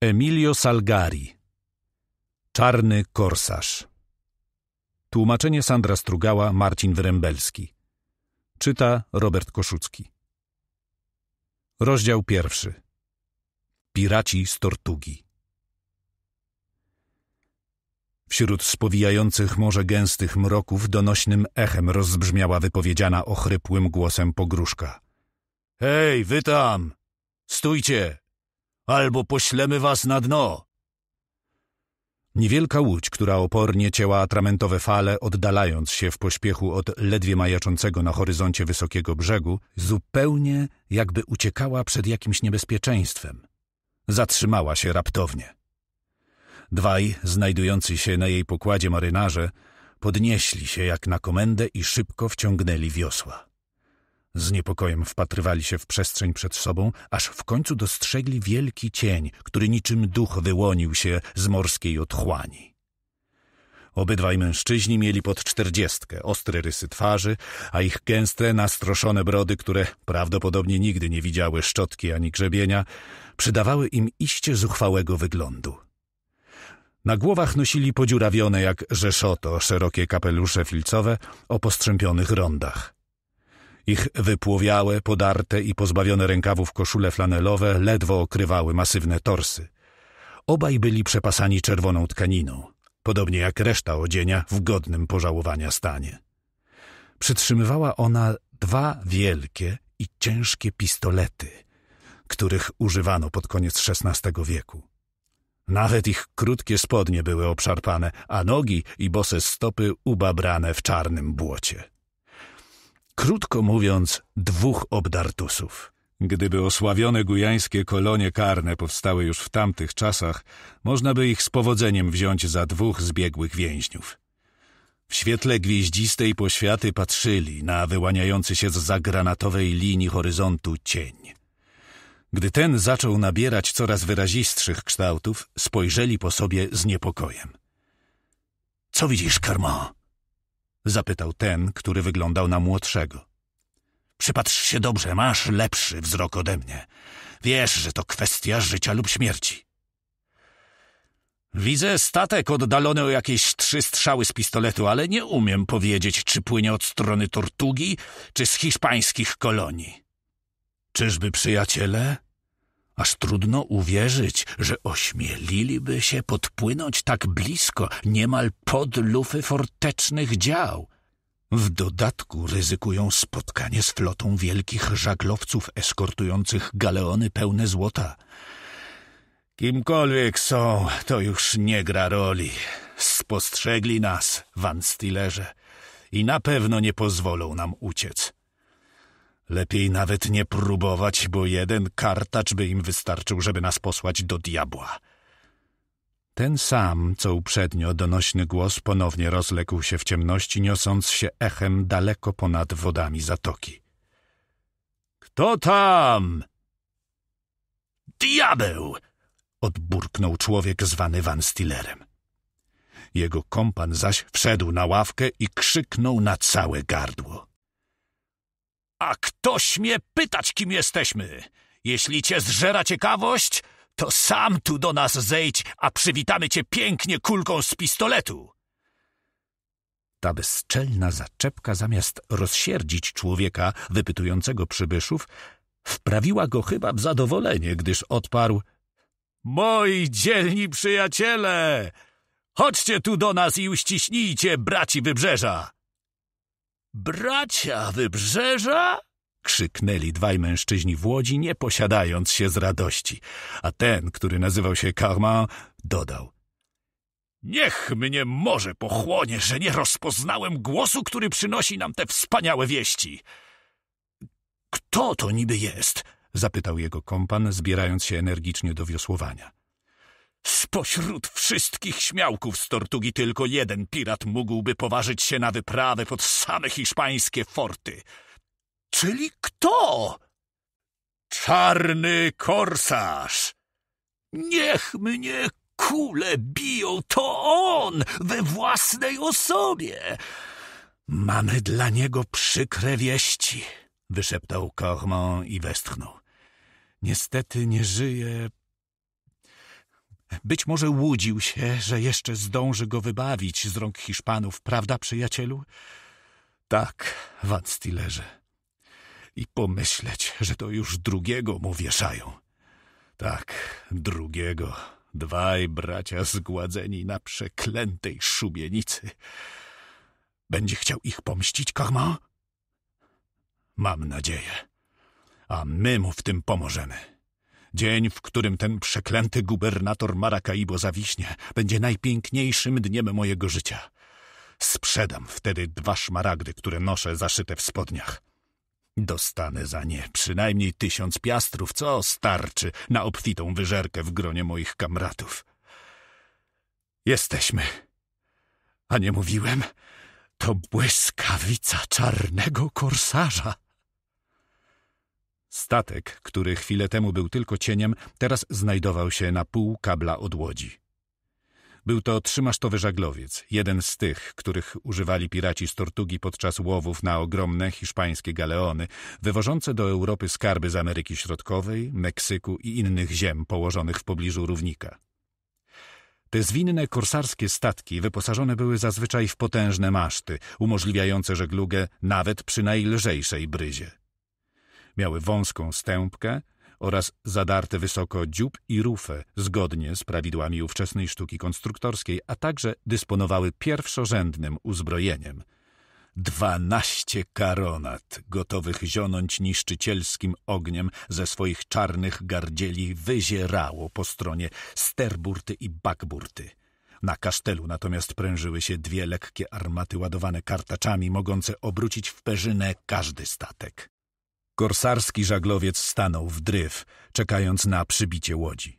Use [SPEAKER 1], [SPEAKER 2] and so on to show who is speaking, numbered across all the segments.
[SPEAKER 1] Emilio Salgari Czarny korsarz Tłumaczenie Sandra Strugała, Marcin Wyrembelski Czyta Robert Koszucki Rozdział pierwszy Piraci z Tortugi Wśród spowijających morze gęstych mroków donośnym echem rozbrzmiała wypowiedziana ochrypłym głosem pogróżka. Hej, wy tam! Stójcie! albo poślemy was na dno. Niewielka łódź, która opornie cięła atramentowe fale, oddalając się w pośpiechu od ledwie majaczącego na horyzoncie wysokiego brzegu, zupełnie jakby uciekała przed jakimś niebezpieczeństwem. Zatrzymała się raptownie. Dwaj, znajdujący się na jej pokładzie marynarze, podnieśli się jak na komendę i szybko wciągnęli wiosła. Z niepokojem wpatrywali się w przestrzeń przed sobą, aż w końcu dostrzegli wielki cień, który niczym duch wyłonił się z morskiej otchłani. Obydwaj mężczyźni mieli pod czterdziestkę, ostre rysy twarzy, a ich gęste, nastroszone brody, które prawdopodobnie nigdy nie widziały szczotki ani grzebienia, przydawały im iście zuchwałego wyglądu. Na głowach nosili podziurawione jak rzeszoto szerokie kapelusze filcowe o postrzępionych rondach. Ich wypłowiałe, podarte i pozbawione rękawów koszule flanelowe ledwo okrywały masywne torsy. Obaj byli przepasani czerwoną tkaniną, podobnie jak reszta odzienia w godnym pożałowania stanie. Przytrzymywała ona dwa wielkie i ciężkie pistolety, których używano pod koniec XVI wieku. Nawet ich krótkie spodnie były obszarpane, a nogi i bose stopy ubabrane w czarnym błocie krótko mówiąc, dwóch obdartusów. Gdyby osławione gujańskie kolonie karne powstały już w tamtych czasach, można by ich z powodzeniem wziąć za dwóch zbiegłych więźniów. W świetle gwieździstej poświaty patrzyli na wyłaniający się z zagranatowej linii horyzontu cień. Gdy ten zaczął nabierać coraz wyrazistszych kształtów, spojrzeli po sobie z niepokojem. — Co widzisz, Karmo? Zapytał ten, który wyglądał na młodszego. Przypatrz się dobrze, masz lepszy wzrok ode mnie. Wiesz, że to kwestia życia lub śmierci. Widzę statek oddalony o jakieś trzy strzały z pistoletu, ale nie umiem powiedzieć, czy płynie od strony Tortugi, czy z hiszpańskich kolonii. Czyżby, przyjaciele? Aż trudno uwierzyć, że ośmieliliby się podpłynąć tak blisko, niemal pod lufy fortecznych dział. W dodatku ryzykują spotkanie z flotą wielkich żaglowców eskortujących galeony pełne złota. Kimkolwiek są, to już nie gra roli. Spostrzegli nas, Van Stillerze, i na pewno nie pozwolą nam uciec. Lepiej nawet nie próbować, bo jeden kartacz by im wystarczył, żeby nas posłać do diabła. Ten sam, co uprzednio donośny głos, ponownie rozległ się w ciemności, niosąc się echem daleko ponad wodami zatoki. Kto tam? Diabeł! odburknął człowiek zwany Van Stillerem. Jego kompan zaś wszedł na ławkę i krzyknął na całe gardło. A kto śmie pytać, kim jesteśmy? Jeśli cię zżera ciekawość, to sam tu do nas zejdź, a przywitamy cię pięknie kulką z pistoletu. Ta bezczelna zaczepka, zamiast rozsierdzić człowieka wypytującego przybyszów, wprawiła go chyba w zadowolenie, gdyż odparł
[SPEAKER 2] — Moi dzielni przyjaciele! Chodźcie tu do nas i uściśnijcie
[SPEAKER 1] braci wybrzeża! Bracia Wybrzeża? krzyknęli dwaj mężczyźni w łodzi, nie posiadając się z radości, a ten, który nazywał się Carman, dodał. Niech mnie może pochłonie, że nie rozpoznałem głosu, który przynosi nam te wspaniałe wieści. Kto to niby jest? zapytał jego kompan, zbierając się energicznie do wiosłowania. Spośród wszystkich śmiałków z Tortugi tylko jeden pirat mógłby poważyć się na wyprawę pod same hiszpańskie forty. Czyli kto? Czarny korsarz.
[SPEAKER 2] Niech mnie kule biją, to on we własnej
[SPEAKER 1] osobie. Mamy dla niego przykre wieści, wyszeptał Cormon i westchnął. Niestety nie żyje być może łudził się, że jeszcze zdąży go wybawić z rąk Hiszpanów, prawda, przyjacielu? Tak, Van Stillerze. I pomyśleć, że to już drugiego mu wieszają. Tak, drugiego. Dwaj bracia zgładzeni na przeklętej szubienicy. Będzie chciał ich pomścić, Kormo? Mam nadzieję. A my mu w tym pomożemy. Dzień, w którym ten przeklęty gubernator Maracaibo zawiśnie, będzie najpiękniejszym dniem mojego życia. Sprzedam wtedy dwa szmaragdy, które noszę zaszyte w spodniach. Dostanę za nie przynajmniej tysiąc piastrów, co starczy na obfitą wyżerkę w gronie moich kamratów. Jesteśmy. A nie mówiłem? To błyskawica czarnego korsarza. Statek, który chwilę temu był tylko cieniem, teraz znajdował się na pół kabla od łodzi. Był to trzymasztowy żaglowiec, jeden z tych, których używali piraci z Tortugi podczas łowów na ogromne hiszpańskie galeony, wywożące do Europy skarby z Ameryki Środkowej, Meksyku i innych ziem położonych w pobliżu równika. Te zwinne korsarskie statki wyposażone były zazwyczaj w potężne maszty, umożliwiające żeglugę nawet przy najlżejszej bryzie. Miały wąską stępkę oraz zadarte wysoko dziób i rufę, zgodnie z prawidłami ówczesnej sztuki konstruktorskiej, a także dysponowały pierwszorzędnym uzbrojeniem. Dwanaście karonat, gotowych zionąć niszczycielskim ogniem, ze swoich czarnych gardzieli wyzierało po stronie sterburty i bakburty. Na kasztelu natomiast prężyły się dwie lekkie armaty ładowane kartaczami, mogące obrócić w perzynę każdy statek. Korsarski żaglowiec stanął w dryf, czekając na przybicie łodzi.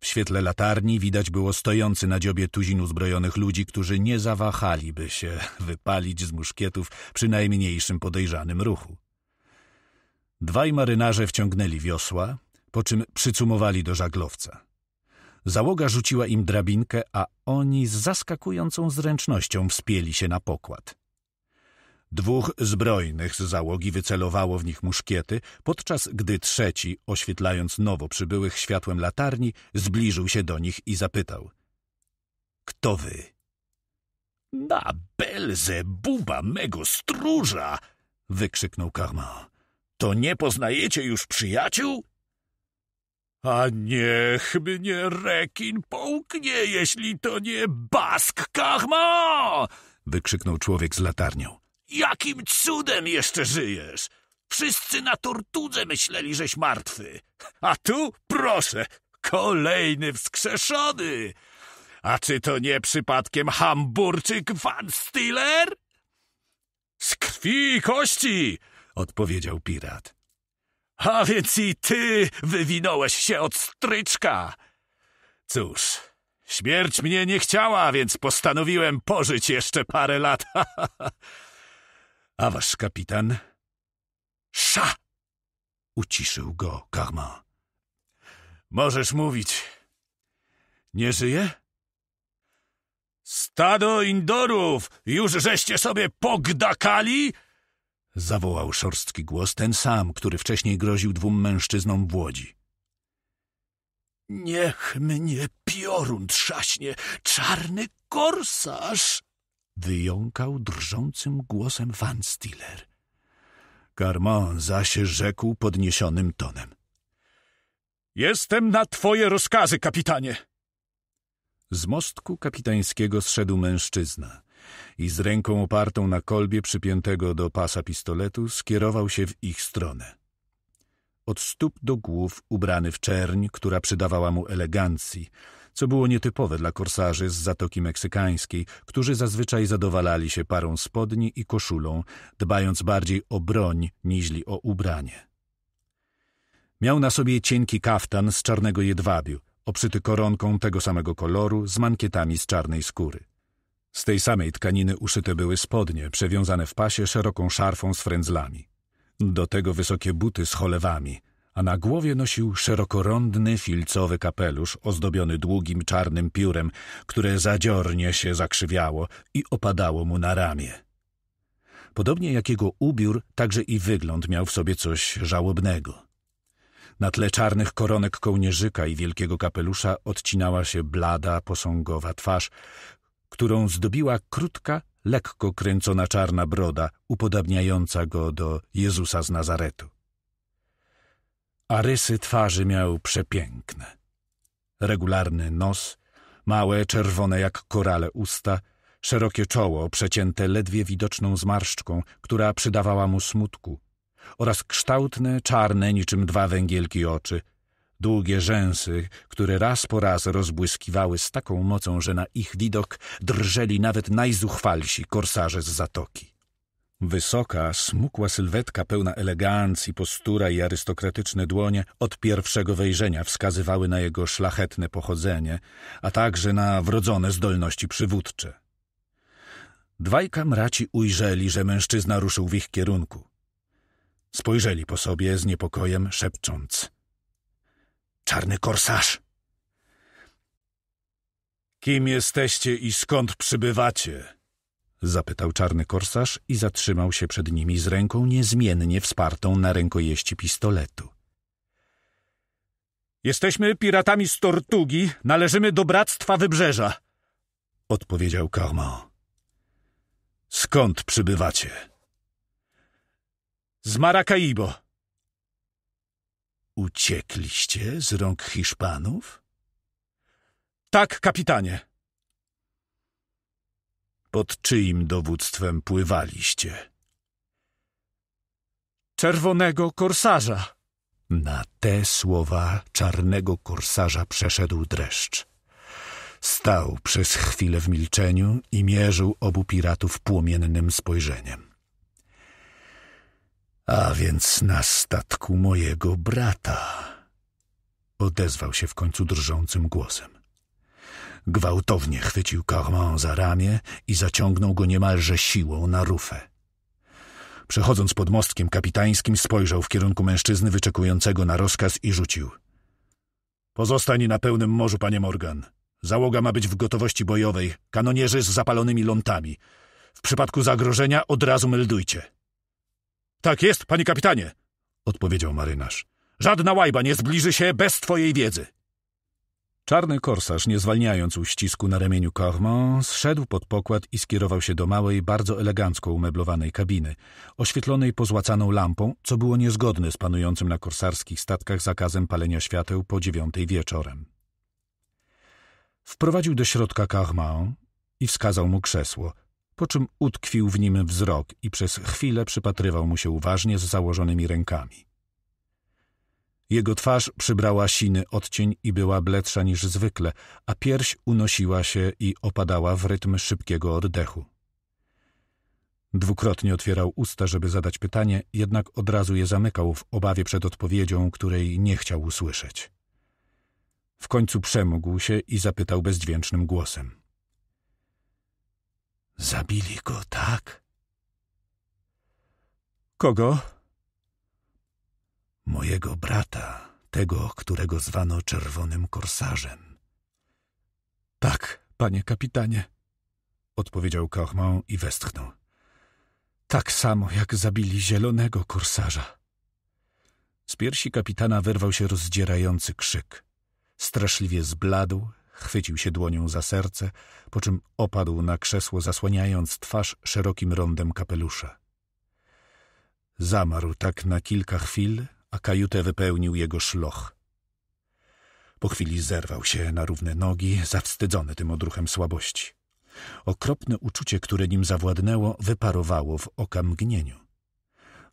[SPEAKER 1] W świetle latarni widać było stojący na dziobie tuzin uzbrojonych ludzi, którzy nie zawahaliby się wypalić z muszkietów przy najmniejszym podejrzanym ruchu. Dwaj marynarze wciągnęli wiosła, po czym przycumowali do żaglowca. Załoga rzuciła im drabinkę, a oni z zaskakującą zręcznością wspięli się na pokład – Dwóch zbrojnych z załogi wycelowało w nich muszkiety, podczas gdy trzeci, oświetlając nowo przybyłych światłem latarni, zbliżył się do nich i zapytał. Kto wy? Na Belzebuba, mego stróża! wykrzyknął Karma. To nie poznajecie już przyjaciół? A niech mnie rekin połknie, jeśli to nie bask Karma! wykrzyknął człowiek z latarnią. Jakim cudem jeszcze żyjesz? Wszyscy na tortudze myśleli, żeś martwy. A tu, proszę, kolejny wskrzeszony. A czy to nie przypadkiem hamburczyk Van Stiller? Z krwi i kości, odpowiedział pirat. A więc i ty wywinąłeś się od stryczka. Cóż, śmierć mnie nie chciała, więc postanowiłem pożyć jeszcze parę lat. A wasz kapitan? Sza! Uciszył go Karma. Możesz mówić. Nie żyje? Stado indorów! Już żeście sobie pogdakali? Zawołał szorstki głos, ten sam, który wcześniej groził dwóm mężczyznom w łodzi.
[SPEAKER 3] Niech mnie piorun trzaśnie, czarny korsarz!
[SPEAKER 1] wyjąkał drżącym głosem Van Stiller. Carmon zaś rzekł podniesionym tonem. Jestem na twoje rozkazy, kapitanie! Z mostku kapitańskiego zszedł mężczyzna i z ręką opartą na kolbie przypiętego do pasa pistoletu skierował się w ich stronę. Od stóp do głów ubrany w czerń, która przydawała mu elegancji – co było nietypowe dla korsarzy z Zatoki Meksykańskiej, którzy zazwyczaj zadowalali się parą spodni i koszulą, dbając bardziej o broń niźli o ubranie. Miał na sobie cienki kaftan z czarnego jedwabiu, oprzyty koronką tego samego koloru z mankietami z czarnej skóry. Z tej samej tkaniny uszyte były spodnie, przewiązane w pasie szeroką szarfą z frędzlami. Do tego wysokie buty z cholewami – a na głowie nosił szerokorondny filcowy kapelusz ozdobiony długim czarnym piórem, które zadziornie się zakrzywiało i opadało mu na ramię. Podobnie jak jego ubiór, także i wygląd miał w sobie coś żałobnego. Na tle czarnych koronek kołnierzyka i wielkiego kapelusza odcinała się blada, posągowa twarz, którą zdobiła krótka, lekko kręcona czarna broda, upodabniająca go do Jezusa z Nazaretu a rysy twarzy miał przepiękne. Regularny nos, małe, czerwone jak korale usta, szerokie czoło przecięte ledwie widoczną zmarszczką, która przydawała mu smutku, oraz kształtne, czarne niczym dwa węgielki oczy, długie rzęsy, które raz po raz rozbłyskiwały z taką mocą, że na ich widok drżeli nawet najzuchwalsi korsarze z zatoki. Wysoka, smukła sylwetka pełna elegancji, postura i arystokratyczne dłonie od pierwszego wejrzenia wskazywały na jego szlachetne pochodzenie, a także na wrodzone zdolności przywódcze. Dwaj kamraci ujrzeli, że mężczyzna ruszył w ich kierunku. Spojrzeli po sobie z niepokojem, szepcząc. Czarny korsarz! Kim jesteście i skąd przybywacie? Zapytał czarny korsarz i zatrzymał się przed nimi z ręką niezmiennie wspartą na rękojeści pistoletu. Jesteśmy piratami z Tortugi, należymy do Bractwa Wybrzeża, odpowiedział Carmont. Skąd przybywacie? Z Maracaibo. Uciekliście z rąk Hiszpanów? Tak, kapitanie pod czyim dowództwem pływaliście? Czerwonego
[SPEAKER 3] korsarza.
[SPEAKER 1] Na te słowa czarnego korsarza przeszedł dreszcz. Stał przez chwilę w milczeniu i mierzył obu piratów płomiennym spojrzeniem. A więc na statku mojego brata, odezwał się w końcu drżącym głosem. Gwałtownie chwycił Cormand za ramię i zaciągnął go niemalże siłą na rufę. Przechodząc pod mostkiem kapitańskim, spojrzał w kierunku mężczyzny wyczekującego na rozkaz i rzucił. Pozostań na pełnym morzu, panie Morgan. Załoga ma być w gotowości bojowej, kanonierzy z zapalonymi lontami. W przypadku zagrożenia od razu meldujcie. Tak jest, panie kapitanie, odpowiedział marynarz. Żadna łajba nie zbliży się bez twojej wiedzy. Czarny korsarz, nie zwalniając uścisku na ramieniu Cormont, zszedł pod pokład i skierował się do małej, bardzo elegancko umeblowanej kabiny, oświetlonej pozłacaną lampą, co było niezgodne z panującym na korsarskich statkach zakazem palenia świateł po dziewiątej wieczorem. Wprowadził do środka Cormont i wskazał mu krzesło, po czym utkwił w nim wzrok i przez chwilę przypatrywał mu się uważnie z założonymi rękami. Jego twarz przybrała siny odcień i była bledsza niż zwykle, a pierś unosiła się i opadała w rytm szybkiego oddechu. Dwukrotnie otwierał usta, żeby zadać pytanie, jednak od razu je zamykał w obawie przed odpowiedzią, której nie chciał usłyszeć. W końcu przemógł się i zapytał bezdźwięcznym głosem. Zabili go, tak? Kogo? mojego brata, tego, którego zwano czerwonym korsarzem. Tak, panie kapitanie, odpowiedział Cormon i westchnął. Tak samo jak zabili zielonego korsarza. Z piersi kapitana wyrwał się rozdzierający krzyk. Straszliwie zbladł, chwycił się dłonią za serce, po czym opadł na krzesło, zasłaniając twarz szerokim rondem kapelusza. Zamarł tak na kilka chwil, a kajutę wypełnił jego szloch. Po chwili zerwał się na równe nogi, zawstydzony tym odruchem słabości. Okropne uczucie, które nim zawładnęło, wyparowało w oka mgnieniu.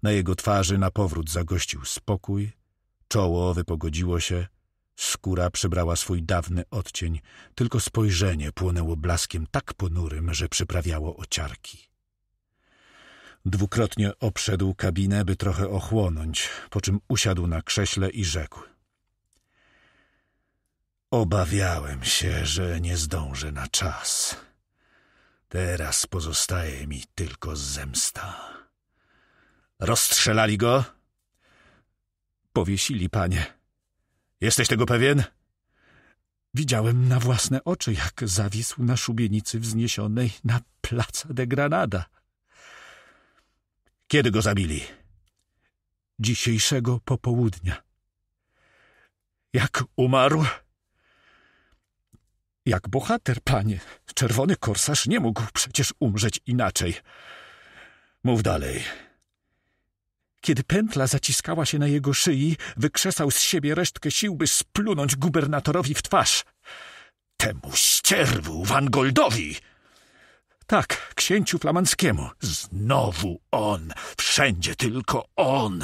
[SPEAKER 1] Na jego twarzy napowrót zagościł spokój, czoło wypogodziło się, skóra przybrała swój dawny odcień, tylko spojrzenie płonęło blaskiem tak ponurym, że przyprawiało ociarki. Dwukrotnie obszedł kabinę, by trochę ochłonąć, po czym usiadł na krześle i rzekł. Obawiałem się, że nie zdążę na czas. Teraz pozostaje mi tylko zemsta. Rozstrzelali go? Powiesili, panie. Jesteś tego pewien? Widziałem na własne oczy, jak zawisł na szubienicy wzniesionej na placa de Granada. Kiedy go zabili? Dzisiejszego popołudnia. Jak umarł? Jak bohater, panie. Czerwony korsarz nie mógł przecież umrzeć inaczej. Mów dalej. Kiedy pętla zaciskała się na jego szyi, wykrzesał z siebie resztkę sił, by splunąć gubernatorowi w twarz. Temu ścierwu, Goldowi. Tak, księciu flamandzkiemu. Znowu on. Wszędzie tylko on.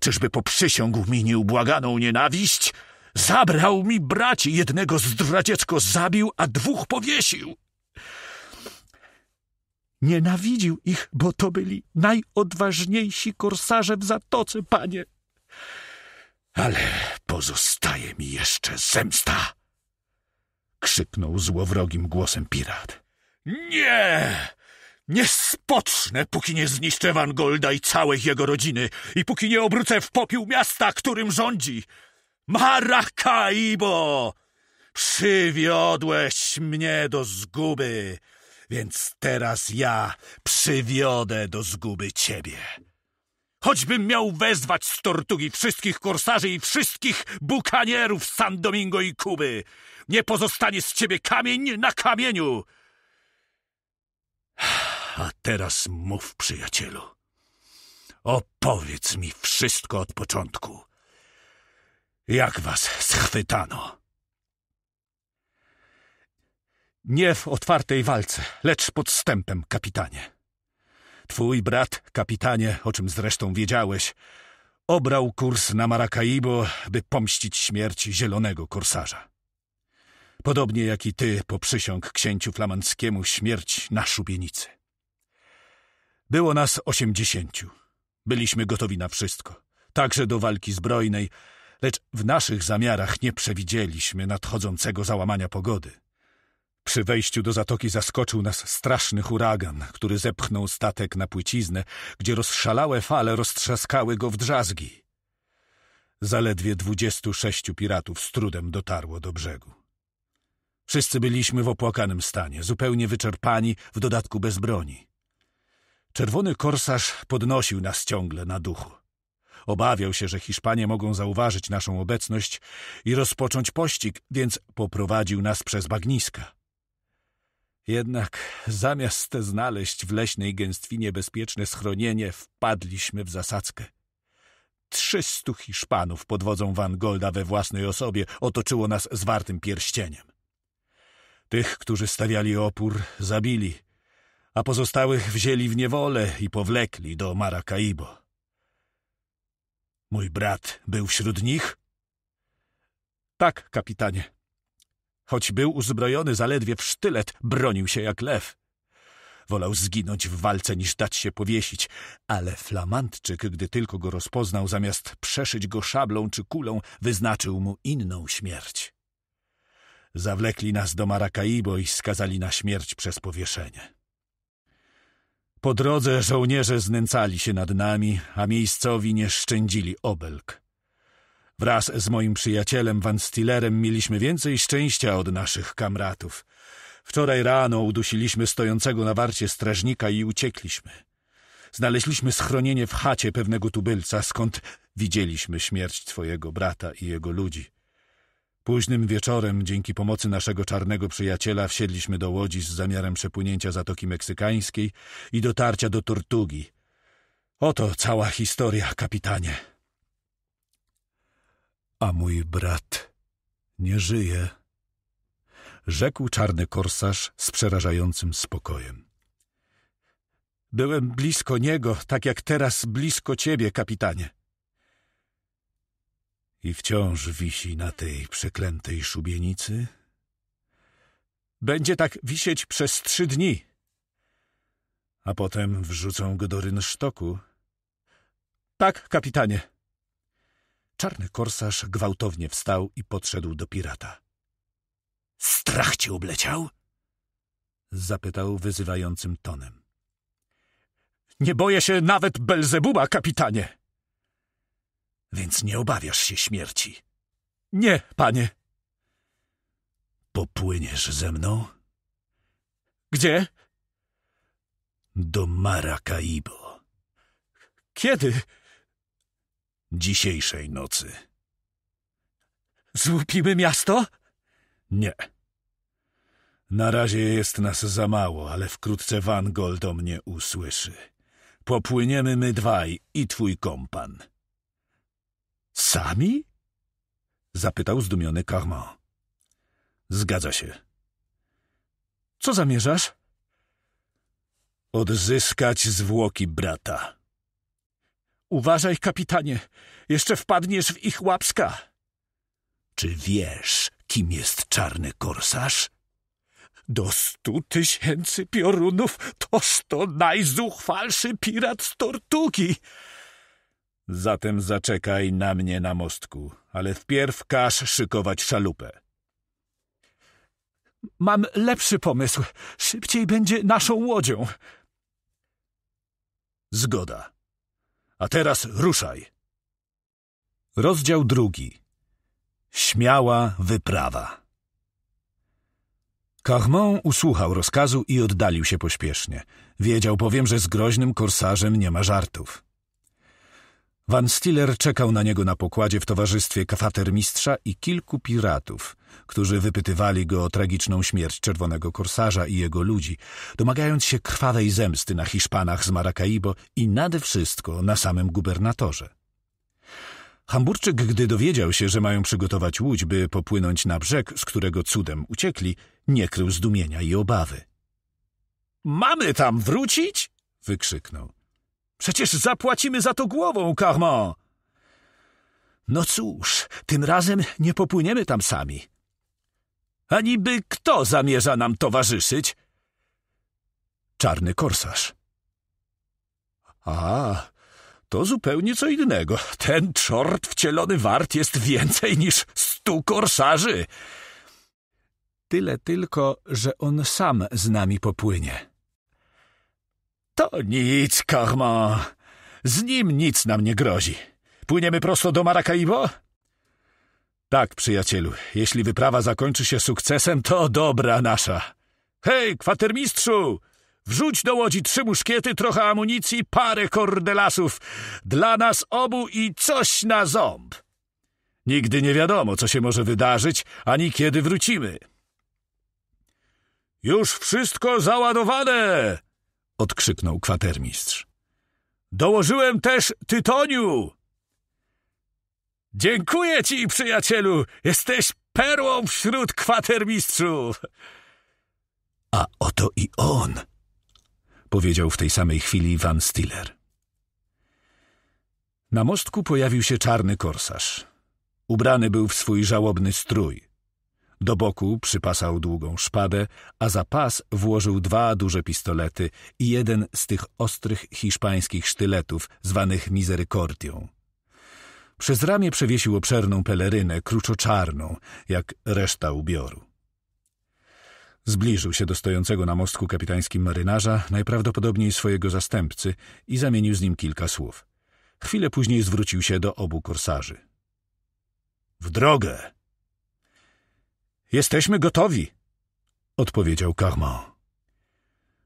[SPEAKER 1] Czyżby poprzysiągł mi nieubłaganą nienawiść? Zabrał mi braci. Jednego zdradziecko zabił, a dwóch powiesił.
[SPEAKER 3] Nienawidził ich, bo to byli najodważniejsi korsarze w zatoce, panie.
[SPEAKER 1] Ale pozostaje mi jeszcze zemsta! krzyknął złowrogim głosem pirat. Nie! Nie spocznę, póki nie zniszczę Wangolda i całej jego rodziny i póki nie obrócę w popiół miasta, którym rządzi. Maracaibo, Przywiodłeś mnie do zguby, więc teraz ja przywiodę do zguby ciebie. Choćbym miał wezwać z tortugi wszystkich korsarzy i wszystkich bukanierów San Domingo i Kuby, nie pozostanie z ciebie kamień na kamieniu. A teraz mów, przyjacielu. Opowiedz mi wszystko od początku. Jak was schwytano? Nie w otwartej walce, lecz pod stępem, kapitanie. Twój brat, kapitanie, o czym zresztą wiedziałeś, obrał kurs na Maracaibo, by pomścić śmierć zielonego korsarza. Podobnie jak i ty poprzysiąg księciu flamandzkiemu śmierć na szubienicy. Było nas osiemdziesięciu. Byliśmy gotowi na wszystko, także do walki zbrojnej, lecz w naszych zamiarach nie przewidzieliśmy nadchodzącego załamania pogody. Przy wejściu do zatoki zaskoczył nas straszny huragan, który zepchnął statek na płyciznę, gdzie rozszalałe fale roztrzaskały go w drzazgi. Zaledwie dwudziestu sześciu piratów z trudem dotarło do brzegu. Wszyscy byliśmy w opłakanym stanie, zupełnie wyczerpani, w dodatku bez broni. Czerwony korsarz podnosił nas ciągle na duchu. Obawiał się, że Hiszpanie mogą zauważyć naszą obecność i rozpocząć pościg, więc poprowadził nas przez bagniska. Jednak zamiast znaleźć w leśnej gęstwinie bezpieczne schronienie, wpadliśmy w zasadzkę. Trzystu Hiszpanów pod wodzą Van Golda we własnej osobie otoczyło nas zwartym pierścieniem. Tych, którzy stawiali opór, zabili, a pozostałych wzięli w niewolę i powlekli do Maracaibo. Mój brat był wśród nich? Tak, kapitanie. Choć był uzbrojony zaledwie w sztylet, bronił się jak lew. Wolał zginąć w walce niż dać się powiesić, ale flamandczyk, gdy tylko go rozpoznał, zamiast przeszyć go szablą czy kulą, wyznaczył mu inną śmierć. Zawlekli nas do Marakaibo i skazali na śmierć przez powieszenie. Po drodze żołnierze znęcali się nad nami, a miejscowi nie szczędzili obelg. Wraz z moim przyjacielem Van Stillerem mieliśmy więcej szczęścia od naszych kamratów. Wczoraj rano udusiliśmy stojącego na warcie strażnika i uciekliśmy. Znaleźliśmy schronienie w chacie pewnego tubylca, skąd widzieliśmy śmierć twojego brata i jego ludzi. Późnym wieczorem, dzięki pomocy naszego czarnego przyjaciela, wsiedliśmy do łodzi z zamiarem przepłynięcia Zatoki Meksykańskiej i dotarcia do Tortugi. Oto cała historia, kapitanie. A mój brat nie żyje, rzekł czarny korsarz z przerażającym spokojem. Byłem blisko niego, tak jak teraz blisko ciebie, kapitanie i wciąż wisi na tej przeklętej szubienicy? Będzie tak wisieć przez trzy dni, a potem wrzucą go do rynsztoku. Tak, kapitanie. Czarny korsarz gwałtownie wstał i podszedł do pirata. Strach cię obleciał? Zapytał wyzywającym tonem. Nie boję się nawet Belzebuba, kapitanie! Więc nie obawiasz się śmierci. Nie, panie. Popłyniesz ze mną? Gdzie? Do Maracaibo. Kiedy? Dzisiejszej nocy.
[SPEAKER 3] Złupimy miasto?
[SPEAKER 1] Nie. Na razie jest nas za mało, ale wkrótce Van Gol do mnie usłyszy. Popłyniemy my dwaj i twój kompan. Sami? Zapytał zdumiony Carman. Zgadza się. Co zamierzasz? Odzyskać zwłoki brata.
[SPEAKER 3] Uważaj, kapitanie, jeszcze wpadniesz w ich łapska.
[SPEAKER 1] Czy wiesz, kim jest czarny korsarz? Do stu tysięcy piorunów toż to najzuchwalszy pirat z Tortuki. Zatem zaczekaj na mnie na mostku, ale wpierw każ szykować szalupę.
[SPEAKER 3] Mam lepszy pomysł. Szybciej będzie naszą łodzią. Zgoda. A teraz ruszaj.
[SPEAKER 1] Rozdział drugi. Śmiała wyprawa. Carmon usłuchał rozkazu i oddalił się pośpiesznie. Wiedział bowiem, że z groźnym korsarzem nie ma żartów. Van Stiller czekał na niego na pokładzie w towarzystwie kafatermistrza i kilku piratów, którzy wypytywali go o tragiczną śmierć czerwonego korsarza i jego ludzi, domagając się krwawej zemsty na Hiszpanach z Maracaibo i nade wszystko na samym gubernatorze. Hamburczyk, gdy dowiedział się, że mają przygotować łódź, by popłynąć na brzeg, z którego cudem uciekli, nie krył zdumienia i obawy. Mamy tam wrócić? wykrzyknął. Przecież zapłacimy za to głową, Carmon! No cóż, tym razem nie popłyniemy tam sami. A niby kto zamierza nam towarzyszyć? Czarny korsarz. A, to zupełnie co innego. Ten czort wcielony wart jest więcej niż stu korsarzy. Tyle tylko, że on sam z nami popłynie. To nic, karma. Z nim nic nam nie grozi. Płyniemy prosto do Maracaibo? Tak, przyjacielu. Jeśli wyprawa zakończy się sukcesem, to dobra nasza. Hej, kwatermistrzu! Wrzuć do łodzi trzy muszkiety, trochę amunicji, parę kordelasów. Dla nas obu i coś na ząb. Nigdy nie wiadomo, co się może wydarzyć, ani kiedy wrócimy. Już wszystko załadowane! odkrzyknął kwatermistrz. Dołożyłem też tytoniu! Dziękuję ci, przyjacielu! Jesteś perłą wśród
[SPEAKER 2] kwatermistrzów!
[SPEAKER 1] A oto i on! powiedział w tej samej chwili Van Stiller. Na mostku pojawił się czarny korsarz. Ubrany był w swój żałobny strój. Do boku przypasał długą szpadę, a za pas włożył dwa duże pistolety i jeden z tych ostrych hiszpańskich sztyletów, zwanych misericordią. Przez ramię przewiesił obszerną pelerynę, kruczoczarną, jak reszta ubioru. Zbliżył się do stojącego na mostku kapitańskim marynarza, najprawdopodobniej swojego zastępcy, i zamienił z nim kilka słów. Chwilę później zwrócił się do obu korsarzy. — W drogę! Jesteśmy gotowi, odpowiedział Carman.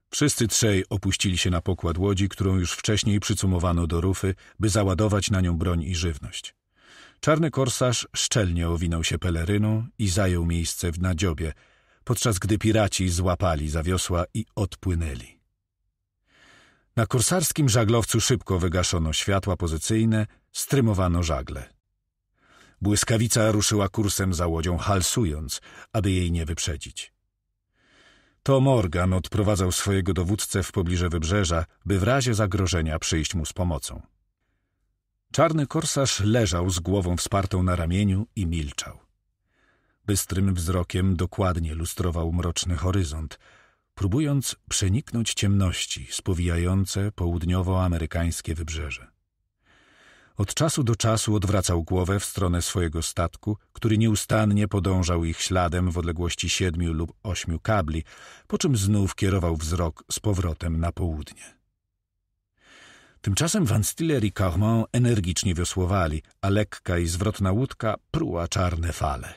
[SPEAKER 1] Wszyscy trzej opuścili się na pokład łodzi, którą już wcześniej przycumowano do rufy, by załadować na nią broń i żywność. Czarny korsarz szczelnie owinął się peleryną i zajął miejsce w nadziobie, podczas gdy piraci złapali za wiosła i odpłynęli. Na korsarskim żaglowcu szybko wygaszono światła pozycyjne, strymowano żagle. Błyskawica ruszyła kursem za łodzią, halsując, aby jej nie wyprzedzić. To Morgan odprowadzał swojego dowódcę w pobliże wybrzeża, by w razie zagrożenia przyjść mu z pomocą. Czarny korsarz leżał z głową wspartą na ramieniu i milczał. Bystrym wzrokiem dokładnie lustrował mroczny horyzont, próbując przeniknąć ciemności spowijające południowoamerykańskie wybrzeże. Od czasu do czasu odwracał głowę w stronę swojego statku, który nieustannie podążał ich śladem w odległości siedmiu lub ośmiu kabli, po czym znów kierował wzrok z powrotem na południe. Tymczasem Van Stiller i Cormont energicznie wiosłowali, a lekka i zwrotna łódka pruła czarne fale.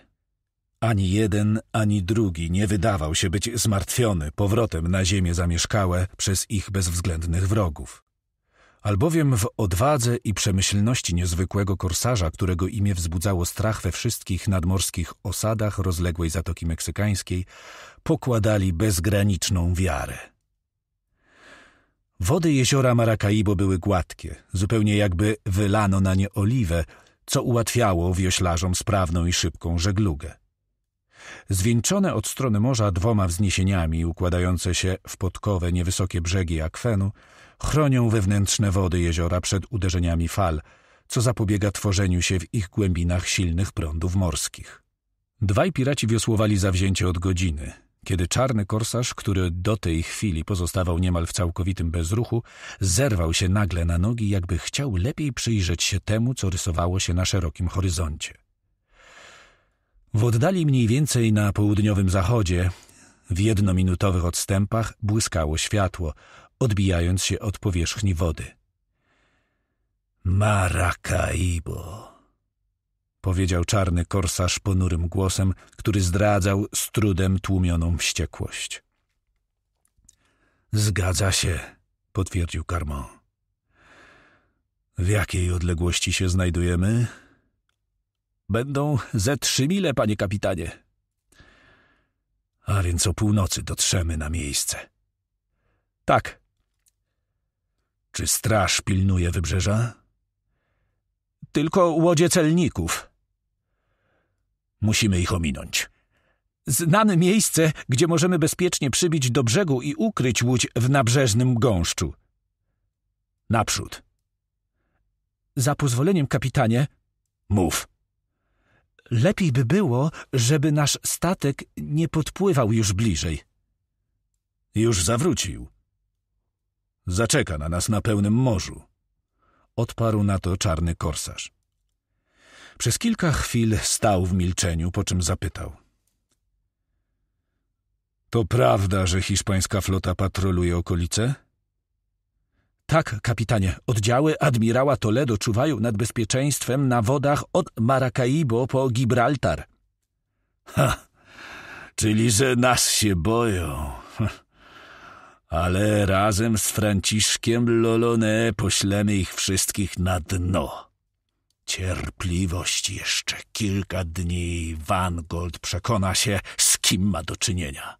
[SPEAKER 1] Ani jeden, ani drugi nie wydawał się być zmartwiony powrotem na ziemię zamieszkałe przez ich bezwzględnych wrogów albowiem w odwadze i przemyślności niezwykłego korsarza, którego imię wzbudzało strach we wszystkich nadmorskich osadach rozległej Zatoki Meksykańskiej, pokładali bezgraniczną wiarę. Wody jeziora Maracaibo były gładkie, zupełnie jakby wylano na nie oliwę, co ułatwiało wioślarzom sprawną i szybką żeglugę. Zwieńczone od strony morza dwoma wzniesieniami układające się w podkowe niewysokie brzegi akwenu chronią wewnętrzne wody jeziora przed uderzeniami fal, co zapobiega tworzeniu się w ich głębinach silnych prądów morskich. Dwaj piraci wiosłowali zawzięcie od godziny, kiedy czarny korsarz, który do tej chwili pozostawał niemal w całkowitym bezruchu, zerwał się nagle na nogi, jakby chciał lepiej przyjrzeć się temu, co rysowało się na szerokim horyzoncie. W oddali mniej więcej na południowym zachodzie, w jednominutowych odstępach, błyskało światło, odbijając się od powierzchni wody. Maracaibo, powiedział czarny korsarz ponurym głosem, który zdradzał z trudem tłumioną wściekłość. Zgadza się, potwierdził Carmon. W jakiej odległości się znajdujemy? Będą ze trzy mile, panie kapitanie. A więc o północy dotrzemy na miejsce. Tak, czy straż pilnuje wybrzeża?
[SPEAKER 3] Tylko łodzie
[SPEAKER 1] celników. Musimy ich ominąć. Znane miejsce, gdzie możemy bezpiecznie przybić do brzegu i ukryć łódź w nabrzeżnym gąszczu. Naprzód. Za pozwoleniem, kapitanie. Mów. Lepiej by było, żeby nasz statek nie podpływał już bliżej. Już zawrócił. Zaczeka na nas na pełnym morzu. Odparł na to czarny korsarz. Przez kilka chwil stał w milczeniu, po czym zapytał. To prawda, że hiszpańska flota patroluje okolice? Tak, kapitanie. Oddziały admirała Toledo czuwają nad bezpieczeństwem na wodach od Maracaibo po Gibraltar. Ha! Czyli, że nas się boją ale razem z Franciszkiem Lolone poślemy ich wszystkich na dno. Cierpliwość jeszcze kilka dni Wangold przekona się, z kim ma do czynienia.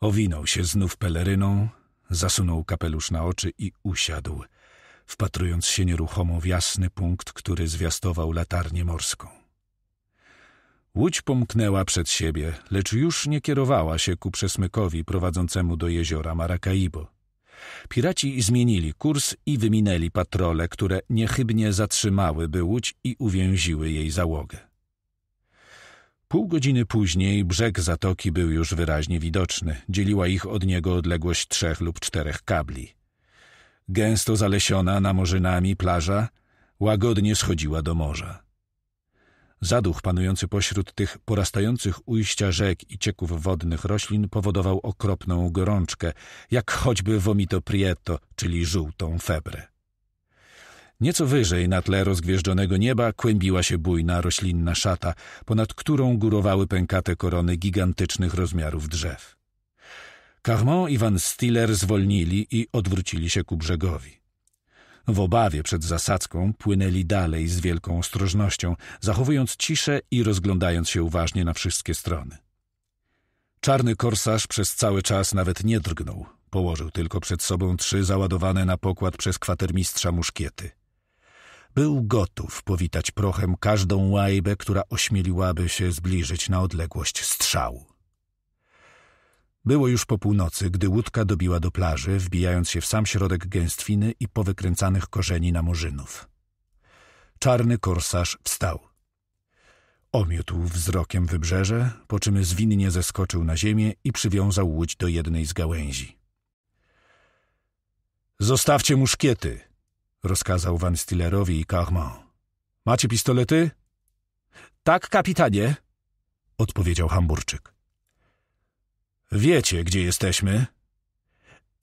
[SPEAKER 1] Owinął się znów peleryną, zasunął kapelusz na oczy i usiadł, wpatrując się nieruchomo w jasny punkt, który zwiastował latarnię morską. Łódź pomknęła przed siebie, lecz już nie kierowała się ku przesmykowi prowadzącemu do jeziora Maracaibo. Piraci zmienili kurs i wyminęli patrole, które niechybnie zatrzymałyby łódź i uwięziły jej załogę. Pół godziny później brzeg zatoki był już wyraźnie widoczny, dzieliła ich od niego odległość trzech lub czterech kabli. Gęsto zalesiona na morzynami plaża łagodnie schodziła do morza. Zaduch panujący pośród tych porastających ujścia rzek i cieków wodnych roślin powodował okropną gorączkę, jak choćby vomito prieto, czyli żółtą febrę. Nieco wyżej na tle rozgwieżdżonego nieba kłębiła się bujna roślinna szata, ponad którą górowały pękate korony gigantycznych rozmiarów drzew. Carmont i Van Stiller zwolnili i odwrócili się ku brzegowi. W obawie przed zasadzką płynęli dalej z wielką ostrożnością, zachowując ciszę i rozglądając się uważnie na wszystkie strony. Czarny korsarz przez cały czas nawet nie drgnął. Położył tylko przed sobą trzy załadowane na pokład przez kwatermistrza muszkiety. Był gotów powitać prochem każdą łajbę, która ośmieliłaby się zbliżyć na odległość strzału. Było już po północy, gdy łódka dobiła do plaży, wbijając się w sam środek gęstwiny i powykręcanych korzeni na murzynów. Czarny korsarz wstał. Omiótł wzrokiem wybrzeże, po czym zwinnie zeskoczył na ziemię i przywiązał łódź do jednej z gałęzi. Zostawcie muszkiety, rozkazał Van Stillerowi i Carmont. Macie pistolety? Tak, kapitanie, odpowiedział Hamburczyk. Wiecie, gdzie jesteśmy?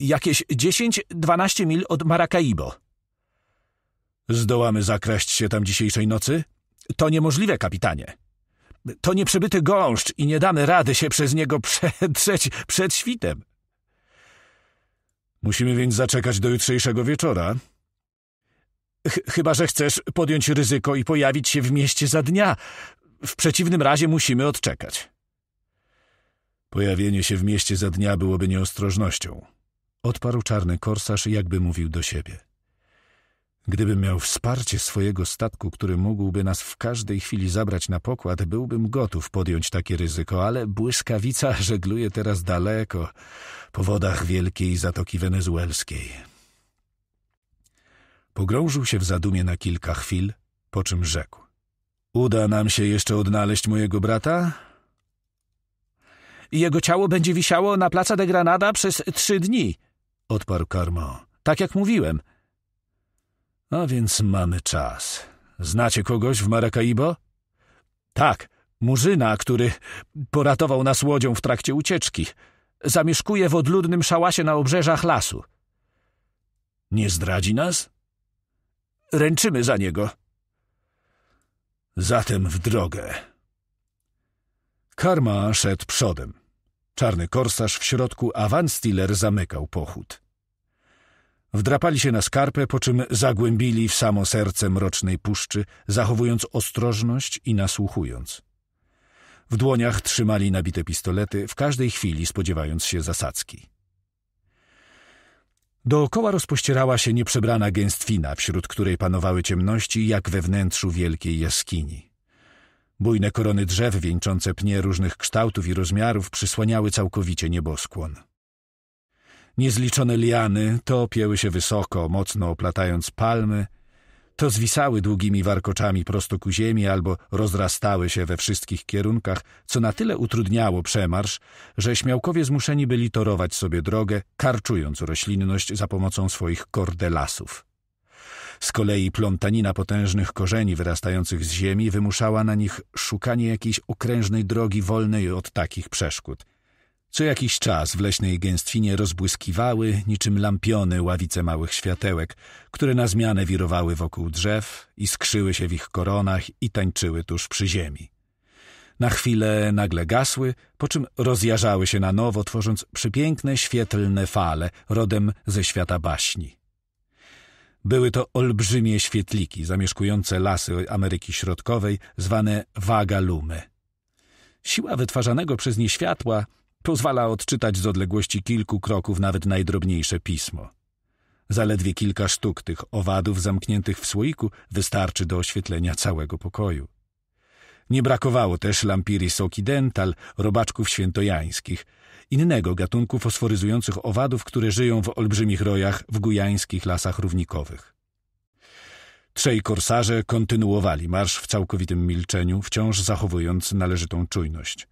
[SPEAKER 1] Jakieś 10-12 mil od Maracaibo. Zdołamy zakraść się tam dzisiejszej nocy? To niemożliwe, kapitanie. To nieprzebyty gąszcz i nie damy rady się przez niego przedrzeć przed świtem. Musimy więc zaczekać do jutrzejszego wieczora. Ch chyba, że chcesz podjąć ryzyko i pojawić się w mieście za dnia. W przeciwnym razie musimy odczekać. Pojawienie się w mieście za dnia byłoby nieostrożnością. Odparł czarny korsarz, jakby mówił do siebie. Gdybym miał wsparcie swojego statku, który mógłby nas w każdej chwili zabrać na pokład, byłbym gotów podjąć takie ryzyko, ale błyskawica żegluje teraz daleko, po wodach wielkiej Zatoki Wenezuelskiej. Pogrążył się w zadumie na kilka chwil, po czym rzekł. Uda nam się jeszcze odnaleźć mojego brata? jego ciało będzie wisiało na Plaza de Granada przez trzy dni, odparł Karmo. Tak jak mówiłem. A więc mamy czas. Znacie kogoś w Maracaibo? Tak, murzyna, który poratował nas łodzią w trakcie ucieczki. Zamieszkuje w odludnym szałasie na obrzeżach lasu. Nie zdradzi nas? Ręczymy za niego. Zatem w drogę. Karma szedł przodem. Czarny korsarz w środku, a Van Stiller zamykał pochód. Wdrapali się na skarpę, po czym zagłębili w samo serce mrocznej puszczy, zachowując ostrożność i nasłuchując. W dłoniach trzymali nabite pistolety, w każdej chwili spodziewając się zasadzki. Dookoła rozpościerała się nieprzebrana gęstwina, wśród której panowały ciemności, jak we wnętrzu wielkiej jaskini. Bujne korony drzew wieńczące pnie różnych kształtów i rozmiarów przysłaniały całkowicie nieboskłon. Niezliczone liany to opieły się wysoko, mocno oplatając palmy, to zwisały długimi warkoczami prosto ku ziemi albo rozrastały się we wszystkich kierunkach, co na tyle utrudniało przemarsz, że śmiałkowie zmuszeni byli torować sobie drogę, karczując roślinność za pomocą swoich kordelasów. Z kolei plątanina potężnych korzeni wyrastających z ziemi wymuszała na nich szukanie jakiejś okrężnej drogi wolnej od takich przeszkód. Co jakiś czas w leśnej gęstwinie rozbłyskiwały niczym lampiony ławice małych światełek, które na zmianę wirowały wokół drzew i się w ich koronach i tańczyły tuż przy ziemi. Na chwilę nagle gasły, po czym rozjarzały się na nowo, tworząc przepiękne, świetlne fale rodem ze świata baśni. Były to olbrzymie świetliki zamieszkujące lasy Ameryki Środkowej, zwane wagalumy. Siła wytwarzanego przez nie światła pozwala odczytać z odległości kilku kroków nawet najdrobniejsze pismo. Zaledwie kilka sztuk tych owadów zamkniętych w słoiku wystarczy do oświetlenia całego pokoju. Nie brakowało też lampiris occidental, robaczków świętojańskich, innego gatunku fosforyzujących owadów, które żyją w olbrzymich rojach w gujańskich lasach równikowych. Trzej korsarze kontynuowali marsz w całkowitym milczeniu, wciąż zachowując należytą czujność.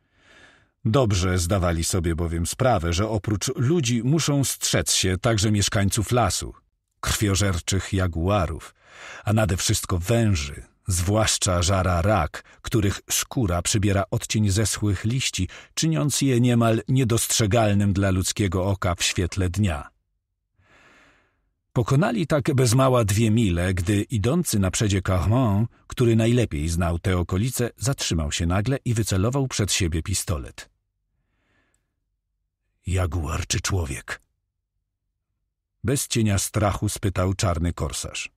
[SPEAKER 1] Dobrze zdawali sobie bowiem sprawę, że oprócz ludzi muszą strzec się także mieszkańców lasu, krwiożerczych jaguarów, a nade wszystko węży, zwłaszcza żara rak, których szkóra przybiera odcień zeschłych liści, czyniąc je niemal niedostrzegalnym dla ludzkiego oka w świetle dnia. Pokonali tak bez mała dwie mile, gdy idący na przedzie Carmont, który najlepiej znał te okolice, zatrzymał się nagle i wycelował przed siebie pistolet. Jaguar czy człowiek? Bez cienia strachu spytał czarny korsarz.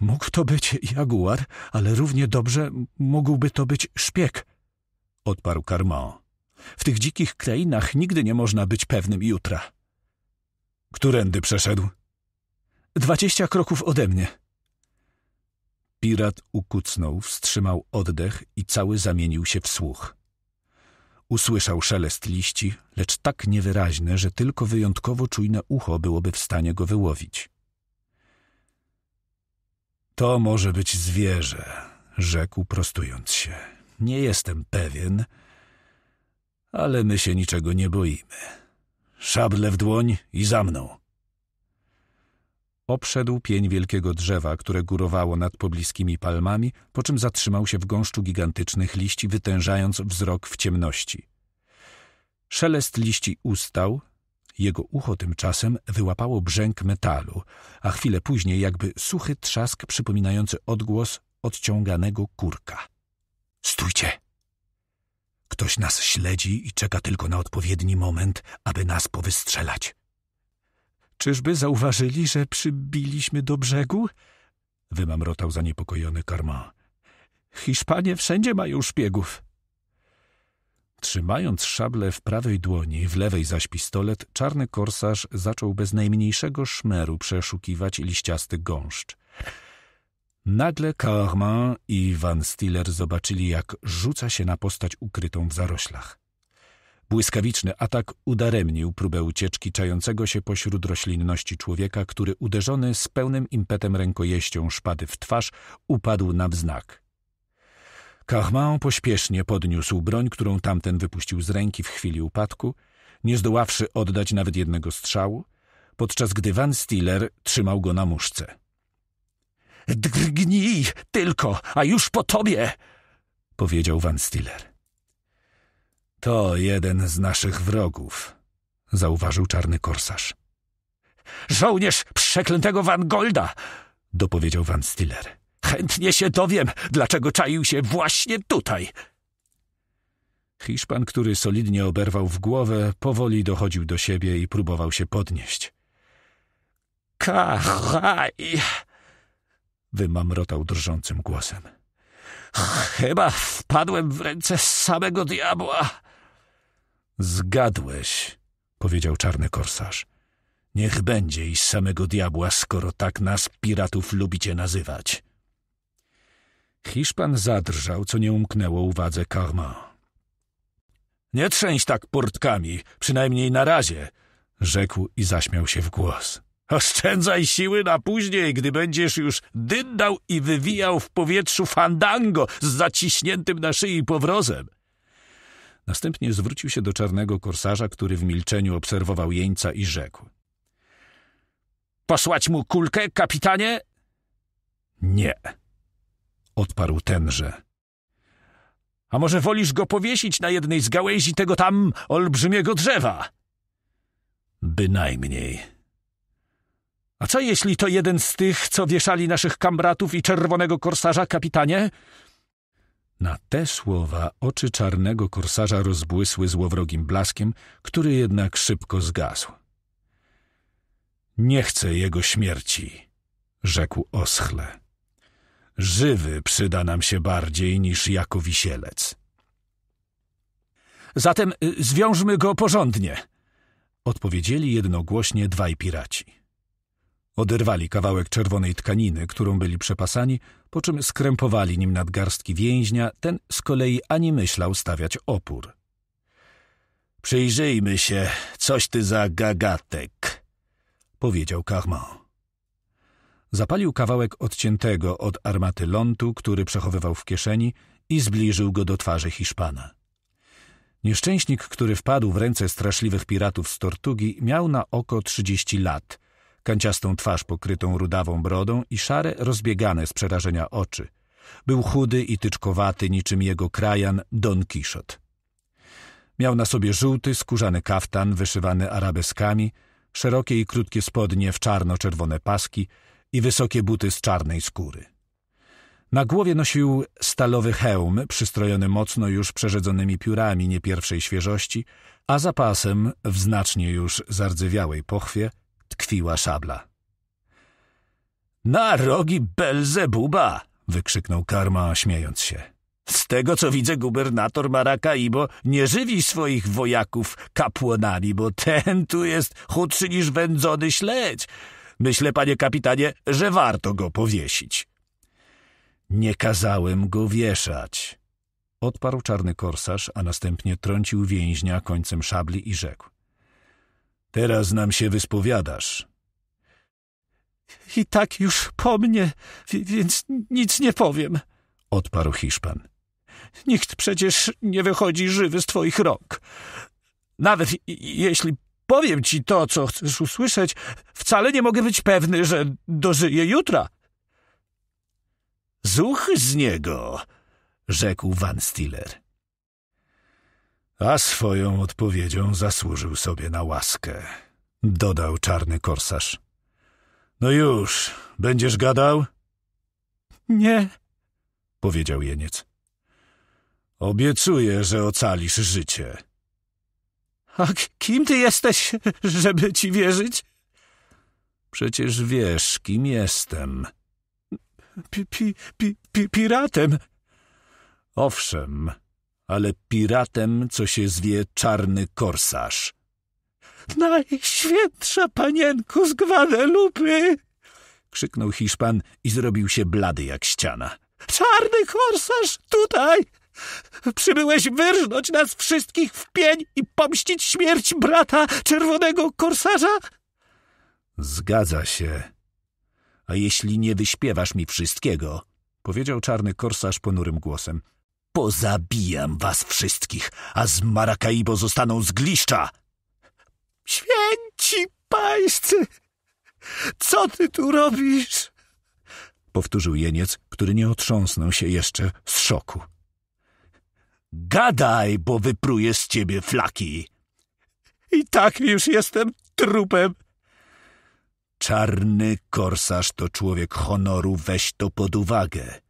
[SPEAKER 1] Mógł to być jaguar, ale równie dobrze mógłby to być szpieg, odparł karmo. W tych dzikich krainach nigdy nie można być pewnym jutra. Którędy przeszedł? Dwadzieścia kroków ode mnie. Pirat ukucnął, wstrzymał oddech i cały zamienił się w słuch. Usłyszał szelest liści, lecz tak niewyraźne, że tylko wyjątkowo czujne ucho byłoby w stanie go wyłowić. To może być zwierzę, rzekł prostując się. Nie jestem pewien, ale my się niczego nie boimy. Szable w dłoń i za mną. Obszedł pień wielkiego drzewa, które górowało nad pobliskimi palmami, po czym zatrzymał się w gąszczu gigantycznych liści, wytężając wzrok w ciemności. Szelest liści ustał, jego ucho tymczasem wyłapało brzęk metalu, a chwilę później jakby suchy trzask przypominający odgłos odciąganego kurka. Stójcie! Ktoś nas śledzi i czeka tylko na odpowiedni moment, aby nas powystrzelać. Czyżby zauważyli, że przybiliśmy do brzegu? Wymamrotał zaniepokojony Karma. Hiszpanie wszędzie mają szpiegów. Trzymając szablę w prawej dłoni, w lewej zaś pistolet, czarny korsarz zaczął bez najmniejszego szmeru przeszukiwać liściasty gąszcz. Nagle Carman i Van Stiller zobaczyli, jak rzuca się na postać ukrytą w zaroślach. Błyskawiczny atak udaremnił próbę ucieczki czającego się pośród roślinności człowieka, który uderzony z pełnym impetem rękojeścią szpady w twarz upadł na wznak – Kahman pośpiesznie podniósł broń, którą tamten wypuścił z ręki w chwili upadku, nie zdoławszy oddać nawet jednego strzału, podczas gdy Van Stiller trzymał go na muszce.
[SPEAKER 3] Drgnij tylko,
[SPEAKER 2] a już po tobie!
[SPEAKER 1] powiedział Van Stiller. To jeden z naszych wrogów, zauważył czarny korsarz. Żołnierz przeklętego Van Golda! dopowiedział Van Stiller. Chętnie się dowiem, dlaczego czaił się właśnie tutaj. Hiszpan, który solidnie oberwał w głowę, powoli dochodził do siebie i próbował się podnieść.
[SPEAKER 2] Karaj!
[SPEAKER 1] wymamrotał drżącym głosem. Chyba wpadłem w ręce samego diabła. Zgadłeś, powiedział czarny korsarz. Niech będzie i samego diabła, skoro tak nas, piratów, lubicie nazywać. Hiszpan zadrżał, co nie umknęło uwadze Carman. Nie trzęś tak portkami, przynajmniej na razie, rzekł i zaśmiał się w głos. Oszczędzaj siły na później, gdy będziesz już dyndał i wywijał w powietrzu fandango z zaciśniętym na szyi powrozem. Następnie zwrócił się do czarnego korsarza, który w milczeniu obserwował jeńca i rzekł. Posłać mu kulkę, kapitanie? Nie odparł tenże. A może wolisz go powiesić na jednej z gałęzi tego tam olbrzymiego drzewa? Bynajmniej. A co jeśli to jeden z tych, co wieszali naszych kamratów i czerwonego korsarza, kapitanie? Na te słowa oczy czarnego korsarza rozbłysły złowrogim blaskiem, który jednak szybko zgasł. Nie chcę jego śmierci, rzekł oschle żywy przyda nam się bardziej niż jako wisielec. Zatem y, zwiążmy go porządnie, odpowiedzieli jednogłośnie dwaj piraci. Oderwali kawałek czerwonej tkaniny, którą byli przepasani, po czym skrępowali nim nadgarstki więźnia, ten z kolei ani myślał stawiać opór. Przyjrzyjmy się, coś ty za gagatek, powiedział Carmont. Zapalił kawałek odciętego od armaty lontu, który przechowywał w kieszeni i zbliżył go do twarzy Hiszpana. Nieszczęśnik, który wpadł w ręce straszliwych piratów z Tortugi, miał na oko trzydzieści lat, kanciastą twarz pokrytą rudawą brodą i szare, rozbiegane z przerażenia oczy. Był chudy i tyczkowaty, niczym jego krajan Don Kiszot. Miał na sobie żółty, skórzany kaftan wyszywany arabeskami, szerokie i krótkie spodnie w czarno-czerwone paski i wysokie buty z czarnej skóry. Na głowie nosił stalowy hełm, przystrojony mocno już przerzedzonymi piórami nie pierwszej świeżości, a za pasem, w znacznie już zardzewiałej pochwie, tkwiła szabla. — Na rogi Belzebuba! — wykrzyknął Karma, śmiejąc się. — Z tego, co widzę, gubernator Maracaibo nie żywi swoich wojaków kapłonami, bo ten tu jest chudszy niż wędzony śledź. Myślę, panie kapitanie, że warto go powiesić. Nie kazałem go wieszać. Odparł czarny korsarz, a następnie trącił więźnia końcem szabli i rzekł. Teraz nam się wyspowiadasz.
[SPEAKER 3] I tak już po mnie, więc nic nie powiem,
[SPEAKER 1] odparł Hiszpan.
[SPEAKER 3] Nikt przecież nie wychodzi żywy z twoich rąk. Nawet jeśli powiem ci to, co chcesz usłyszeć, wcale nie mogę być pewny, że dożyję jutra. Zuch z
[SPEAKER 1] niego, rzekł Van Stiller. A swoją odpowiedzią zasłużył sobie na łaskę, dodał czarny korsarz. No już, będziesz gadał? Nie, powiedział jeniec. Obiecuję, że ocalisz życie.
[SPEAKER 3] A kim ty jesteś, żeby ci wierzyć? Przecież wiesz, kim
[SPEAKER 1] jestem.
[SPEAKER 3] Pi, pi, pi, pi, piratem.
[SPEAKER 1] Owszem, ale piratem, co się zwie czarny korsarz.
[SPEAKER 3] Najświętsza panienku z Gwadelupy! krzyknął Hiszpan
[SPEAKER 1] i zrobił się blady jak ściana.
[SPEAKER 3] Czarny
[SPEAKER 2] korsarz tutaj! Przybyłeś wyrżnąć nas wszystkich w pień i pomścić śmierć brata czerwonego korsarza?
[SPEAKER 1] Zgadza się. A jeśli nie wyśpiewasz mi wszystkiego, powiedział czarny korsarz ponurym głosem, pozabijam was wszystkich, a z Marakaibo zostaną zgliszcza. Święci pańscy! Co ty tu robisz? Powtórzył jeniec, który nie otrząsnął się jeszcze z szoku. Gadaj, bo wypruję z ciebie flaki.
[SPEAKER 3] I tak już jestem trupem.
[SPEAKER 1] Czarny korsarz to człowiek honoru, weź to pod uwagę.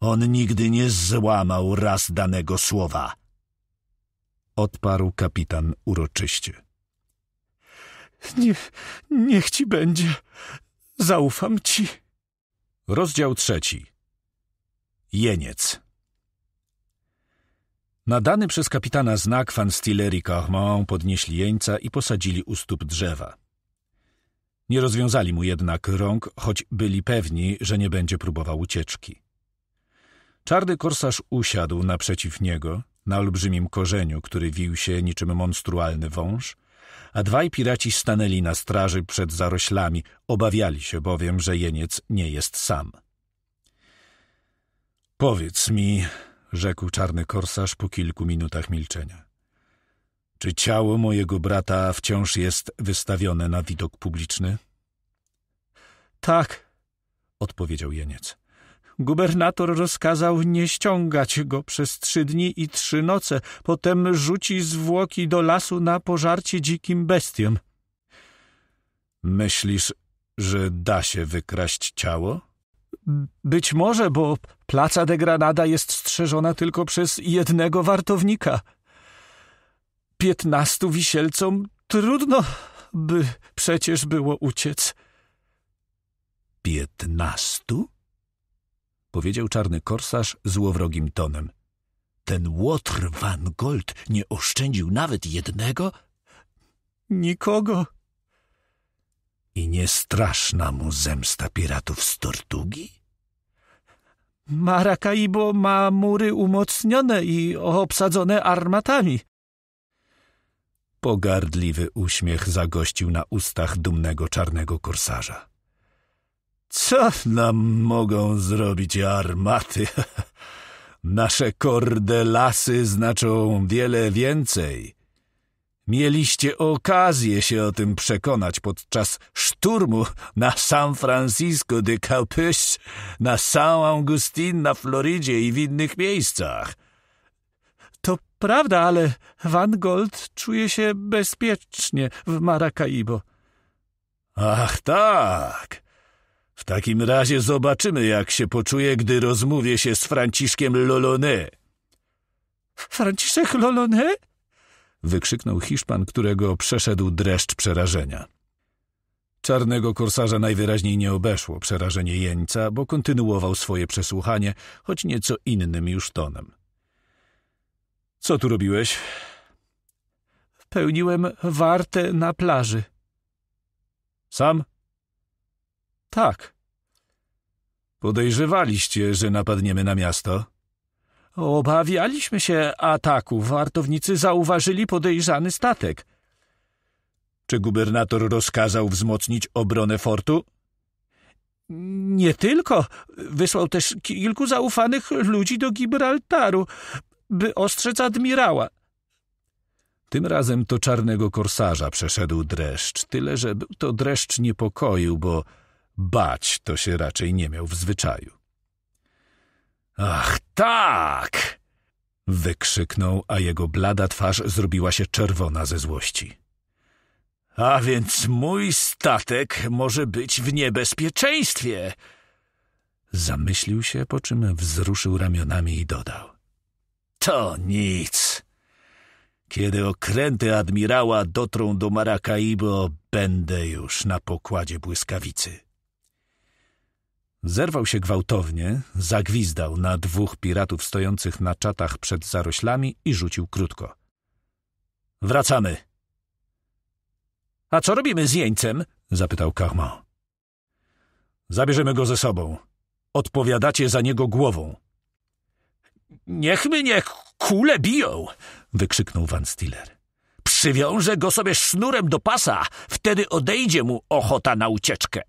[SPEAKER 1] On nigdy nie złamał raz danego słowa. Odparł kapitan uroczyście.
[SPEAKER 3] Nie, niech ci będzie. Zaufam ci.
[SPEAKER 1] Rozdział trzeci. Jeniec. Na dany przez kapitana znak van Stiller i Cormont podnieśli jeńca i posadzili u stóp drzewa. Nie rozwiązali mu jednak rąk, choć byli pewni, że nie będzie próbował ucieczki. Czarny korsarz usiadł naprzeciw niego, na olbrzymim korzeniu, który wił się niczym monstrualny wąż, a dwaj piraci stanęli na straży przed zaroślami, obawiali się bowiem, że jeniec nie jest sam. — Powiedz mi rzekł czarny korsarz po kilku minutach milczenia. Czy ciało mojego brata wciąż jest wystawione na widok publiczny? Tak, odpowiedział jeniec.
[SPEAKER 3] Gubernator rozkazał nie ściągać go przez trzy dni i trzy noce, potem rzuci zwłoki do lasu na pożarcie dzikim bestiom.
[SPEAKER 1] Myślisz, że da się wykraść ciało?
[SPEAKER 3] Być może, bo placa de Granada jest strzeżona tylko przez jednego wartownika. Piętnastu wisielcom trudno by przecież było uciec.
[SPEAKER 1] Piętnastu? Powiedział czarny korsarz złowrogim tonem. Ten Łotr van Gold nie oszczędził nawet jednego?
[SPEAKER 3] Nikogo
[SPEAKER 1] i niestraszna mu zemsta piratów z Tortugi?
[SPEAKER 3] Marakaibo ma mury umocnione i obsadzone armatami.
[SPEAKER 1] Pogardliwy uśmiech zagościł na ustach dumnego czarnego korsarza. Co nam mogą zrobić armaty? Nasze kordelasy znaczą wiele więcej Mieliście okazję się o tym przekonać podczas szturmu na San Francisco de Capiz, na San Augustin na Floridzie i w innych miejscach.
[SPEAKER 3] To prawda, ale Van Gold czuje się bezpiecznie w Maracaibo.
[SPEAKER 1] Ach tak. W takim razie zobaczymy, jak się poczuje, gdy rozmówię się z Franciszkiem Lolone.
[SPEAKER 3] Franciszek Lolone?
[SPEAKER 1] wykrzyknął Hiszpan, którego przeszedł dreszcz przerażenia. Czarnego korsarza najwyraźniej nie obeszło przerażenie jeńca, bo kontynuował swoje przesłuchanie, choć nieco innym już tonem. — Co tu robiłeś? — Pełniłem wartę na plaży. — Sam? — Tak. — Podejrzewaliście, że napadniemy na miasto? — Obawialiśmy się ataku. Wartownicy zauważyli podejrzany statek. Czy gubernator rozkazał wzmocnić obronę fortu?
[SPEAKER 3] Nie tylko. Wysłał też kilku zaufanych ludzi do Gibraltaru, by ostrzec admirała.
[SPEAKER 1] Tym razem to czarnego korsarza przeszedł dreszcz, tyle że był to dreszcz niepokoju, bo bać to się raczej nie miał w zwyczaju. Ach, tak! Wykrzyknął, a jego blada twarz zrobiła się czerwona ze złości. A więc mój statek może być w niebezpieczeństwie! Zamyślił się, po czym wzruszył ramionami i dodał. To nic! Kiedy okręty admirała dotrą do Maracaibo, będę już na pokładzie błyskawicy. Zerwał się gwałtownie, zagwizdał na dwóch piratów stojących na czatach przed zaroślami i rzucił krótko. Wracamy. A co robimy z jeńcem? zapytał Carman. Zabierzemy go ze sobą. Odpowiadacie za niego głową. Niech mnie kule biją! wykrzyknął Van Stiller. Przywiążę go sobie sznurem do pasa, wtedy odejdzie mu ochota na ucieczkę.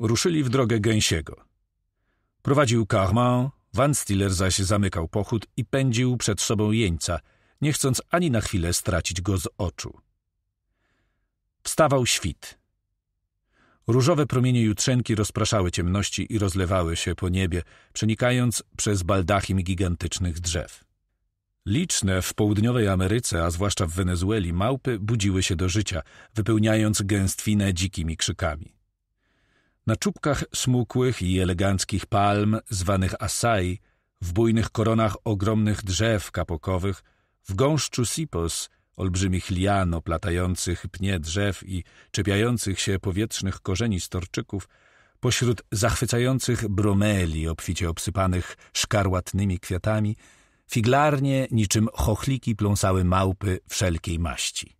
[SPEAKER 1] Ruszyli w drogę gęsiego. Prowadził Carman, Van Stiller zaś zamykał pochód i pędził przed sobą jeńca, nie chcąc ani na chwilę stracić go z oczu. Wstawał świt. Różowe promienie jutrzenki rozpraszały ciemności i rozlewały się po niebie, przenikając przez baldachim gigantycznych drzew. Liczne w południowej Ameryce, a zwłaszcza w Wenezueli, małpy budziły się do życia, wypełniając gęstwinę dzikimi krzykami. Na czubkach smukłych i eleganckich palm, zwanych asai, w bujnych koronach ogromnych drzew kapokowych, w gąszczu sipos, olbrzymich lian oplatających pnie drzew i czepiających się powietrznych korzeni storczyków, pośród zachwycających bromeli obficie obsypanych szkarłatnymi kwiatami, figlarnie niczym chochliki pląsały małpy wszelkiej maści.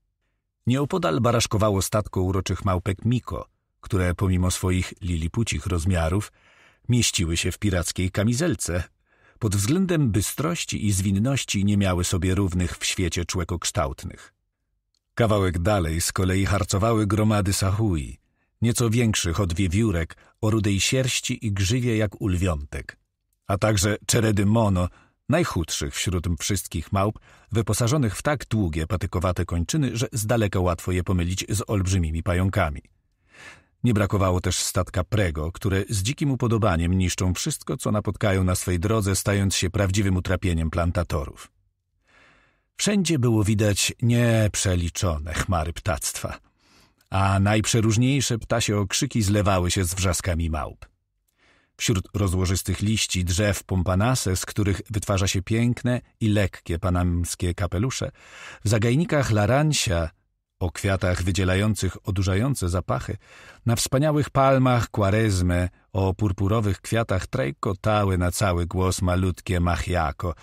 [SPEAKER 1] Nieopodal baraszkowało statko uroczych małpek Miko – które pomimo swoich lilipucich rozmiarów mieściły się w pirackiej kamizelce. Pod względem bystrości i zwinności nie miały sobie równych w świecie człekokształtnych. Kawałek dalej z kolei harcowały gromady sahui, nieco większych od wiewiórek, o rudej sierści i grzywie jak ulwiątek, a także czeredy mono, najchudszych wśród wszystkich małp, wyposażonych w tak długie, patykowate kończyny, że z daleka łatwo je pomylić z olbrzymimi pająkami – nie brakowało też statka prego, które z dzikim upodobaniem niszczą wszystko, co napotkają na swej drodze, stając się prawdziwym utrapieniem plantatorów. Wszędzie było widać nieprzeliczone chmary ptactwa, a najprzeróżniejsze ptasie okrzyki zlewały się z wrzaskami małp. Wśród rozłożystych liści drzew pompanase, z których wytwarza się piękne i lekkie panamskie kapelusze, w zagajnikach laransia o kwiatach wydzielających odurzające zapachy, na wspaniałych palmach kwarezmy, o purpurowych kwiatach trajkotały na cały głos malutkie machiako,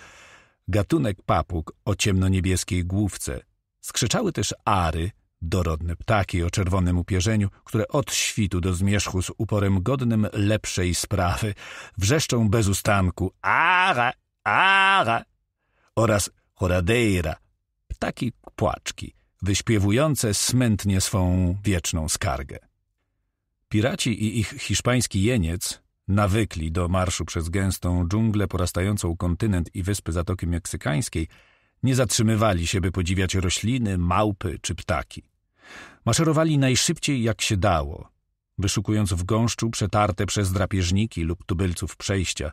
[SPEAKER 1] gatunek papug o ciemnoniebieskiej główce. Skrzyczały też ary, dorodne ptaki o czerwonym upierzeniu, które od świtu do zmierzchu z uporem godnym lepszej sprawy wrzeszczą bez ustanku ara, ara oraz horadeira, ptaki płaczki, wyśpiewujące smętnie swą wieczną skargę. Piraci i ich hiszpański jeniec, nawykli do marszu przez gęstą dżunglę porastającą kontynent i wyspy Zatoki Meksykańskiej, nie zatrzymywali się, by podziwiać rośliny, małpy czy ptaki. Maszerowali najszybciej, jak się dało, wyszukując w gąszczu przetarte przez drapieżniki lub tubylców przejścia,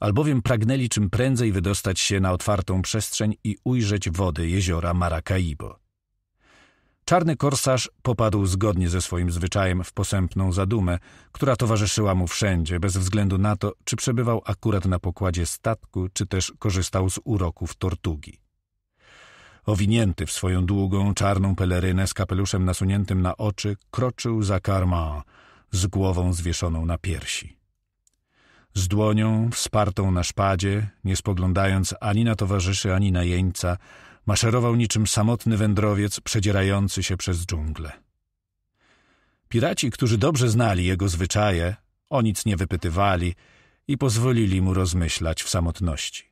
[SPEAKER 1] albowiem pragnęli czym prędzej wydostać się na otwartą przestrzeń i ujrzeć wody jeziora Maracaibo. Czarny korsarz popadł zgodnie ze swoim zwyczajem w posępną zadumę, która towarzyszyła mu wszędzie, bez względu na to, czy przebywał akurat na pokładzie statku, czy też korzystał z uroków tortugi. Owinięty w swoją długą, czarną pelerynę z kapeluszem nasuniętym na oczy, kroczył za karma, z głową zwieszoną na piersi. Z dłonią wspartą na szpadzie, nie spoglądając ani na towarzyszy, ani na jeńca, Maszerował niczym samotny wędrowiec przedzierający się przez dżunglę. Piraci, którzy dobrze znali jego zwyczaje, o nic nie wypytywali i pozwolili mu rozmyślać w samotności.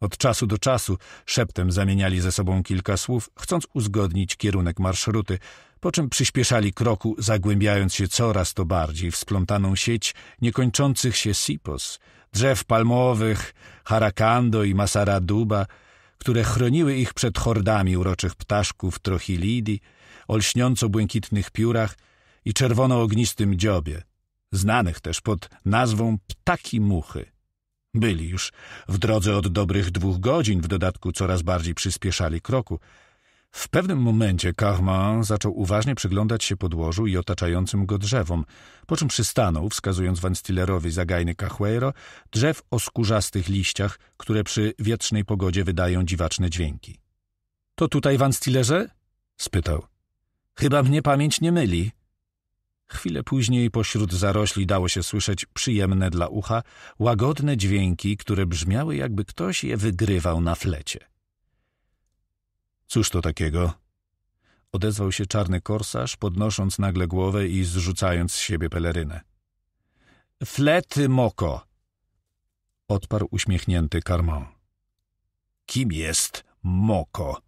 [SPEAKER 1] Od czasu do czasu szeptem zamieniali ze sobą kilka słów, chcąc uzgodnić kierunek marszruty, po czym przyspieszali kroku, zagłębiając się coraz to bardziej w splątaną sieć niekończących się sipos, drzew palmowych, harakando i masara duba – które chroniły ich przed hordami uroczych ptaszków, trochilidi, o lśniąco-błękitnych piórach i czerwono-ognistym dziobie, znanych też pod nazwą ptaki muchy. Byli już w drodze od dobrych dwóch godzin, w dodatku coraz bardziej przyspieszali kroku – w pewnym momencie Carman zaczął uważnie przyglądać się podłożu i otaczającym go drzewom, po czym przystanął, wskazując Van Stillerowi zagajny cachuero, drzew o skórzastych liściach, które przy wietrznej pogodzie wydają dziwaczne dźwięki. — To tutaj, Van Stillerze? — spytał. — Chyba mnie pamięć nie myli. Chwilę później pośród zarośli dało się słyszeć przyjemne dla ucha, łagodne dźwięki, które brzmiały jakby ktoś je wygrywał na flecie. — Cóż to takiego? Odezwał się czarny korsarz, podnosząc nagle głowę i zrzucając z siebie pelerynę. Flety moko! Odparł uśmiechnięty Carmon. Kim jest moko?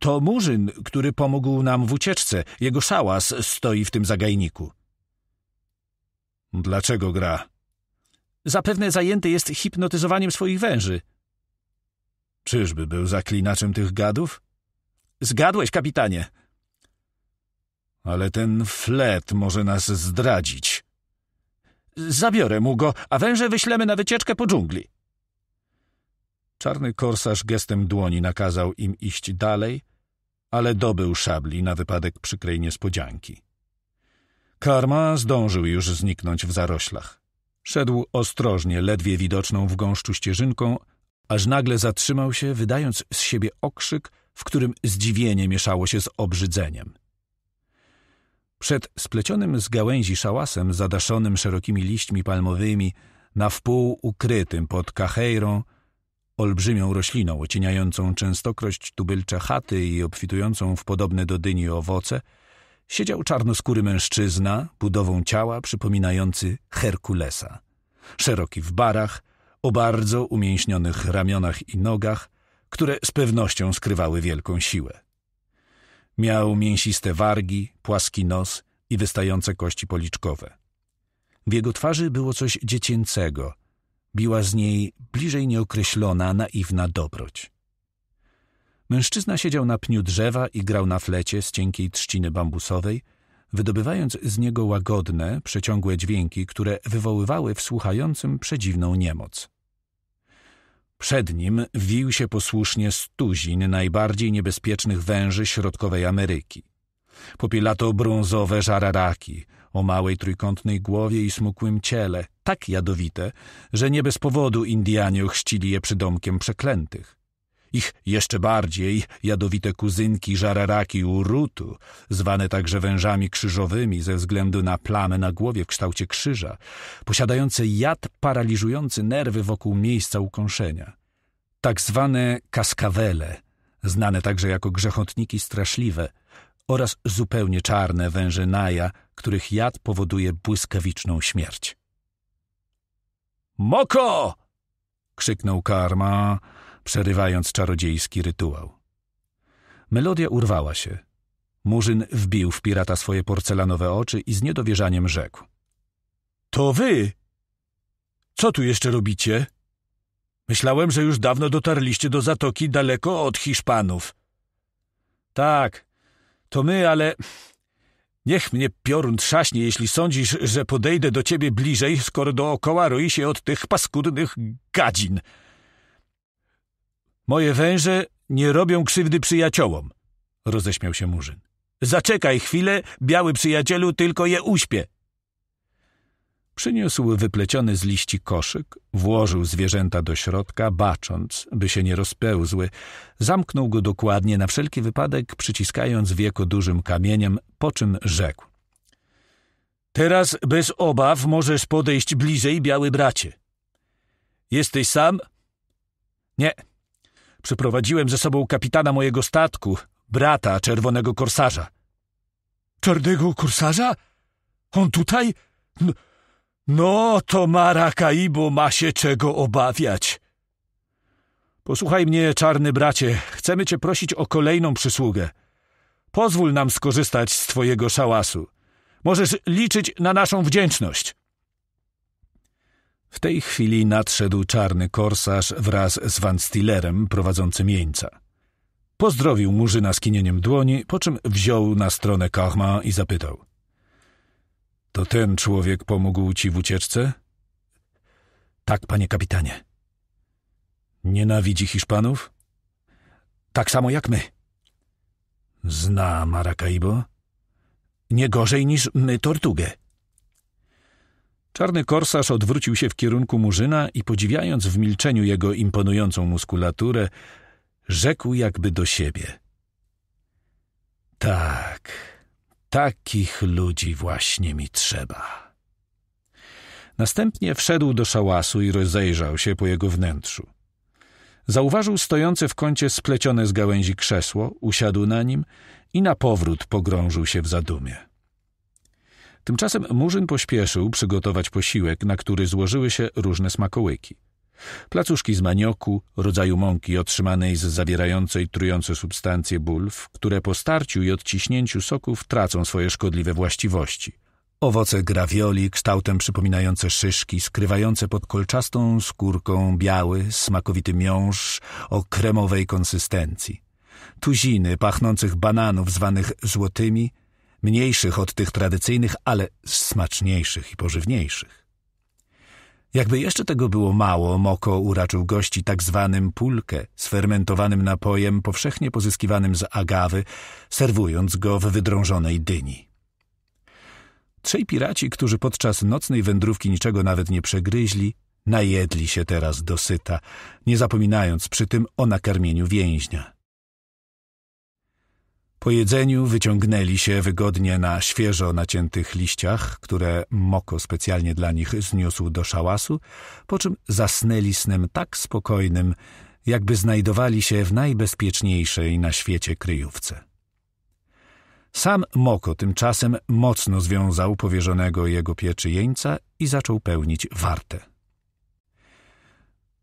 [SPEAKER 1] To murzyn, który pomógł nam w ucieczce. Jego szałas stoi w tym zagajniku. Dlaczego gra? Zapewne zajęty jest hipnotyzowaniem swoich węży – Czyżby był zaklinaczem tych gadów? Zgadłeś, kapitanie. Ale ten flet może nas zdradzić. Zabiorę mu go, a węże wyślemy na wycieczkę po dżungli. Czarny korsarz gestem dłoni nakazał im iść dalej, ale dobył szabli na wypadek przykrej niespodzianki. Karma zdążył już zniknąć w zaroślach. Szedł ostrożnie, ledwie widoczną w gąszczu ścieżynką, aż nagle zatrzymał się, wydając z siebie okrzyk, w którym zdziwienie mieszało się z obrzydzeniem. Przed splecionym z gałęzi szałasem, zadaszonym szerokimi liśćmi palmowymi, na wpół ukrytym pod kachejrą, olbrzymią rośliną ocieniającą częstokroć tubylcze chaty i obfitującą w podobne do dyni owoce, siedział czarnoskóry mężczyzna, budową ciała przypominający Herkulesa. Szeroki w barach, o bardzo umięśnionych ramionach i nogach, które z pewnością skrywały wielką siłę. Miał mięsiste wargi, płaski nos i wystające kości policzkowe. W jego twarzy było coś dziecięcego, biła z niej bliżej nieokreślona, naiwna dobroć. Mężczyzna siedział na pniu drzewa i grał na flecie z cienkiej trzciny bambusowej, wydobywając z niego łagodne, przeciągłe dźwięki, które wywoływały w słuchającym przedziwną niemoc. Przed nim wił się posłusznie stuzin najbardziej niebezpiecznych węży środkowej Ameryki. Popielato-brązowe żararaki o małej trójkątnej głowie i smukłym ciele, tak jadowite, że nie bez powodu Indianie ochrzcili je przydomkiem przeklętych ich jeszcze bardziej jadowite kuzynki żararaki urutu, zwane także wężami krzyżowymi ze względu na plamę na głowie w kształcie krzyża, posiadające jad paraliżujący nerwy wokół miejsca ukąszenia. Tak zwane kaskawele, znane także jako grzechotniki straszliwe, oraz zupełnie czarne węże naja, których jad powoduje błyskawiczną śmierć. Moko! krzyknął karma, przerywając czarodziejski rytuał. Melodia urwała się. Murzyn wbił w pirata swoje porcelanowe oczy i z niedowierzaniem rzekł. To wy! Co tu jeszcze robicie? Myślałem, że już dawno dotarliście do zatoki daleko od Hiszpanów. Tak, to my, ale Niech mnie piorun trzaśnie, jeśli sądzisz, że podejdę do ciebie bliżej, skoro dookoła roi się od tych paskudnych gadzin. Moje węże nie robią krzywdy przyjaciołom, roześmiał się Murzyn. Zaczekaj chwilę, biały przyjacielu, tylko je uśpię. Przyniósł wypleciony z liści koszyk, włożył zwierzęta do środka, bacząc, by się nie rozpełzły. Zamknął go dokładnie, na wszelki wypadek przyciskając wieko dużym kamieniem, po czym rzekł. Teraz bez obaw możesz podejść bliżej, biały bracie. Jesteś sam? Nie, Przyprowadziłem ze sobą kapitana mojego statku, brata czerwonego korsarza.
[SPEAKER 3] Czarnego korsarza? On tutaj? No, no to Marakaibo ma się czego obawiać. Posłuchaj mnie, czarny
[SPEAKER 1] bracie, chcemy cię prosić o kolejną przysługę. Pozwól nam skorzystać z twojego szałasu. Możesz liczyć na naszą wdzięczność. W tej chwili nadszedł czarny korsarz wraz z Van Stillerem prowadzącym jeńca. Pozdrowił murzyna skinieniem dłoni, po czym wziął na stronę Kahma i zapytał – to ten człowiek pomógł ci w ucieczce? Tak, panie kapitanie. Nienawidzi Hiszpanów? Tak samo jak my. Zna Maracaibo? Nie gorzej niż my Tortugę. Czarny korsarz odwrócił się w kierunku murzyna i podziwiając w milczeniu jego imponującą muskulaturę, rzekł jakby do siebie. Tak, takich ludzi właśnie mi trzeba. Następnie wszedł do szałasu i rozejrzał się po jego wnętrzu. Zauważył stojące w kącie splecione z gałęzi krzesło, usiadł na nim i na powrót pogrążył się w zadumie. Tymczasem Murzyn pośpieszył przygotować posiłek, na który złożyły się różne smakołyki. Placuszki z manioku, rodzaju mąki otrzymanej z zawierającej trujące substancje ból, które po starciu i odciśnięciu soków tracą swoje szkodliwe właściwości. Owoce grawioli, kształtem przypominające szyszki, skrywające pod kolczastą skórką biały, smakowity miąższ o kremowej konsystencji. Tuziny pachnących bananów zwanych złotymi – mniejszych od tych tradycyjnych, ale smaczniejszych i pożywniejszych. Jakby jeszcze tego było mało, Moko uraczył gości tak zwanym pulkę, sfermentowanym napojem powszechnie pozyskiwanym z agawy, serwując go w wydrążonej dyni. Trzej piraci, którzy podczas nocnej wędrówki niczego nawet nie przegryźli, najedli się teraz dosyta, nie zapominając przy tym o nakarmieniu więźnia. Po jedzeniu wyciągnęli się wygodnie na świeżo naciętych liściach, które Moko specjalnie dla nich zniósł do szałasu, po czym zasnęli snem tak spokojnym, jakby znajdowali się w najbezpieczniejszej na świecie kryjówce. Sam Moko tymczasem mocno związał powierzonego jego pieczy jeńca i zaczął pełnić wartę.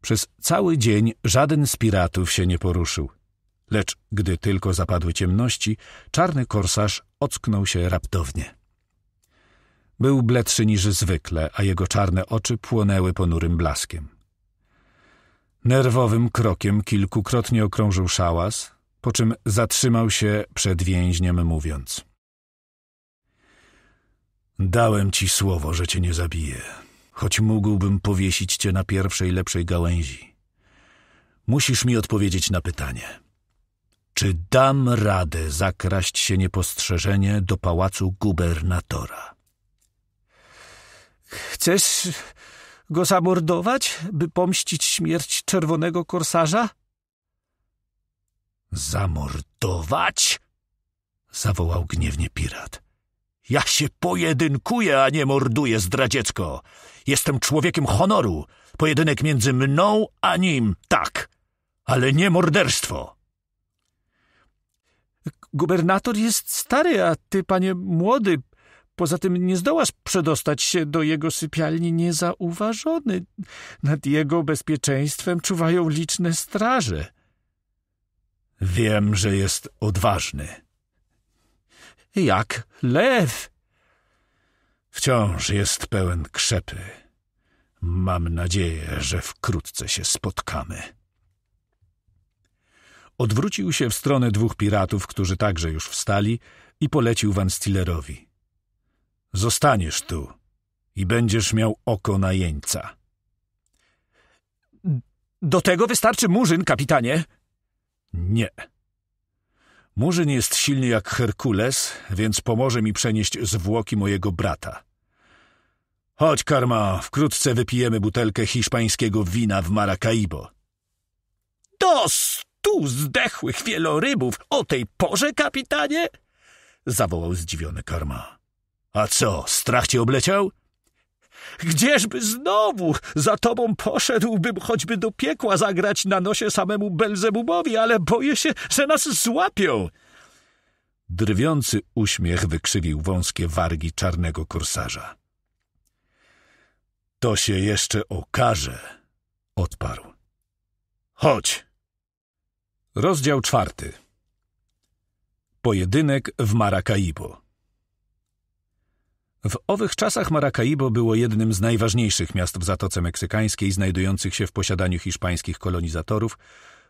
[SPEAKER 1] Przez cały dzień żaden z piratów się nie poruszył – lecz gdy tylko zapadły ciemności, czarny korsarz ocknął się raptownie. Był bledszy niż zwykle, a jego czarne oczy płonęły ponurym blaskiem. Nerwowym krokiem kilkukrotnie okrążył szałas, po czym zatrzymał się przed więźniem mówiąc. Dałem ci słowo, że cię nie zabiję, choć mógłbym powiesić cię na pierwszej lepszej gałęzi. Musisz mi odpowiedzieć na pytanie. Czy dam radę zakraść się niepostrzeżenie do pałacu gubernatora?
[SPEAKER 3] Chcesz go zamordować, by pomścić śmierć czerwonego korsarza?
[SPEAKER 1] Zamordować? zawołał gniewnie pirat. Ja się pojedynkuję, a nie morduję zdradziecko. Jestem człowiekiem honoru. Pojedynek między mną a nim, tak, ale nie morderstwo.
[SPEAKER 3] Gubernator jest stary, a ty, panie, młody. Poza tym nie zdołasz przedostać się do jego sypialni niezauważony. Nad jego bezpieczeństwem czuwają liczne straże.
[SPEAKER 1] Wiem, że jest odważny. Jak lew. Wciąż jest pełen krzepy. Mam nadzieję, że wkrótce się spotkamy. Odwrócił się w stronę dwóch piratów, którzy także już wstali i polecił Van Stillerowi. Zostaniesz tu i będziesz miał oko na jeńca. Do tego wystarczy murzyn, kapitanie. Nie. Murzyn jest silny jak Herkules, więc pomoże mi przenieść zwłoki mojego brata. Chodź, Karma, wkrótce wypijemy butelkę hiszpańskiego wina w Maracaibo. Dost! Tu zdechłych wielorybów o tej porze, kapitanie? Zawołał zdziwiony karma. A co, strach cię obleciał? Gdzieżby znowu
[SPEAKER 3] za tobą poszedłbym choćby do piekła zagrać na nosie samemu Belzebubowi, ale boję się, że nas złapią.
[SPEAKER 1] Drwiący uśmiech wykrzywił wąskie wargi czarnego korsarza. To się jeszcze okaże, odparł. Chodź! Rozdział czwarty. Pojedynek w Maracaibo. W owych czasach Maracaibo było jednym z najważniejszych miast w Zatoce Meksykańskiej, znajdujących się w posiadaniu hiszpańskich kolonizatorów,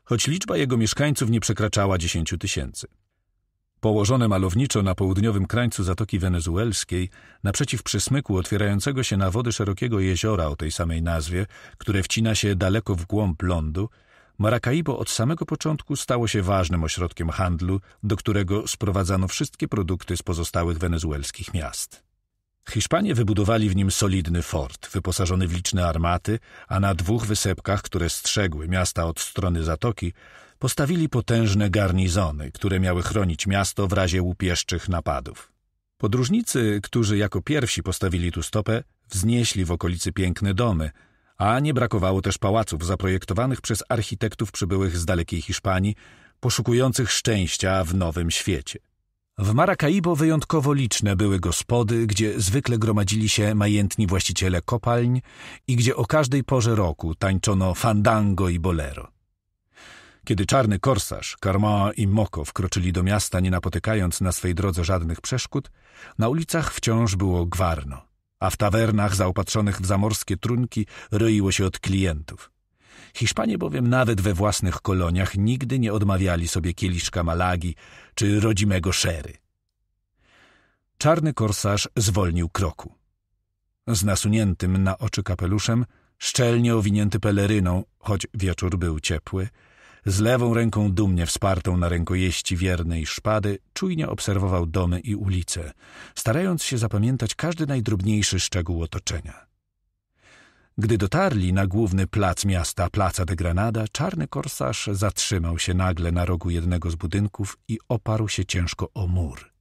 [SPEAKER 1] choć liczba jego mieszkańców nie przekraczała 10 tysięcy. Położone malowniczo na południowym krańcu Zatoki Wenezuelskiej, naprzeciw przysmyku otwierającego się na wody szerokiego jeziora o tej samej nazwie, które wcina się daleko w głąb lądu, Maracaibo od samego początku stało się ważnym ośrodkiem handlu, do którego sprowadzano wszystkie produkty z pozostałych wenezuelskich miast. Hiszpanie wybudowali w nim solidny fort, wyposażony w liczne armaty, a na dwóch wysepkach, które strzegły miasta od strony zatoki, postawili potężne garnizony, które miały chronić miasto w razie łupieszczych napadów. Podróżnicy, którzy jako pierwsi postawili tu stopę, wznieśli w okolicy piękne domy – a nie brakowało też pałaców zaprojektowanych przez architektów przybyłych z dalekiej Hiszpanii, poszukujących szczęścia w nowym świecie. W Maracaibo wyjątkowo liczne były gospody, gdzie zwykle gromadzili się majętni właściciele kopalń i gdzie o każdej porze roku tańczono fandango i bolero. Kiedy czarny korsarz, Karmoa i Moko wkroczyli do miasta, nie napotykając na swej drodze żadnych przeszkód, na ulicach wciąż było gwarno a w tawernach zaopatrzonych w zamorskie trunki roiło się od klientów. Hiszpanie bowiem nawet we własnych koloniach nigdy nie odmawiali sobie kieliszka Malagi czy rodzimego szery. Czarny korsarz zwolnił kroku. Z nasuniętym na oczy kapeluszem, szczelnie owinięty peleryną, choć wieczór był ciepły, z lewą ręką dumnie wspartą na rękojeści wiernej szpady czujnie obserwował domy i ulice, starając się zapamiętać każdy najdrobniejszy szczegół otoczenia. Gdy dotarli na główny plac miasta, Placa de Granada, czarny korsarz zatrzymał się nagle na rogu jednego z budynków i oparł się ciężko o mur.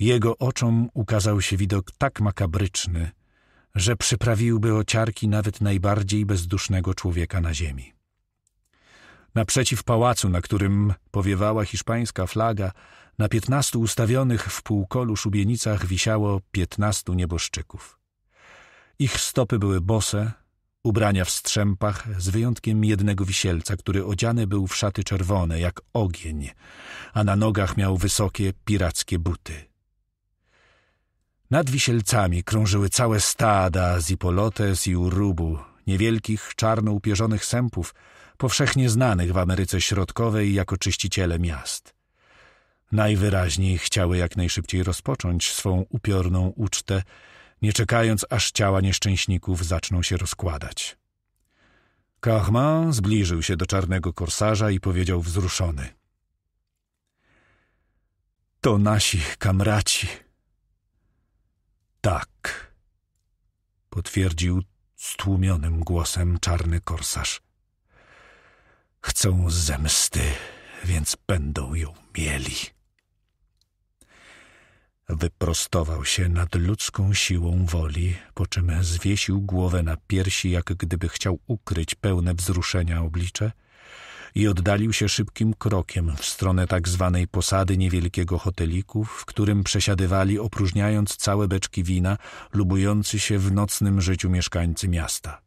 [SPEAKER 1] Jego oczom ukazał się widok tak makabryczny, że przyprawiłby ociarki nawet najbardziej bezdusznego człowieka na ziemi. Naprzeciw pałacu, na którym powiewała hiszpańska flaga, na piętnastu ustawionych w półkolu szubienicach wisiało piętnastu nieboszczyków. Ich stopy były bose, ubrania w strzępach, z wyjątkiem jednego wisielca, który odziany był w szaty czerwone, jak ogień, a na nogach miał wysokie, pirackie buty. Nad wisielcami krążyły całe stada z ipolotes i urubu, niewielkich, czarno upierzonych sępów, powszechnie znanych w Ameryce Środkowej jako czyściciele miast. Najwyraźniej chciały jak najszybciej rozpocząć swą upiorną ucztę, nie czekając aż ciała nieszczęśników zaczną się rozkładać. Kahman zbliżył się do czarnego korsarza i powiedział wzruszony. To nasi kamraci. Tak, potwierdził stłumionym głosem czarny korsarz. Chcą zemsty, więc będą ją mieli. Wyprostował się nad ludzką siłą woli, po czym zwiesił głowę na piersi, jak gdyby chciał ukryć pełne wzruszenia oblicze i oddalił się szybkim krokiem w stronę tak zwanej posady niewielkiego hoteliku, w którym przesiadywali, opróżniając całe beczki wina, lubujący się w nocnym życiu mieszkańcy miasta.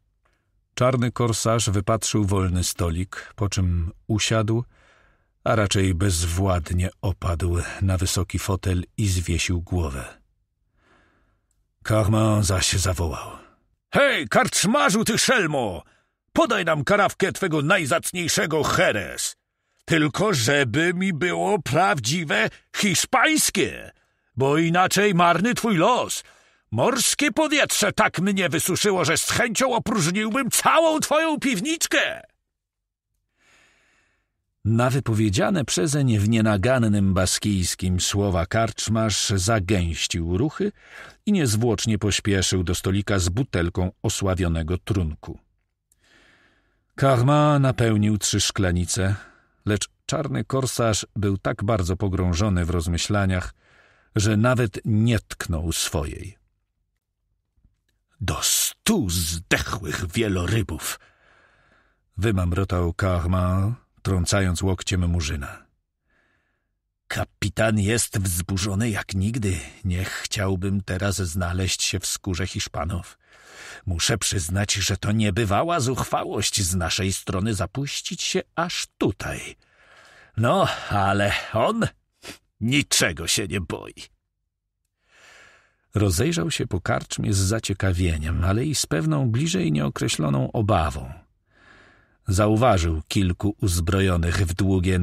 [SPEAKER 1] Czarny korsarz wypatrzył wolny stolik, po czym usiadł, a raczej bezwładnie opadł na wysoki fotel i zwiesił głowę. Karma zaś zawołał. Hej, karczmarzu ty szelmo! Podaj nam karawkę twego najzacniejszego Jerez! Tylko żeby mi było prawdziwe hiszpańskie, bo inaczej marny twój los — Morskie powietrze tak mnie wysuszyło, że z chęcią opróżniłbym całą twoją piwniczkę! Na wypowiedziane przezeń w nienagannym baskijskim słowa karczmarz zagęścił ruchy i niezwłocznie pośpieszył do stolika z butelką osławionego trunku. Karma napełnił trzy szklanice, lecz czarny korsarz był tak bardzo pogrążony w rozmyślaniach, że nawet nie tknął swojej do stu zdechłych wielorybów. Wymamrotał Kahma, trącając łokciem murzyna. Kapitan jest wzburzony jak nigdy. Nie chciałbym teraz znaleźć się w skórze Hiszpanów. Muszę przyznać, że to niebywała zuchwałość z naszej strony zapuścić się aż tutaj. No, ale on niczego się nie boi. Rozejrzał się po karczmie z zaciekawieniem, ale i z pewną bliżej nieokreśloną obawą. Zauważył kilku uzbrojonych w długie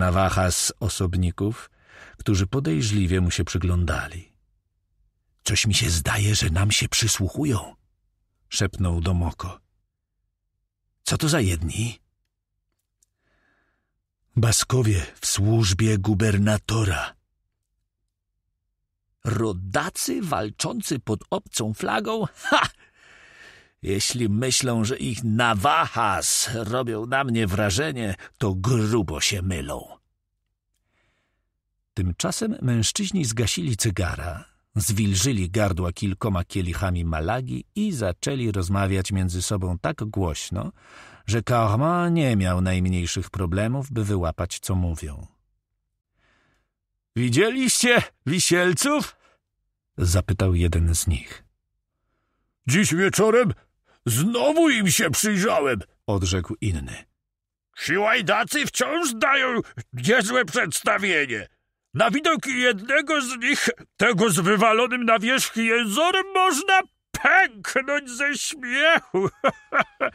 [SPEAKER 1] z osobników, którzy podejrzliwie mu się przyglądali. Coś mi się zdaje, że nam się przysłuchują, szepnął Domoko. Co to za jedni? Baskowie w służbie gubernatora, rodacy walczący pod obcą flagą? Ha! Jeśli myślą, że ich nawahas robią na mnie wrażenie, to grubo się mylą. Tymczasem mężczyźni zgasili cygara, zwilżyli gardła kilkoma kielichami malagi i zaczęli rozmawiać między sobą tak głośno, że Karma nie miał najmniejszych problemów, by wyłapać, co mówią. Widzieliście wisielców? zapytał jeden z nich. Dziś wieczorem znowu im się przyjrzałem, odrzekł inny. Siłajdacy wciąż dają
[SPEAKER 2] niezłe przedstawienie. Na widok jednego z nich, tego z wywalonym na wierzch jezorem, można pęknąć ze śmiechu.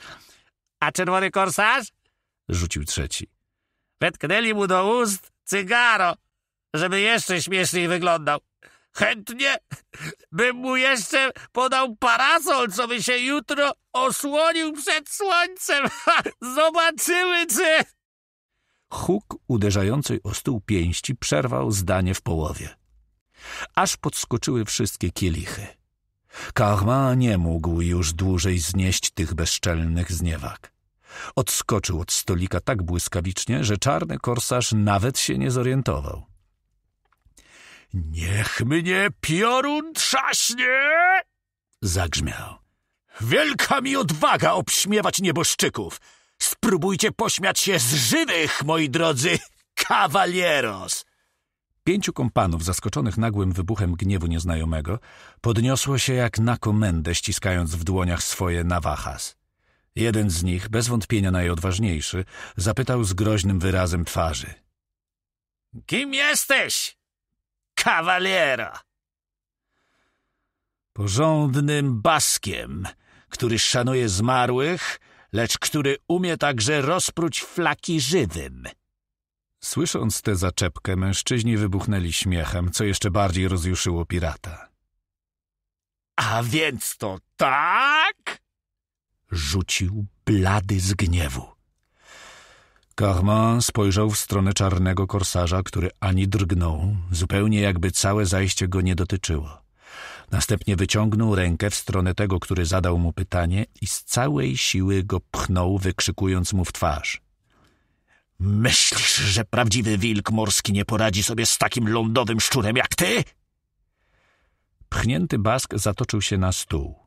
[SPEAKER 2] A czerwony korsarz?
[SPEAKER 1] Rzucił trzeci.
[SPEAKER 2] Wetknęli mu do ust cygaro, żeby jeszcze śmieszniej wyglądał. Chętnie bym mu jeszcze podał parasol, co by się jutro osłonił przed słońcem. Zobaczymy, czy...
[SPEAKER 1] Huk uderzającej o stół pięści przerwał zdanie w połowie. Aż podskoczyły wszystkie kielichy. Karma nie mógł już dłużej znieść tych bezczelnych zniewak. Odskoczył od stolika tak błyskawicznie, że czarny korsarz nawet się nie zorientował. Niech mnie piorun trzaśnie! Zagrzmiał. Wielka mi odwaga obśmiewać nieboszczyków! Spróbujcie pośmiać się z żywych, moi drodzy kawalieros. Pięciu kompanów, zaskoczonych nagłym wybuchem gniewu nieznajomego, podniosło się jak na komendę, ściskając w dłoniach swoje nawachas. Jeden z nich, bez wątpienia najodważniejszy, zapytał z groźnym wyrazem twarzy.
[SPEAKER 2] — Kim jesteś? kawaliera!
[SPEAKER 1] Porządnym baskiem, który szanuje zmarłych, lecz który umie także rozpróć flaki żywym. Słysząc tę zaczepkę, mężczyźni wybuchnęli śmiechem, co jeszcze bardziej rozjuszyło pirata.
[SPEAKER 2] A więc to tak?
[SPEAKER 1] Rzucił blady z gniewu. Carman spojrzał w stronę czarnego korsarza, który ani drgnął, zupełnie jakby całe zajście go nie dotyczyło. Następnie wyciągnął rękę w stronę tego, który zadał mu pytanie i z całej siły go pchnął, wykrzykując mu w twarz. Myślisz, że prawdziwy wilk morski nie poradzi sobie z takim lądowym szczurem jak ty? Pchnięty bask zatoczył się na stół.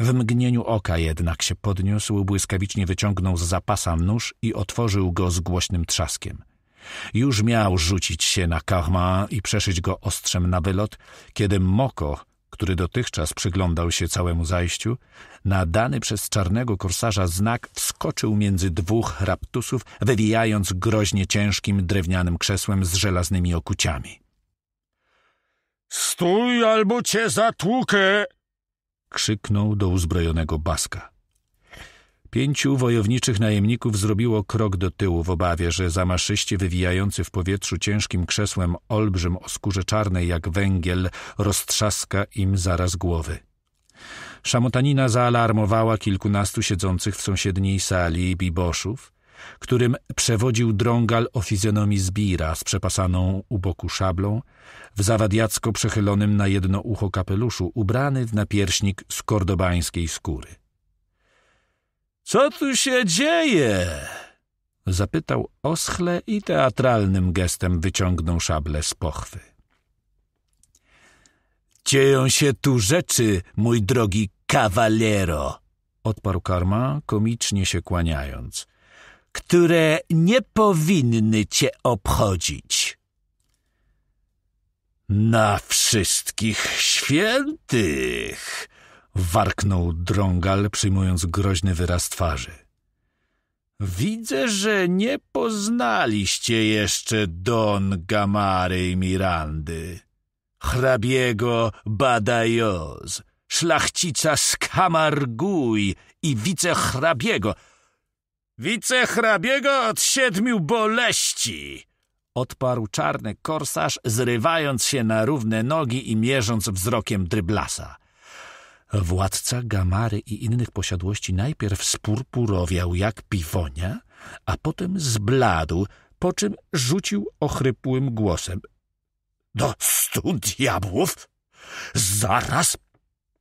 [SPEAKER 1] W mgnieniu oka jednak się podniósł, błyskawicznie wyciągnął z zapasa nóż i otworzył go z głośnym trzaskiem. Już miał rzucić się na Karma i przeszyć go ostrzem na wylot, kiedy Moko, który dotychczas przyglądał się całemu zajściu, na dany przez czarnego korsarza znak wskoczył między dwóch raptusów, wywijając groźnie ciężkim drewnianym krzesłem z żelaznymi okuciami. Stój albo cię zatłukę! krzyknął do uzbrojonego baska. Pięciu wojowniczych najemników zrobiło krok do tyłu w obawie, że zamaszyści wywijający w powietrzu ciężkim krzesłem olbrzym o skórze czarnej jak węgiel roztrzaska im zaraz głowy. Szamotanina zaalarmowała kilkunastu siedzących w sąsiedniej sali biboszów, którym przewodził drągal o fizjonomii zbira z przepasaną u boku szablą, w zawadiacko przechylonym na jedno ucho kapeluszu, ubrany w napierśnik z kordobańskiej skóry. — Co tu się dzieje? — zapytał oschle i teatralnym gestem wyciągnął szablę z pochwy. — Dzieją się tu rzeczy, mój drogi kawalero! — odparł Karma, komicznie się kłaniając — które nie powinny cię obchodzić. Na wszystkich świętych! warknął drągal, przyjmując groźny wyraz twarzy. Widzę, że nie poznaliście jeszcze Don Gamary i Mirandy, hrabiego Badajoz, szlachcica z Kamarguj i wicehrabiego, wicehrabiego od siedmiu boleści, Odparł czarny korsarz, zrywając się na równe nogi i mierząc wzrokiem Dryblasa. Władca Gamary i innych posiadłości najpierw spurpurowiał jak piwonia, a potem zbladł, po czym rzucił ochrypłym głosem. — Do stu diabłów! Zaraz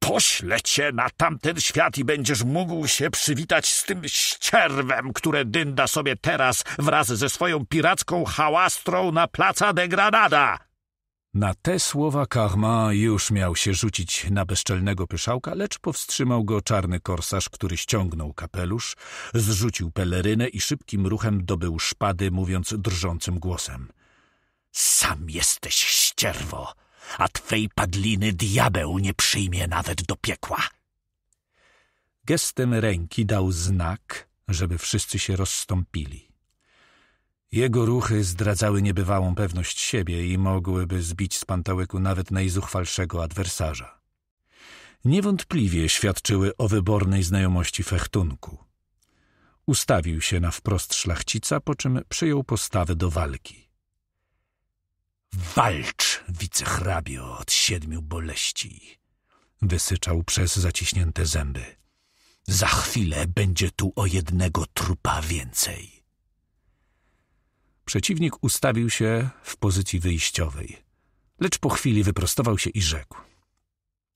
[SPEAKER 1] poślę cię na tamten świat i będziesz mógł się przywitać z tym ścierwem, które dynda sobie teraz wraz ze swoją piracką hałastrą na placa de Granada. Na te słowa Karma już miał się rzucić na bezczelnego pyszałka, lecz powstrzymał go czarny korsarz, który ściągnął kapelusz, zrzucił pelerynę i szybkim ruchem dobył szpady, mówiąc drżącym głosem. — Sam jesteś ścierwo! a twej padliny diabeł nie przyjmie nawet do piekła. Gestem ręki dał znak, żeby wszyscy się rozstąpili. Jego ruchy zdradzały niebywałą pewność siebie i mogłyby zbić z pantałyku nawet najzuchwalszego adwersarza. Niewątpliwie świadczyły o wybornej znajomości fechtunku. Ustawił się na wprost szlachcica, po czym przyjął postawę do walki. Walcz! wicehrabio od siedmiu boleści. Wysyczał przez zaciśnięte zęby. Za chwilę będzie tu o jednego trupa więcej. Przeciwnik ustawił się w pozycji wyjściowej, lecz po chwili wyprostował się i rzekł.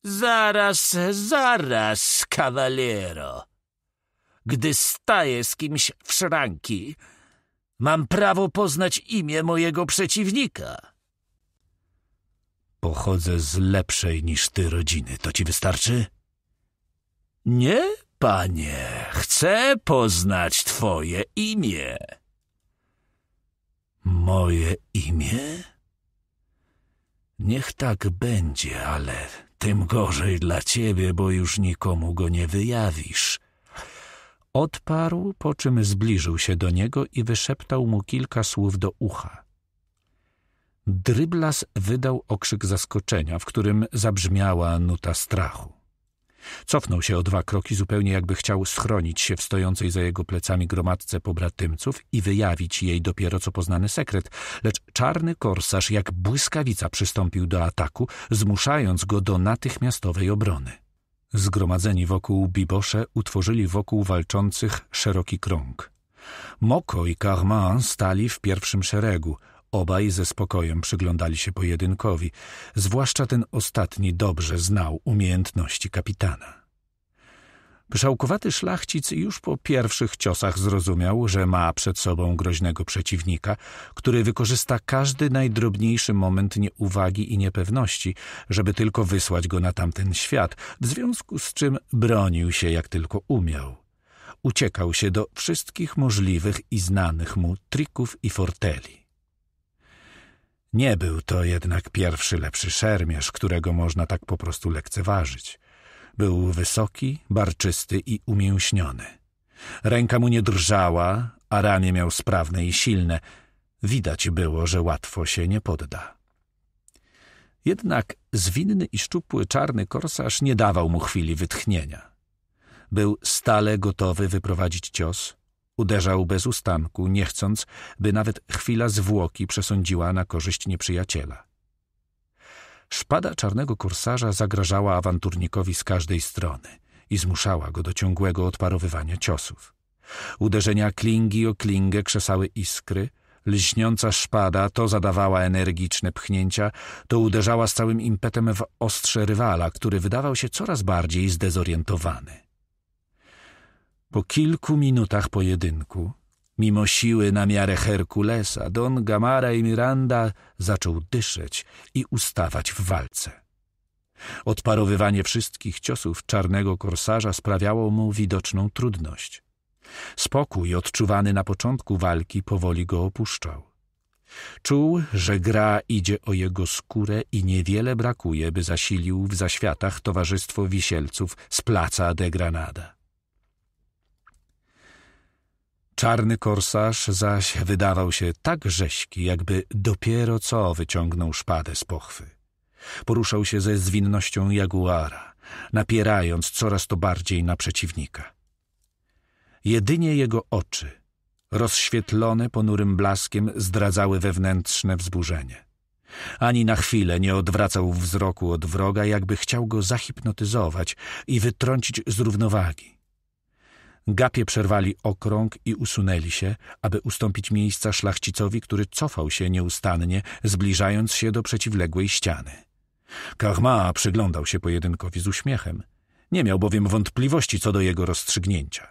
[SPEAKER 2] Zaraz, zaraz, kawalero.
[SPEAKER 1] Gdy staję z kimś w szranki, mam prawo poznać imię mojego przeciwnika. Pochodzę z lepszej niż ty rodziny. To ci wystarczy? Nie, panie. Chcę poznać twoje imię. Moje imię? Niech tak będzie, ale tym gorzej dla ciebie, bo już nikomu go nie wyjawisz. Odparł, po czym zbliżył się do niego i wyszeptał mu kilka słów do ucha. Dryblas wydał okrzyk zaskoczenia, w którym zabrzmiała nuta strachu. Cofnął się o dwa kroki, zupełnie jakby chciał schronić się w stojącej za jego plecami gromadce pobratymców i wyjawić jej dopiero co poznany sekret, lecz czarny korsarz jak błyskawica przystąpił do ataku, zmuszając go do natychmiastowej obrony. Zgromadzeni wokół Bibosze utworzyli wokół walczących szeroki krąg. Moko i Carman stali w pierwszym szeregu, Obaj ze spokojem przyglądali się pojedynkowi, zwłaszcza ten ostatni dobrze znał umiejętności kapitana. Szałkowaty szlachcic już po pierwszych ciosach zrozumiał, że ma przed sobą groźnego przeciwnika, który wykorzysta każdy najdrobniejszy moment nieuwagi i niepewności, żeby tylko wysłać go na tamten świat, w związku z czym bronił się jak tylko umiał. Uciekał się do wszystkich możliwych i znanych mu trików i forteli. Nie był to jednak pierwszy lepszy szermierz, którego można tak po prostu lekceważyć. Był wysoki, barczysty i umięśniony. Ręka mu nie drżała, a ramię miał sprawne i silne. Widać było, że łatwo się nie podda. Jednak zwinny i szczupły czarny korsarz nie dawał mu chwili wytchnienia. Był stale gotowy wyprowadzić cios, Uderzał bez ustanku, nie chcąc, by nawet chwila zwłoki przesądziła na korzyść nieprzyjaciela. Szpada czarnego korsarza zagrażała awanturnikowi z każdej strony i zmuszała go do ciągłego odparowywania ciosów. Uderzenia klingi o klingę krzesały iskry, lśniąca szpada to zadawała energiczne pchnięcia, to uderzała z całym impetem w ostrze rywala, który wydawał się coraz bardziej zdezorientowany. Po kilku minutach pojedynku, mimo siły na miarę Herkulesa, Don Gamara i Miranda zaczął dyszeć i ustawać w walce. Odparowywanie wszystkich ciosów czarnego korsarza sprawiało mu widoczną trudność. Spokój odczuwany na początku walki powoli go opuszczał. Czuł, że gra idzie o jego skórę i niewiele brakuje, by zasilił w zaświatach towarzystwo wisielców z placa de Granada. Czarny korsarz zaś wydawał się tak rześki, jakby dopiero co wyciągnął szpadę z pochwy. Poruszał się ze zwinnością jaguara, napierając coraz to bardziej na przeciwnika. Jedynie jego oczy, rozświetlone ponurym blaskiem, zdradzały wewnętrzne wzburzenie. Ani na chwilę nie odwracał wzroku od wroga, jakby chciał go zahipnotyzować i wytrącić z równowagi. Gapie przerwali okrąg i usunęli się, aby ustąpić miejsca szlachcicowi, który cofał się nieustannie, zbliżając się do przeciwległej ściany. Kahma przyglądał się pojedynkowi z uśmiechem. Nie miał bowiem wątpliwości co do jego rozstrzygnięcia.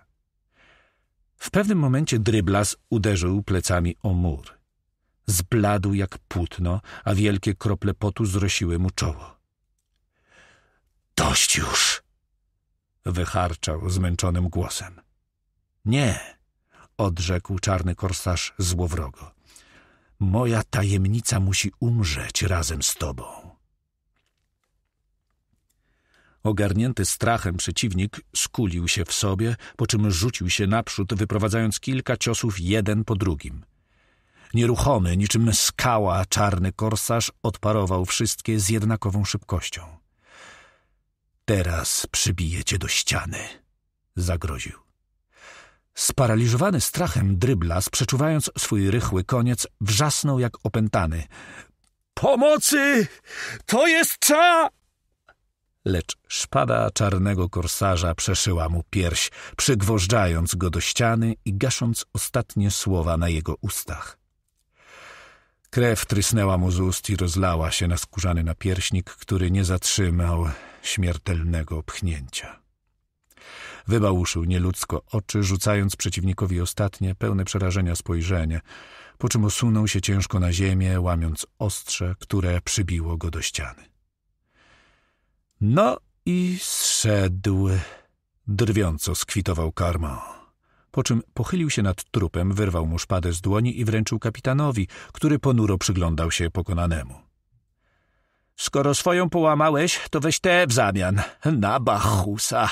[SPEAKER 1] W pewnym momencie Dryblas uderzył plecami o mur. Zbladł jak płótno, a wielkie krople potu zrosiły mu czoło. Dość już! wycharczał zmęczonym głosem. Nie, odrzekł czarny korsarz złowrogo. Moja tajemnica musi umrzeć razem z tobą. Ogarnięty strachem przeciwnik skulił się w sobie, po czym rzucił się naprzód, wyprowadzając kilka ciosów jeden po drugim. Nieruchomy, niczym skała, czarny korsarz odparował wszystkie z jednakową szybkością. Teraz przybijecie do ściany, zagroził. Sparaliżowany strachem dryblas, przeczuwając swój rychły koniec, wrzasnął jak opętany. Pomocy! To jest cza! Lecz szpada czarnego korsarza przeszyła mu pierś, przygwożdżając go do ściany i gasząc ostatnie słowa na jego ustach. Krew trysnęła mu z ust i rozlała się na skórzany napierśnik, który nie zatrzymał śmiertelnego pchnięcia. Wybałuszył nieludzko oczy, rzucając przeciwnikowi ostatnie, pełne przerażenia spojrzenie, po czym osunął się ciężko na ziemię, łamiąc ostrze, które przybiło go do ściany. No i zszedł. Drwiąco skwitował karma Po czym pochylił się nad trupem, wyrwał mu szpadę z dłoni i wręczył kapitanowi, który ponuro przyglądał się pokonanemu. Skoro swoją połamałeś, to weź tę w zamian. Na bachusa!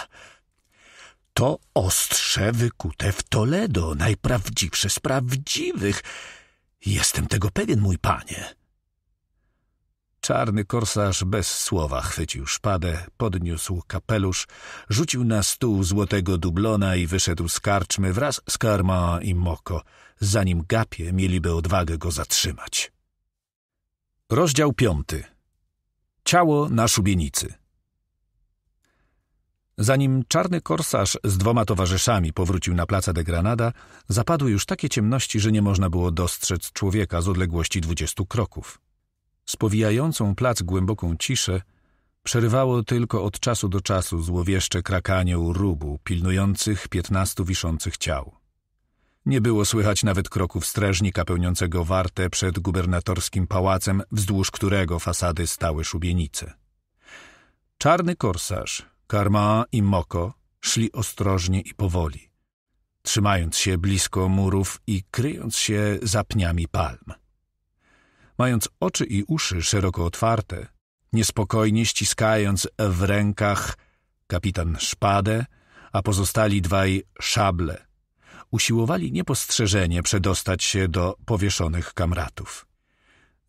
[SPEAKER 1] To ostrze wykute w Toledo, najprawdziwsze z prawdziwych. Jestem tego pewien, mój panie. Czarny korsarz bez słowa chwycił szpadę, podniósł kapelusz, rzucił na stół złotego dublona i wyszedł z karczmy wraz z Karma i Moko, zanim gapie mieliby odwagę go zatrzymać. Rozdział piąty. Ciało na szubienicy. Zanim czarny korsarz z dwoma towarzyszami powrócił na Placa de Granada, zapadły już takie ciemności, że nie można było dostrzec człowieka z odległości dwudziestu kroków. Spowijającą plac głęboką ciszę przerywało tylko od czasu do czasu złowieszcze krakanie rubu pilnujących piętnastu wiszących ciał. Nie było słychać nawet kroków strażnika pełniącego wartę przed gubernatorskim pałacem, wzdłuż którego fasady stały szubienice. Czarny korsarz – Karma i Moko szli ostrożnie i powoli, trzymając się blisko murów i kryjąc się za pniami palm. Mając oczy i uszy szeroko otwarte, niespokojnie ściskając w rękach kapitan szpadę, a pozostali dwaj szable, usiłowali niepostrzeżenie przedostać się do powieszonych kamratów.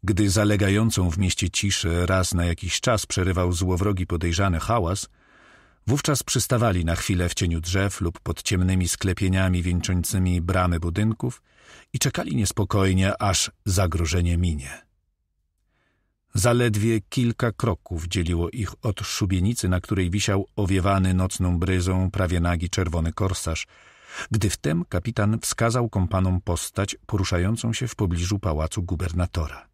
[SPEAKER 1] Gdy zalegającą w mieście ciszę raz na jakiś czas przerywał złowrogi podejrzany hałas, Wówczas przystawali na chwilę w cieniu drzew lub pod ciemnymi sklepieniami wieńczącymi bramy budynków i czekali niespokojnie, aż zagrożenie minie. Zaledwie kilka kroków dzieliło ich od szubienicy, na której wisiał owiewany nocną bryzą prawie nagi czerwony korsarz, gdy wtem kapitan wskazał kompanom postać poruszającą się w pobliżu pałacu gubernatora.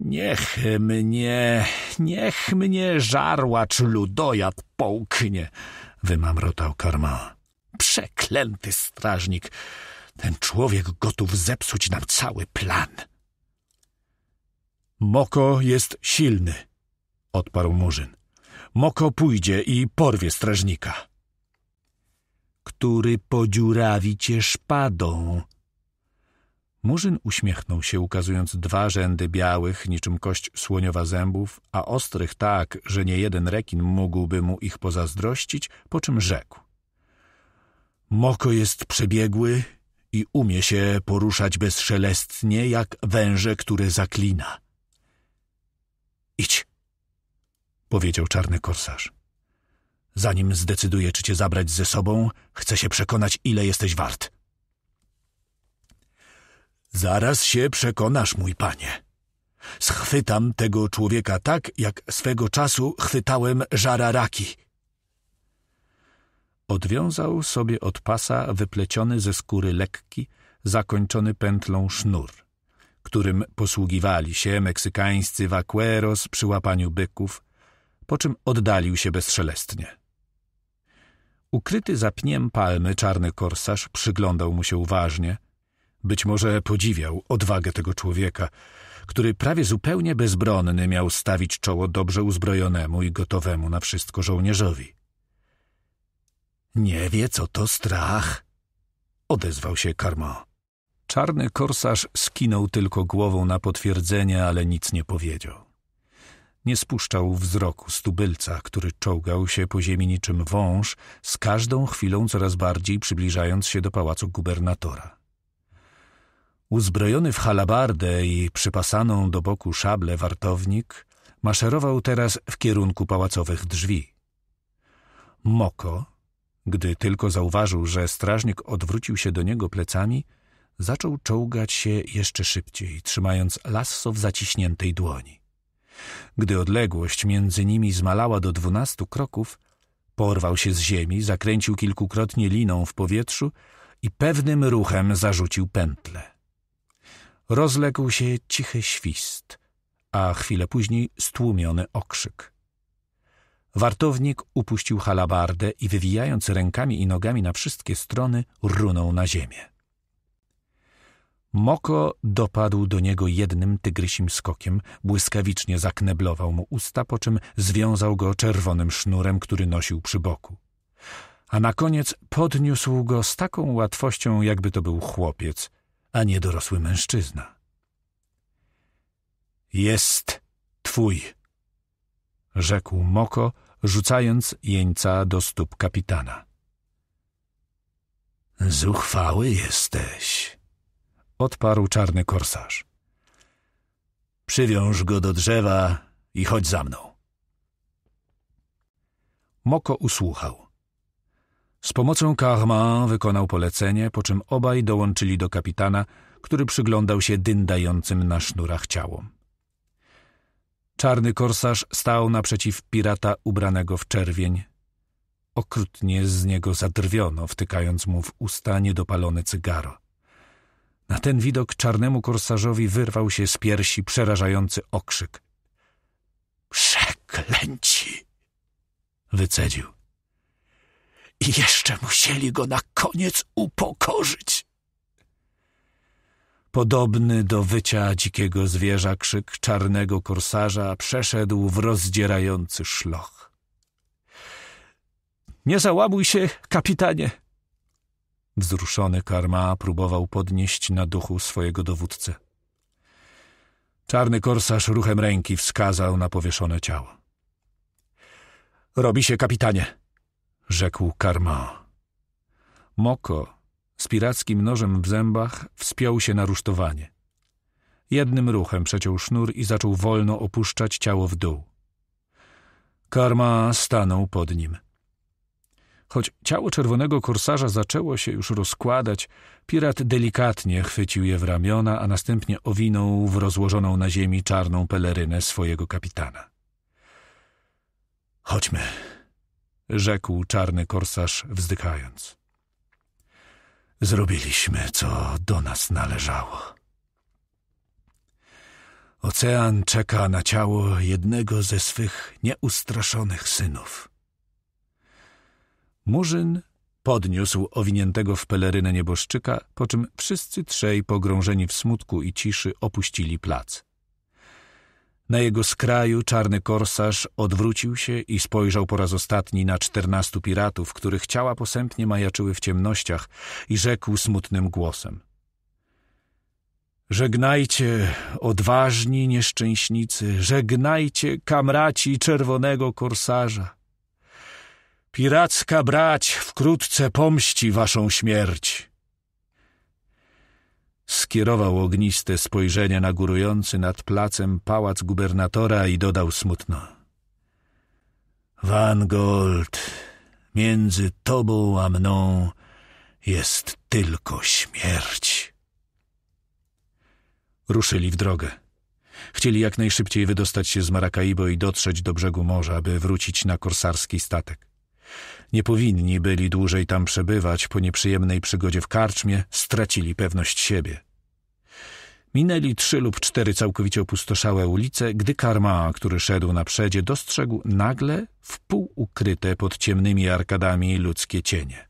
[SPEAKER 1] Niech mnie, niech mnie żarłacz ludojad połknie, wymamrotał Karma. Przeklęty strażnik, ten człowiek gotów zepsuć nam cały plan. Moko jest silny, odparł Murzyn. Moko pójdzie i porwie strażnika. Który podziurawi cię szpadą, Murzyn uśmiechnął się, ukazując dwa rzędy białych, niczym kość słoniowa zębów, a ostrych tak, że nie jeden rekin mógłby mu ich pozazdrościć, po czym rzekł. Moko jest przebiegły i umie się poruszać bezszelestnie, jak węże, który zaklina. Idź, powiedział czarny korsarz. Zanim zdecyduje, czy cię zabrać ze sobą, chcę się przekonać, ile jesteś wart. Zaraz się przekonasz, mój panie. Schwytam tego człowieka tak, jak swego czasu chwytałem żararaki. Odwiązał sobie od pasa wypleciony ze skóry lekki, zakończony pętlą sznur, którym posługiwali się meksykańscy waqueros przy łapaniu byków, po czym oddalił się bezszelestnie. Ukryty za pniem palmy czarny korsarz przyglądał mu się uważnie – być może podziwiał odwagę tego człowieka, który prawie zupełnie bezbronny miał stawić czoło dobrze uzbrojonemu i gotowemu na wszystko żołnierzowi. Nie wie, co to strach, odezwał się Karmo. Czarny korsarz skinął tylko głową na potwierdzenie, ale nic nie powiedział. Nie spuszczał wzroku stubylca, który czołgał się po ziemi niczym wąż, z każdą chwilą coraz bardziej przybliżając się do pałacu gubernatora. Uzbrojony w halabardę i przypasaną do boku szablę wartownik maszerował teraz w kierunku pałacowych drzwi. Moko, gdy tylko zauważył, że strażnik odwrócił się do niego plecami, zaczął czołgać się jeszcze szybciej, trzymając lasso w zaciśniętej dłoni. Gdy odległość między nimi zmalała do dwunastu kroków, porwał się z ziemi, zakręcił kilkukrotnie liną w powietrzu i pewnym ruchem zarzucił pętlę rozległ się cichy świst, a chwilę później stłumiony okrzyk. Wartownik upuścił halabardę i wywijając rękami i nogami na wszystkie strony, runął na ziemię. Moko dopadł do niego jednym tygrysim skokiem, błyskawicznie zakneblował mu usta, po czym związał go czerwonym sznurem, który nosił przy boku. A na koniec podniósł go z taką łatwością, jakby to był chłopiec, a nie dorosły mężczyzna. Jest twój, rzekł Moko, rzucając jeńca do stóp kapitana. Zuchwały jesteś, odparł czarny korsarz. Przywiąż go do drzewa i chodź za mną. Moko usłuchał. Z pomocą Carman wykonał polecenie, po czym obaj dołączyli do kapitana, który przyglądał się dyndającym na sznurach ciałom. Czarny korsarz stał naprzeciw pirata ubranego w czerwień. Okrutnie z niego zadrwiono, wtykając mu w usta niedopalone cygaro. Na ten widok czarnemu korsarzowi wyrwał się z piersi przerażający okrzyk.
[SPEAKER 4] Przeklęci!
[SPEAKER 1] Wycedził i jeszcze musieli go na
[SPEAKER 3] koniec upokorzyć.
[SPEAKER 1] Podobny do wycia dzikiego zwierza krzyk czarnego korsarza przeszedł w rozdzierający szloch. Nie załamuj się, kapitanie! Wzruszony Karma próbował podnieść na duchu swojego dowódcę. Czarny korsarz ruchem ręki wskazał na powieszone ciało. Robi się, kapitanie! rzekł Karma. Moko z pirackim nożem w zębach wspiął się na rusztowanie. Jednym ruchem przeciął sznur i zaczął wolno opuszczać ciało w dół. Karma stanął pod nim. Choć ciało czerwonego korsarza zaczęło się już rozkładać, pirat delikatnie chwycił je w ramiona, a następnie owinął w rozłożoną na ziemi czarną pelerynę swojego kapitana. Chodźmy, rzekł czarny korsarz, wzdychając. Zrobiliśmy, co do nas należało. Ocean czeka na ciało jednego ze swych nieustraszonych synów. Murzyn podniósł owiniętego w pelerynę nieboszczyka, po czym wszyscy trzej, pogrążeni w smutku i ciszy, opuścili plac. Na jego skraju czarny korsarz odwrócił się i spojrzał po raz ostatni na czternastu piratów, których ciała posępnie majaczyły w ciemnościach i rzekł smutnym głosem. Żegnajcie, odważni nieszczęśnicy, żegnajcie, kamraci czerwonego korsarza. Piracka brać wkrótce pomści waszą śmierć. Skierował ogniste spojrzenie na górujący nad placem pałac gubernatora i dodał smutno. Wangold, między tobą a mną jest tylko śmierć. Ruszyli w drogę. Chcieli jak najszybciej wydostać się z Marakaibo i dotrzeć do brzegu morza, by wrócić na korsarski statek nie powinni byli dłużej tam przebywać po nieprzyjemnej przygodzie w karczmie, stracili pewność siebie. Minęli trzy lub cztery całkowicie opustoszałe ulice, gdy karma, który szedł na przedzie, dostrzegł
[SPEAKER 3] nagle wpół
[SPEAKER 1] ukryte pod ciemnymi arkadami ludzkie cienie.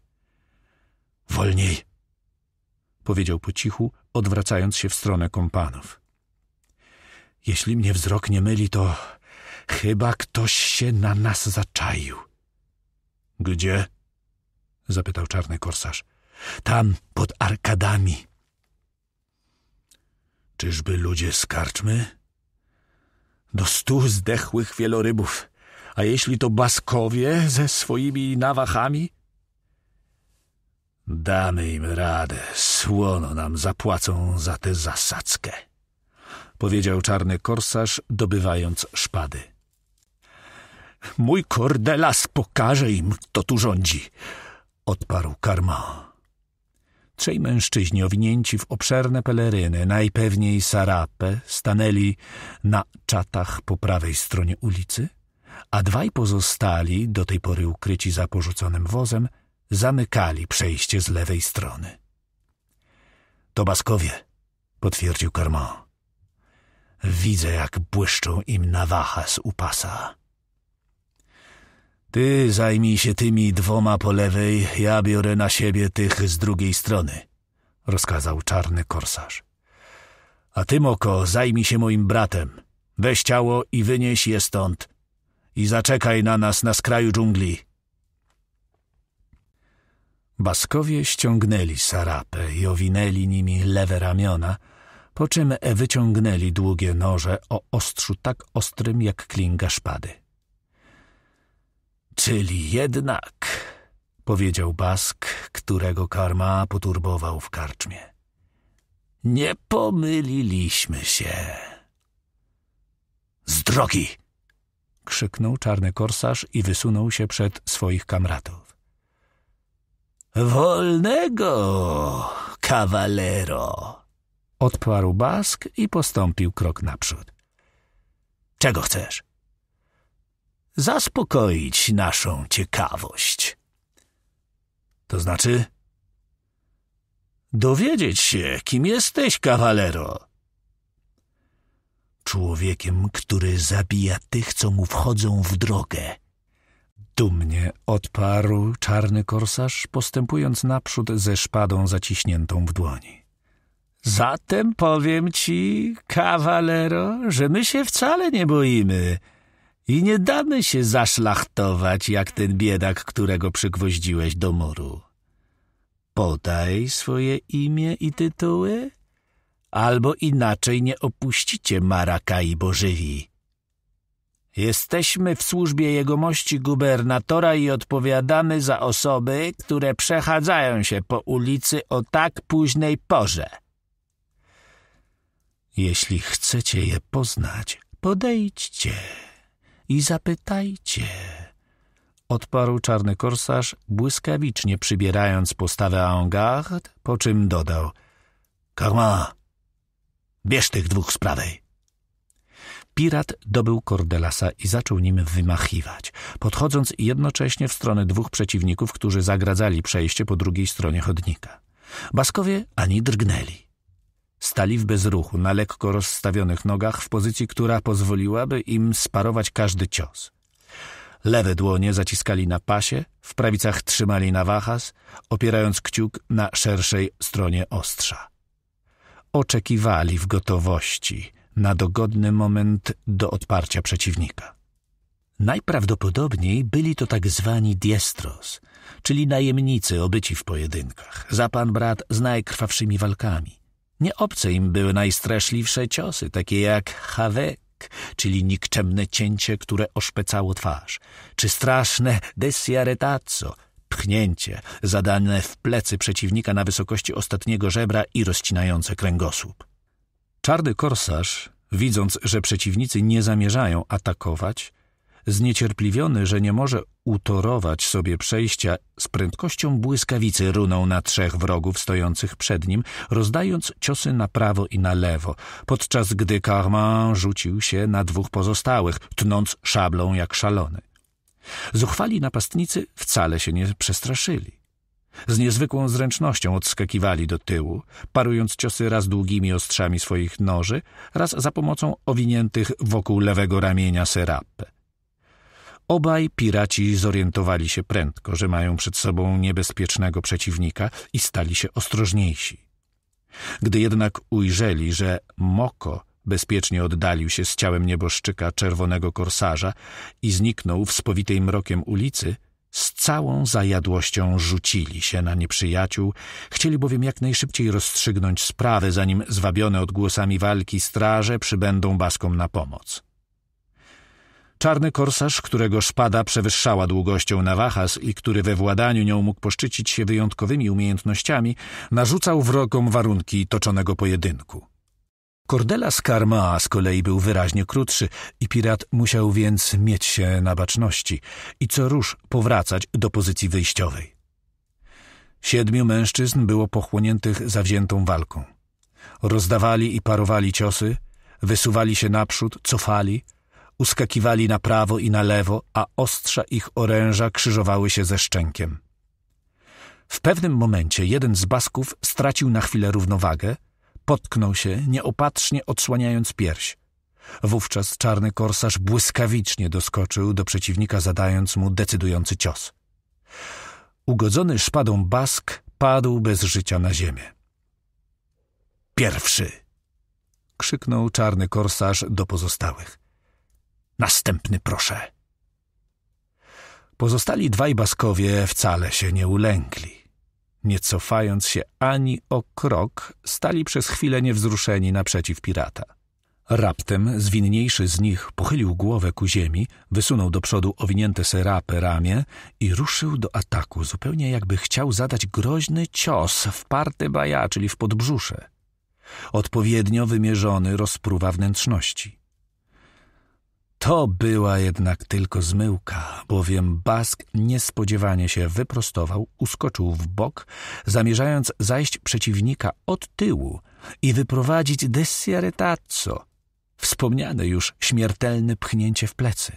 [SPEAKER 1] Wolniej! powiedział po cichu, odwracając się w stronę kompanów. Jeśli mnie wzrok nie myli, to chyba ktoś się na nas zaczaił. Gdzie? zapytał czarny korsarz. Tam, pod arkadami. Czyżby ludzie skarczmy? Do stu zdechłych wielorybów. A jeśli to baskowie ze swoimi nawachami? Damy im radę, słono nam zapłacą za tę zasadzkę, powiedział czarny korsarz, dobywając szpady. Mój kordelas pokaże im, kto tu rządzi, odparł Karma. Trzej mężczyźni owinięci w obszerne peleryny, najpewniej Sarape, stanęli na czatach po prawej stronie ulicy, a dwaj pozostali, do tej pory ukryci za porzuconym wozem, zamykali przejście z lewej strony. To Baskowie, potwierdził Karma. Widzę, jak błyszczą im na wacha z upasa. Ty zajmij się tymi dwoma po lewej, ja biorę na siebie tych z drugiej strony, rozkazał czarny korsarz. A ty, Moko, zajmij się moim bratem. Weź ciało i wynieś je stąd. I zaczekaj na nas na skraju dżungli. Baskowie ściągnęli sarapę i owinęli nimi lewe ramiona, po czym wyciągnęli długie noże o ostrzu tak ostrym jak klinga szpady. Czyli jednak, powiedział Bask, którego karma poturbował w karczmie. Nie pomyliliśmy się. Z drogi! krzyknął czarny korsarz i wysunął się przed swoich kamratów. Wolnego, kawalero! Odparł Bask i postąpił krok naprzód. Czego chcesz? zaspokoić naszą ciekawość. To znaczy? Dowiedzieć się, kim jesteś, kawalero. Człowiekiem, który zabija tych, co mu wchodzą w drogę. Dumnie odparł czarny korsarz, postępując naprzód ze szpadą zaciśniętą w dłoni. Zatem powiem ci, kawalero, że my się wcale nie boimy i nie damy się zaszlachtować jak ten biedak, którego przygwoździłeś do muru. Podaj swoje imię i tytuły, albo inaczej nie opuścicie Marakai Bożywi. Jesteśmy w służbie jegomości gubernatora i odpowiadamy za osoby, które przechadzają się po ulicy o tak późnej porze. Jeśli chcecie je poznać,
[SPEAKER 3] podejdźcie i zapytajcie.
[SPEAKER 1] Odparł czarny korsarz, błyskawicznie przybierając postawę garde, po czym dodał. Karma, bierz tych dwóch z prawej. Pirat dobył Cordelasa i zaczął nim wymachiwać, podchodząc jednocześnie w stronę dwóch przeciwników, którzy zagradzali przejście po drugiej stronie chodnika. Baskowie ani drgnęli. Stali w bezruchu, na lekko rozstawionych nogach, w pozycji, która pozwoliłaby im sparować każdy cios. Lewe dłonie zaciskali na pasie, w prawicach trzymali na wachas, opierając kciuk na szerszej stronie ostrza. Oczekiwali w gotowości na dogodny moment do odparcia przeciwnika. Najprawdopodobniej byli to tak zwani diestros, czyli najemnicy obyci w pojedynkach, zapan brat z najkrwawszymi walkami. Nie obce im były najstraszliwsze ciosy, takie jak chavec, czyli nikczemne cięcie, które oszpecało twarz, czy straszne desiaretazzo, pchnięcie zadane w plecy przeciwnika na wysokości ostatniego żebra i rozcinające kręgosłup. Czarny korsarz, widząc, że przeciwnicy nie zamierzają atakować, Zniecierpliwiony, że nie może utorować sobie przejścia, z prędkością błyskawicy runął na trzech wrogów stojących przed nim, rozdając ciosy na prawo i na lewo, podczas gdy Carman rzucił się na dwóch pozostałych, tnąc szablą jak szalony. Zuchwali napastnicy wcale się nie przestraszyli. Z niezwykłą zręcznością odskakiwali do tyłu, parując ciosy raz długimi ostrzami swoich noży, raz za pomocą owiniętych wokół lewego ramienia serape. Obaj piraci zorientowali się prędko, że mają przed sobą niebezpiecznego przeciwnika i stali się ostrożniejsi. Gdy jednak ujrzeli, że Moko bezpiecznie oddalił się z ciałem nieboszczyka czerwonego korsarza i zniknął w spowitej mrokiem ulicy, z całą zajadłością rzucili się na nieprzyjaciół, chcieli bowiem jak najszybciej rozstrzygnąć sprawę, zanim zwabione odgłosami walki straże przybędą baskom na pomoc. Czarny korsarz, którego szpada przewyższała długością na wachas i który we władaniu nią mógł poszczycić się wyjątkowymi umiejętnościami, narzucał wrogom warunki toczonego pojedynku. Kordela z z kolei był wyraźnie krótszy i pirat musiał więc mieć się na baczności i co rusz powracać do pozycji wyjściowej. Siedmiu mężczyzn było pochłoniętych zawziętą walką. Rozdawali i parowali ciosy, wysuwali się naprzód, cofali – uskakiwali na prawo i na lewo, a ostrza ich oręża krzyżowały się ze szczękiem. W pewnym momencie jeden z basków stracił na chwilę równowagę, potknął się, nieopatrznie odsłaniając pierś. Wówczas czarny korsarz błyskawicznie doskoczył do przeciwnika, zadając mu decydujący cios. Ugodzony szpadą bask padł bez życia na ziemię. Pierwszy! krzyknął czarny korsarz do pozostałych. Następny proszę. Pozostali dwaj baskowie wcale się nie ulękli. Nie cofając się ani o krok, stali przez chwilę niewzruszeni naprzeciw pirata. Raptem zwinniejszy z nich pochylił głowę ku ziemi, wysunął do przodu owinięte serapę ramię i ruszył do ataku, zupełnie jakby chciał zadać groźny cios w parte baja, czyli w podbrzusze. Odpowiednio wymierzony rozpruwa wnętrzności. To była jednak tylko zmyłka, bowiem Bask niespodziewanie się wyprostował, uskoczył w bok, zamierzając zajść przeciwnika od tyłu i wyprowadzić desideratazzo, wspomniane już śmiertelne pchnięcie w plecy.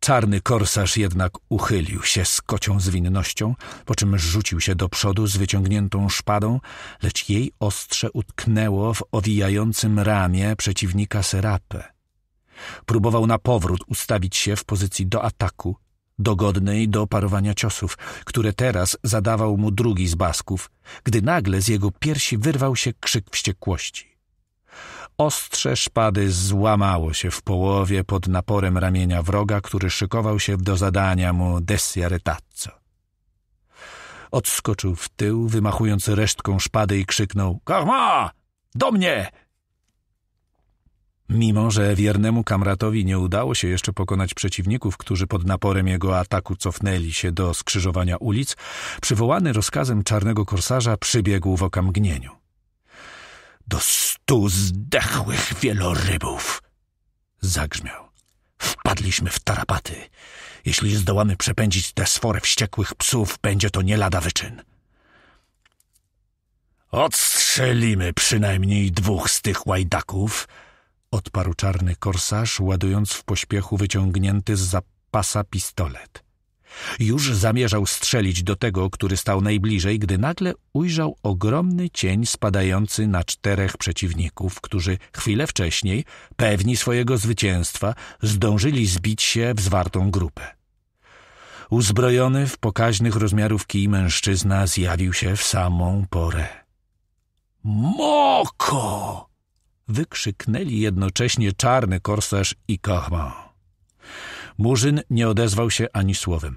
[SPEAKER 1] Czarny korsarz jednak uchylił się z kocią zwinnością, po czym rzucił się do przodu z wyciągniętą szpadą, lecz jej ostrze utknęło w owijającym ramię przeciwnika Serapę. Próbował na powrót ustawić się w pozycji do ataku, dogodnej do parowania ciosów, które teraz zadawał mu drugi z basków, gdy nagle z jego piersi wyrwał się krzyk wściekłości. Ostrze szpady złamało się w połowie pod naporem ramienia wroga, który szykował się do zadania mu desiaretazzo. Odskoczył w tył, wymachując resztką szpady i krzyknął – Karma! Do mnie! Mimo, że wiernemu kamratowi nie udało się jeszcze pokonać przeciwników, którzy pod naporem jego ataku cofnęli się do skrzyżowania ulic, przywołany rozkazem czarnego korsarza przybiegł w okamgnieniu. Do stu zdechłych wielorybów! Zagrzmiał. Wpadliśmy w tarapaty. Jeśli zdołamy przepędzić tę sforę wściekłych psów, będzie to nie lada wyczyn. Odstrzelimy przynajmniej dwóch z tych łajdaków – odparł czarny korsarz, ładując w pośpiechu wyciągnięty z zapasa pistolet. Już zamierzał strzelić do tego, który stał najbliżej, gdy nagle ujrzał ogromny cień spadający na czterech przeciwników, którzy chwilę wcześniej, pewni swojego zwycięstwa, zdążyli zbić się w zwartą grupę. Uzbrojony w pokaźnych rozmiarów kij mężczyzna zjawił się w samą porę. Moko! Wykrzyknęli jednocześnie czarny korsarz i kahman. Murzyn nie odezwał się ani słowem.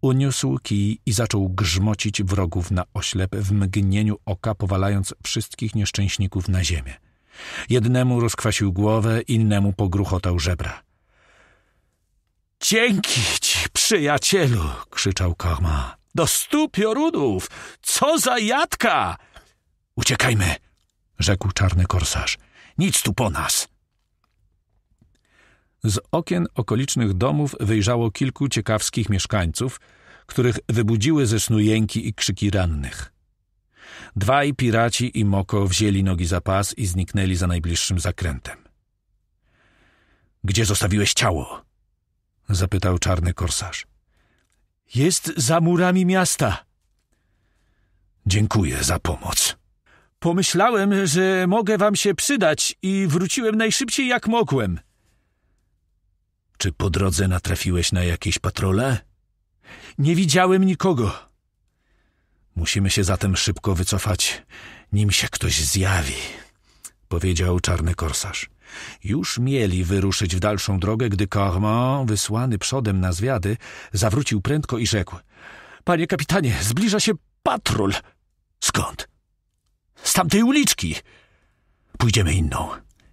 [SPEAKER 1] Uniósł kij i zaczął grzmocić wrogów na oślep, w mgnieniu oka powalając wszystkich nieszczęśników na ziemię. Jednemu rozkwasił głowę, innemu pogruchotał żebra. Dzięki ci, przyjacielu! krzyczał Karma. Do stu piorunów! Co za jadka! Uciekajmy! rzekł czarny korsarz. Nic tu po nas! Z okien okolicznych domów wyjrzało kilku ciekawskich mieszkańców, których wybudziły ze snu jęki i krzyki rannych. Dwaj piraci i Moko wzięli nogi za pas i zniknęli za najbliższym zakrętem. Gdzie zostawiłeś ciało? zapytał czarny korsarz. Jest za murami miasta. Dziękuję za pomoc.
[SPEAKER 3] Pomyślałem, że mogę wam się przydać i wróciłem najszybciej jak mogłem.
[SPEAKER 1] Czy po drodze natrafiłeś na jakieś patrole? Nie widziałem nikogo. Musimy się zatem szybko wycofać, nim się ktoś zjawi, powiedział czarny korsarz. Już mieli wyruszyć w dalszą drogę, gdy Cormand, wysłany przodem na zwiady, zawrócił prędko i rzekł: Panie kapitanie, zbliża się patrol. Skąd? Z tamtej uliczki. Pójdziemy inną.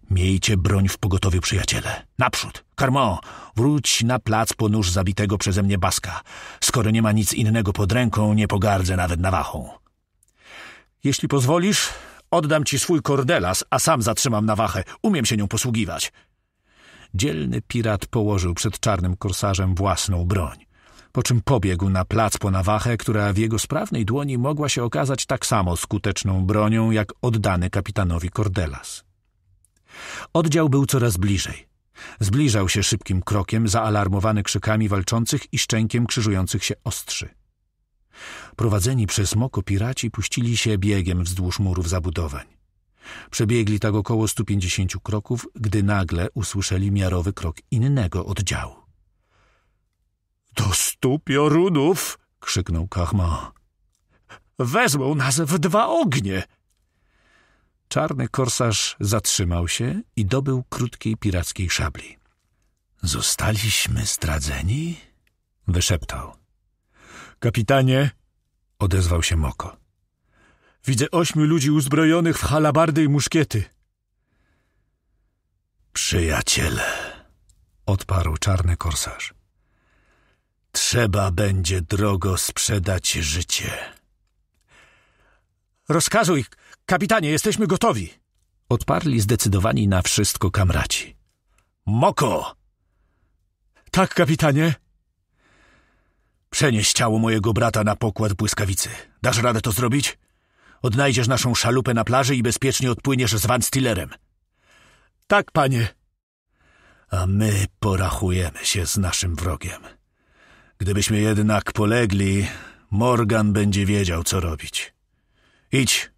[SPEAKER 1] Miejcie broń w pogotowie, przyjaciele. Naprzód. Karmo. wróć na plac po nóż zabitego przeze mnie Baska. Skoro nie ma nic innego pod ręką, nie pogardzę nawet nawachą. Jeśli pozwolisz, oddam ci swój kordelas, a sam zatrzymam nawachę. Umiem się nią posługiwać. Dzielny pirat położył przed czarnym korsarzem własną broń po czym pobiegł na plac po nawachę, która w jego sprawnej dłoni mogła się okazać tak samo skuteczną bronią, jak oddany kapitanowi Cordelas. Oddział był coraz bliżej. Zbliżał się szybkim krokiem, zaalarmowany krzykami walczących i szczękiem krzyżujących się ostrzy. Prowadzeni przez moko piraci puścili się biegiem wzdłuż murów zabudowań. Przebiegli tak około 150 kroków, gdy nagle usłyszeli miarowy krok innego oddziału. Do stu piorunów! krzyknął Kahma. Wezmą nas w dwa ognie! Czarny korsarz zatrzymał się i dobył krótkiej pirackiej szabli. Zostaliśmy zdradzeni? wyszeptał. Kapitanie, odezwał się Moko. Widzę ośmiu ludzi uzbrojonych w halabardy i muszkiety. Przyjaciele, odparł czarny korsarz. Trzeba będzie drogo sprzedać życie. Rozkazuj, kapitanie, jesteśmy gotowi. Odparli zdecydowani na wszystko kamraci. Moko! Tak, kapitanie. Przenieś ciało mojego brata na pokład błyskawicy. Dasz radę to zrobić? Odnajdziesz naszą szalupę na plaży i bezpiecznie odpłyniesz z Van Stillerem. Tak, panie. A my porachujemy się z naszym wrogiem. Gdybyśmy jednak polegli, Morgan będzie wiedział, co robić. Idź,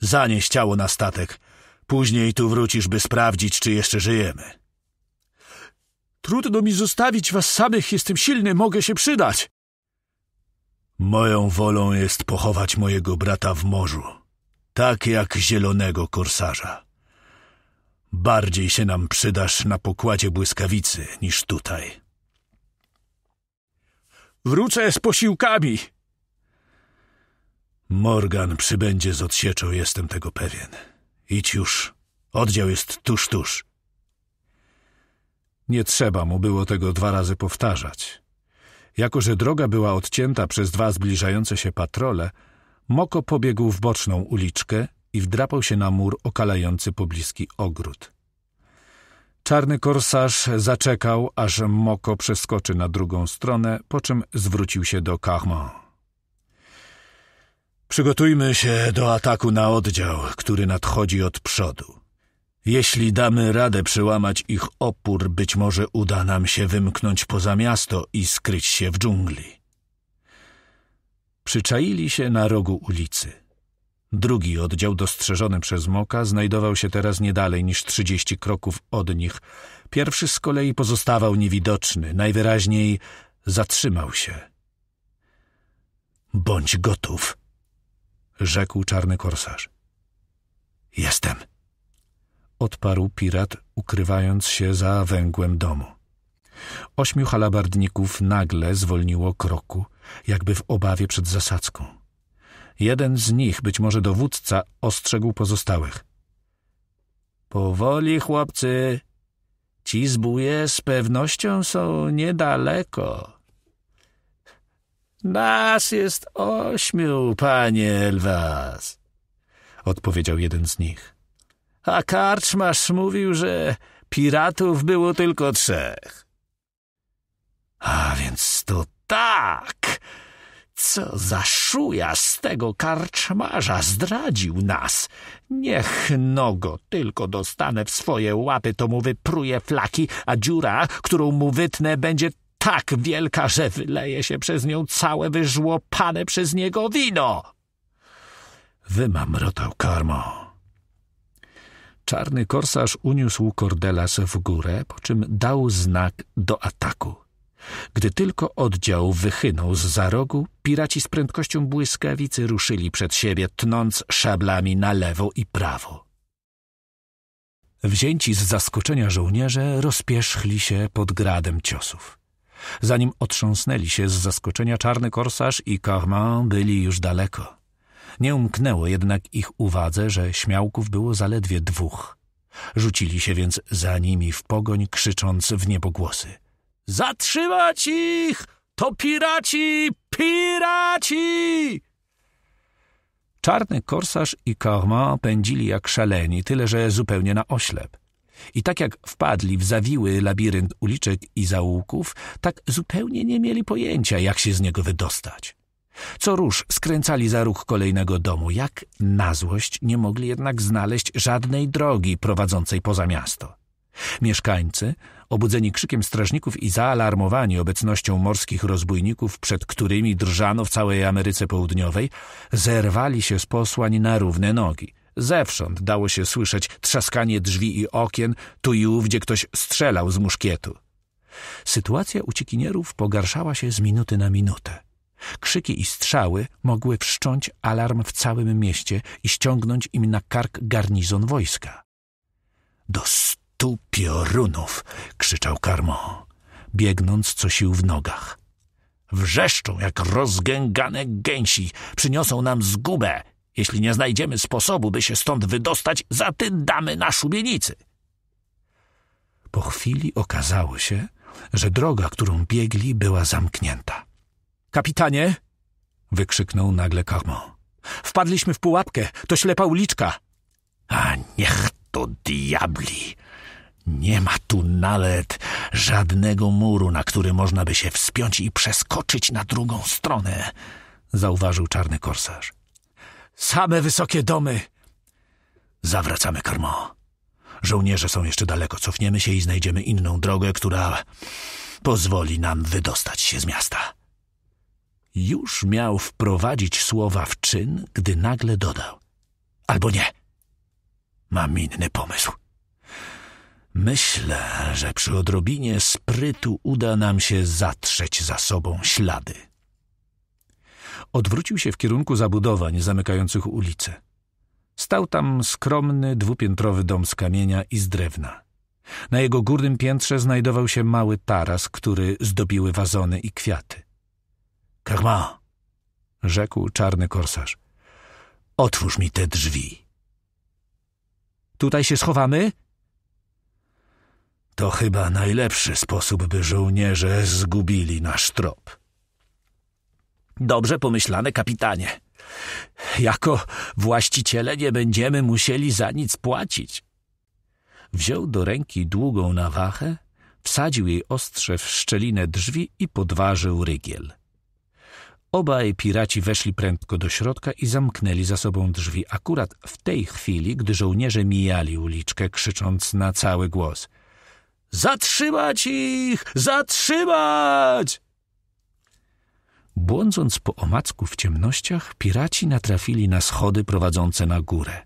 [SPEAKER 1] zanieś ciało na statek. Później tu wrócisz, by sprawdzić, czy jeszcze żyjemy. Trudno mi zostawić was samych, jestem silny, mogę się przydać. Moją wolą jest pochować mojego brata w morzu, tak jak zielonego korsarza. Bardziej się nam przydasz na pokładzie błyskawicy niż tutaj. Wrócę z posiłkami. Morgan przybędzie z odsieczą, jestem tego pewien. Idź już. Oddział jest tuż, tuż. Nie trzeba mu było tego dwa razy powtarzać. Jako, że droga była odcięta przez dwa zbliżające się patrole, Moko pobiegł w boczną uliczkę i wdrapał się na mur okalający pobliski ogród. Czarny korsarz zaczekał, aż Moko przeskoczy na drugą stronę, po czym zwrócił się do Kahmo. Przygotujmy się do ataku na oddział, który nadchodzi od przodu. Jeśli damy radę przełamać ich opór, być może uda nam się wymknąć poza miasto i skryć się w dżungli. Przyczaili się na rogu ulicy. Drugi oddział, dostrzeżony przez Moka, znajdował się teraz nie dalej niż trzydzieści kroków od nich. Pierwszy z kolei pozostawał niewidoczny, najwyraźniej zatrzymał się. Bądź gotów, rzekł czarny korsarz. Jestem, odparł pirat, ukrywając się za węgłem domu. Ośmiu halabardników nagle zwolniło kroku, jakby w obawie przed zasadzką. Jeden z nich, być może dowódca, ostrzegł pozostałych. Powoli, chłopcy. Ci zbóje z pewnością są
[SPEAKER 3] niedaleko.
[SPEAKER 1] Nas jest ośmiu, panie Elwas, odpowiedział jeden z nich. A karczmasz mówił, że piratów było tylko trzech. A więc to tak! Co za szuja z tego karczmarza zdradził nas. Niech nogo tylko dostanę w swoje łapy, to mu wypruje flaki, a dziura, którą mu wytnę, będzie tak wielka, że wyleje się przez nią całe wyżłopane przez niego wino. Wymamrotał karmo. Czarny korsarz uniósł Kordelas w górę, po czym dał znak do ataku. Gdy tylko oddział wychynął z za rogu, piraci z prędkością błyskawicy ruszyli przed siebie, tnąc szablami na lewo i prawo. Wzięci z zaskoczenia żołnierze rozpierzchli się pod gradem ciosów. Zanim otrząsnęli się z zaskoczenia, czarny korsarz i Cormand byli już daleko. Nie umknęło jednak ich uwadze, że śmiałków było zaledwie dwóch. Rzucili się więc za nimi w pogoń, krzycząc w niebogłosy –
[SPEAKER 2] Zatrzymać ich! To piraci! Piraci!
[SPEAKER 1] Czarny korsarz i Cormand pędzili jak szaleni, tyle że zupełnie na oślep. I tak jak wpadli w zawiły labirynt uliczek i zaułków, tak zupełnie nie mieli pojęcia, jak się z niego wydostać. Co rusz skręcali za róg kolejnego domu, jak na złość nie mogli jednak znaleźć żadnej drogi prowadzącej poza miasto. Mieszkańcy Obudzeni krzykiem strażników i zaalarmowani obecnością morskich rozbójników, przed którymi drżano w całej Ameryce Południowej, zerwali się z posłań na równe nogi. Zewsząd dało się słyszeć trzaskanie drzwi i okien, tu i ówdzie ktoś strzelał z muszkietu. Sytuacja uciekinierów pogarszała się z minuty na minutę. Krzyki i strzały mogły wszcząć alarm w całym mieście i ściągnąć im na kark garnizon wojska. Do stu piorunów! krzyczał karmo, biegnąc co sił w nogach. Wrzeszczą jak rozgęgane gęsi, przyniosą nam zgubę, jeśli nie znajdziemy sposobu, by się stąd wydostać, za ty damy na szubienicy. Po chwili okazało się, że droga, którą biegli, była zamknięta. Kapitanie! wykrzyknął nagle Carmo. Wpadliśmy w pułapkę, to ślepa uliczka. A niech to diabli! Nie ma tu nalet żadnego muru, na który można by się wspiąć i przeskoczyć na drugą stronę, zauważył czarny korsarz. Same wysokie domy. Zawracamy karmo. Żołnierze są jeszcze daleko. Cofniemy się i znajdziemy inną drogę, która pozwoli nam wydostać się z miasta. Już miał wprowadzić słowa w czyn, gdy nagle dodał. Albo nie. Mam inny pomysł. Myślę, że przy odrobinie sprytu uda nam się zatrzeć za sobą ślady. Odwrócił się w kierunku zabudowań zamykających ulicę. Stał tam skromny, dwupiętrowy dom z kamienia i z drewna. Na jego górnym piętrze znajdował się mały taras, który zdobiły wazony i kwiaty. — Krachma! — rzekł czarny korsarz. — Otwórz mi te drzwi. — Tutaj się schowamy? To chyba najlepszy sposób, by żołnierze zgubili nasz trop. Dobrze pomyślane, kapitanie. Jako właściciele nie będziemy musieli za nic płacić. Wziął do ręki długą nawachę, wsadził jej ostrze w szczelinę drzwi i podważył rygiel. Obaj piraci weszli prędko do środka i zamknęli za sobą drzwi akurat w tej chwili, gdy żołnierze mijali uliczkę, krzycząc na cały głos Zatrzymać ich! Zatrzymać! Błądząc po omacku w ciemnościach, piraci natrafili na schody prowadzące na górę.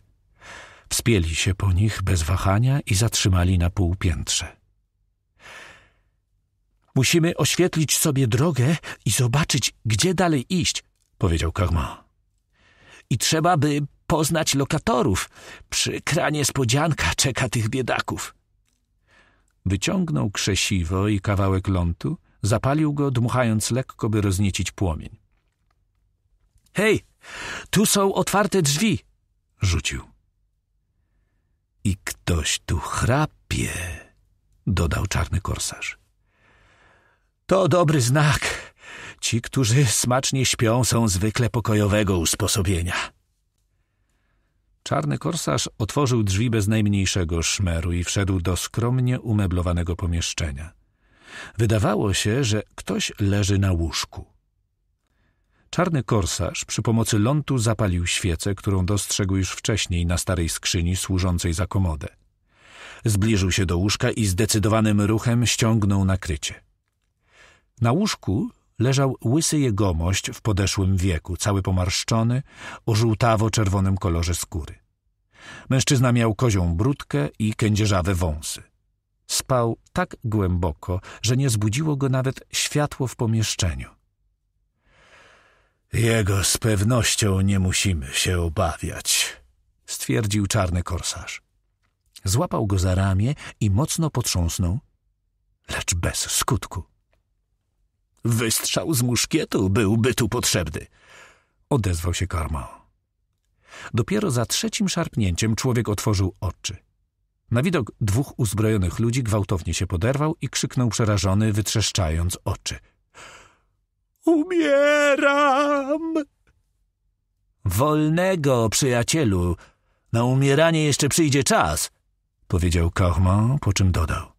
[SPEAKER 1] Wspięli się po nich bez wahania i zatrzymali na półpiętrze. Musimy oświetlić sobie drogę i zobaczyć, gdzie dalej iść, powiedział Carma. I trzeba by poznać lokatorów. Przykra niespodzianka czeka tych biedaków. Wyciągnął krzesiwo i kawałek lądu, zapalił go, dmuchając lekko, by rozniecić płomień. — Hej, tu są otwarte drzwi! — rzucił. — I ktoś tu chrapie! — dodał czarny korsarz. — To
[SPEAKER 3] dobry znak!
[SPEAKER 1] Ci, którzy smacznie śpią, są zwykle pokojowego usposobienia. Czarny korsarz otworzył drzwi bez najmniejszego szmeru i wszedł do skromnie umeblowanego pomieszczenia. Wydawało się, że ktoś leży na łóżku. Czarny korsarz przy pomocy lontu zapalił świecę, którą dostrzegł już wcześniej na starej skrzyni służącej za komodę. Zbliżył się do łóżka i zdecydowanym ruchem ściągnął nakrycie. Na łóżku leżał łysy jegomość w podeszłym wieku, cały pomarszczony, o żółtawo-czerwonym kolorze skóry. Mężczyzna miał kozią brudkę i kędzierzawe wąsy. Spał tak głęboko, że nie zbudziło go nawet światło w pomieszczeniu. Jego z pewnością nie musimy się obawiać, stwierdził czarny korsarz. Złapał go za ramię i mocno potrząsnął, lecz bez skutku. Wystrzał z muszkietu byłby tu potrzebny. Odezwał się karma. Dopiero za trzecim szarpnięciem człowiek otworzył oczy. Na widok dwóch uzbrojonych ludzi gwałtownie się poderwał i krzyknął przerażony, wytrzeszczając oczy. Umieram! Wolnego, przyjacielu! Na umieranie jeszcze przyjdzie czas! powiedział Kahma, po czym dodał.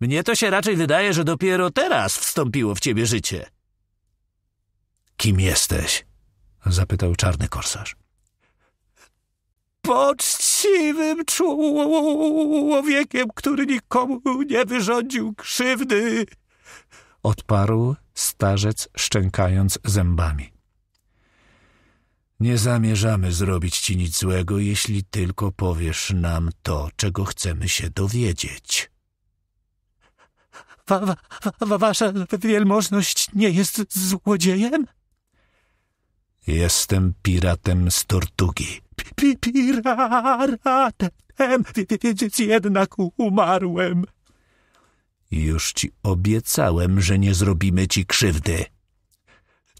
[SPEAKER 1] Mnie to się raczej wydaje, że dopiero teraz wstąpiło w ciebie życie. Kim jesteś? zapytał czarny korsarz.
[SPEAKER 2] Poczciwym
[SPEAKER 3] człowiekiem, który nikomu nie wyrządził krzywdy,
[SPEAKER 1] odparł starzec, szczękając zębami. Nie zamierzamy zrobić ci nic złego, jeśli tylko powiesz nam to, czego chcemy się dowiedzieć
[SPEAKER 3] wa, wa, wasza wielmożność nie jest złodziejem?
[SPEAKER 1] Jestem piratem z Tortugi.
[SPEAKER 3] P piratem, jednak umarłem.
[SPEAKER 1] Już ci obiecałem, że nie zrobimy ci krzywdy.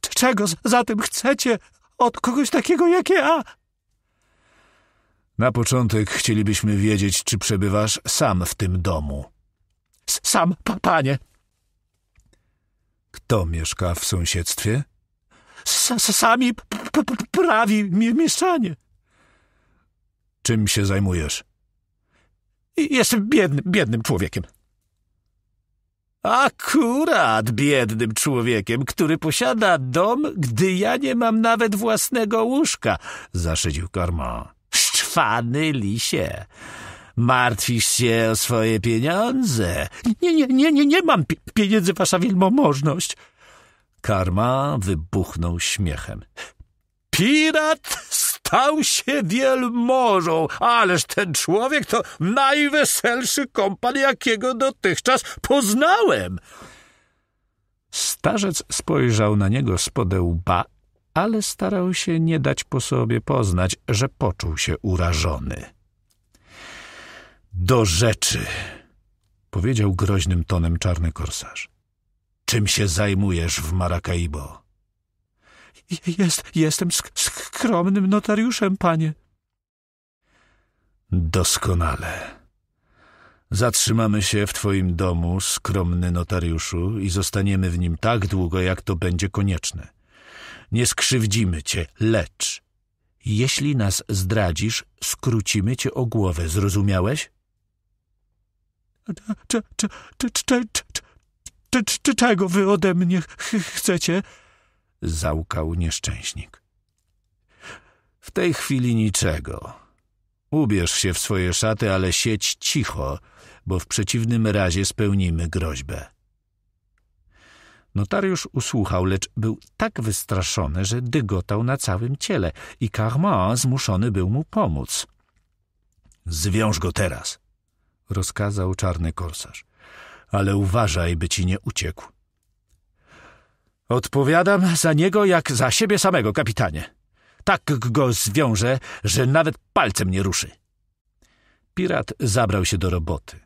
[SPEAKER 3] Czego zatem chcecie od kogoś takiego jak ja?
[SPEAKER 1] Na początek chcielibyśmy wiedzieć, czy przebywasz sam w tym domu sam, panie. Kto mieszka w sąsiedztwie?
[SPEAKER 3] S Sami prawi mieszanie.
[SPEAKER 1] Czym się zajmujesz? Jestem biednym, biednym człowiekiem. Akurat biednym człowiekiem, który posiada dom, gdy ja nie mam nawet własnego łóżka, zaszydził karma. Szczwany lisie. Martwisz się o swoje pieniądze. Nie, nie, nie, nie, nie mam pieniędzy, wasza wielmożność. Karma wybuchnął śmiechem. Pirat stał się wielmożą, ależ ten człowiek
[SPEAKER 2] to najweselszy kompan, jakiego dotychczas poznałem.
[SPEAKER 1] Starzec spojrzał na niego spod łba, ale starał się nie dać po sobie poznać, że poczuł się urażony. Do rzeczy, powiedział groźnym tonem czarny korsarz. Czym się zajmujesz w Maracaibo?
[SPEAKER 3] Jest, jestem sk skromnym notariuszem, panie.
[SPEAKER 1] Doskonale. Zatrzymamy się w twoim domu, skromny notariuszu, i zostaniemy w nim tak długo, jak to będzie konieczne. Nie skrzywdzimy cię, lecz jeśli nas zdradzisz, skrócimy cię o głowę, zrozumiałeś?
[SPEAKER 3] czego wy ode mnie chcecie?
[SPEAKER 1] Załkał nieszczęśnik. W tej chwili niczego. Ubierz się w swoje szaty, ale siedź cicho, bo w przeciwnym razie spełnimy groźbę. Notariusz usłuchał, lecz był tak wystraszony, że dygotał na całym ciele i Carman zmuszony był mu pomóc. Zwiąż go teraz, rozkazał czarny korsarz. Ale uważaj, by ci nie uciekł. Odpowiadam za niego jak za siebie samego, kapitanie. Tak go zwiążę, że nawet palcem nie ruszy. Pirat zabrał się do roboty.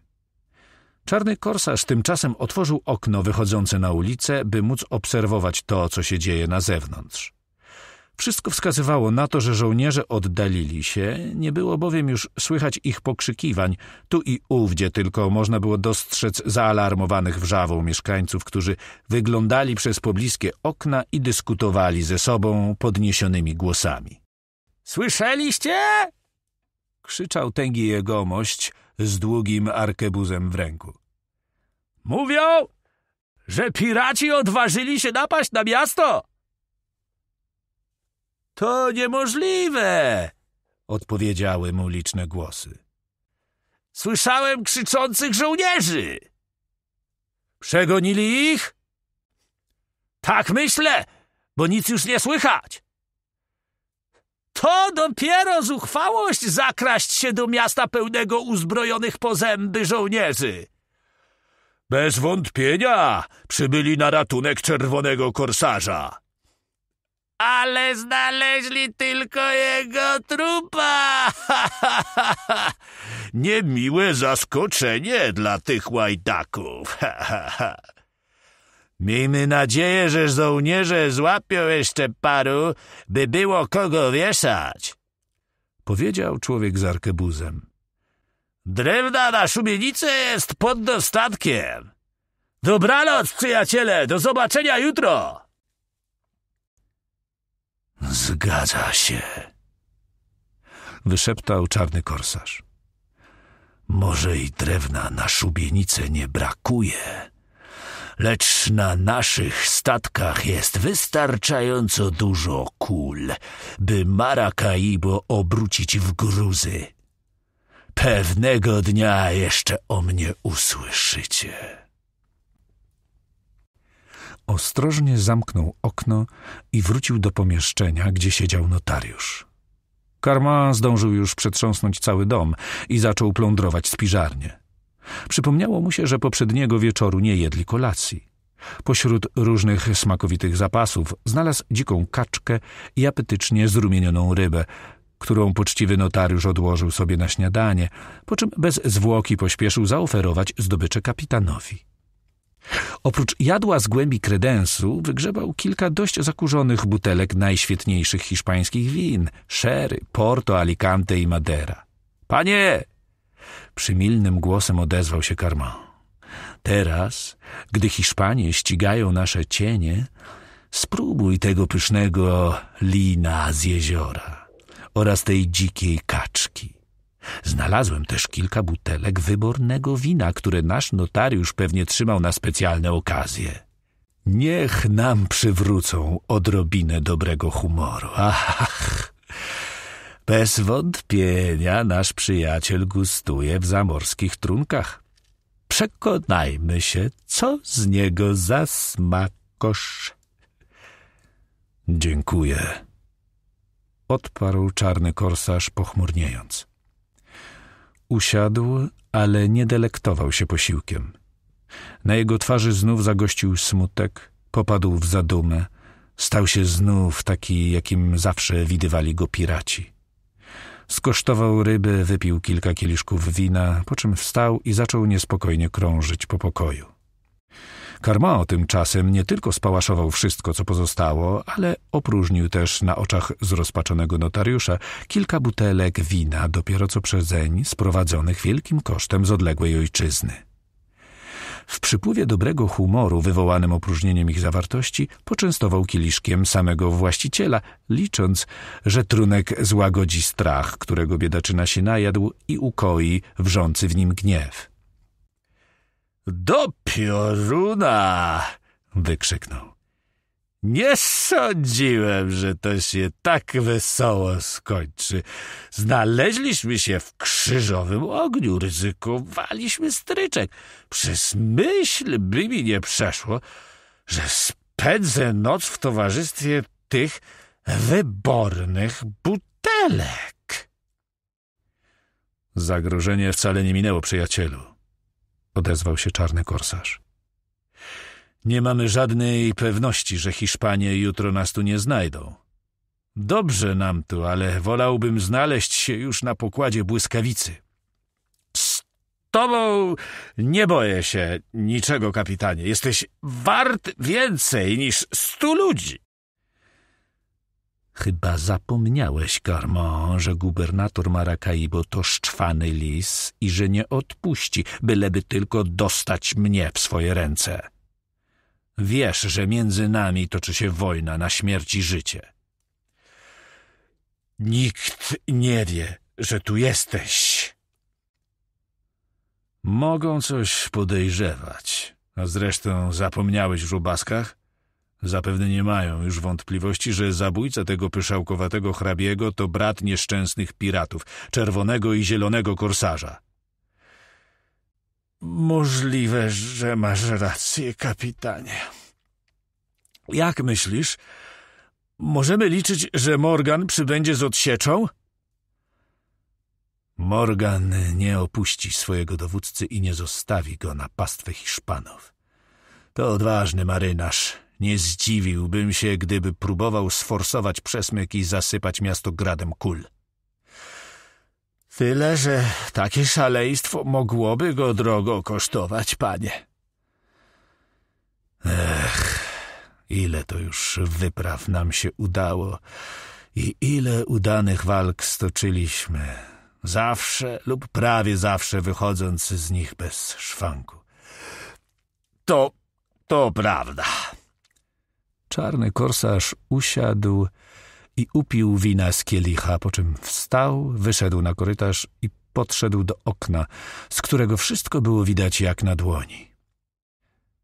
[SPEAKER 1] Czarny korsarz tymczasem otworzył okno wychodzące na ulicę, by móc obserwować to, co się dzieje na zewnątrz. Wszystko wskazywało na to, że żołnierze oddalili się, nie było bowiem już słychać ich pokrzykiwań. Tu i ówdzie tylko można było dostrzec zaalarmowanych wrzawą mieszkańców, którzy wyglądali przez pobliskie okna i dyskutowali ze sobą podniesionymi głosami. — Słyszeliście? — krzyczał tęgi jegomość z długim arkebuzem w ręku. — Mówią,
[SPEAKER 2] że piraci odważyli się napaść na miasto! —
[SPEAKER 1] to niemożliwe! odpowiedziały mu liczne głosy. Słyszałem krzyczących żołnierzy! Przegonili
[SPEAKER 2] ich? Tak myślę, bo nic już nie słychać. To dopiero zuchwałość zakraść się do miasta pełnego
[SPEAKER 1] uzbrojonych po zęby żołnierzy. Bez wątpienia przybyli na ratunek czerwonego korsarza
[SPEAKER 2] ale znaleźli tylko jego trupa.
[SPEAKER 1] Niemiłe zaskoczenie dla tych łajdaków. Miejmy nadzieję, że żołnierze złapią jeszcze paru, by było kogo wieszać. Powiedział człowiek z arkebuzem.
[SPEAKER 2] Drewna na szumienicy jest pod dostatkiem. Dobranoc, przyjaciele, do zobaczenia jutro.
[SPEAKER 1] Zgadza się. Wyszeptał czarny korsarz. Może i drewna na szubienice nie brakuje, lecz na naszych statkach jest wystarczająco dużo kul, by Marakaibo obrócić w gruzy. Pewnego dnia jeszcze o mnie usłyszycie. Ostrożnie zamknął okno i wrócił do pomieszczenia, gdzie siedział notariusz. Karma zdążył już przetrząsnąć cały dom i zaczął plądrować spiżarnię. Przypomniało mu się, że poprzedniego wieczoru nie jedli kolacji. Pośród różnych smakowitych zapasów znalazł dziką kaczkę i apetycznie zrumienioną rybę, którą poczciwy notariusz odłożył sobie na śniadanie, po czym bez zwłoki pośpieszył zaoferować zdobycze kapitanowi. Oprócz jadła z głębi kredensu wygrzebał kilka dość zakurzonych butelek najświetniejszych hiszpańskich win – Sherry, Porto, Alicante i Madeira. Panie! Przymilnym głosem odezwał się Carmon. Teraz, gdy Hiszpanie ścigają nasze cienie, spróbuj tego pysznego lina z jeziora oraz tej dzikiej kaczki. Znalazłem też kilka butelek wybornego wina, które nasz notariusz pewnie trzymał na specjalne okazje. Niech nam przywrócą odrobinę dobrego humoru. Ach, bez wątpienia nasz przyjaciel gustuje w zamorskich trunkach. Przekonajmy się, co z niego za smakosz. Dziękuję. Odparł czarny korsarz pochmurniejąc. Usiadł, ale nie delektował się posiłkiem. Na jego twarzy znów zagościł smutek, popadł w zadumę, stał się znów taki, jakim zawsze widywali go piraci. Skosztował ryby, wypił kilka kieliszków wina, po czym wstał i zaczął niespokojnie krążyć po pokoju. Karmao tymczasem nie tylko spałaszował wszystko, co pozostało, ale opróżnił też na oczach zrozpaczonego notariusza kilka butelek wina dopiero co przezeń sprowadzonych wielkim kosztem z odległej ojczyzny. W przypływie dobrego humoru wywołanym opróżnieniem ich zawartości poczęstował kieliszkiem samego właściciela, licząc, że trunek złagodzi strach, którego biedaczyna się najadł i ukoi wrzący w nim gniew. Do pioruna! wykrzyknął. Nie sądziłem, że to się tak wesoło skończy. Znaleźliśmy się w krzyżowym ogniu, ryzykowaliśmy stryczek. Przez myśl by mi nie przeszło, że spędzę noc w towarzystwie tych wybornych butelek. Zagrożenie wcale nie minęło przyjacielu odezwał się czarny korsarz. Nie mamy żadnej pewności, że Hiszpanie jutro nas tu nie znajdą. Dobrze nam tu, ale wolałbym znaleźć się już na pokładzie błyskawicy. Z tobą nie boję się niczego, kapitanie. Jesteś wart więcej niż stu ludzi. Chyba zapomniałeś, Karmo, że gubernator Maracaibo to szczwany lis i że nie odpuści, byleby tylko dostać mnie w swoje ręce. Wiesz, że między nami toczy się wojna na śmierć i życie. Nikt nie wie, że tu jesteś. Mogą coś podejrzewać. A zresztą zapomniałeś w żubaskach? Zapewne nie mają już wątpliwości, że zabójca tego pyszałkowatego hrabiego to brat nieszczęsnych piratów, czerwonego i zielonego korsarza.
[SPEAKER 3] Możliwe, że masz rację, kapitanie.
[SPEAKER 1] Jak myślisz? Możemy liczyć, że Morgan przybędzie z odsieczą? Morgan nie opuści swojego dowódcy i nie zostawi go na pastwę Hiszpanów. To odważny marynarz nie zdziwiłbym się, gdyby próbował sforsować przesmyk i zasypać miasto gradem kul. Tyle, że takie szaleństwo mogłoby go drogo kosztować, panie. Ech, ile to już wypraw nam się udało i ile udanych walk stoczyliśmy, zawsze lub prawie zawsze wychodząc z nich bez szwanku. To, to prawda. Czarny korsarz usiadł i upił wina z kielicha, po czym wstał, wyszedł na korytarz i podszedł do okna, z którego wszystko było widać jak na dłoni.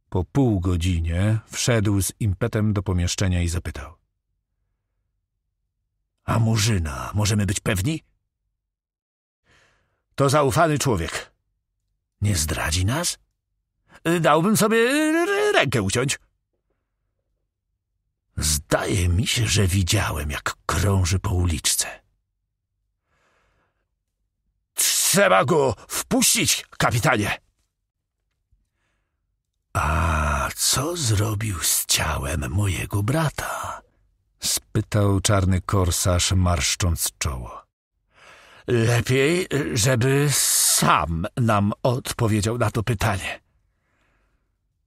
[SPEAKER 1] Po pół godzinie wszedł z impetem do pomieszczenia i zapytał. — A Murzyna, możemy być pewni? — To zaufany człowiek. — Nie zdradzi nas? — Dałbym sobie rękę uciąć. Zdaje mi się, że widziałem, jak krąży po uliczce. Trzeba go wpuścić, kapitanie! A co
[SPEAKER 3] zrobił z ciałem mojego brata?
[SPEAKER 1] spytał czarny korsarz, marszcząc czoło.
[SPEAKER 3] Lepiej, żeby sam
[SPEAKER 1] nam odpowiedział na to pytanie.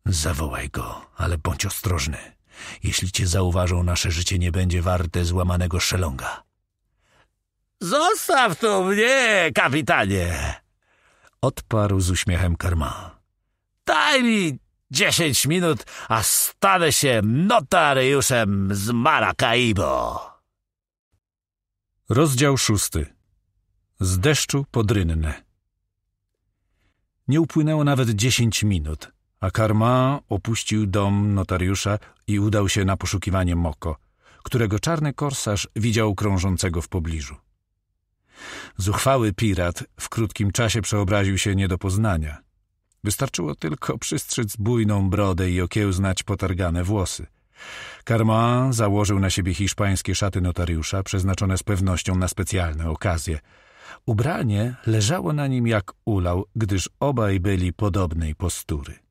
[SPEAKER 1] Zawołaj go, ale bądź ostrożny. Jeśli cię zauważą, nasze życie nie będzie warte złamanego szelonga.
[SPEAKER 2] Zostaw to mnie, kapitanie!
[SPEAKER 1] Odparł z uśmiechem karma. Daj mi dziesięć minut, a stanę się notariuszem z Maracaibo. Rozdział szósty. Z deszczu podrynne. Nie upłynęło nawet dziesięć minut, a Karma opuścił dom notariusza i udał się na poszukiwanie Moko, którego czarny korsarz widział krążącego w pobliżu. Zuchwały pirat w krótkim czasie przeobraził się nie do poznania. Wystarczyło tylko przystrzyc bujną brodę i okiełznać potargane włosy. Karma założył na siebie hiszpańskie szaty notariusza, przeznaczone z pewnością na specjalne okazje. Ubranie leżało na nim jak ulał, gdyż obaj byli podobnej postury.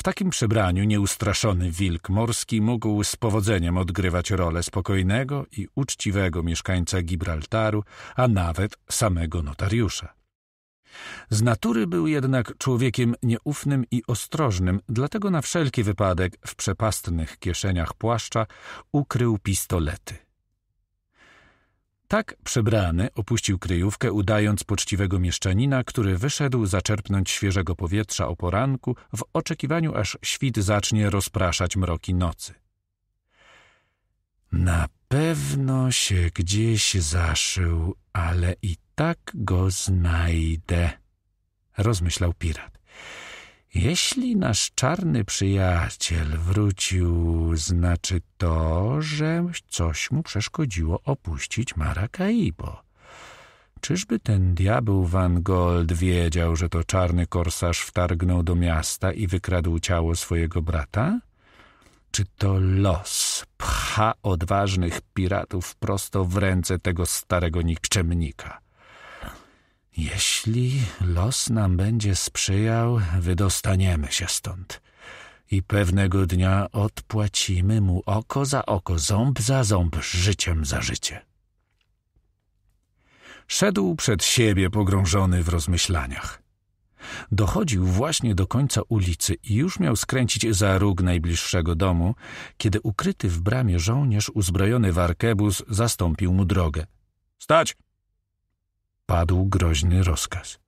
[SPEAKER 1] W takim przebraniu nieustraszony wilk morski mógł z powodzeniem odgrywać rolę spokojnego i uczciwego mieszkańca Gibraltaru, a nawet samego notariusza. Z natury był jednak człowiekiem nieufnym i ostrożnym, dlatego na wszelki wypadek w przepastnych kieszeniach płaszcza ukrył pistolety. Tak przebrany opuścił kryjówkę, udając poczciwego mieszczanina, który wyszedł zaczerpnąć świeżego powietrza o poranku w oczekiwaniu, aż świt zacznie rozpraszać mroki nocy. Na pewno się gdzieś zaszył, ale i tak go znajdę, rozmyślał pirat. Jeśli nasz czarny przyjaciel wrócił, znaczy to, że coś mu przeszkodziło opuścić Maracaibo. Czyżby ten diabeł Van Gold wiedział, że to czarny korsarz wtargnął do miasta i wykradł ciało swojego brata? Czy to los pcha odważnych piratów prosto w ręce tego starego nikczemnika? Jeśli los nam będzie sprzyjał, wydostaniemy się stąd. I pewnego dnia odpłacimy mu oko za oko, ząb za ząb, życiem za życie. Szedł przed siebie pogrążony w rozmyślaniach. Dochodził właśnie do końca ulicy i już miał skręcić za róg najbliższego domu, kiedy ukryty w bramie żołnierz uzbrojony w arkebus zastąpił mu drogę. — Stać! padł groźny rozkaz.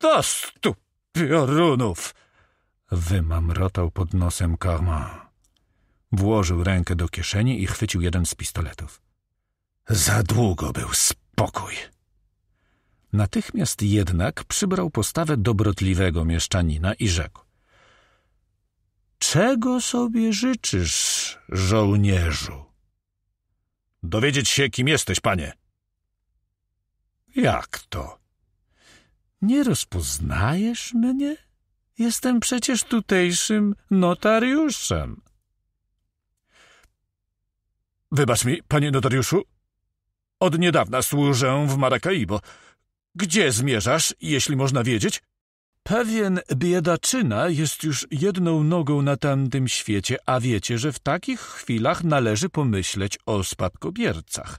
[SPEAKER 3] Do stu piorunów!
[SPEAKER 1] Wymamrotał pod nosem Kama. Włożył rękę do kieszeni i chwycił jeden z pistoletów. Za długo był spokój. Natychmiast jednak przybrał postawę dobrotliwego mieszczanina i rzekł. Czego sobie życzysz, żołnierzu? Dowiedzieć się, kim jesteś, panie.
[SPEAKER 3] Jak to? Nie rozpoznajesz mnie? Jestem przecież tutejszym notariuszem. Wybacz mi, panie
[SPEAKER 1] notariuszu. Od niedawna służę w Maracaibo. Gdzie zmierzasz, jeśli można wiedzieć? Pewien biedaczyna jest już jedną nogą na tamtym świecie, a wiecie, że w takich chwilach należy pomyśleć o spadkobiercach.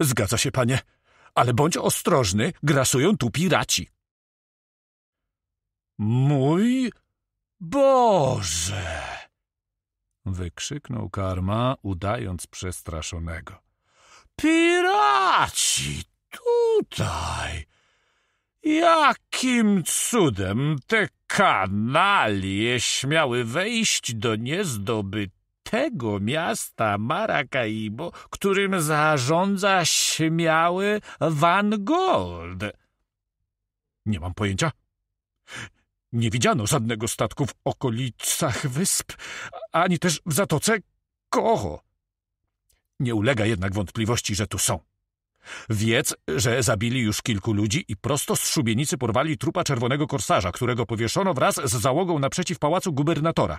[SPEAKER 1] Zgadza się, panie ale bądź ostrożny, grasują tu piraci.
[SPEAKER 3] Mój
[SPEAKER 1] Boże! wykrzyknął karma, udając przestraszonego.
[SPEAKER 2] Piraci tutaj!
[SPEAKER 1] Jakim cudem te kanalie śmiały wejść do niezdobytych? tego miasta Maracaibo, którym zarządza śmiały Van Gold. Nie mam pojęcia. Nie widziano żadnego statku w okolicach wysp, ani też w zatoce Koho. Nie ulega jednak wątpliwości, że tu są. Wiedz, że zabili już kilku ludzi i prosto z szubienicy porwali trupa czerwonego korsarza, którego powieszono wraz z załogą naprzeciw pałacu gubernatora.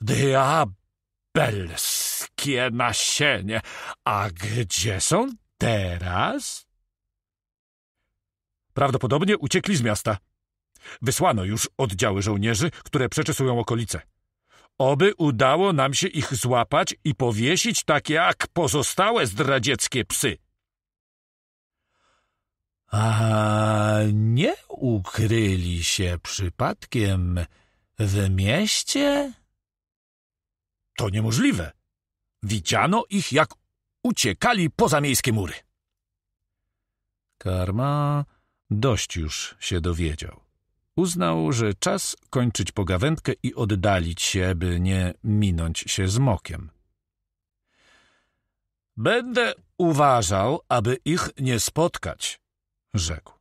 [SPEAKER 1] Diabelskie nasienie! A gdzie są teraz? Prawdopodobnie uciekli z miasta. Wysłano już oddziały żołnierzy, które przeczesują okolice. Oby udało nam się ich złapać i powiesić tak jak pozostałe zdradzieckie psy. A nie ukryli się przypadkiem w mieście? To niemożliwe. Widziano ich, jak uciekali poza miejskie mury. Karma dość już się dowiedział. Uznał, że czas kończyć pogawędkę i oddalić się, by nie minąć się z mokiem. Będę uważał, aby ich nie spotkać,
[SPEAKER 3] rzekł.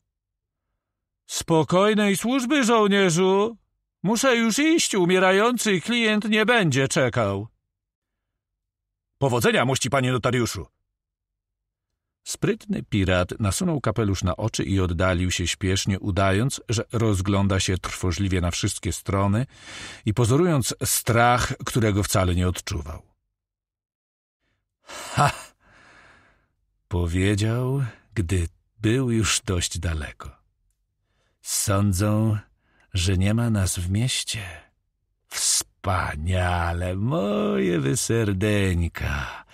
[SPEAKER 3] Spokojnej służby, żołnierzu, Muszę już iść, umierający klient nie będzie czekał. Powodzenia,
[SPEAKER 1] mości panie notariuszu. Sprytny pirat nasunął kapelusz na oczy i oddalił się śpiesznie, udając, że rozgląda się trwożliwie na wszystkie strony i pozorując strach, którego wcale nie odczuwał. Ha! Powiedział, gdy był już dość daleko. Sądzą, że nie ma nas w mieście. Wspaniale, moje wyserdeńka.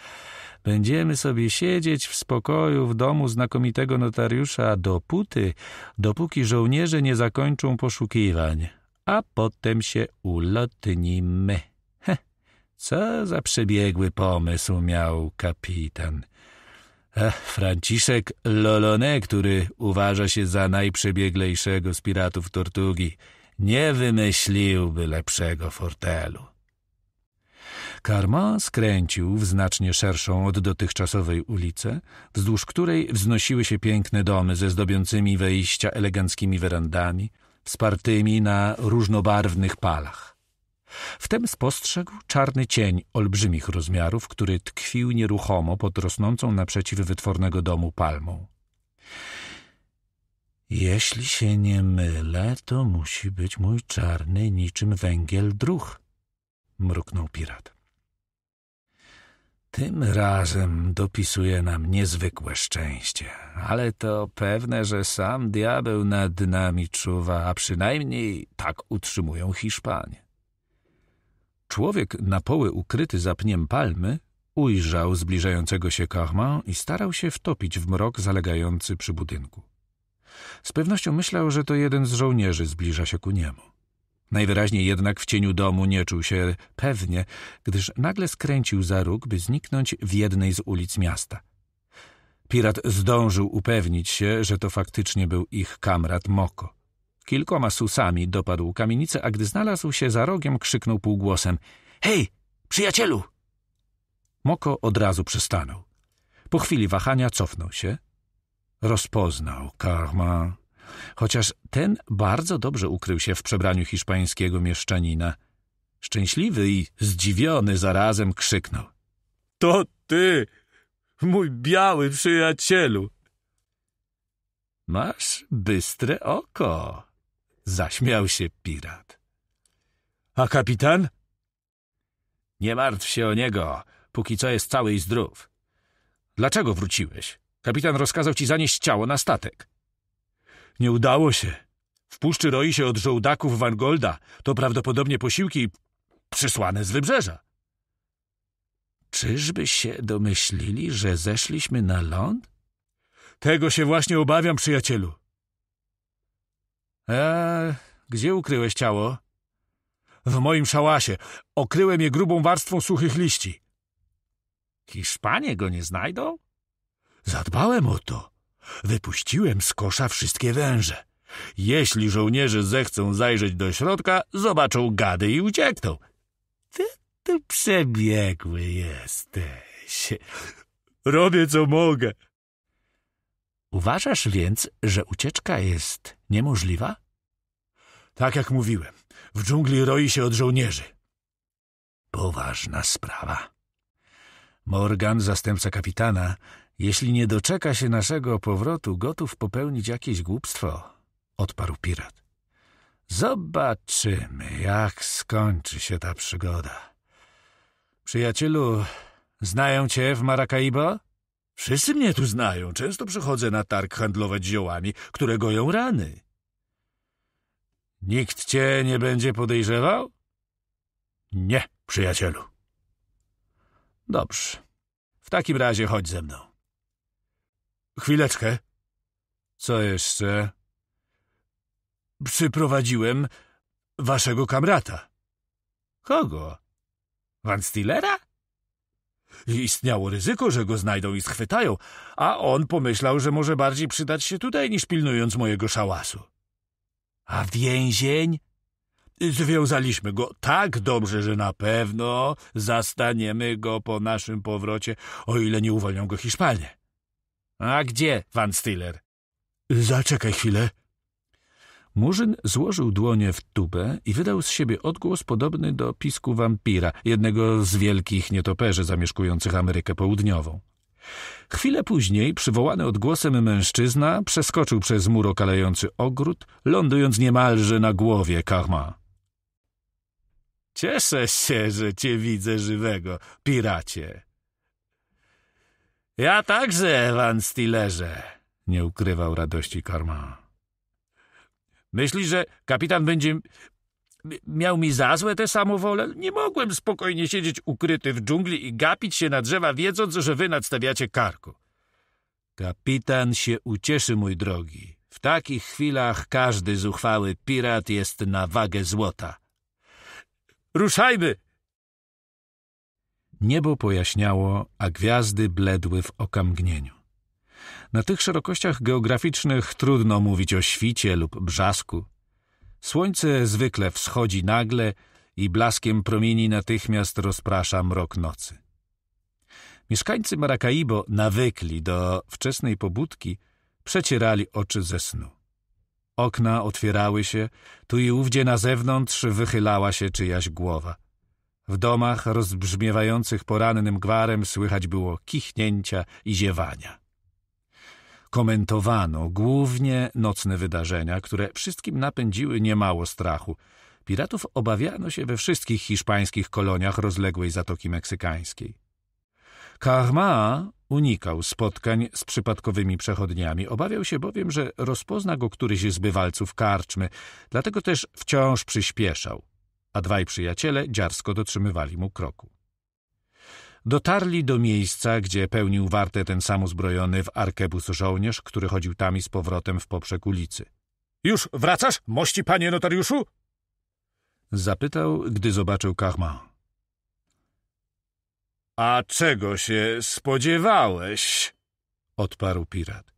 [SPEAKER 1] Będziemy sobie siedzieć w spokoju w domu znakomitego notariusza dopóty, dopóki żołnierze nie zakończą poszukiwań, a potem się ulotnimy. He, co za przebiegły pomysł miał kapitan. Franciszek Lolone, który uważa się za najprzebieglejszego z piratów Tortugi, nie wymyśliłby lepszego fortelu. Karma skręcił w znacznie szerszą od dotychczasowej ulicę, wzdłuż której wznosiły się piękne domy ze zdobiącymi wejścia eleganckimi werandami, wspartymi na różnobarwnych palach. Wtem spostrzegł czarny cień olbrzymich rozmiarów, który tkwił nieruchomo pod rosnącą naprzeciw wytwornego domu palmą. Jeśli się nie mylę, to musi być mój czarny niczym węgiel druh, mruknął pirat. Tym razem dopisuje nam niezwykłe szczęście, ale to pewne, że sam diabeł nad nami czuwa, a przynajmniej tak utrzymują Hiszpanie. Człowiek na poły ukryty za pniem palmy ujrzał zbliżającego się karma i starał się wtopić w mrok zalegający przy budynku. Z pewnością myślał, że to jeden z żołnierzy zbliża się ku niemu. Najwyraźniej jednak w cieniu domu nie czuł się pewnie, gdyż nagle skręcił za róg, by zniknąć w jednej z ulic miasta. Pirat zdążył upewnić się, że to faktycznie był ich kamrat Moko. Kilkoma susami dopadł kamienicę, a gdy znalazł się za rogiem, krzyknął półgłosem – Hej, przyjacielu! Moko od razu przystanął. Po chwili wahania cofnął się. Rozpoznał Karma, chociaż ten bardzo dobrze ukrył się w przebraniu hiszpańskiego mieszczanina. Szczęśliwy i zdziwiony zarazem krzyknął. – To ty, mój biały przyjacielu! – Masz bystre oko, Zaśmiał się pirat. A kapitan? Nie martw się o niego, póki co jest cały i zdrów. Dlaczego wróciłeś? Kapitan rozkazał ci zanieść ciało na statek. Nie udało się. W puszczy roi się od żołdaków Wangolda. To prawdopodobnie posiłki przysłane z wybrzeża. Czyżby się domyślili, że zeszliśmy na ląd? Tego się właśnie obawiam, przyjacielu. E, gdzie ukryłeś ciało? W moim szałasie. Okryłem je grubą warstwą suchych liści. Hiszpanie go nie znajdą? Zadbałem o to. Wypuściłem z kosza wszystkie węże. Jeśli żołnierze zechcą zajrzeć do środka, zobaczą gady i uciekną. Ty tu przebiegły jesteś. Robię co mogę. Uważasz więc, że ucieczka jest niemożliwa? Tak jak mówiłem, w dżungli roi się od żołnierzy. Poważna sprawa. Morgan, zastępca kapitana, jeśli nie doczeka się naszego powrotu, gotów popełnić jakieś głupstwo, odparł pirat. Zobaczymy, jak skończy się ta przygoda. Przyjacielu, znają cię w Maracaibo? Wszyscy mnie tu znają. Często przychodzę na targ handlować ziołami, które goją rany. Nikt cię nie będzie podejrzewał? Nie, przyjacielu. Dobrze. W takim razie chodź ze mną. Chwileczkę. Co jeszcze? Przyprowadziłem waszego kamrata. Kogo? Van Stillera? Istniało ryzyko, że go znajdą i schwytają, a on pomyślał, że może bardziej przydać się tutaj niż pilnując mojego szałasu. A więzień? Związaliśmy go tak dobrze, że na pewno zastaniemy go po naszym powrocie, o ile nie uwolnią go Hiszpanie. A gdzie, Van Stiller?
[SPEAKER 3] Zaczekaj
[SPEAKER 1] chwilę. Murzyn złożył dłonie w tubę i wydał z siebie odgłos podobny do pisku wampira, jednego z wielkich nietoperzy zamieszkujących Amerykę Południową. Chwilę później przywołany odgłosem mężczyzna przeskoczył przez mur okalający ogród, lądując niemalże na głowie Karma. Cieszę się, że cię widzę żywego, piracie. Ja także, Van Stillerze, nie ukrywał radości Karma. Myślisz, że kapitan będzie miał mi za złe tę samowolę? Nie mogłem spokojnie siedzieć ukryty w dżungli i gapić się na drzewa, wiedząc, że wy nadstawiacie karku. Kapitan się ucieszy, mój drogi. W takich chwilach każdy zuchwały pirat jest na wagę złota. Ruszajmy! Niebo pojaśniało, a gwiazdy bledły w okamgnieniu. Na tych szerokościach geograficznych trudno mówić o świcie lub brzasku. Słońce zwykle wschodzi nagle i blaskiem promieni natychmiast rozprasza mrok nocy. Mieszkańcy Maracaibo, nawykli do wczesnej pobudki, przecierali oczy ze snu. Okna otwierały się, tu i ówdzie na zewnątrz wychylała się czyjaś głowa. W domach rozbrzmiewających porannym gwarem słychać było kichnięcia i ziewania. Komentowano głównie nocne wydarzenia, które wszystkim napędziły niemało strachu. Piratów obawiano się we wszystkich hiszpańskich koloniach rozległej Zatoki Meksykańskiej. Karma unikał spotkań z przypadkowymi przechodniami. Obawiał się bowiem, że rozpozna go któryś z bywalców karczmy, dlatego też wciąż przyspieszał, a dwaj przyjaciele dziarsko dotrzymywali mu kroku. Dotarli do miejsca, gdzie pełnił wartę ten sam uzbrojony w arkebus żołnierz, który chodził tam i z powrotem w poprzek ulicy. — Już wracasz, mości panie notariuszu? Zapytał, gdy zobaczył Carman. — A czego się spodziewałeś? — odparł pirat.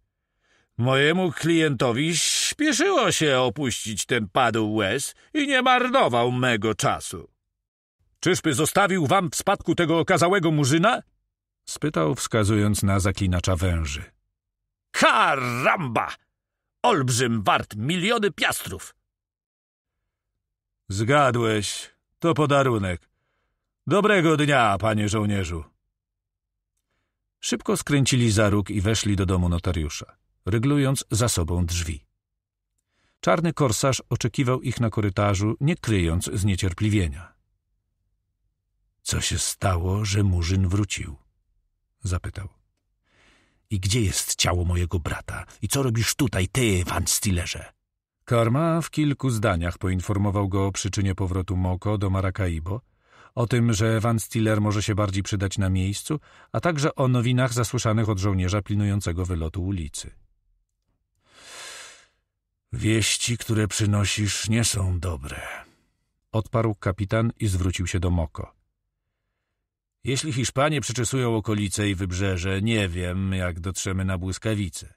[SPEAKER 1] Mojemu klientowi śpieszyło się opuścić ten padł łez i nie marnował mego czasu. Czyżby zostawił wam w spadku tego okazałego murzyna? spytał, wskazując na zaklinacza węży. Karamba! Olbrzym wart miliony piastrów! Zgadłeś, to podarunek. Dobrego dnia, panie żołnierzu. Szybko skręcili za róg i weszli do domu notariusza, ryglując za sobą drzwi. Czarny korsarz oczekiwał ich na korytarzu, nie kryjąc zniecierpliwienia. Co się stało, że Murzyn wrócił? Zapytał. I gdzie jest ciało mojego brata? I co robisz tutaj, ty, Van Stillerze? Karma w kilku zdaniach poinformował go o przyczynie powrotu Moko do Maracaibo, o tym, że Van Stiller może się bardziej przydać na miejscu, a także o nowinach zasłyszanych od żołnierza pilnującego wylotu ulicy. Wieści, które przynosisz, nie są dobre, odparł kapitan i zwrócił się do Moko. Jeśli Hiszpanie przeczesują okolice i wybrzeże, nie wiem, jak dotrzemy na błyskawice.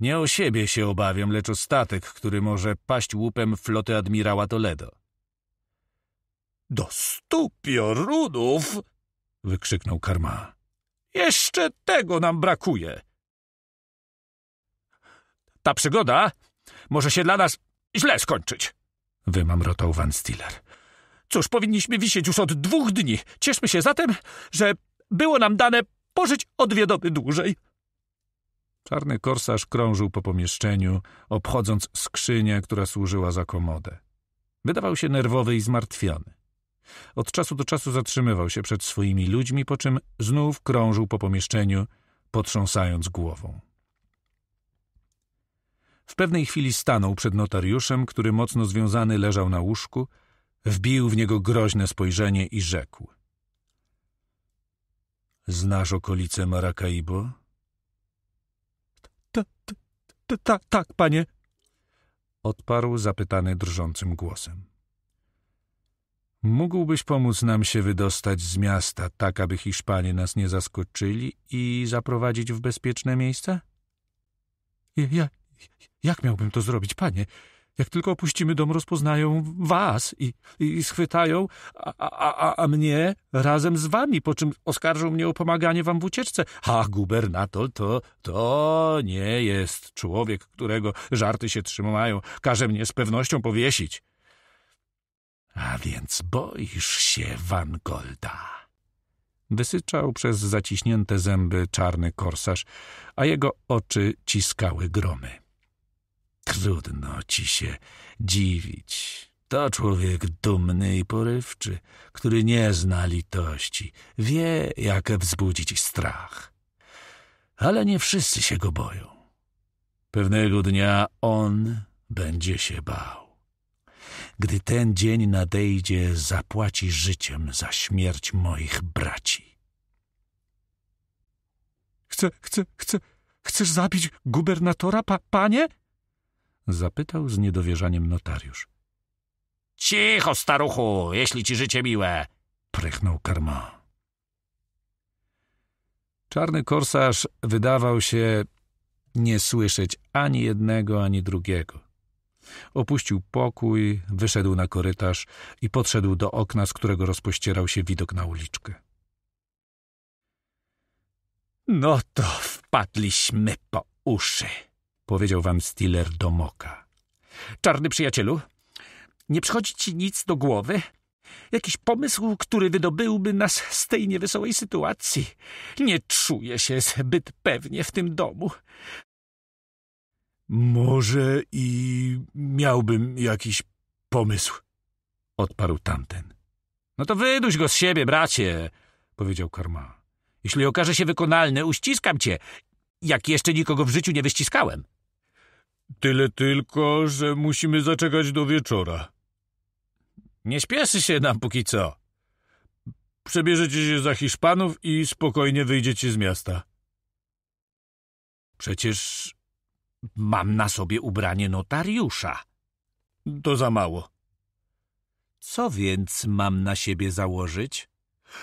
[SPEAKER 1] Nie o siebie się obawiam, lecz o statek, który może paść łupem floty admirała Toledo. Do stu piorunów! wykrzyknął Karma. Jeszcze tego nam brakuje. Ta przygoda może się dla nas źle skończyć, wymamrotał Van Stiller.
[SPEAKER 3] Cóż, powinniśmy wisieć już od dwóch dni. Cieszmy się zatem, że było nam dane pożyć odwiedoby dwie doby dłużej.
[SPEAKER 1] Czarny korsarz krążył po pomieszczeniu, obchodząc skrzynię, która służyła za komodę. Wydawał się nerwowy i zmartwiony. Od czasu do czasu zatrzymywał się przed swoimi ludźmi, po czym znów krążył po pomieszczeniu, potrząsając głową. W pewnej chwili stanął przed notariuszem, który mocno związany leżał na łóżku, Wbił w niego groźne spojrzenie i rzekł. Znasz okolice Maracaibo?
[SPEAKER 3] Ta, ta, ta, ta, tak, panie.
[SPEAKER 1] Odparł zapytany drżącym głosem. Mógłbyś pomóc nam się wydostać z miasta, tak aby Hiszpanie nas nie zaskoczyli
[SPEAKER 3] i zaprowadzić w bezpieczne miejsce? Ja, ja, jak miałbym to zrobić, panie? Jak tylko opuścimy dom, rozpoznają was i, i schwytają, a, a, a mnie razem z wami, po czym oskarżą mnie o pomaganie wam
[SPEAKER 1] w ucieczce. A gubernator to, to nie jest człowiek, którego żarty się trzymają. Każe mnie z pewnością powiesić. A więc boisz się Wangolda. Wysyczał przez zaciśnięte zęby czarny korsarz, a jego oczy ciskały gromy. Trudno ci się dziwić. To człowiek dumny i porywczy, który nie zna litości, wie, jak wzbudzić strach. Ale nie wszyscy się go boją. Pewnego dnia on będzie się bał. Gdy ten dzień nadejdzie, zapłaci życiem za śmierć moich braci.
[SPEAKER 3] Chcę, chcę, chcę, chcesz zabić gubernatora, pa, panie?
[SPEAKER 1] Zapytał z niedowierzaniem notariusz. Cicho, staruchu, jeśli ci życie miłe! Prychnął karma. Czarny korsarz wydawał się nie słyszeć ani jednego, ani drugiego. Opuścił pokój, wyszedł na korytarz i podszedł do okna, z którego rozpościerał się widok na uliczkę. No to wpadliśmy po uszy powiedział wam Stiller do Moka. Czarny przyjacielu, nie przychodzi ci nic do głowy?
[SPEAKER 3] Jakiś pomysł, który wydobyłby nas z tej niewesołej sytuacji. Nie czuję się zbyt pewnie w tym domu.
[SPEAKER 1] Może i miałbym jakiś pomysł, odparł tamten. No to wyduś go z siebie, bracie, powiedział Karma. Jeśli okaże się wykonalny, uściskam cię, jak jeszcze nikogo w życiu nie wyściskałem. Tyle tylko, że musimy zaczekać do wieczora. Nie śpieszy się nam póki co. Przebierzecie się za Hiszpanów i spokojnie wyjdziecie z miasta. Przecież mam na sobie ubranie notariusza. To za mało. Co więc mam na siebie założyć?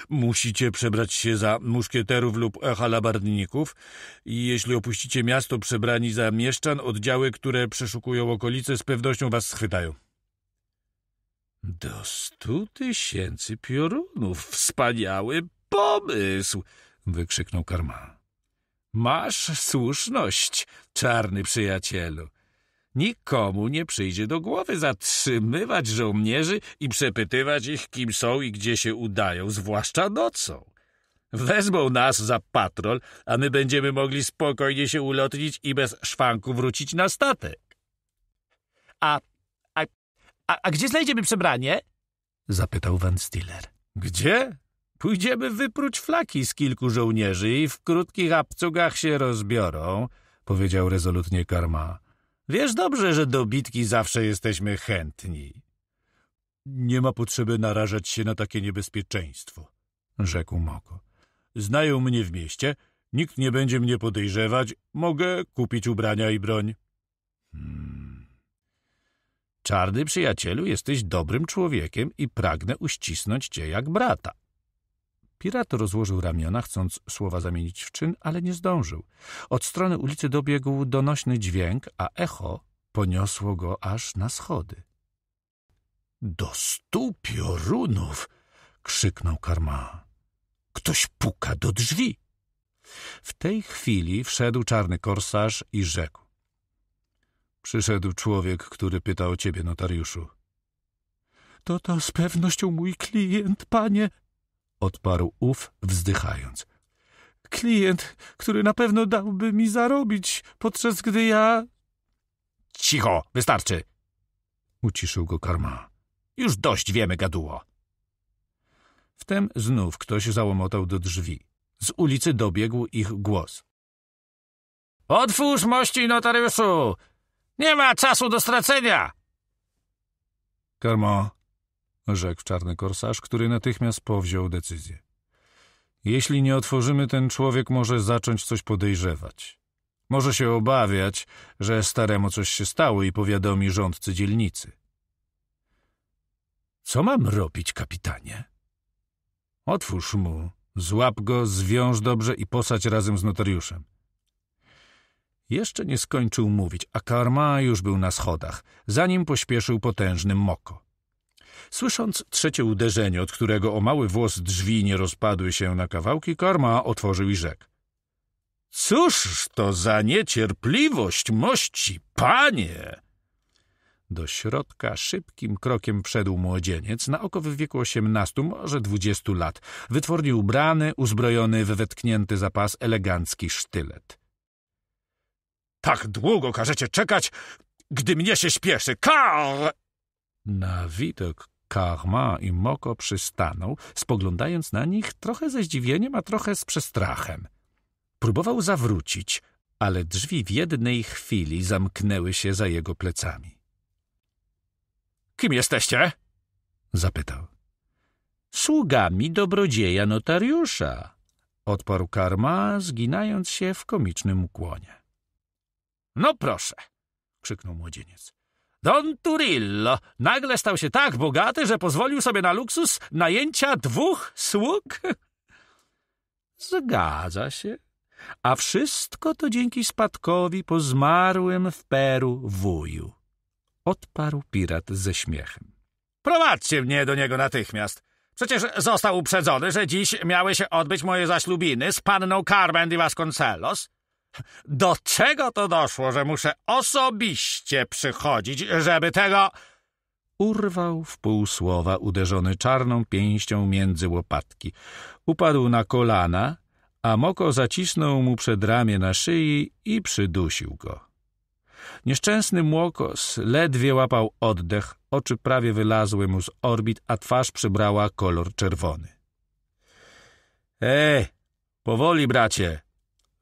[SPEAKER 1] Musicie przebrać się za muszkieterów lub halabardników i jeśli opuścicie miasto przebrani za mieszczan, oddziały, które przeszukują okolice, z pewnością was schwytają. Do stu tysięcy piorunów! Wspaniały pomysł! wykrzyknął Karma. Masz słuszność, czarny przyjacielu. Nikomu nie przyjdzie do głowy zatrzymywać żołnierzy i przepytywać ich, kim są i gdzie się udają, zwłaszcza nocą. Wezmą nas za patrol, a my będziemy mogli spokojnie się ulotnić i bez szwanku wrócić na statek. A, a, a, a gdzie znajdziemy przebranie? Zapytał Van Stiller. Gdzie? Pójdziemy wypróć flaki z kilku żołnierzy i w krótkich apcugach się rozbiorą, powiedział rezolutnie Karma. Wiesz dobrze, że do bitki zawsze jesteśmy chętni. Nie ma potrzeby narażać się na takie niebezpieczeństwo, rzekł Moko. Znają mnie w mieście, nikt nie będzie mnie podejrzewać, mogę kupić ubrania i broń. Hmm. Czarny przyjacielu, jesteś dobrym człowiekiem i pragnę uścisnąć cię jak brata. Pirat rozłożył ramiona, chcąc słowa zamienić w czyn, ale nie zdążył. Od strony ulicy dobiegł donośny dźwięk, a echo poniosło go aż na schody. Do stu piorunów! krzyknął Karma. Ktoś puka do drzwi! W tej chwili wszedł czarny korsarz i rzekł. Przyszedł człowiek, który pyta o ciebie, notariuszu.
[SPEAKER 3] To to z pewnością mój klient, panie,
[SPEAKER 1] odparł ów, wzdychając.
[SPEAKER 3] Klient, który na pewno dałby mi zarobić, podczas gdy ja...
[SPEAKER 1] Cicho, wystarczy! Uciszył go karma. Już
[SPEAKER 3] dość wiemy, gaduło.
[SPEAKER 1] Wtem znów ktoś załomotał do drzwi. Z ulicy dobiegł ich głos. Otwórz mości, notariuszu!
[SPEAKER 2] Nie ma czasu do stracenia!
[SPEAKER 1] Karmo, rzekł czarny korsarz, który natychmiast powziął decyzję. Jeśli nie otworzymy, ten człowiek może zacząć coś podejrzewać. Może się obawiać, że staremu coś się stało i powiadomi rządcy dzielnicy. Co mam robić, kapitanie? Otwórz mu, złap go, zwiąż dobrze i posać razem z notariuszem. Jeszcze nie skończył mówić, a Karma już był na schodach, zanim pośpieszył potężnym moko. Słysząc trzecie uderzenie, od którego o mały włos drzwi nie rozpadły się na kawałki, karma otworzył i rzekł. Cóż to za niecierpliwość, mości panie! Do środka szybkim krokiem wszedł młodzieniec, na oko w wieku osiemnastu, może dwudziestu lat, wytwornie ubrany, uzbrojony w wetknięty zapas elegancki sztylet. Tak długo każecie czekać, gdy mnie się śpieszy. Kar! Na widok Karma i Moko przystanął, spoglądając na nich trochę ze zdziwieniem, a trochę z przestrachem. Próbował zawrócić, ale drzwi w jednej chwili zamknęły się za jego plecami. — Kim jesteście? — zapytał. — Sługami dobrodzieja notariusza — odparł Karma, zginając się w komicznym ukłonie. — No proszę! — krzyknął młodzieniec. Don Turillo nagle stał się tak bogaty, że pozwolił sobie na
[SPEAKER 3] luksus najęcia dwóch sług? Zgadza się. A wszystko to dzięki spadkowi po zmarłym w Peru
[SPEAKER 1] wuju. Odparł pirat ze śmiechem. Prowadźcie mnie do niego natychmiast. Przecież został uprzedzony, że dziś miały się odbyć moje zaślubiny z panną Carmen de Vasconcelos do czego to doszło, że muszę osobiście przychodzić, żeby tego... Urwał w półsłowa słowa, uderzony czarną pięścią między łopatki. Upadł na kolana, a Moko zacisnął mu przed ramię na szyi i przydusił go. Nieszczęsny młokos ledwie łapał oddech, oczy prawie wylazły mu z orbit, a twarz przybrała kolor czerwony. — Ej, powoli, bracie!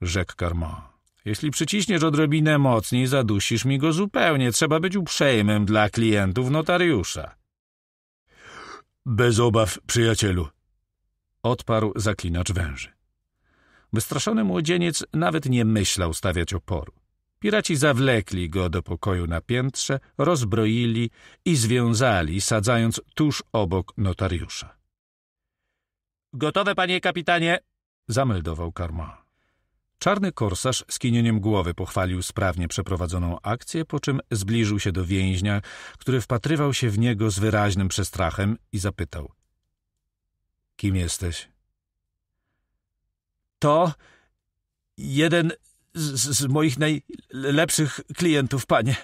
[SPEAKER 1] rzekł Karmo. Jeśli przyciśniesz odrobinę mocniej, zadusisz mi go zupełnie. Trzeba być uprzejmym dla klientów notariusza. Bez obaw, przyjacielu, odparł zaklinacz węży. Wystraszony młodzieniec nawet nie myślał stawiać oporu. Piraci zawlekli go do pokoju na piętrze, rozbroili i związali, sadzając tuż obok notariusza. Gotowe, panie kapitanie, zameldował Karmo. Czarny korsarz z głowy pochwalił sprawnie przeprowadzoną akcję, po czym zbliżył się do więźnia, który wpatrywał się w niego z wyraźnym przestrachem i zapytał. Kim jesteś? To
[SPEAKER 3] jeden z, z moich najlepszych klientów, panie,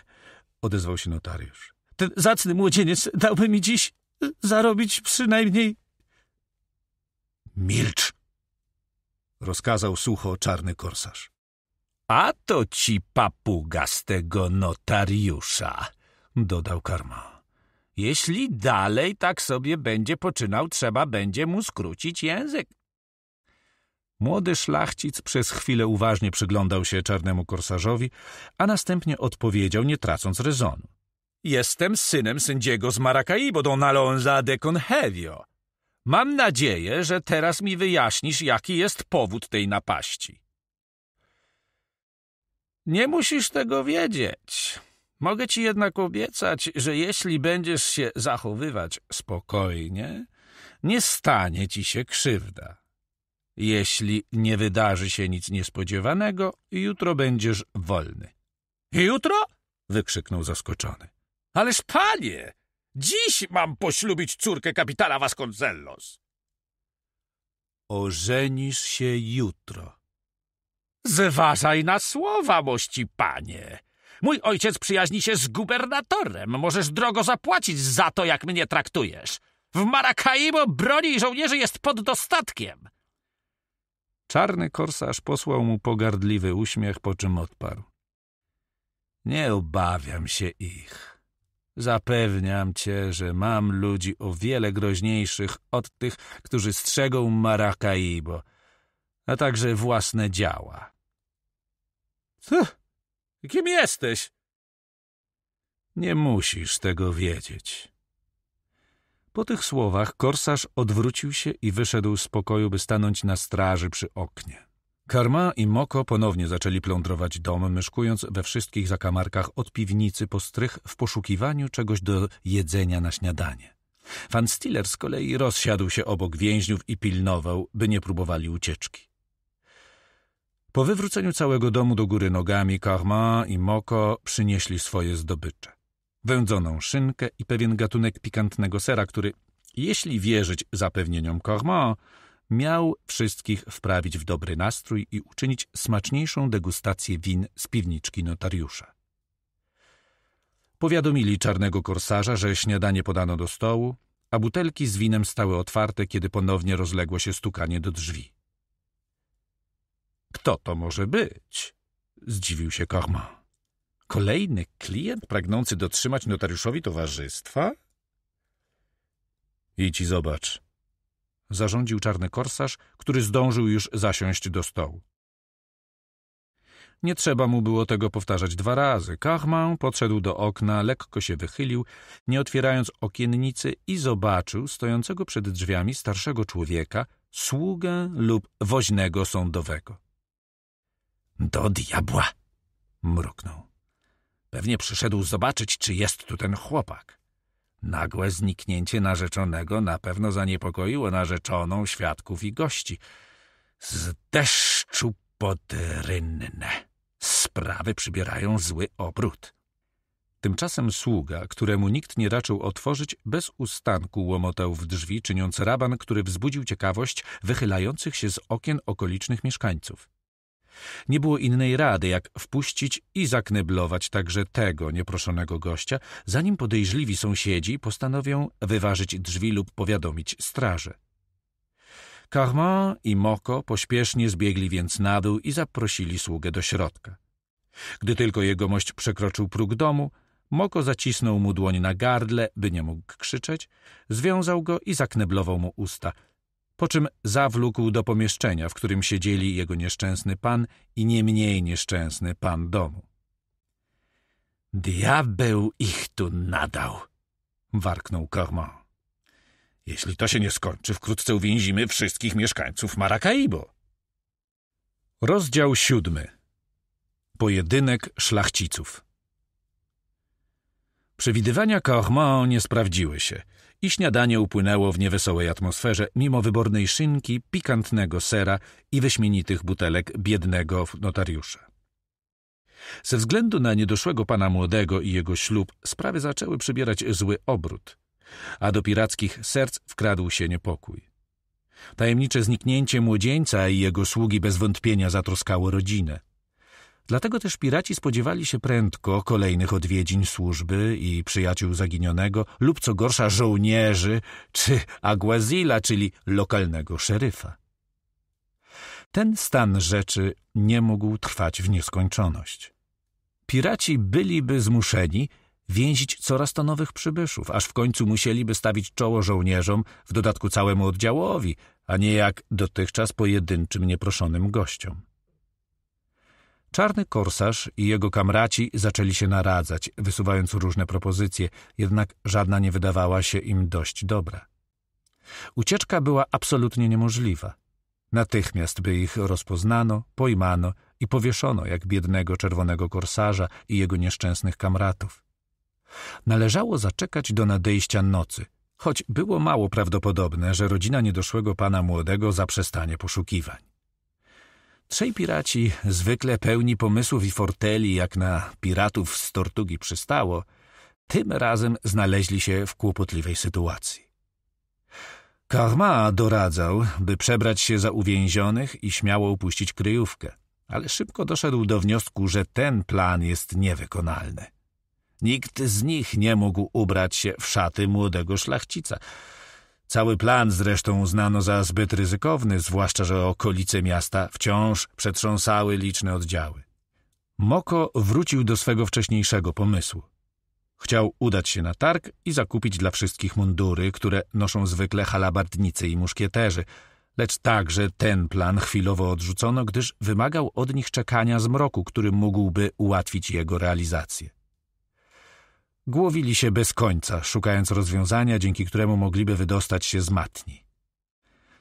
[SPEAKER 1] odezwał się notariusz.
[SPEAKER 3] Ten zacny młodzieniec dałby mi dziś zarobić przynajmniej...
[SPEAKER 1] Milcz! rozkazał sucho czarny korsarz. A to ci papuga z tego notariusza, dodał karma. Jeśli dalej tak sobie będzie poczynał, trzeba będzie mu skrócić język. Młody szlachcic przez chwilę uważnie przyglądał się czarnemu korsarzowi, a następnie odpowiedział, nie tracąc rezonu. Jestem synem sędziego z Maracaibo, don Alonza de Conhevio. Mam nadzieję, że teraz mi wyjaśnisz, jaki jest powód tej napaści. Nie musisz tego wiedzieć. Mogę ci jednak obiecać, że jeśli będziesz się zachowywać spokojnie, nie stanie ci się krzywda. Jeśli nie wydarzy się nic niespodziewanego, jutro będziesz wolny. Jutro? wykrzyknął zaskoczony. Ależ panie, Dziś mam poślubić córkę kapitana Vasconcellos. Ożenisz się jutro. Zważaj na słowa, mości panie. Mój ojciec przyjaźni się z gubernatorem. Możesz drogo zapłacić za to, jak mnie traktujesz. W Maracaibo broni i żołnierzy jest pod dostatkiem. Czarny korsarz posłał mu pogardliwy uśmiech, po czym odparł. Nie obawiam się ich. Zapewniam cię, że mam ludzi o wiele groźniejszych od tych, którzy strzegą Marakaibo, a także własne działa. Co? Kim jesteś? Nie musisz tego wiedzieć. Po tych słowach korsarz odwrócił się i wyszedł z pokoju, by stanąć na straży przy oknie. Karma i Moko ponownie zaczęli plądrować dom, myszkując we wszystkich zakamarkach od piwnicy po strych w poszukiwaniu czegoś do jedzenia na śniadanie. Van Stiller z kolei rozsiadł się obok więźniów i pilnował, by nie próbowali ucieczki. Po wywróceniu całego domu do góry nogami, Karma i Moko przynieśli swoje zdobycze. Wędzoną szynkę i pewien gatunek pikantnego sera, który, jeśli wierzyć zapewnieniom Karma, miał wszystkich wprawić w dobry nastrój i uczynić smaczniejszą degustację win z piwniczki notariusza. Powiadomili czarnego korsarza, że śniadanie podano do stołu, a butelki z winem stały otwarte, kiedy ponownie rozległo się stukanie do drzwi. Kto to może być? zdziwił się Cormand. Kolejny klient pragnący dotrzymać notariuszowi towarzystwa? Idź i zobacz, zarządził czarny korsarz, który zdążył już zasiąść do stołu. Nie trzeba mu było tego powtarzać dwa razy. Kachman podszedł do okna, lekko się wychylił, nie otwierając okiennicy i zobaczył stojącego przed drzwiami starszego człowieka, sługę lub woźnego sądowego. Do diabła! mruknął. Pewnie przyszedł zobaczyć, czy jest tu ten chłopak. Nagłe zniknięcie narzeczonego na pewno zaniepokoiło narzeczoną, świadków i gości. Z deszczu podrynne. Sprawy przybierają zły obrót. Tymczasem sługa, któremu nikt nie raczył otworzyć, bez ustanku łomotał w drzwi, czyniąc raban, który wzbudził ciekawość wychylających się z okien okolicznych mieszkańców. Nie było innej rady, jak wpuścić i zakneblować także tego nieproszonego gościa, zanim podejrzliwi sąsiedzi postanowią wyważyć drzwi lub powiadomić strażę. Carman i Moko pośpiesznie zbiegli więc na dół i zaprosili sługę do środka. Gdy tylko jegomość przekroczył próg domu, Moko zacisnął mu dłoń na gardle, by nie mógł krzyczeć, związał go i zakneblował mu usta – po czym zawlókł do pomieszczenia, w którym siedzieli jego nieszczęsny pan i nie mniej nieszczęsny pan domu. Diabeł ich tu nadał, warknął Cormon. Jeśli to się nie skończy, wkrótce uwięzimy wszystkich mieszkańców Maracaibo. Rozdział siódmy. Pojedynek szlachciców. Przewidywania Cormon nie sprawdziły się i śniadanie upłynęło w niewesołej atmosferze, mimo wybornej szynki, pikantnego sera i wyśmienitych butelek biednego notariusza. Ze względu na niedoszłego pana młodego i jego ślub sprawy zaczęły przybierać zły obrót, a do pirackich serc wkradł się niepokój. Tajemnicze zniknięcie młodzieńca i jego sługi bez wątpienia zatroskało rodzinę. Dlatego też piraci spodziewali się prędko kolejnych odwiedzin służby i przyjaciół zaginionego lub co gorsza żołnierzy czy aguazila, czyli lokalnego szeryfa. Ten stan rzeczy nie mógł trwać w nieskończoność. Piraci byliby zmuszeni więzić coraz to nowych przybyszów, aż w końcu musieliby stawić czoło żołnierzom, w dodatku całemu oddziałowi, a nie jak dotychczas pojedynczym nieproszonym gościom. Czarny korsarz i jego kamraci zaczęli się naradzać, wysuwając różne propozycje, jednak żadna nie wydawała się im dość dobra. Ucieczka była absolutnie niemożliwa. Natychmiast by ich rozpoznano, pojmano i powieszono jak biednego czerwonego korsarza i jego nieszczęsnych kamratów. Należało zaczekać do nadejścia nocy, choć było mało prawdopodobne, że rodzina niedoszłego pana młodego zaprzestanie poszukiwań. Trzej piraci, zwykle pełni pomysłów i forteli, jak na piratów z Tortugi przystało, tym razem znaleźli się w kłopotliwej sytuacji. Karma doradzał, by przebrać się za uwięzionych i śmiało opuścić kryjówkę, ale szybko doszedł do wniosku, że ten plan jest niewykonalny. Nikt z nich nie mógł ubrać się w szaty młodego szlachcica – Cały plan zresztą uznano za zbyt ryzykowny, zwłaszcza że okolice miasta wciąż przetrząsały liczne oddziały. Moko wrócił do swego wcześniejszego pomysłu. Chciał udać się na targ i zakupić dla wszystkich mundury, które noszą zwykle halabardnicy i muszkieterzy, lecz także ten plan chwilowo odrzucono, gdyż wymagał od nich czekania zmroku, który mógłby ułatwić jego realizację. Głowili się bez końca, szukając rozwiązania, dzięki któremu mogliby wydostać się z matni.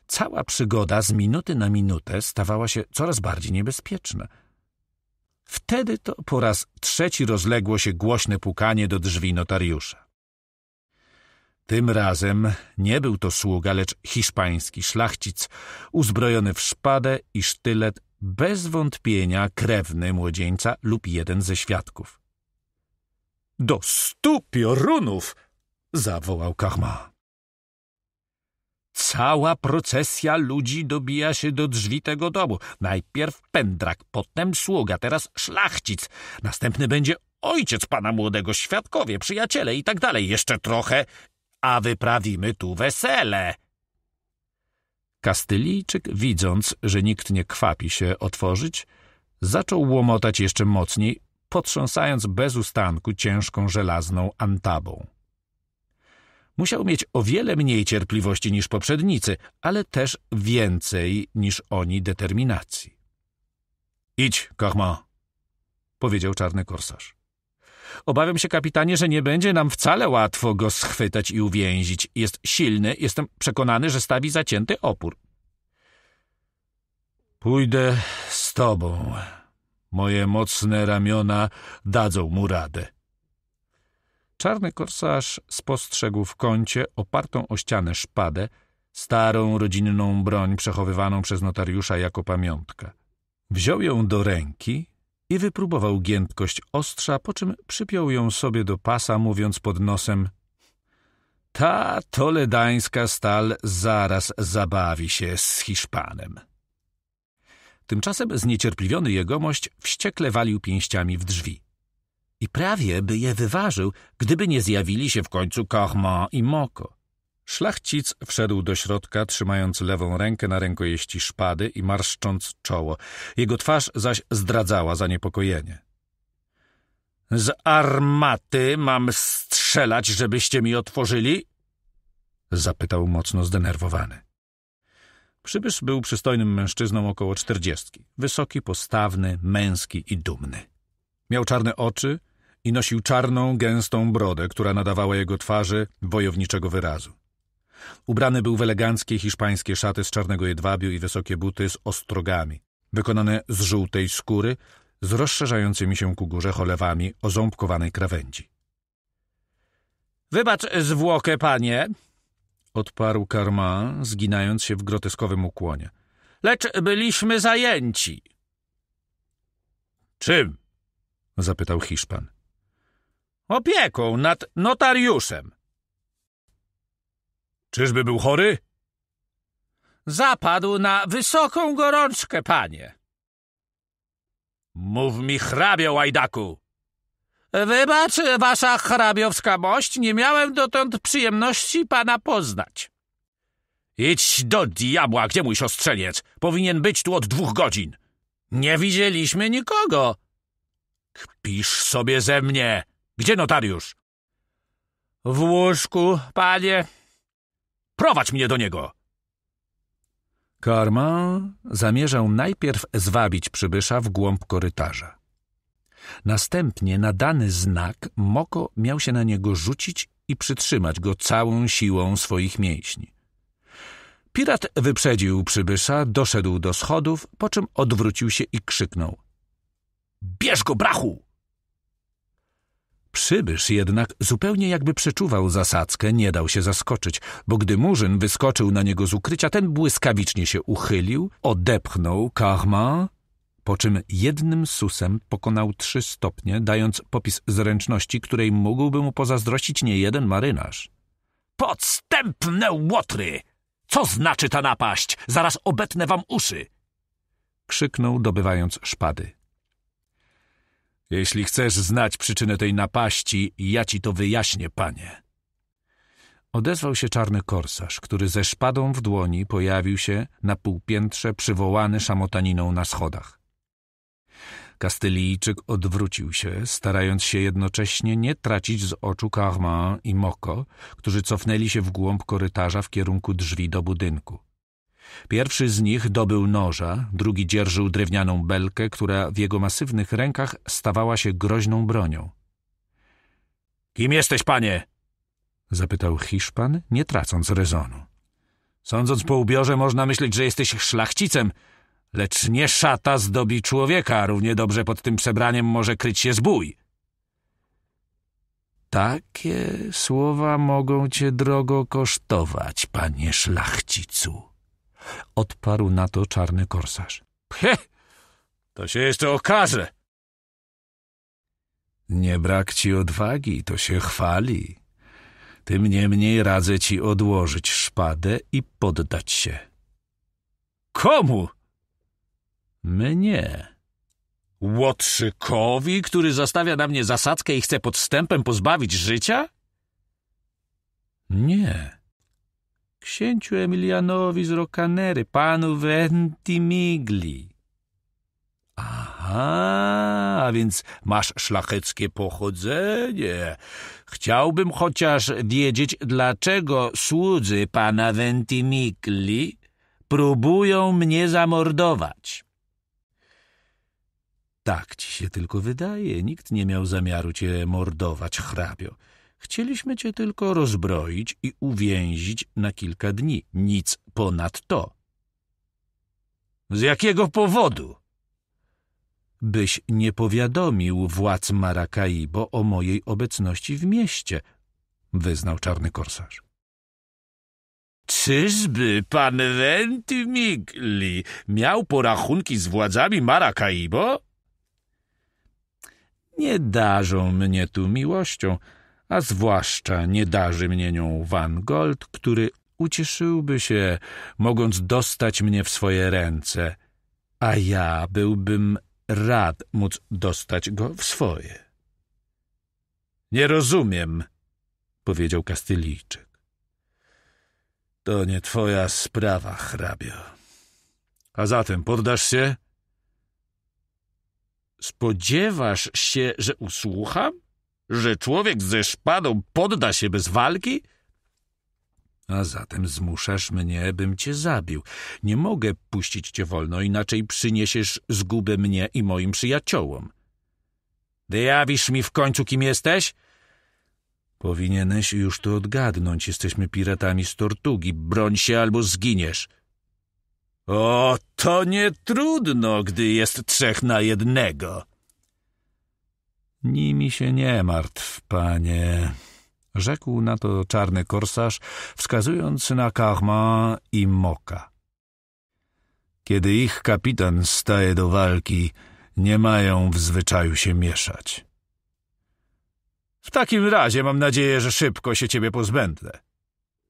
[SPEAKER 1] Cała przygoda z minuty na minutę stawała się coraz bardziej niebezpieczna. Wtedy to po raz trzeci rozległo się głośne pukanie do drzwi notariusza. Tym razem nie był to sługa, lecz hiszpański szlachcic, uzbrojony w szpadę i sztylet, bez wątpienia krewny młodzieńca lub jeden ze świadków. Do stu piorunów! zawołał Kachma. Cała procesja ludzi dobija się do drzwi tego domu. Najpierw pędrak, potem sługa, teraz szlachcic. Następny będzie ojciec pana młodego, świadkowie, przyjaciele i tak dalej. Jeszcze trochę, a wyprawimy tu wesele. Kastylijczyk, widząc, że nikt nie kwapi się otworzyć, zaczął łomotać jeszcze mocniej, potrząsając bez ustanku ciężką żelazną antabą. Musiał mieć o wiele mniej cierpliwości niż poprzednicy, ale też więcej niż oni determinacji. Idź, Korma, powiedział czarny korsarz. Obawiam się, kapitanie, że nie będzie nam wcale łatwo go schwytać i uwięzić. Jest silny, jestem przekonany, że stawi zacięty opór. Pójdę z tobą, Moje mocne ramiona dadzą mu radę. Czarny korsarz spostrzegł w kącie opartą o ścianę szpadę, starą rodzinną broń przechowywaną przez notariusza jako pamiątka. Wziął ją do ręki i wypróbował giętkość ostrza, po czym przypiął ją sobie do pasa, mówiąc pod nosem ta toledańska stal zaraz zabawi się z Hiszpanem. Tymczasem zniecierpliwiony jegomość wściekle walił pięściami w drzwi. I prawie by je wyważył, gdyby nie zjawili się w końcu Korma i Moko. Szlachcic wszedł do środka, trzymając lewą rękę na rękojeści szpady i marszcząc czoło. Jego twarz zaś zdradzała zaniepokojenie. — Z armaty mam strzelać, żebyście mi otworzyli? — zapytał mocno zdenerwowany. Przybysz był przystojnym mężczyzną około czterdziestki, wysoki, postawny, męski i dumny. Miał czarne oczy i nosił czarną, gęstą brodę, która nadawała jego twarzy wojowniczego wyrazu. Ubrany był w eleganckie hiszpańskie szaty z czarnego jedwabiu i wysokie buty z ostrogami, wykonane z żółtej skóry, z rozszerzającymi się ku górze cholewami o ząbkowanej krawędzi. Wybacz e, zwłokę, panie, odparł Karma, zginając się w groteskowym ukłonie. Lecz
[SPEAKER 3] byliśmy zajęci.
[SPEAKER 1] Czym? zapytał Hiszpan. Opieką nad notariuszem. Czyżby był chory? Zapadł na wysoką gorączkę, panie. Mów mi hrabio, łajdaku! Wybacz, wasza hrabiowska mość, nie miałem dotąd przyjemności pana poznać. Idź do diabła, gdzie mój siostrzeniec? Powinien być tu od dwóch godzin. Nie widzieliśmy nikogo. Kpisz sobie ze mnie. Gdzie notariusz? W łóżku, panie. Prowadź mnie do niego. Karma zamierzał najpierw zwabić przybysza w głąb korytarza. Następnie na dany znak Moko miał się na niego rzucić i przytrzymać go całą siłą swoich mięśni. Pirat wyprzedził przybysza, doszedł do schodów, po czym odwrócił się i krzyknął. Bierz go, brachu! Przybysz jednak, zupełnie jakby przeczuwał zasadzkę, nie dał się zaskoczyć, bo gdy Murzyn wyskoczył na niego z ukrycia, ten błyskawicznie się uchylił, odepchnął Karma po czym jednym susem pokonał trzy stopnie, dając popis zręczności, której mógłby mu pozazdrościć nie jeden marynarz. Podstępne łotry! Co znaczy ta napaść? Zaraz obetnę wam uszy! Krzyknął, dobywając szpady. Jeśli chcesz znać przyczynę tej napaści, ja ci to wyjaśnię, panie. Odezwał się czarny korsarz, który ze szpadą w dłoni pojawił się na półpiętrze przywołany szamotaniną na schodach. Kastylijczyk odwrócił się, starając się jednocześnie nie tracić z oczu Carmin i Moko, którzy cofnęli się w głąb korytarza w kierunku drzwi do budynku. Pierwszy z nich dobył noża, drugi dzierżył drewnianą belkę, która w jego masywnych rękach stawała się groźną bronią. — Kim jesteś, panie? — zapytał Hiszpan, nie tracąc rezonu. — Sądząc po ubiorze, można myśleć, że jesteś szlachcicem Lecz nie szata zdobi człowieka, równie dobrze pod tym przebraniem może kryć się zbój. Takie słowa mogą cię drogo kosztować, panie szlachcicu. Odparł na to czarny korsarz. Phe, to się jeszcze okaże. Nie brak ci odwagi, to się chwali. Tym niemniej radzę ci odłożyć szpadę i poddać się. Komu? Mnie. Łotrzykowi, który zastawia na mnie zasadzkę i chce podstępem
[SPEAKER 3] pozbawić życia? Nie. Księciu Emilianowi z Rokanery, panu Ventimigli.
[SPEAKER 1] Aha, a więc masz szlacheckie pochodzenie. Chciałbym chociaż wiedzieć, dlaczego słudzy pana Ventimigli próbują mnie zamordować. Tak ci się tylko wydaje. Nikt nie miał zamiaru cię mordować, hrabio. Chcieliśmy cię tylko rozbroić i uwięzić na kilka dni. Nic ponad to. Z jakiego powodu? Byś nie powiadomił władz Marakaibo o mojej obecności w mieście, wyznał czarny korsarz. Czyżby pan Ventimigli miał porachunki z władzami Marakaibo? Nie darzą mnie tu miłością, a zwłaszcza nie darzy mnie nią Van Gold, który ucieszyłby się, mogąc dostać mnie w swoje ręce, a ja byłbym rad móc dostać go w swoje. Nie rozumiem, powiedział Kastylijczyk. To nie twoja sprawa, hrabio. A zatem poddasz się? Spodziewasz się, że usłucham? Że człowiek ze szpadą podda się bez walki? A zatem zmuszasz mnie, bym cię zabił. Nie mogę puścić cię wolno, inaczej przyniesiesz zgubę mnie i moim przyjaciołom. Wyjawisz mi w końcu, kim jesteś? Powinieneś już to odgadnąć. Jesteśmy piratami z Tortugi. Broń się albo zginiesz. O, to nie trudno, gdy jest trzech na jednego. Nimi się nie martw, panie, rzekł na to czarny korsarz, wskazując na Karma i Moka. Kiedy ich kapitan staje do walki, nie mają w zwyczaju się mieszać. W takim razie mam nadzieję, że szybko się ciebie pozbędę.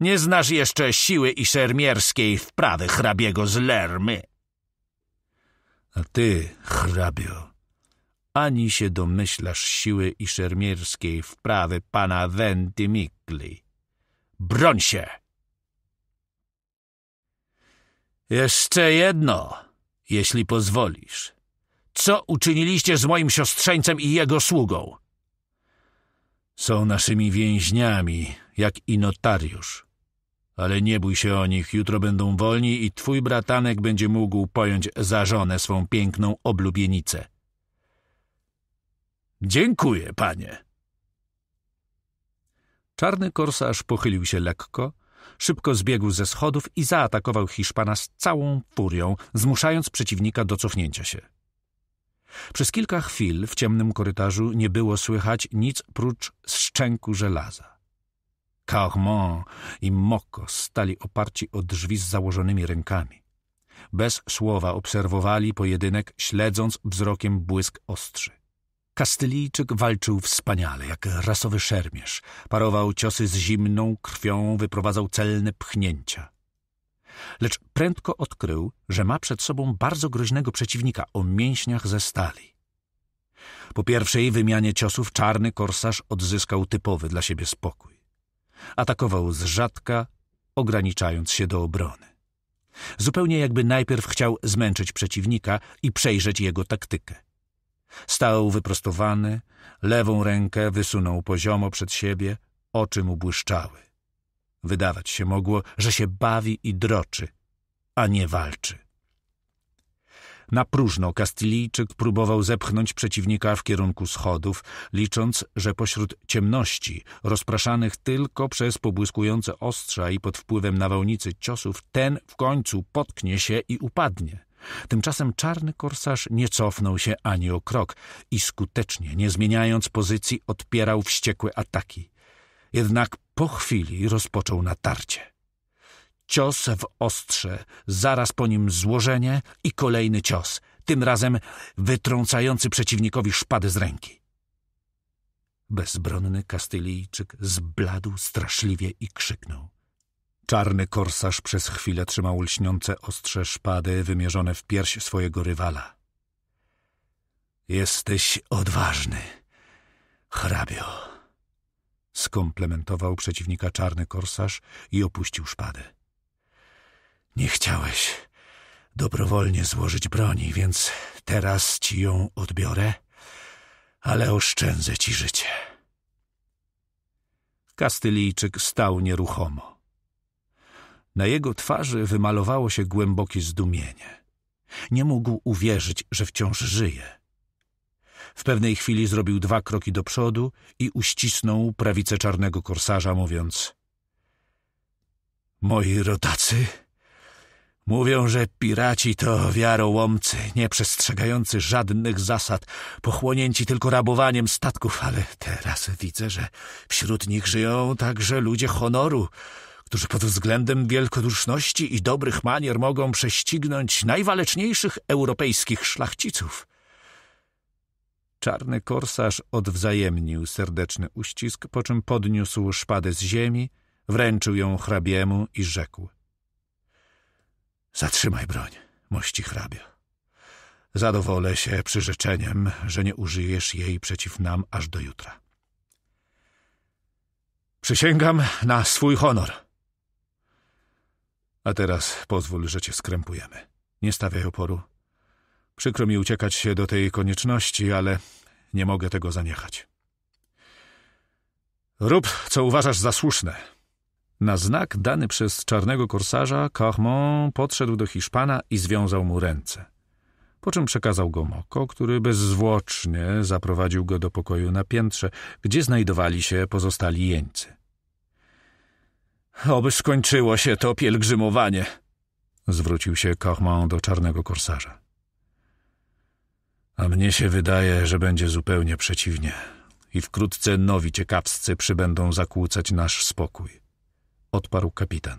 [SPEAKER 1] Nie znasz jeszcze siły i szermierskiej wprawy hrabiego z Lermy. A ty, hrabio, ani się domyślasz siły i szermierskiej wprawy pana Ventimigli. Broń się! Jeszcze jedno, jeśli pozwolisz. Co uczyniliście z moim siostrzeńcem i jego sługą? Są naszymi więźniami, jak i notariusz. Ale nie bój się o nich, jutro będą wolni i twój bratanek będzie mógł pojąć za żonę swą piękną oblubienicę. Dziękuję, panie. Czarny korsarz pochylił się lekko, szybko zbiegł ze schodów i zaatakował Hiszpana z całą furią, zmuszając przeciwnika do cofnięcia się. Przez kilka chwil w ciemnym korytarzu nie było słychać nic prócz szczęku żelaza. Carmont i Moko stali oparci o drzwi z założonymi rękami. Bez słowa obserwowali pojedynek, śledząc wzrokiem błysk ostrzy. Kastylijczyk walczył wspaniale, jak rasowy szermierz. Parował ciosy z zimną krwią, wyprowadzał celne pchnięcia. Lecz prędko odkrył, że ma przed sobą bardzo groźnego przeciwnika o mięśniach ze stali. Po pierwszej wymianie ciosów czarny korsarz odzyskał typowy dla siebie spokój. Atakował z rzadka, ograniczając się do obrony. Zupełnie jakby najpierw chciał zmęczyć przeciwnika i przejrzeć jego taktykę. Stał wyprostowany, lewą rękę wysunął poziomo przed siebie, oczy mu błyszczały. Wydawać się mogło, że się bawi i droczy, a nie walczy. Na próżno Kastylijczyk próbował zepchnąć przeciwnika w kierunku schodów, licząc, że pośród ciemności, rozpraszanych tylko przez pobłyskujące ostrza i pod wpływem nawałnicy ciosów, ten w końcu potknie się i upadnie. Tymczasem czarny korsarz nie cofnął się ani o krok i skutecznie, nie zmieniając pozycji, odpierał wściekłe ataki. Jednak po chwili rozpoczął natarcie. Cios w ostrze, zaraz po nim złożenie i kolejny cios, tym razem wytrącający przeciwnikowi szpady z ręki. Bezbronny Kastylijczyk zbladł straszliwie i krzyknął. Czarny korsarz przez chwilę trzymał lśniące ostrze szpady wymierzone w pierś swojego rywala. Jesteś odważny, hrabio, skomplementował przeciwnika czarny korsarz i opuścił szpadę. Nie chciałeś dobrowolnie złożyć broni, więc teraz ci ją odbiorę, ale oszczędzę ci życie. Kastylijczyk stał nieruchomo. Na jego twarzy wymalowało się głębokie zdumienie. Nie mógł uwierzyć, że wciąż żyje. W pewnej chwili zrobił dwa kroki do przodu i uścisnął prawicę czarnego korsarza, mówiąc – Moi rodacy Mówią, że piraci to wiarołomcy, nie przestrzegający żadnych zasad, pochłonięci tylko rabowaniem statków, ale teraz widzę, że wśród nich żyją także ludzie honoru, którzy pod względem wielkoduszności i dobrych manier mogą prześcignąć najwaleczniejszych europejskich szlachciców. Czarny korsarz odwzajemnił serdeczny uścisk, po czym podniósł szpadę z ziemi, wręczył ją hrabiemu i rzekł – Zatrzymaj broń, mości hrabia. Zadowolę się przyrzeczeniem, że nie użyjesz jej przeciw nam aż do jutra. Przysięgam na swój honor. A teraz pozwól, że cię skrępujemy. Nie stawiaj oporu. Przykro mi uciekać się do tej konieczności, ale nie mogę tego zaniechać. Rób, co uważasz za słuszne. Na znak dany przez czarnego korsarza, Carmont podszedł do Hiszpana i związał mu ręce. Po czym przekazał go Moko, który bezzwłocznie zaprowadził go do pokoju na piętrze, gdzie znajdowali się pozostali jeńcy. Oby skończyło się to pielgrzymowanie, zwrócił się Carmont do czarnego korsarza. A mnie się wydaje, że będzie zupełnie przeciwnie i wkrótce nowi ciekawscy przybędą zakłócać nasz spokój odparł kapitan.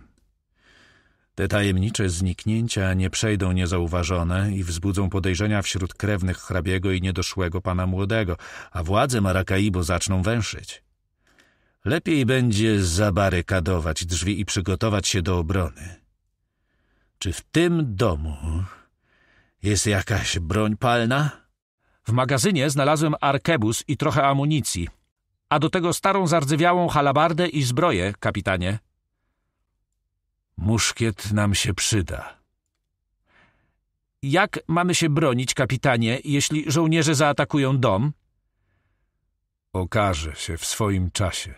[SPEAKER 1] Te tajemnicze zniknięcia nie przejdą niezauważone i wzbudzą podejrzenia wśród krewnych hrabiego i niedoszłego pana młodego, a władze Marakaibo zaczną węszyć. Lepiej będzie zabarykadować drzwi i przygotować się do obrony. Czy w tym domu jest jakaś broń palna? W magazynie znalazłem arkebus i trochę amunicji, a do tego starą zardzewiałą halabardę i zbroję, kapitanie – Muszkiet nam się przyda. Jak mamy się bronić, kapitanie, jeśli żołnierze zaatakują dom? Okaże się w swoim czasie.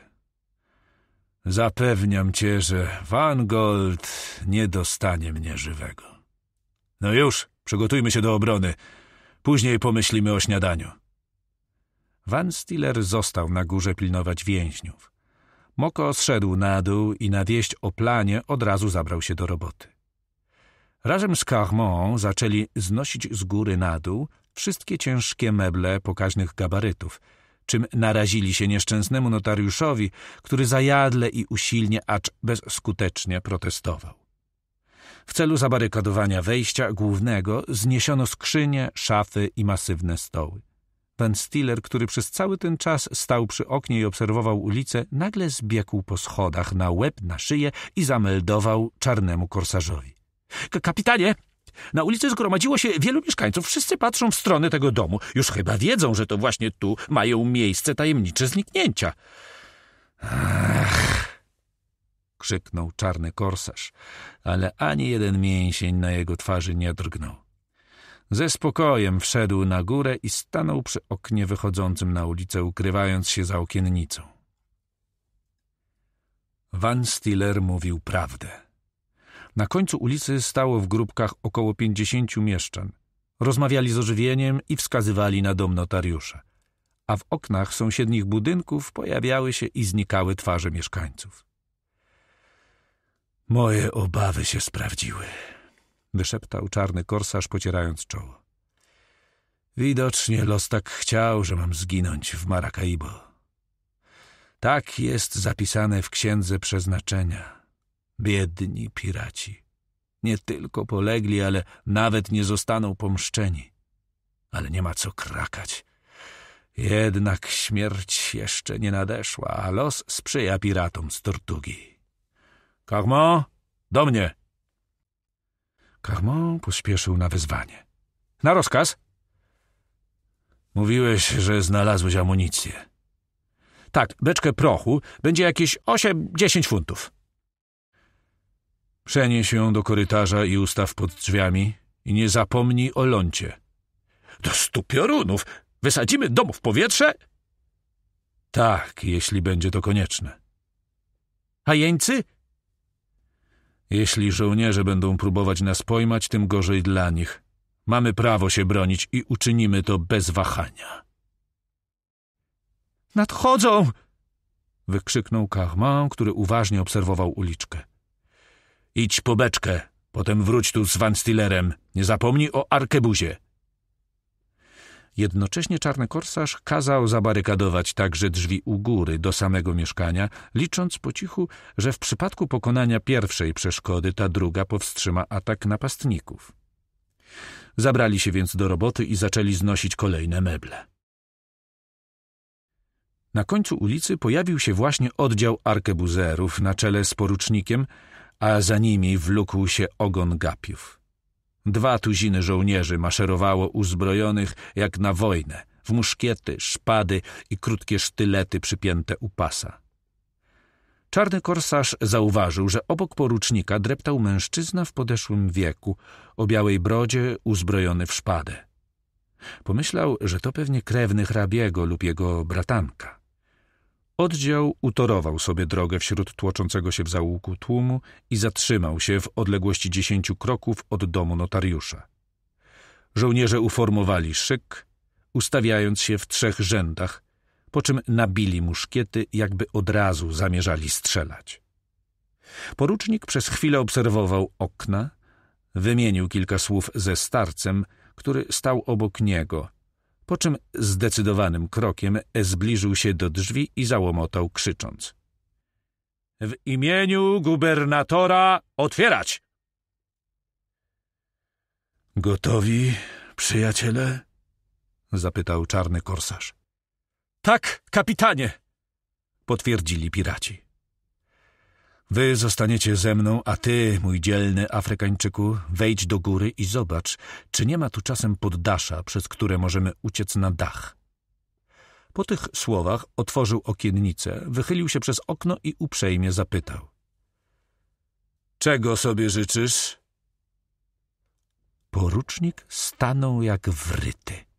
[SPEAKER 1] Zapewniam cię, że Gold nie dostanie mnie żywego. No już, przygotujmy się do obrony. Później pomyślimy o śniadaniu. Van Stiller został na górze pilnować więźniów. Moko zszedł na dół i na wieść o planie od razu zabrał się do roboty. Razem z Carmon zaczęli znosić z góry na dół wszystkie ciężkie meble pokaźnych gabarytów, czym narazili się nieszczęsnemu notariuszowi, który zajadle i usilnie, acz bezskutecznie protestował. W celu zabarykadowania wejścia głównego zniesiono skrzynie, szafy i masywne stoły. Pan Stiller, który przez cały ten czas stał przy oknie i obserwował ulicę, nagle zbiegł po schodach na łeb, na szyję i zameldował czarnemu korsarzowi. Kapitanie! Na ulicy zgromadziło się wielu mieszkańców. Wszyscy patrzą w stronę tego domu. Już chyba wiedzą, że to właśnie tu mają miejsce tajemnicze zniknięcia. Ach! krzyknął czarny korsarz, ale ani jeden mięsień na jego twarzy nie drgnął. Ze spokojem wszedł na górę i stanął przy oknie wychodzącym na ulicę, ukrywając się za okiennicą. Van Stiller mówił prawdę. Na końcu ulicy stało w grupkach około pięćdziesięciu mieszczan. Rozmawiali z ożywieniem i wskazywali na dom notariusza. A w oknach sąsiednich budynków pojawiały się i znikały twarze mieszkańców. Moje obawy się sprawdziły wyszeptał czarny korsarz, pocierając czoło. Widocznie los tak chciał, że mam zginąć w Maracaibo. Tak jest zapisane w księdze przeznaczenia. Biedni piraci. Nie tylko polegli, ale nawet nie zostaną pomszczeni. Ale nie ma co krakać. Jednak śmierć jeszcze nie nadeszła, a los sprzyja piratom z Tortugi. — Karmo, do mnie! — Carmont pospieszył na wezwanie. Na rozkaz. Mówiłeś, że znalazłeś amunicję. Tak, beczkę prochu będzie jakieś 8-10 funtów. Przenieś ją do korytarza i ustaw pod drzwiami i nie zapomnij o lącie. Do stu piorunów! Wysadzimy domu w powietrze? Tak, jeśli będzie to konieczne. A jeńcy? Jeśli żołnierze będą próbować nas pojmać, tym gorzej dla nich. Mamy prawo się bronić i uczynimy to bez wahania.
[SPEAKER 3] Nadchodzą!
[SPEAKER 1] wykrzyknął Carman, który uważnie obserwował uliczkę. Idź po beczkę, potem wróć tu z Van Stillerem. Nie zapomnij o arkebuzie. Jednocześnie czarny korsarz kazał zabarykadować także drzwi u góry do samego mieszkania, licząc po cichu, że w przypadku pokonania pierwszej przeszkody ta druga powstrzyma atak napastników. Zabrali się więc do roboty i zaczęli znosić kolejne meble. Na końcu ulicy pojawił się właśnie oddział arkebuzerów na czele z porucznikiem, a za nimi wlókł się ogon gapiów. Dwa tuziny żołnierzy maszerowało uzbrojonych jak na wojnę, w muszkiety, szpady i krótkie sztylety przypięte u pasa. Czarny korsarz zauważył, że obok porucznika dreptał mężczyzna w podeszłym wieku, o białej brodzie uzbrojony w szpadę. Pomyślał, że to pewnie krewny hrabiego lub jego bratanka. Oddział utorował sobie drogę wśród tłoczącego się w zaułku tłumu i zatrzymał się w odległości dziesięciu kroków od domu notariusza. Żołnierze uformowali szyk, ustawiając się w trzech rzędach, po czym nabili muszkiety, jakby od razu zamierzali strzelać. Porucznik przez chwilę obserwował okna, wymienił kilka słów ze starcem, który stał obok niego – po czym zdecydowanym krokiem zbliżył się do drzwi i załomotał, krzycząc. W imieniu gubernatora otwierać! Gotowi, przyjaciele? zapytał czarny korsarz. Tak, kapitanie! potwierdzili piraci. Wy zostaniecie ze mną, a ty, mój dzielny Afrykańczyku, wejdź do góry i zobacz, czy nie ma tu czasem poddasza, przez które możemy uciec na dach. Po tych słowach otworzył okiennicę, wychylił się przez okno i uprzejmie zapytał. Czego sobie życzysz? Porucznik stanął jak wryty.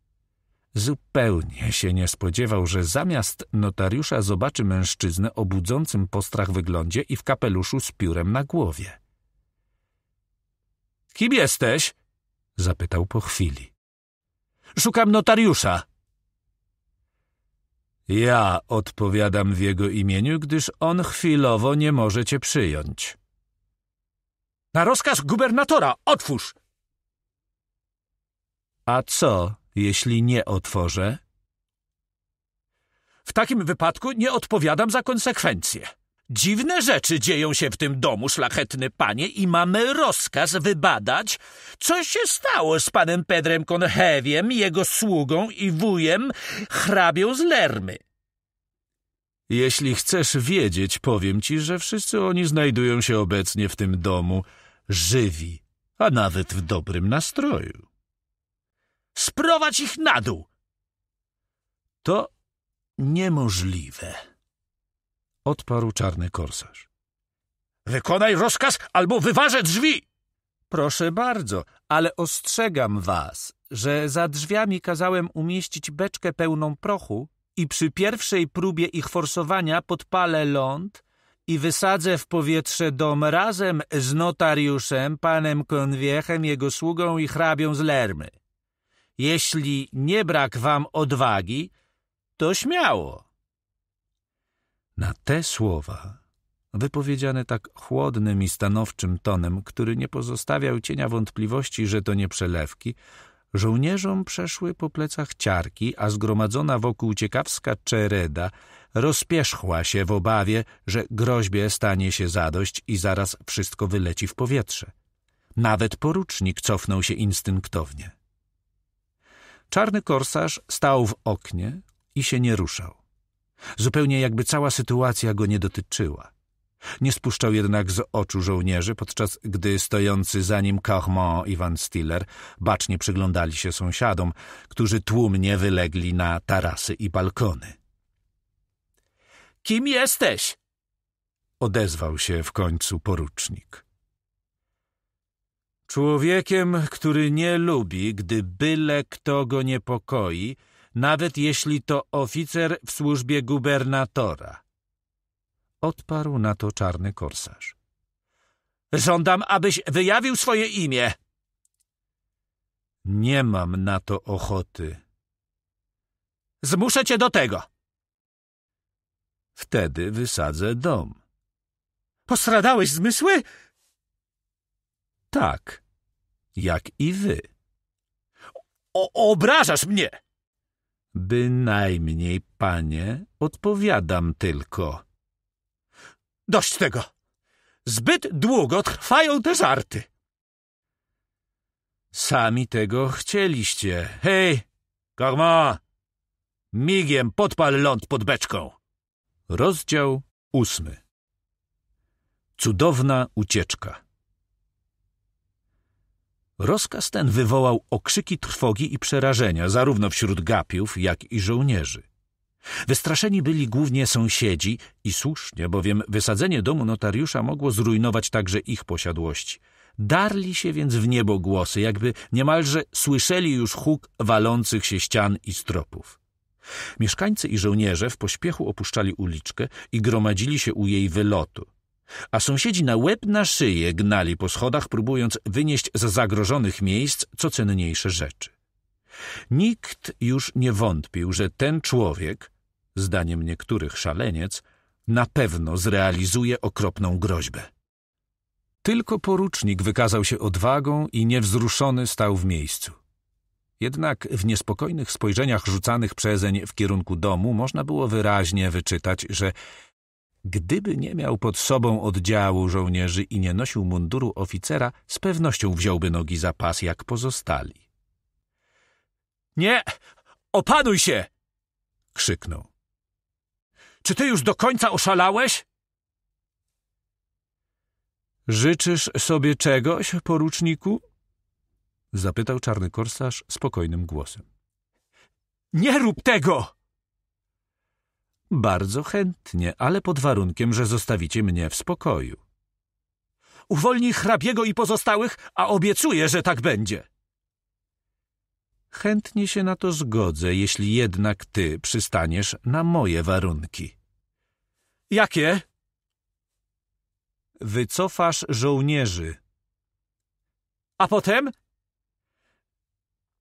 [SPEAKER 1] Zupełnie się nie spodziewał, że zamiast notariusza zobaczy mężczyznę o budzącym postrach wyglądzie i w kapeluszu z piórem na głowie. — Kim jesteś? — zapytał po chwili. — Szukam notariusza. — Ja odpowiadam w jego imieniu, gdyż on chwilowo nie może cię przyjąć. — Na rozkaz gubernatora! Otwórz! — A co? jeśli nie otworzę? W takim wypadku nie odpowiadam za konsekwencje. Dziwne rzeczy dzieją się w tym domu, szlachetny panie, i mamy rozkaz wybadać, co się stało z panem Pedrem Konheviem, jego
[SPEAKER 2] sługą i wujem, hrabią z Lermy.
[SPEAKER 1] Jeśli chcesz wiedzieć, powiem ci, że wszyscy oni znajdują się obecnie w tym domu żywi, a nawet w dobrym nastroju. Sprowadź ich na dół! To niemożliwe, odparł czarny korsarz. Wykonaj rozkaz albo wyważę drzwi! Proszę bardzo, ale ostrzegam was, że za drzwiami kazałem umieścić beczkę pełną prochu i przy pierwszej próbie ich forsowania podpalę ląd i wysadzę w powietrze dom razem z notariuszem, panem konwiechem, jego sługą i hrabią z Lermy. Jeśli nie brak wam odwagi, to śmiało. Na te słowa, wypowiedziane tak chłodnym i stanowczym tonem, który nie pozostawiał cienia wątpliwości, że to nie przelewki, Żołnierzom przeszły po plecach ciarki, a zgromadzona wokół ciekawska czereda rozpierzchła się w obawie, że groźbie stanie się zadość i zaraz wszystko wyleci w powietrze. Nawet porucznik cofnął się instynktownie. Czarny korsarz stał w oknie i się nie ruszał. Zupełnie jakby cała sytuacja go nie dotyczyła. Nie spuszczał jednak z oczu żołnierzy, podczas gdy stojący za nim Carmont i Van Stiller bacznie przyglądali się sąsiadom, którzy tłumnie wylegli na tarasy i balkony.
[SPEAKER 3] – Kim
[SPEAKER 1] jesteś? – odezwał się w końcu porucznik. Człowiekiem, który nie lubi, gdy byle kto go niepokoi, nawet jeśli to oficer w służbie gubernatora. Odparł na to czarny korsarz. Żądam, abyś wyjawił swoje imię. Nie mam na to ochoty. Zmuszę cię do tego. Wtedy wysadzę dom. Postradałeś zmysły? Tak, jak i wy. O obrażasz mnie! Bynajmniej, panie, odpowiadam tylko. Dość tego! Zbyt długo trwają te żarty. Sami tego chcieliście. Hej, Karma! Migiem podpal ląd pod beczką. Rozdział ósmy. Cudowna ucieczka. Rozkaz ten wywołał okrzyki trwogi i przerażenia zarówno wśród gapiów, jak i żołnierzy. Wystraszeni byli głównie sąsiedzi i słusznie, bowiem wysadzenie domu notariusza mogło zrujnować także ich posiadłości. Darli się więc w niebo głosy, jakby niemalże słyszeli już huk walących się ścian i stropów. Mieszkańcy i żołnierze w pośpiechu opuszczali uliczkę i gromadzili się u jej wylotu a sąsiedzi na łeb na szyję gnali po schodach, próbując wynieść z zagrożonych miejsc co cenniejsze rzeczy.
[SPEAKER 3] Nikt
[SPEAKER 1] już nie wątpił, że ten człowiek, zdaniem niektórych szaleniec, na pewno zrealizuje okropną groźbę. Tylko porucznik wykazał się odwagą i niewzruszony stał w miejscu. Jednak w niespokojnych spojrzeniach rzucanych przezeń w kierunku domu można było wyraźnie wyczytać, że Gdyby nie miał pod sobą oddziału żołnierzy i nie nosił munduru oficera, z pewnością wziąłby nogi za pas jak pozostali. Nie! Opanuj się! krzyknął. Czy ty już do końca oszalałeś? Życzysz sobie czegoś, poruczniku? Zapytał czarny korsarz spokojnym głosem. Nie rób tego! Bardzo chętnie, ale pod warunkiem, że zostawicie mnie w spokoju. Uwolnij hrabiego i pozostałych, a obiecuję, że tak będzie.
[SPEAKER 3] Chętnie się na to
[SPEAKER 1] zgodzę, jeśli jednak ty przystaniesz na moje warunki. Jakie? Wycofasz żołnierzy. A potem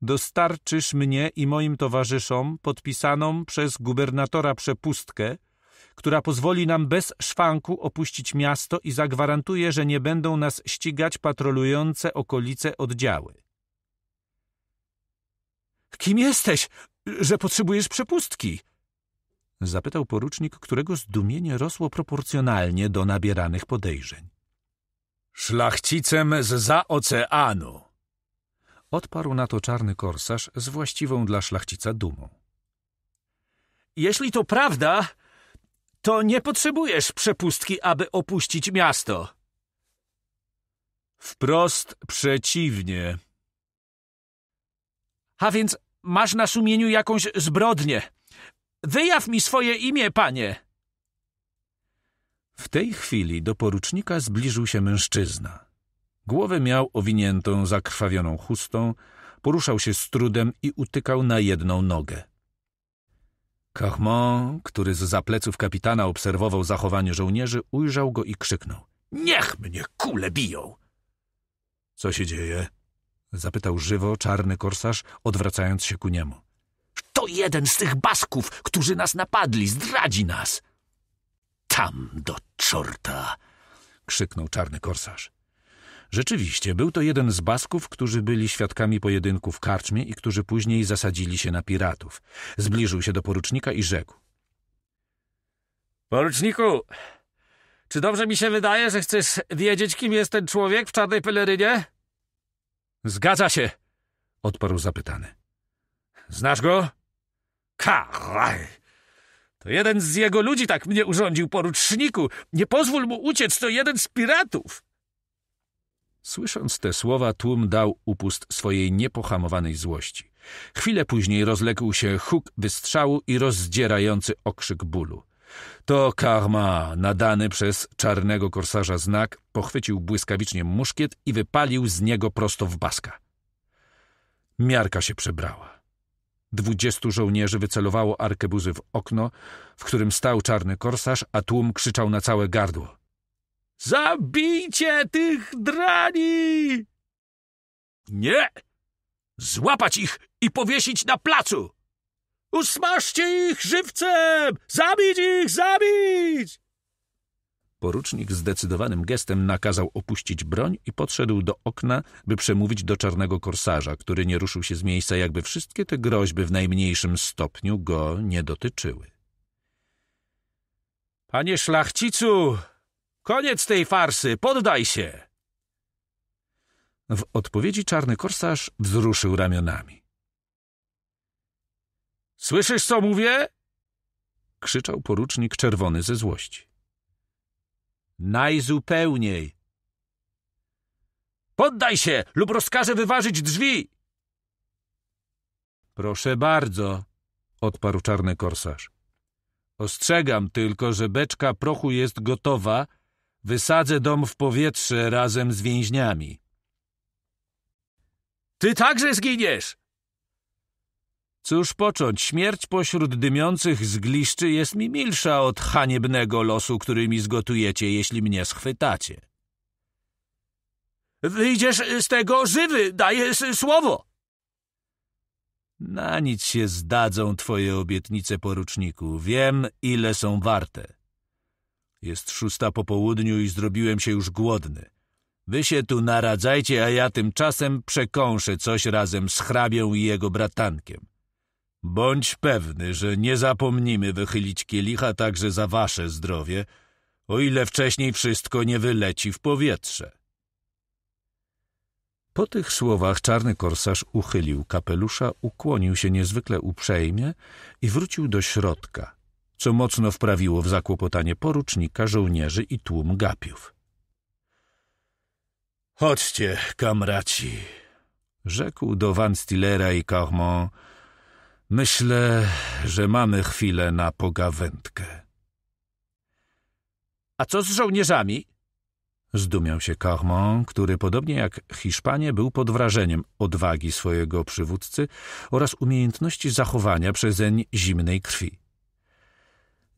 [SPEAKER 1] dostarczysz mnie i moim towarzyszom podpisaną przez gubernatora przepustkę, która pozwoli nam bez szwanku opuścić miasto i zagwarantuje, że nie będą nas ścigać patrolujące okolice oddziały. Kim jesteś, że potrzebujesz przepustki? Zapytał porucznik, którego zdumienie rosło proporcjonalnie do nabieranych podejrzeń. Szlachcicem z za oceanu, Odparł na to czarny korsarz z właściwą dla szlachcica dumą.
[SPEAKER 3] Jeśli to prawda, to nie
[SPEAKER 1] potrzebujesz przepustki, aby opuścić miasto. Wprost przeciwnie. A więc masz na sumieniu jakąś zbrodnię. Wyjaw mi swoje imię, panie. W tej chwili do porucznika zbliżył się mężczyzna. Głowę miał owiniętą zakrwawioną chustą, poruszał się z trudem i utykał na jedną nogę. Cahmon, który z zapleców kapitana obserwował zachowanie żołnierzy, ujrzał go i krzyknął. Niech mnie kule biją! Co się dzieje? Zapytał żywo czarny korsarz, odwracając się ku niemu. To jeden z tych basków, którzy nas napadli, zdradzi nas! Tam do czorta! Krzyknął czarny korsarz. Rzeczywiście, był to jeden z Basków, którzy byli świadkami pojedynku w karczmie i którzy później zasadzili się na piratów. Zbliżył się do porucznika i rzekł. Poruczniku,
[SPEAKER 2] czy dobrze mi się wydaje, że chcesz wiedzieć, kim jest ten człowiek w czarnej pelerynie?
[SPEAKER 1] Zgadza się, odparł zapytany. Znasz
[SPEAKER 3] go? Karaj! To jeden z jego ludzi tak mnie urządził, poruczniku. Nie pozwól mu uciec, to jeden z piratów. Słysząc
[SPEAKER 1] te słowa, tłum dał upust swojej niepohamowanej złości. Chwilę później rozległ się huk wystrzału i rozdzierający okrzyk bólu. To karma, nadany przez czarnego korsarza znak, pochwycił błyskawicznie muszkiet i wypalił z niego prosto w baska. Miarka się przebrała. Dwudziestu żołnierzy wycelowało arkebuzy w okno, w którym stał czarny korsarz, a tłum krzyczał na całe gardło.
[SPEAKER 2] Zabijcie tych drani! Nie! Złapać ich i powiesić na placu! Usmażcie ich żywcem! Zabić ich! Zabić!
[SPEAKER 1] Porucznik zdecydowanym gestem nakazał opuścić broń i podszedł do okna, by przemówić do czarnego korsarza, który nie ruszył się z miejsca, jakby wszystkie te groźby w najmniejszym stopniu go nie dotyczyły. Panie szlachcicu, Koniec tej farsy, poddaj się! W odpowiedzi czarny korsarz wzruszył ramionami. Słyszysz, co mówię? krzyczał porucznik czerwony ze złości. Najzupełniej. Poddaj się, lub rozkażę wyważyć drzwi! Proszę bardzo, odparł czarny korsarz. Ostrzegam tylko, że beczka prochu jest gotowa Wysadzę dom w powietrze razem z więźniami. Ty także zginiesz! Cóż począć, śmierć pośród dymiących zgliszczy jest mi milsza od haniebnego losu, który mi zgotujecie, jeśli mnie schwytacie. Wyjdziesz z tego żywy, daję słowo! Na nic się zdadzą twoje obietnice, poruczniku. Wiem, ile są warte. Jest szósta po południu i zrobiłem się już głodny. Wy się tu naradzajcie, a ja tymczasem przekąszę coś razem z hrabią i jego bratankiem. Bądź pewny, że nie zapomnimy wychylić kielicha także za wasze zdrowie, o ile wcześniej wszystko nie wyleci w powietrze. Po tych słowach czarny korsarz uchylił kapelusza, ukłonił się niezwykle uprzejmie i wrócił do środka – co mocno wprawiło w zakłopotanie porucznika, żołnierzy i tłum gapiów. Chodźcie, kamraci, rzekł do Van Stillera i Carmont. — Myślę, że mamy chwilę na pogawędkę. A co z żołnierzami? Zdumiał się Carmont, który podobnie jak Hiszpanie był pod wrażeniem odwagi swojego przywódcy oraz umiejętności zachowania przezeń zimnej krwi.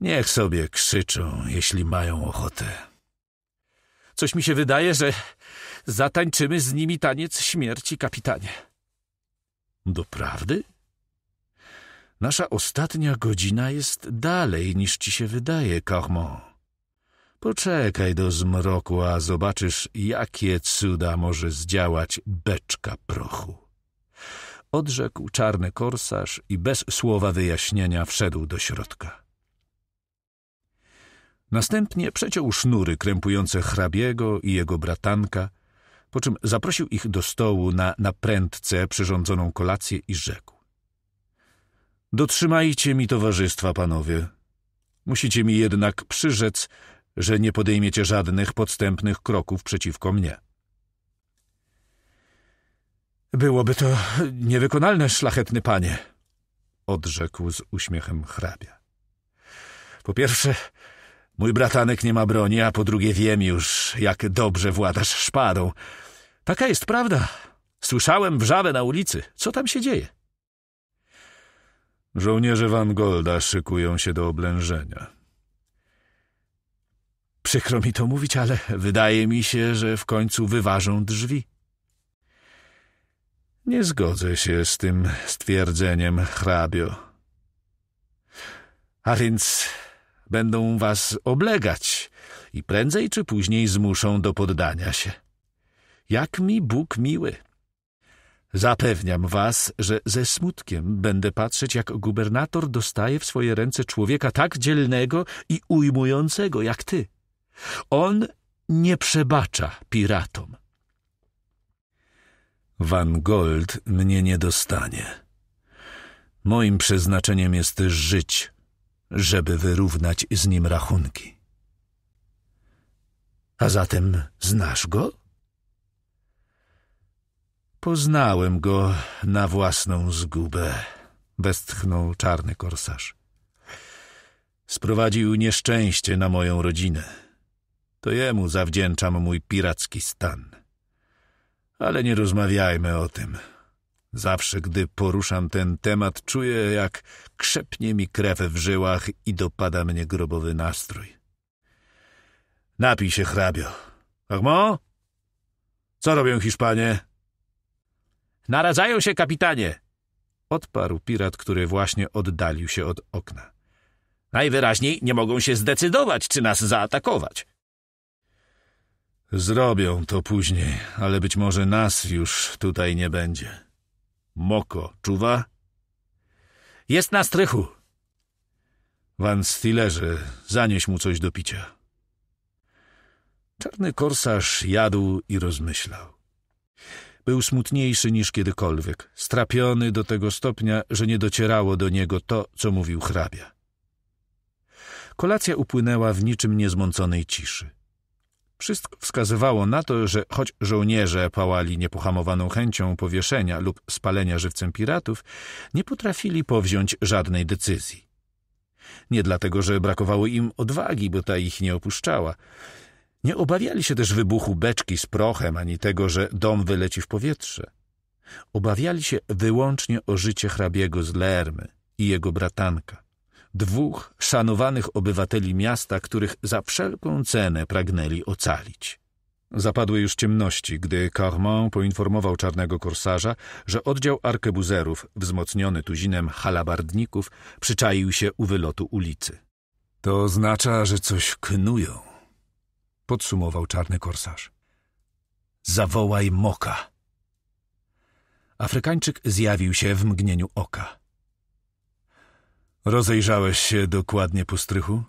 [SPEAKER 1] Niech sobie krzyczą, jeśli mają ochotę. Coś mi się wydaje, że zatańczymy z nimi taniec śmierci, kapitanie. Doprawdy? Nasza ostatnia godzina jest dalej niż ci się wydaje, Cormon. Poczekaj do zmroku, a zobaczysz, jakie cuda może zdziałać beczka prochu. Odrzekł czarny korsarz i bez słowa wyjaśnienia wszedł do środka. Następnie przeciął sznury krępujące hrabiego i jego bratanka, po czym zaprosił ich do stołu na naprędce przyrządzoną kolację i rzekł. Dotrzymajcie mi towarzystwa, panowie. Musicie mi jednak przyrzec, że nie podejmiecie żadnych podstępnych kroków przeciwko mnie. Byłoby to niewykonalne, szlachetny panie, odrzekł z uśmiechem hrabia. Po pierwsze, Mój bratanek nie ma broni, a po drugie wiem już, jak dobrze władasz szpadą. Taka jest prawda. Słyszałem wrzawę na ulicy. Co tam się dzieje? Żołnierze Golda szykują się do oblężenia. Przykro mi to mówić, ale wydaje mi się, że w końcu wyważą drzwi. Nie zgodzę się z tym stwierdzeniem, hrabio. A więc Będą was oblegać i prędzej czy później zmuszą do poddania się. Jak mi Bóg miły! Zapewniam was, że ze smutkiem będę patrzeć, jak gubernator dostaje w swoje ręce człowieka tak dzielnego i ujmującego jak ty. On nie przebacza piratom. Van Gold mnie nie dostanie. Moim przeznaczeniem jest żyć, żeby wyrównać z nim rachunki. A zatem znasz go? Poznałem go na własną zgubę, westchnął czarny korsarz. Sprowadził nieszczęście na moją rodzinę. To jemu zawdzięczam mój piracki stan. Ale nie rozmawiajmy o tym. Zawsze, gdy poruszam ten temat, czuję, jak krzepnie mi krew w żyłach i dopada mnie grobowy nastrój. Napij się, hrabio. Agmo? Co robią Hiszpanie? Naradzają się, kapitanie! Odparł pirat, który właśnie oddalił się od okna. Najwyraźniej nie mogą się zdecydować, czy nas zaatakować. Zrobią to później, ale być może nas już tutaj nie będzie. Moko, czuwa? Jest na strychu. Van Stillerze, zanieś mu coś do picia. Czarny korsarz jadł i rozmyślał. Był smutniejszy niż kiedykolwiek, strapiony do tego stopnia, że nie docierało do niego to, co mówił hrabia. Kolacja upłynęła w niczym niezmąconej ciszy. Wszystko wskazywało na to, że choć żołnierze pałali niepohamowaną chęcią powieszenia lub spalenia żywcem piratów, nie potrafili powziąć żadnej decyzji. Nie dlatego, że brakowało im odwagi, bo ta ich nie opuszczała. Nie obawiali się też wybuchu beczki z prochem, ani tego, że dom wyleci w powietrze. Obawiali się wyłącznie o życie hrabiego z Lermy i jego bratanka dwóch szanowanych obywateli miasta, których za wszelką cenę pragnęli ocalić. Zapadły już ciemności, gdy Carmont poinformował czarnego korsarza, że oddział arkebuzerów, wzmocniony tuzinem halabardników, przyczaił się u wylotu ulicy. To oznacza, że coś knują, podsumował czarny korsarz. Zawołaj Moka. Afrykańczyk zjawił się w mgnieniu oka. Rozejrzałeś się dokładnie po strychu?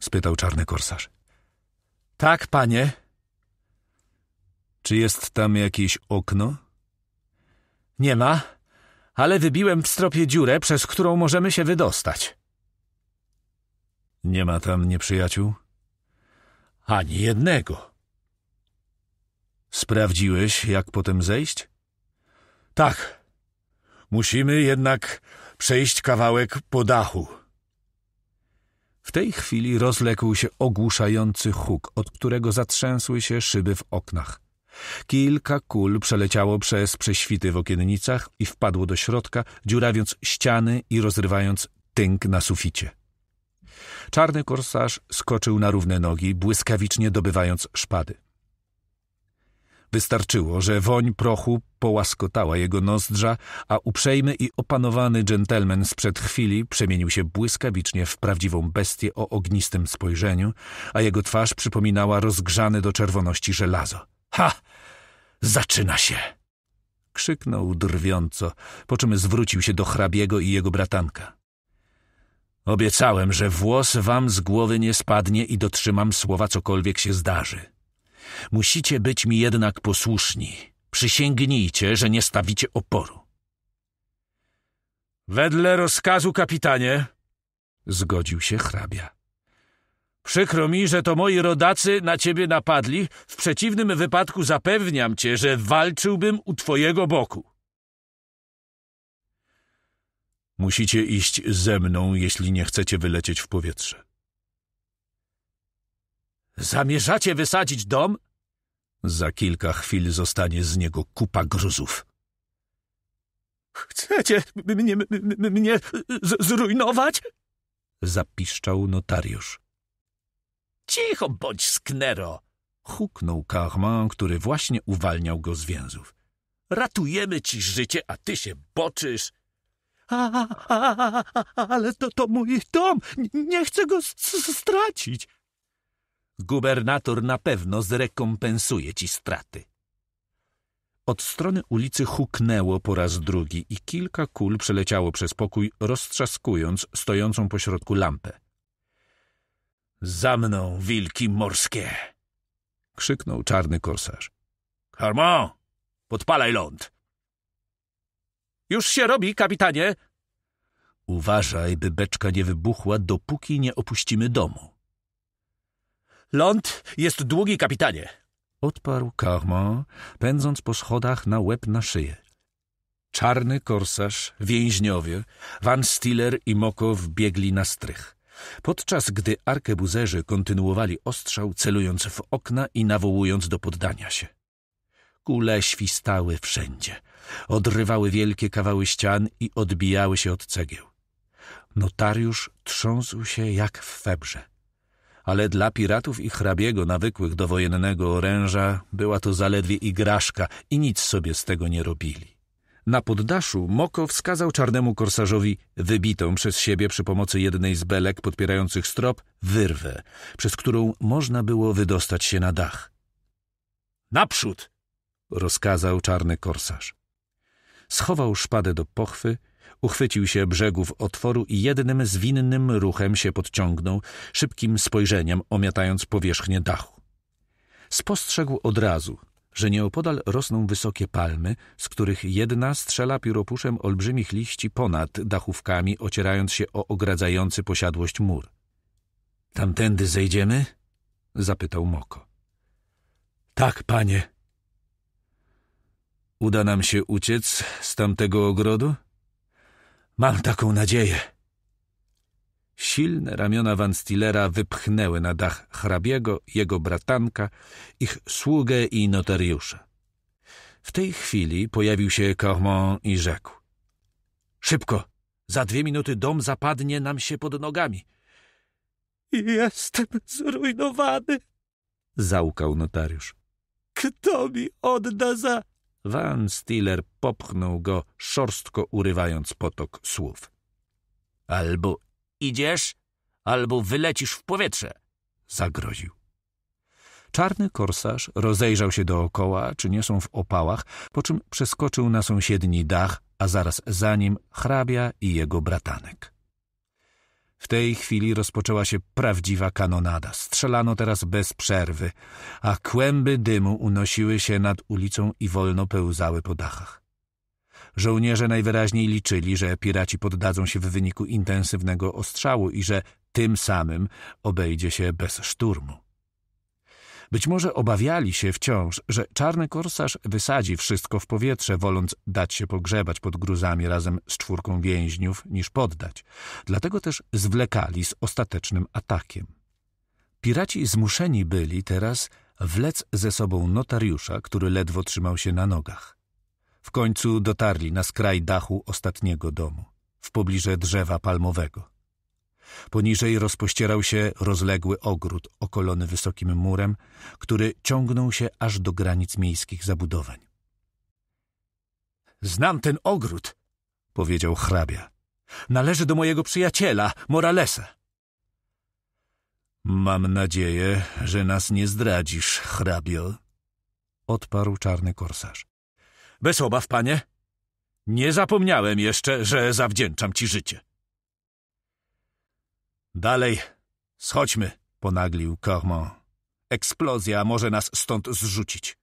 [SPEAKER 1] spytał czarny korsarz. Tak, panie. Czy jest tam jakieś okno? Nie ma, ale wybiłem w stropie dziurę, przez
[SPEAKER 3] którą możemy się
[SPEAKER 1] wydostać. Nie ma tam nieprzyjaciół? Ani jednego. Sprawdziłeś, jak potem zejść? Tak. Musimy jednak przejść kawałek po dachu. W tej chwili rozległ się ogłuszający huk, od którego zatrzęsły się szyby w oknach. Kilka kul przeleciało przez prześwity w okiennicach i wpadło do środka, dziurawiąc ściany i rozrywając tynk na suficie. Czarny korsarz skoczył na równe nogi, błyskawicznie dobywając szpady. Wystarczyło, że woń prochu połaskotała jego nozdrza, a uprzejmy i opanowany dżentelmen sprzed chwili przemienił się błyskawicznie w prawdziwą bestię o ognistym spojrzeniu, a jego twarz przypominała rozgrzane do czerwoności żelazo. Ha! Zaczyna się! Krzyknął drwiąco, po czym zwrócił się do hrabiego i jego bratanka. Obiecałem, że włos wam z głowy nie spadnie i dotrzymam słowa cokolwiek się zdarzy. Musicie być mi jednak posłuszni. Przysięgnijcie, że nie stawicie oporu. Wedle rozkazu, kapitanie, zgodził się hrabia. Przykro mi, że to moi rodacy na ciebie napadli. W przeciwnym wypadku zapewniam cię, że walczyłbym u twojego boku. Musicie iść ze mną, jeśli nie chcecie wylecieć w powietrze. Zamierzacie wysadzić dom? Za kilka chwil zostanie z niego kupa gruzów.
[SPEAKER 3] Chcecie mnie, mnie zrujnować?
[SPEAKER 1] Zapiszczał notariusz. Cicho bądź, sknero! Huknął Carman, który właśnie uwalniał go z więzów. Ratujemy ci życie, a ty się boczysz.
[SPEAKER 3] A, a, a, ale to, to mój dom. Nie chcę go stracić.
[SPEAKER 1] Gubernator na pewno zrekompensuje ci straty. Od strony ulicy huknęło po raz drugi i kilka kul przeleciało przez pokój, roztrzaskując stojącą pośrodku lampę. Za mną, wilki morskie! krzyknął czarny korsarz. Harmon, podpalaj ląd! Już się robi, kapitanie! Uważaj, by beczka nie wybuchła, dopóki nie opuścimy domu. Ląd jest długi, kapitanie. Odparł Carman, pędząc po schodach na łeb na szyję. Czarny korsarz, więźniowie, Van Stiller i Moko wbiegli na strych. Podczas gdy arkebuzerzy kontynuowali ostrzał, celując w okna i nawołując do poddania się. Kule świstały wszędzie. Odrywały wielkie kawały ścian i odbijały się od cegieł. Notariusz trząsł się jak w febrze ale dla piratów i hrabiego nawykłych do wojennego oręża była to zaledwie igraszka i nic sobie z tego nie robili. Na poddaszu Moko wskazał czarnemu korsarzowi wybitą przez siebie przy pomocy jednej z belek podpierających strop wyrwę, przez którą można było wydostać się na dach. Naprzód! rozkazał czarny korsarz. Schował szpadę do pochwy, Uchwycił się brzegów otworu i jednym zwinnym ruchem się podciągnął, szybkim spojrzeniem omiatając powierzchnię dachu. Spostrzegł od razu, że nieopodal rosną wysokie palmy, z których jedna strzela pióropuszem olbrzymich liści ponad dachówkami, ocierając się o ogradzający posiadłość mur. — Tamtędy zejdziemy? — zapytał Moko. — Tak, panie — Uda nam się uciec z tamtego ogrodu? Mam taką nadzieję. Silne ramiona Van Stillera wypchnęły na dach hrabiego, jego bratanka, ich sługę i notariusza. W tej chwili pojawił się Cormon i rzekł. Szybko! Za dwie
[SPEAKER 3] minuty dom zapadnie nam się pod nogami. Jestem zrujnowany!
[SPEAKER 1] Załkał notariusz.
[SPEAKER 3] Kto mi odda za
[SPEAKER 1] Van Stiller popchnął go, szorstko urywając potok słów. Albo idziesz, albo wylecisz w powietrze, zagroził. Czarny korsarz rozejrzał się dookoła, czy nie są w opałach, po czym przeskoczył na sąsiedni dach, a zaraz za nim hrabia i jego bratanek. W tej chwili rozpoczęła się prawdziwa kanonada. Strzelano teraz bez przerwy, a kłęby dymu unosiły się nad ulicą i wolno pełzały po dachach. Żołnierze najwyraźniej liczyli, że piraci poddadzą się w wyniku intensywnego ostrzału i że tym samym obejdzie się bez szturmu. Być może obawiali się wciąż, że czarny korsarz wysadzi wszystko w powietrze, woląc dać się pogrzebać pod gruzami razem z czwórką więźniów, niż poddać. Dlatego też zwlekali z ostatecznym atakiem. Piraci zmuszeni byli teraz wlec ze sobą notariusza, który ledwo trzymał się na nogach. W końcu dotarli na skraj dachu ostatniego domu, w pobliże drzewa palmowego. Poniżej rozpościerał się rozległy ogród okolony wysokim murem, który ciągnął się aż do granic miejskich zabudowań. Znam ten ogród, powiedział hrabia. Należy do mojego przyjaciela, Moralesa. Mam nadzieję, że nas nie zdradzisz, hrabio, odparł czarny korsarz. Bez obaw, panie. Nie zapomniałem jeszcze, że zawdzięczam ci życie. Dalej, schodźmy, ponaglił Cormon. Eksplozja może nas stąd zrzucić.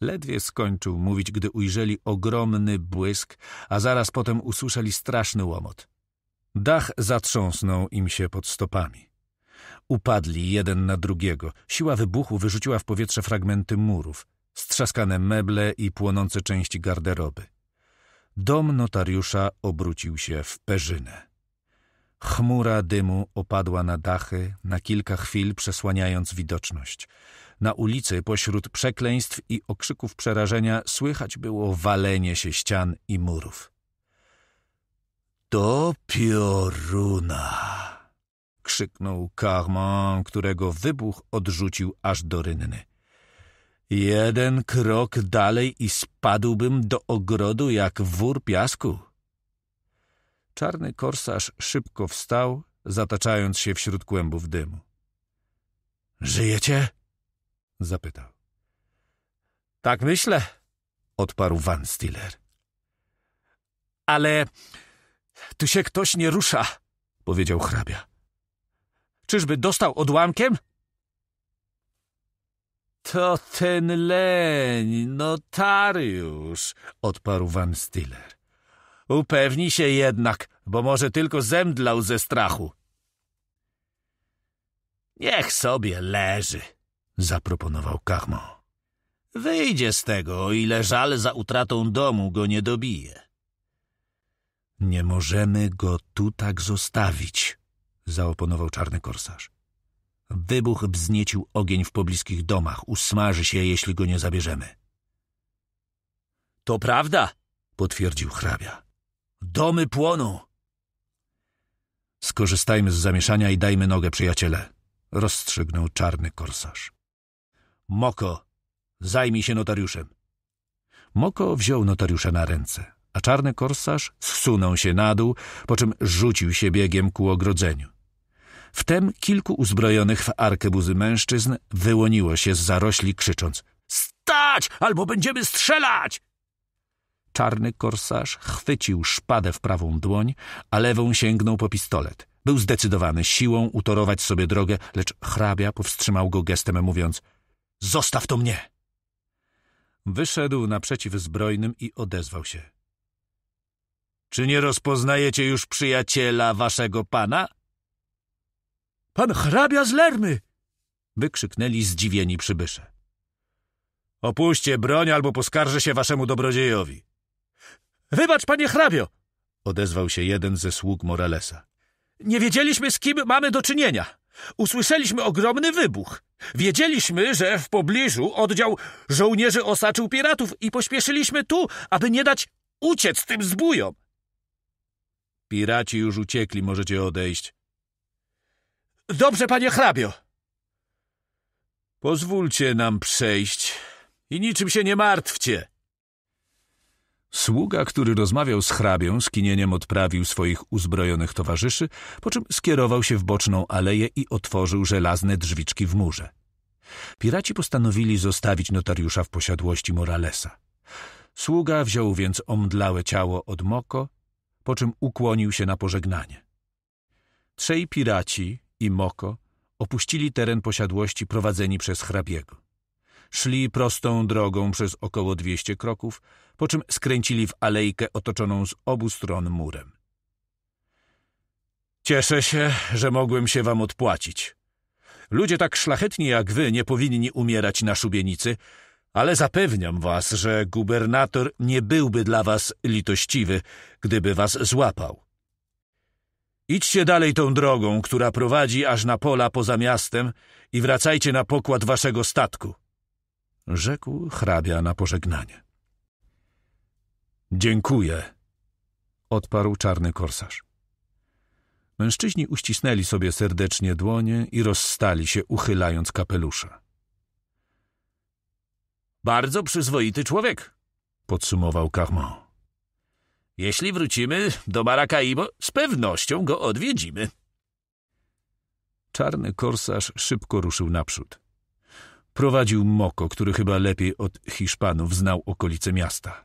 [SPEAKER 1] Ledwie skończył mówić, gdy ujrzeli ogromny błysk, a zaraz potem usłyszeli straszny łomot. Dach zatrząsnął im się pod stopami. Upadli jeden na drugiego. Siła wybuchu wyrzuciła w powietrze fragmenty murów, strzaskane meble i płonące części garderoby. Dom notariusza obrócił się w perzynę. Chmura dymu opadła na dachy, na kilka chwil przesłaniając widoczność. Na ulicy, pośród przekleństw i okrzyków przerażenia, słychać było walenie się ścian i murów. Do pioruna! krzyknął Carman, którego wybuch odrzucił aż do rynny. Jeden krok dalej i spadłbym do ogrodu jak wór piasku. Czarny korsarz szybko wstał, zataczając się wśród kłębów dymu. Żyjecie? zapytał. Tak myślę, odparł Van Stiller.
[SPEAKER 3] Ale tu się ktoś nie rusza,
[SPEAKER 1] powiedział hrabia.
[SPEAKER 3] Czyżby dostał odłamkiem? To ten leń,
[SPEAKER 1] notariusz, odparł Van Stiller. Upewnij się jednak, bo może tylko zemdlał ze strachu. Niech sobie leży, zaproponował Kahmo. Wyjdzie z tego, o ile żal za utratą domu go nie dobije. Nie możemy go tu tak zostawić, zaoponował czarny korsarz. Wybuch wzniecił ogień w pobliskich domach. Usmaży się, jeśli go nie zabierzemy. To prawda, potwierdził hrabia. Domy płoną! Skorzystajmy z zamieszania i dajmy nogę, przyjaciele, rozstrzygnął czarny korsarz. Moko, zajmij się notariuszem. Moko wziął notariusza na ręce, a czarny korsarz zsunął się na dół, po czym rzucił się biegiem ku ogrodzeniu. Wtem kilku uzbrojonych w arkebuzy mężczyzn wyłoniło się z zarośli, krzycząc – Stać, albo będziemy
[SPEAKER 2] strzelać!
[SPEAKER 1] Czarny korsarz chwycił szpadę w prawą dłoń, a lewą sięgnął po pistolet. Był zdecydowany siłą utorować sobie drogę, lecz hrabia powstrzymał go gestem, mówiąc – Zostaw to mnie! Wyszedł naprzeciw zbrojnym i odezwał się. – Czy nie rozpoznajecie już przyjaciela waszego pana? – Pan hrabia z Lermy! – wykrzyknęli zdziwieni przybysze. – Opuśćcie broń albo poskarżę się waszemu dobrodziejowi. Wybacz, panie hrabio! odezwał się jeden ze sług Moralesa. Nie wiedzieliśmy, z kim mamy do czynienia. Usłyszeliśmy ogromny wybuch. Wiedzieliśmy, że w pobliżu oddział żołnierzy osaczył piratów i pośpieszyliśmy tu, aby nie dać uciec tym zbójom. Piraci już uciekli, możecie odejść. Dobrze, panie hrabio. Pozwólcie nam przejść i niczym się nie martwcie. Sługa, który rozmawiał z hrabią, skinieniem odprawił swoich uzbrojonych towarzyszy, po czym skierował się w boczną aleję i otworzył żelazne drzwiczki w murze. Piraci postanowili zostawić notariusza w posiadłości Moralesa. Sługa wziął więc omdlałe ciało od Moko, po czym ukłonił się na pożegnanie. Trzej piraci i Moko opuścili teren posiadłości prowadzeni przez hrabiego. Szli prostą drogą przez około dwieście kroków, po czym skręcili w alejkę otoczoną z obu stron murem. Cieszę się, że mogłem się wam odpłacić. Ludzie tak szlachetni jak wy nie powinni umierać na szubienicy, ale zapewniam was, że gubernator nie byłby dla was litościwy, gdyby was złapał. Idźcie dalej tą drogą, która prowadzi aż na pola poza miastem i wracajcie na pokład waszego statku, rzekł hrabia na pożegnanie. Dziękuję, odparł czarny korsarz. Mężczyźni uścisnęli sobie serdecznie dłonie i rozstali się, uchylając kapelusza. Bardzo przyzwoity człowiek, podsumował Carmont. Jeśli wrócimy do Maracaibo, z pewnością go odwiedzimy. Czarny korsarz szybko ruszył naprzód. Prowadził Moko, który chyba lepiej od Hiszpanów znał okolice miasta.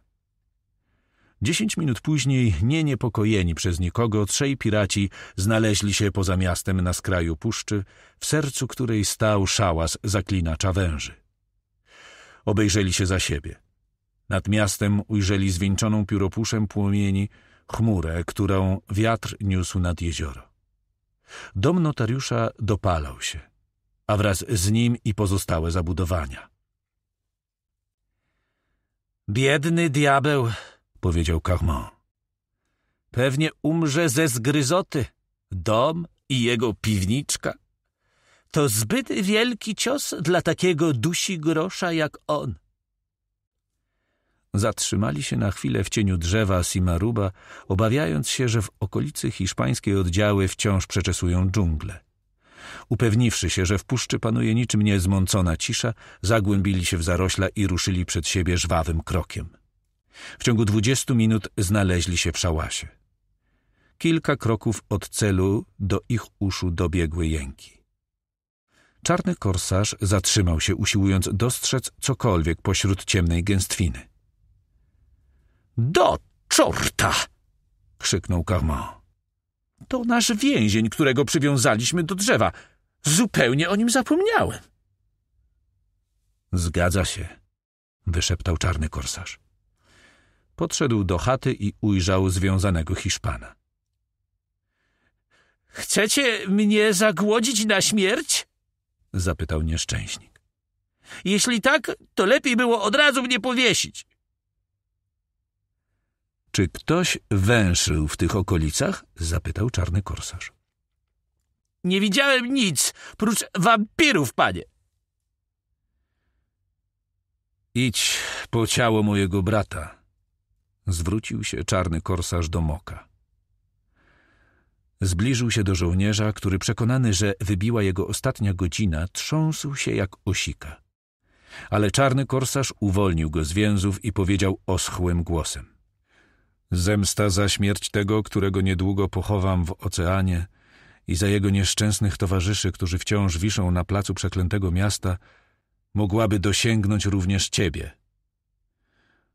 [SPEAKER 1] Dziesięć minut później, nie niepokojeni przez nikogo, trzej piraci znaleźli się poza miastem na skraju puszczy, w sercu której stał szałas zaklinacza węży. Obejrzeli się za siebie. Nad miastem ujrzeli zwieńczoną pióropuszem płomieni chmurę, którą wiatr niósł nad jezioro. Dom notariusza dopalał się, a wraz z nim i pozostałe zabudowania. Biedny diabeł! powiedział Carmont. Pewnie umrze ze zgryzoty. Dom i jego piwniczka. To zbyt wielki cios dla takiego dusi grosza jak on. Zatrzymali się na chwilę w cieniu drzewa Simaruba, obawiając się, że w okolicy hiszpańskie oddziały wciąż przeczesują dżunglę. Upewniwszy się, że w puszczy panuje niczym niezmącona cisza, zagłębili się w zarośla i ruszyli przed siebie żwawym krokiem. W ciągu dwudziestu minut znaleźli się w szałasie. Kilka kroków od celu do ich uszu dobiegły jęki. Czarny korsarz zatrzymał się, usiłując dostrzec cokolwiek pośród ciemnej gęstwiny. Do czorta! krzyknął Carmon. To nasz więzień, którego przywiązaliśmy do drzewa. Zupełnie o nim zapomniałem. Zgadza się, wyszeptał czarny korsarz. Podszedł do chaty i ujrzał związanego Hiszpana. Chcecie mnie zagłodzić na śmierć? zapytał nieszczęśnik.
[SPEAKER 2] Jeśli tak, to lepiej było od razu mnie powiesić.
[SPEAKER 1] Czy ktoś węszył w tych okolicach? zapytał czarny korsarz.
[SPEAKER 2] Nie widziałem nic, prócz wampirów, panie.
[SPEAKER 1] Idź po ciało mojego brata, Zwrócił się czarny korsarz do Moka. Zbliżył się do żołnierza, który przekonany, że wybiła jego ostatnia godzina, trząsł się jak osika. Ale czarny korsarz uwolnił go z więzów i powiedział oschłym głosem. Zemsta za śmierć tego, którego niedługo pochowam w oceanie i za jego nieszczęsnych towarzyszy, którzy wciąż wiszą na placu przeklętego miasta, mogłaby dosięgnąć również ciebie,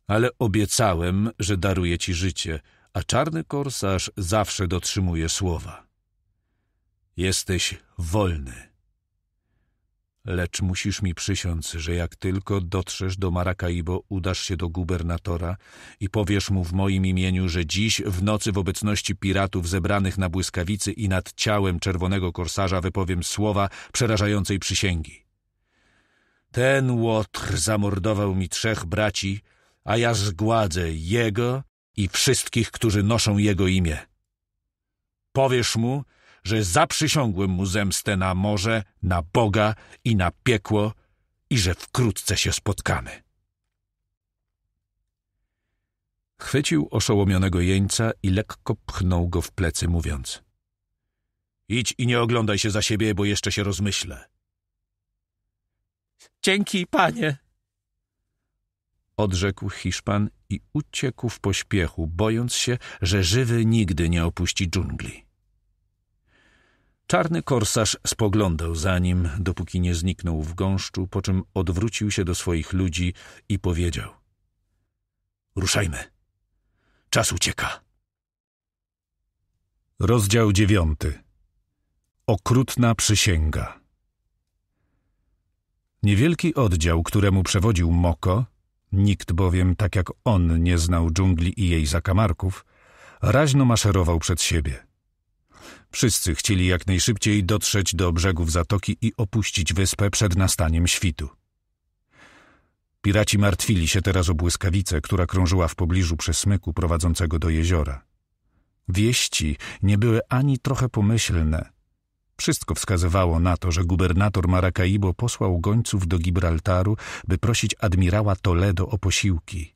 [SPEAKER 1] ale obiecałem, że daruję ci życie, a czarny korsarz zawsze dotrzymuje słowa. Jesteś wolny. Lecz musisz mi przysiąc, że jak tylko dotrzesz do Marakaibo, udasz się do gubernatora i powiesz mu w moim imieniu, że dziś w nocy w obecności piratów zebranych na błyskawicy i nad ciałem czerwonego korsarza wypowiem słowa przerażającej przysięgi. Ten łotr zamordował mi trzech braci, a ja zgładzę jego i wszystkich, którzy noszą jego imię. Powiesz mu, że zaprzysiągłem mu zemstę na morze, na Boga i na piekło i że wkrótce się spotkamy. Chwycił oszołomionego jeńca i lekko pchnął go w plecy, mówiąc – Idź i nie oglądaj się za siebie, bo jeszcze się rozmyślę.
[SPEAKER 3] – Dzięki, panie!
[SPEAKER 1] odrzekł Hiszpan i uciekł w pośpiechu, bojąc się, że żywy nigdy nie opuści dżungli. Czarny korsarz spoglądał za nim, dopóki nie zniknął w gąszczu, po czym odwrócił się do swoich ludzi i powiedział: Ruszajmy. Czas ucieka. Rozdział dziewiąty. Okrutna przysięga. Niewielki oddział, któremu przewodził Moko, Nikt bowiem, tak jak on, nie znał dżungli i jej zakamarków, raźno maszerował przed siebie. Wszyscy chcieli jak najszybciej dotrzeć do brzegów zatoki i opuścić wyspę przed nastaniem świtu. Piraci martwili się teraz o błyskawicę, która krążyła w pobliżu przesmyku prowadzącego do jeziora. Wieści nie były ani trochę pomyślne, wszystko wskazywało na to, że gubernator Maracaibo posłał gońców do Gibraltaru, by prosić admirała Toledo o posiłki.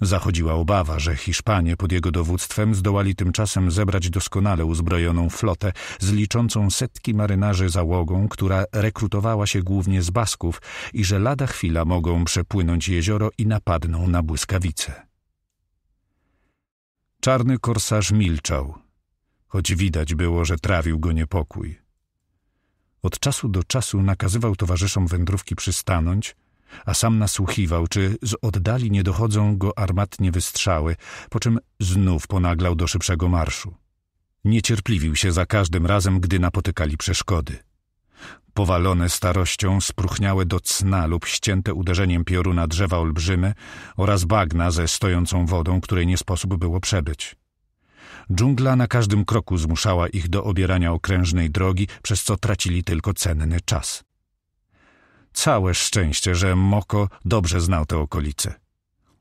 [SPEAKER 1] Zachodziła obawa, że Hiszpanie pod jego dowództwem zdołali tymczasem zebrać doskonale uzbrojoną flotę z liczącą setki marynarzy załogą, która rekrutowała się głównie z Basków i że lada chwila mogą przepłynąć jezioro i napadną na błyskawice. Czarny korsarz milczał – choć widać było, że trawił go niepokój. Od czasu do czasu nakazywał towarzyszom wędrówki przystanąć, a sam nasłuchiwał, czy z oddali nie dochodzą go armatnie wystrzały, po czym znów ponaglał do szybszego marszu. Niecierpliwił się za każdym razem, gdy napotykali przeszkody. Powalone starością, spruchniałe do cna lub ścięte uderzeniem na drzewa olbrzyme oraz bagna ze stojącą wodą, której nie sposób było przebyć. Dżungla na każdym kroku zmuszała ich do obierania okrężnej drogi, przez co tracili tylko cenny czas. Całe szczęście, że Moko dobrze znał te okolice.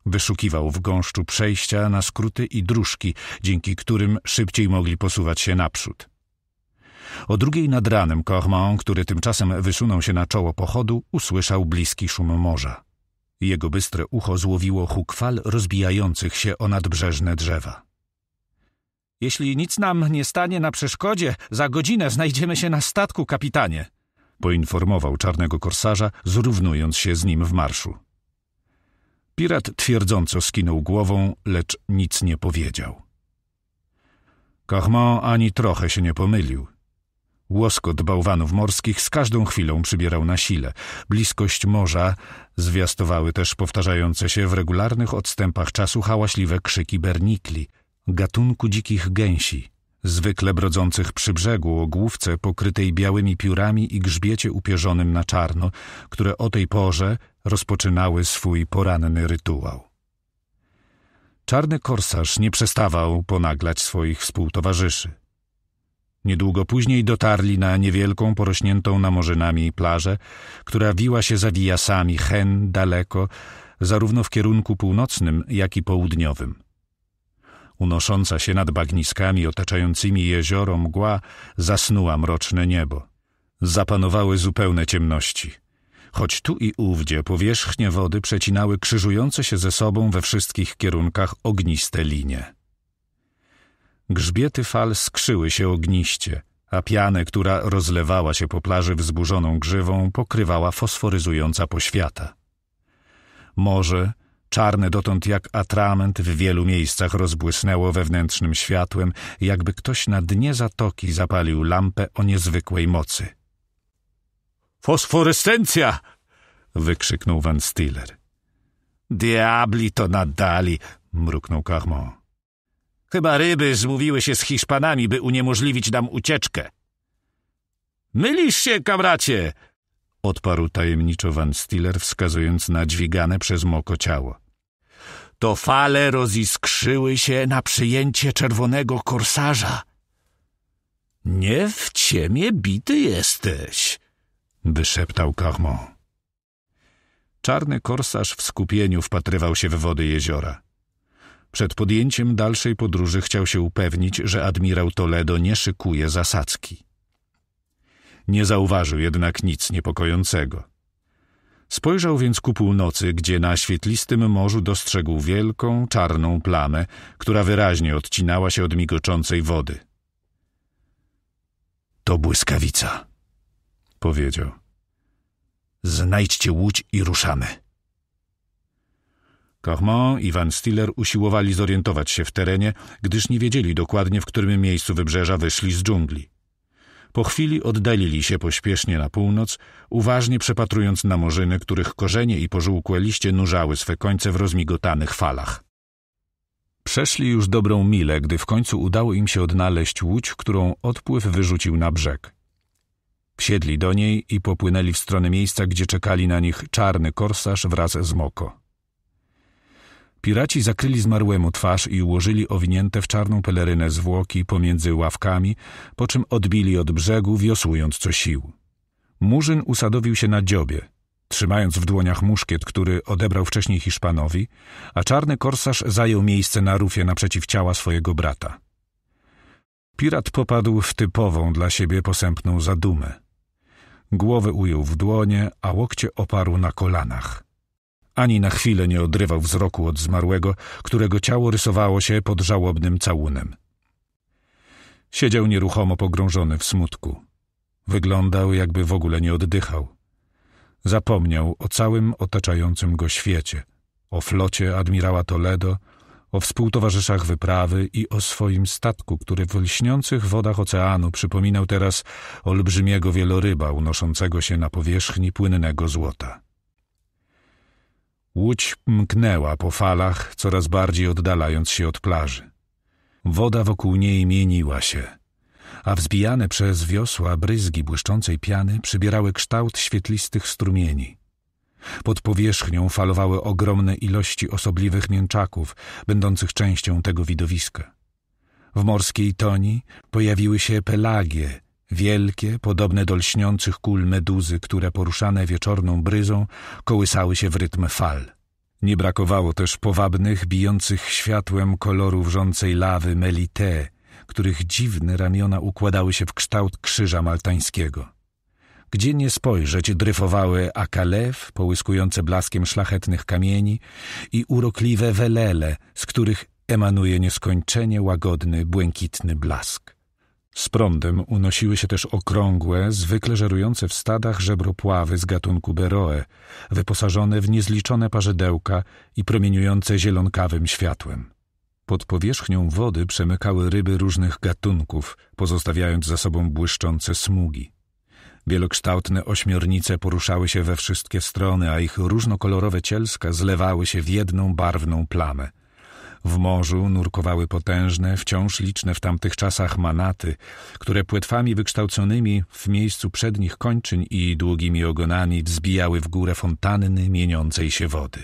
[SPEAKER 1] Wyszukiwał w gąszczu przejścia na skróty i dróżki, dzięki którym szybciej mogli posuwać się naprzód. O drugiej nad ranem Cormon, który tymczasem wysunął się na czoło pochodu, usłyszał bliski szum morza. Jego bystre ucho złowiło huk fal rozbijających się o nadbrzeżne drzewa. Jeśli nic nam nie stanie na przeszkodzie, za godzinę znajdziemy się na statku, kapitanie. Poinformował czarnego korsarza, zrównując się z nim w marszu. Pirat twierdząco skinął głową, lecz nic nie powiedział. Cahman ani trochę się nie pomylił. Łoskot bałwanów morskich z każdą chwilą przybierał na sile. Bliskość morza zwiastowały też powtarzające się w regularnych odstępach czasu hałaśliwe krzyki bernikli – gatunku dzikich gęsi, zwykle brodzących przy brzegu o główce pokrytej białymi piórami i grzbiecie upierzonym na czarno, które o tej porze rozpoczynały swój poranny rytuał. Czarny korsarz nie przestawał ponaglać swoich współtowarzyszy. Niedługo później dotarli na niewielką, porośniętą namorzynami plażę, która wiła się za wijasami hen daleko, zarówno w kierunku północnym, jak i południowym unosząca się nad bagniskami otaczającymi jezioro mgła, zasnuła mroczne niebo. Zapanowały zupełne ciemności. Choć tu i ówdzie powierzchnię wody przecinały krzyżujące się ze sobą we wszystkich kierunkach ogniste linie. Grzbiety fal skrzyły się ogniście, a pianę, która rozlewała się po plaży wzburzoną grzywą, pokrywała fosforyzująca poświata. Morze, Czarne dotąd jak atrament w wielu miejscach rozbłysnęło wewnętrznym światłem, jakby ktoś na dnie zatoki zapalił lampę o niezwykłej mocy. Fosforescencja! wykrzyknął Van Stiller. Diabli to nadali, mruknął Carmon. Chyba ryby zmówiły się z Hiszpanami, by uniemożliwić nam ucieczkę. Mylisz się, kamracie! odparł tajemniczo Van Stiller, wskazując na dźwigane przez moko ciało to fale roziskrzyły się na przyjęcie czerwonego korsarza. Nie w ciemię bity jesteś, wyszeptał Carmon. Czarny korsarz w skupieniu wpatrywał się w wody jeziora. Przed podjęciem dalszej podróży chciał się upewnić, że admirał Toledo nie szykuje zasadzki. Nie zauważył jednak nic niepokojącego. Spojrzał więc ku północy, gdzie na świetlistym morzu dostrzegł wielką, czarną plamę, która wyraźnie odcinała się od migoczącej wody. To błyskawica, powiedział. Znajdźcie łódź i ruszamy. Cormont i Van Stiller usiłowali zorientować się w terenie, gdyż nie wiedzieli dokładnie, w którym miejscu wybrzeża wyszli z dżungli. Po chwili oddalili się pośpiesznie na północ, uważnie przepatrując morzyny, których korzenie i pożółkłe liście nurzały swe końce w rozmigotanych falach. Przeszli już dobrą milę, gdy w końcu udało im się odnaleźć łódź, którą odpływ wyrzucił na brzeg. Wsiedli do niej i popłynęli w stronę miejsca, gdzie czekali na nich czarny korsarz wraz z Moko. Piraci zakryli zmarłemu twarz i ułożyli owinięte w czarną pelerynę zwłoki pomiędzy ławkami, po czym odbili od brzegu, wiosłując co sił. Murzyn usadowił się na dziobie, trzymając w dłoniach muszkiet, który odebrał wcześniej Hiszpanowi, a czarny korsarz zajął miejsce na rufie naprzeciw ciała swojego brata. Pirat popadł w typową dla siebie posępną zadumę. Głowę ujął w dłonie, a łokcie oparł na kolanach. Ani na chwilę nie odrywał wzroku od zmarłego, którego ciało rysowało się pod żałobnym całunem. Siedział nieruchomo pogrążony w smutku. Wyglądał, jakby w ogóle nie oddychał. Zapomniał o całym otaczającym go świecie, o flocie admirała Toledo, o współtowarzyszach wyprawy i o swoim statku, który w lśniących wodach oceanu przypominał teraz olbrzymiego wieloryba unoszącego się na powierzchni płynnego złota. Łódź mknęła po falach, coraz bardziej oddalając się od plaży. Woda wokół niej mieniła się, a wzbijane przez wiosła bryzgi błyszczącej piany przybierały kształt świetlistych strumieni. Pod powierzchnią falowały ogromne ilości osobliwych mięczaków, będących częścią tego widowiska. W morskiej toni pojawiły się pelagie, Wielkie, podobne do lśniących kul meduzy, które poruszane wieczorną bryzą kołysały się w rytm fal. Nie brakowało też powabnych, bijących światłem koloru wrzącej lawy melite, których dziwne ramiona układały się w kształt krzyża maltańskiego. Gdzie nie spojrzeć, dryfowały akalew, połyskujące blaskiem szlachetnych kamieni i urokliwe welele, z których emanuje nieskończenie łagodny, błękitny blask. Z prądem unosiły się też okrągłe, zwykle żerujące w stadach żebropławy z gatunku beroe, wyposażone w niezliczone parzydełka i promieniujące zielonkawym światłem. Pod powierzchnią wody przemykały ryby różnych gatunków, pozostawiając za sobą błyszczące smugi. Wielokształtne ośmiornice poruszały się we wszystkie strony, a ich różnokolorowe cielska zlewały się w jedną barwną plamę – w morzu nurkowały potężne, wciąż liczne w tamtych czasach manaty, które płetwami wykształconymi w miejscu przednich kończyń i długimi ogonami wzbijały w górę fontanny mieniącej się wody.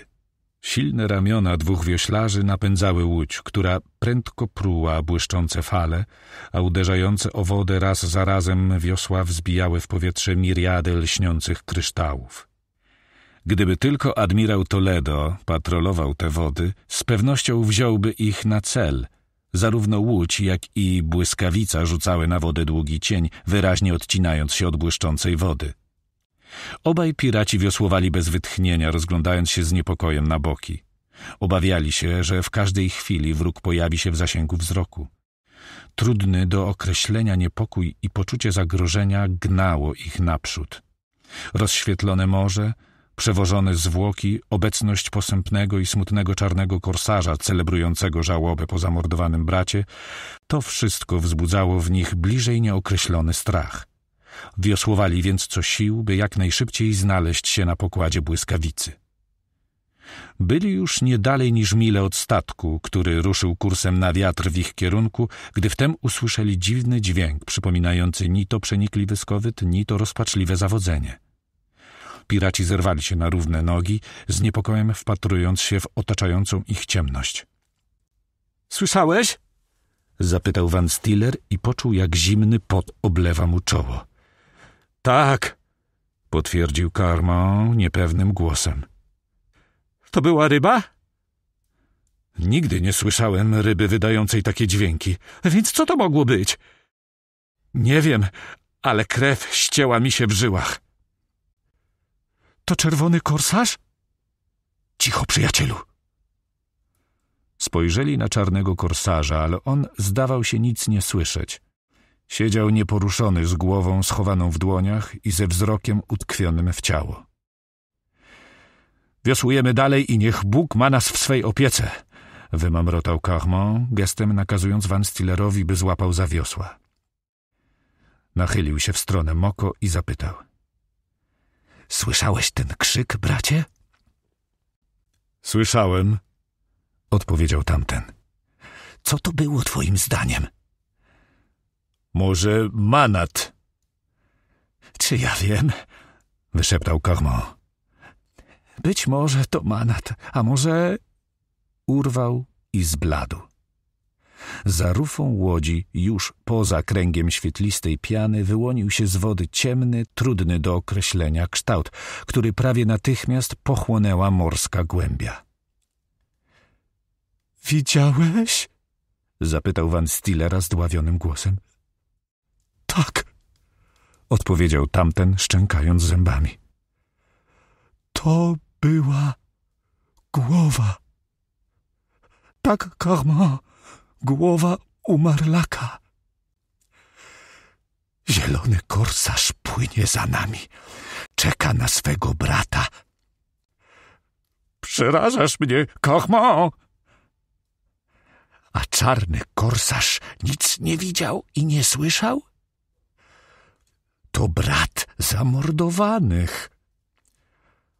[SPEAKER 1] Silne ramiona dwóch wioślarzy napędzały łódź, która prędko pruła błyszczące fale, a uderzające o wodę raz za razem wiosła wzbijały w powietrze miriady lśniących kryształów. Gdyby tylko admirał Toledo patrolował te wody, z pewnością wziąłby ich na cel. Zarówno łódź, jak i błyskawica rzucały na wodę długi cień, wyraźnie odcinając się od błyszczącej wody. Obaj piraci wiosłowali bez wytchnienia, rozglądając się z niepokojem na boki. Obawiali się, że w każdej chwili wróg pojawi się w zasięgu wzroku. Trudny do określenia niepokój i poczucie zagrożenia gnało ich naprzód. Rozświetlone morze, Przewożone zwłoki, obecność posępnego i smutnego czarnego korsarza celebrującego żałobę po zamordowanym bracie, to wszystko wzbudzało w nich bliżej nieokreślony strach. Wiosłowali więc co sił, by jak najszybciej znaleźć się na pokładzie błyskawicy. Byli już nie dalej niż mile od statku, który ruszył kursem na wiatr w ich kierunku, gdy wtem usłyszeli dziwny dźwięk przypominający ni to przenikliwy skowyt, ni to rozpaczliwe zawodzenie – Piraci zerwali się na równe nogi, z niepokojem wpatrując się w otaczającą ich ciemność.
[SPEAKER 3] Słyszałeś?
[SPEAKER 1] zapytał Van Stiller i poczuł, jak zimny pot oblewa mu czoło. Tak, potwierdził Carmon niepewnym głosem.
[SPEAKER 3] To była ryba?
[SPEAKER 1] Nigdy nie słyszałem ryby wydającej takie dźwięki, więc co to mogło być? Nie wiem, ale krew ścięła mi się w żyłach.
[SPEAKER 3] To czerwony korsarz? Cicho, przyjacielu.
[SPEAKER 1] Spojrzeli na czarnego korsarza, ale on zdawał się nic nie słyszeć. Siedział nieporuszony z głową schowaną w dłoniach i ze wzrokiem utkwionym w ciało. Wiosłujemy dalej i niech Bóg ma nas w swej opiece, wymamrotał Carmon, gestem nakazując Van Stillerowi, by złapał za wiosła. Nachylił się w stronę Moko i zapytał – Słyszałeś ten krzyk, bracie? Słyszałem, odpowiedział tamten. Co to było twoim zdaniem? Może manat. Czy ja wiem? Wyszeptał Kormo.
[SPEAKER 3] Być może to manat, a może... Urwał
[SPEAKER 1] i zbladł. Za rufą łodzi, już poza kręgiem świetlistej piany, wyłonił się z wody ciemny, trudny do określenia kształt, który prawie natychmiast pochłonęła morska głębia.
[SPEAKER 3] Widziałeś?
[SPEAKER 1] zapytał Van Stillera zdławionym głosem. Tak, odpowiedział tamten, szczękając zębami.
[SPEAKER 3] To była głowa. Tak, karma Głowa umarlaka. Zielony korsarz płynie za nami. Czeka
[SPEAKER 1] na swego brata. Przerażasz mnie, kochmo! A czarny korsarz nic nie widział i
[SPEAKER 3] nie słyszał? To brat zamordowanych.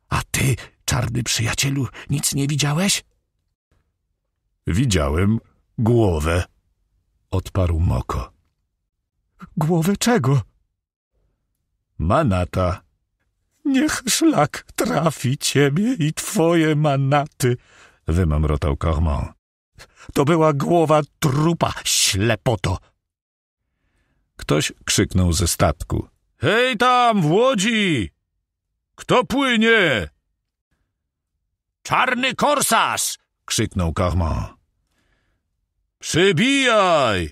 [SPEAKER 3] A ty, czarny przyjacielu, nic nie widziałeś?
[SPEAKER 1] Widziałem, Głowę, odparł Moko.
[SPEAKER 3] Głowę czego?
[SPEAKER 1] Manata. Niech szlak trafi ciebie i twoje manaty, wymamrotał Cormon. To była głowa trupa, ślepoto. Ktoś krzyknął ze statku.
[SPEAKER 2] Hej tam, w łodzi!
[SPEAKER 1] Kto płynie? Czarny korsarz! krzyknął Cormon. Przybijaj!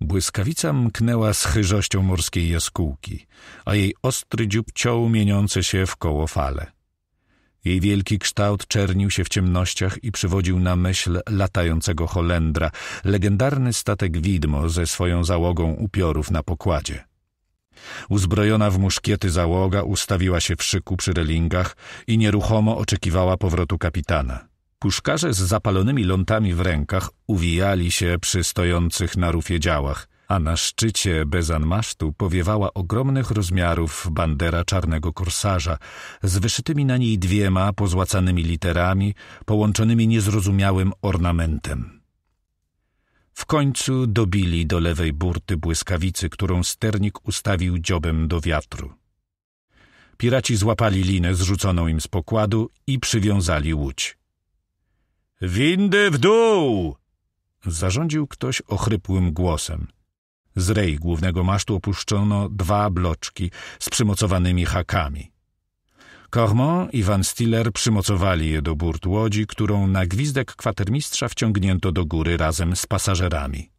[SPEAKER 1] Błyskawica mknęła z chyżością morskiej jaskółki, a jej ostry dziób ciął mieniące się w koło fale. Jej wielki kształt czernił się w ciemnościach i przywodził na myśl latającego Holendra, legendarny statek widmo ze swoją załogą upiorów na pokładzie. Uzbrojona w muszkiety załoga ustawiła się w szyku przy relingach i nieruchomo oczekiwała powrotu kapitana. Puszkarze z zapalonymi lątami w rękach uwijali się przy stojących na rufie działach, a na szczycie bezanmasztu powiewała ogromnych rozmiarów bandera czarnego korsarza z wyszytymi na niej dwiema pozłacanymi literami połączonymi niezrozumiałym ornamentem. W końcu dobili do lewej burty błyskawicy, którą sternik ustawił dziobem do wiatru. Piraci złapali linę zrzuconą im z pokładu i przywiązali łódź. Windy w dół! Zarządził ktoś ochrypłym głosem. Z rej głównego masztu opuszczono dwa bloczki z przymocowanymi hakami. Cormont i Van Stiller przymocowali je do burt łodzi, którą na gwizdek kwatermistrza wciągnięto do góry razem z pasażerami.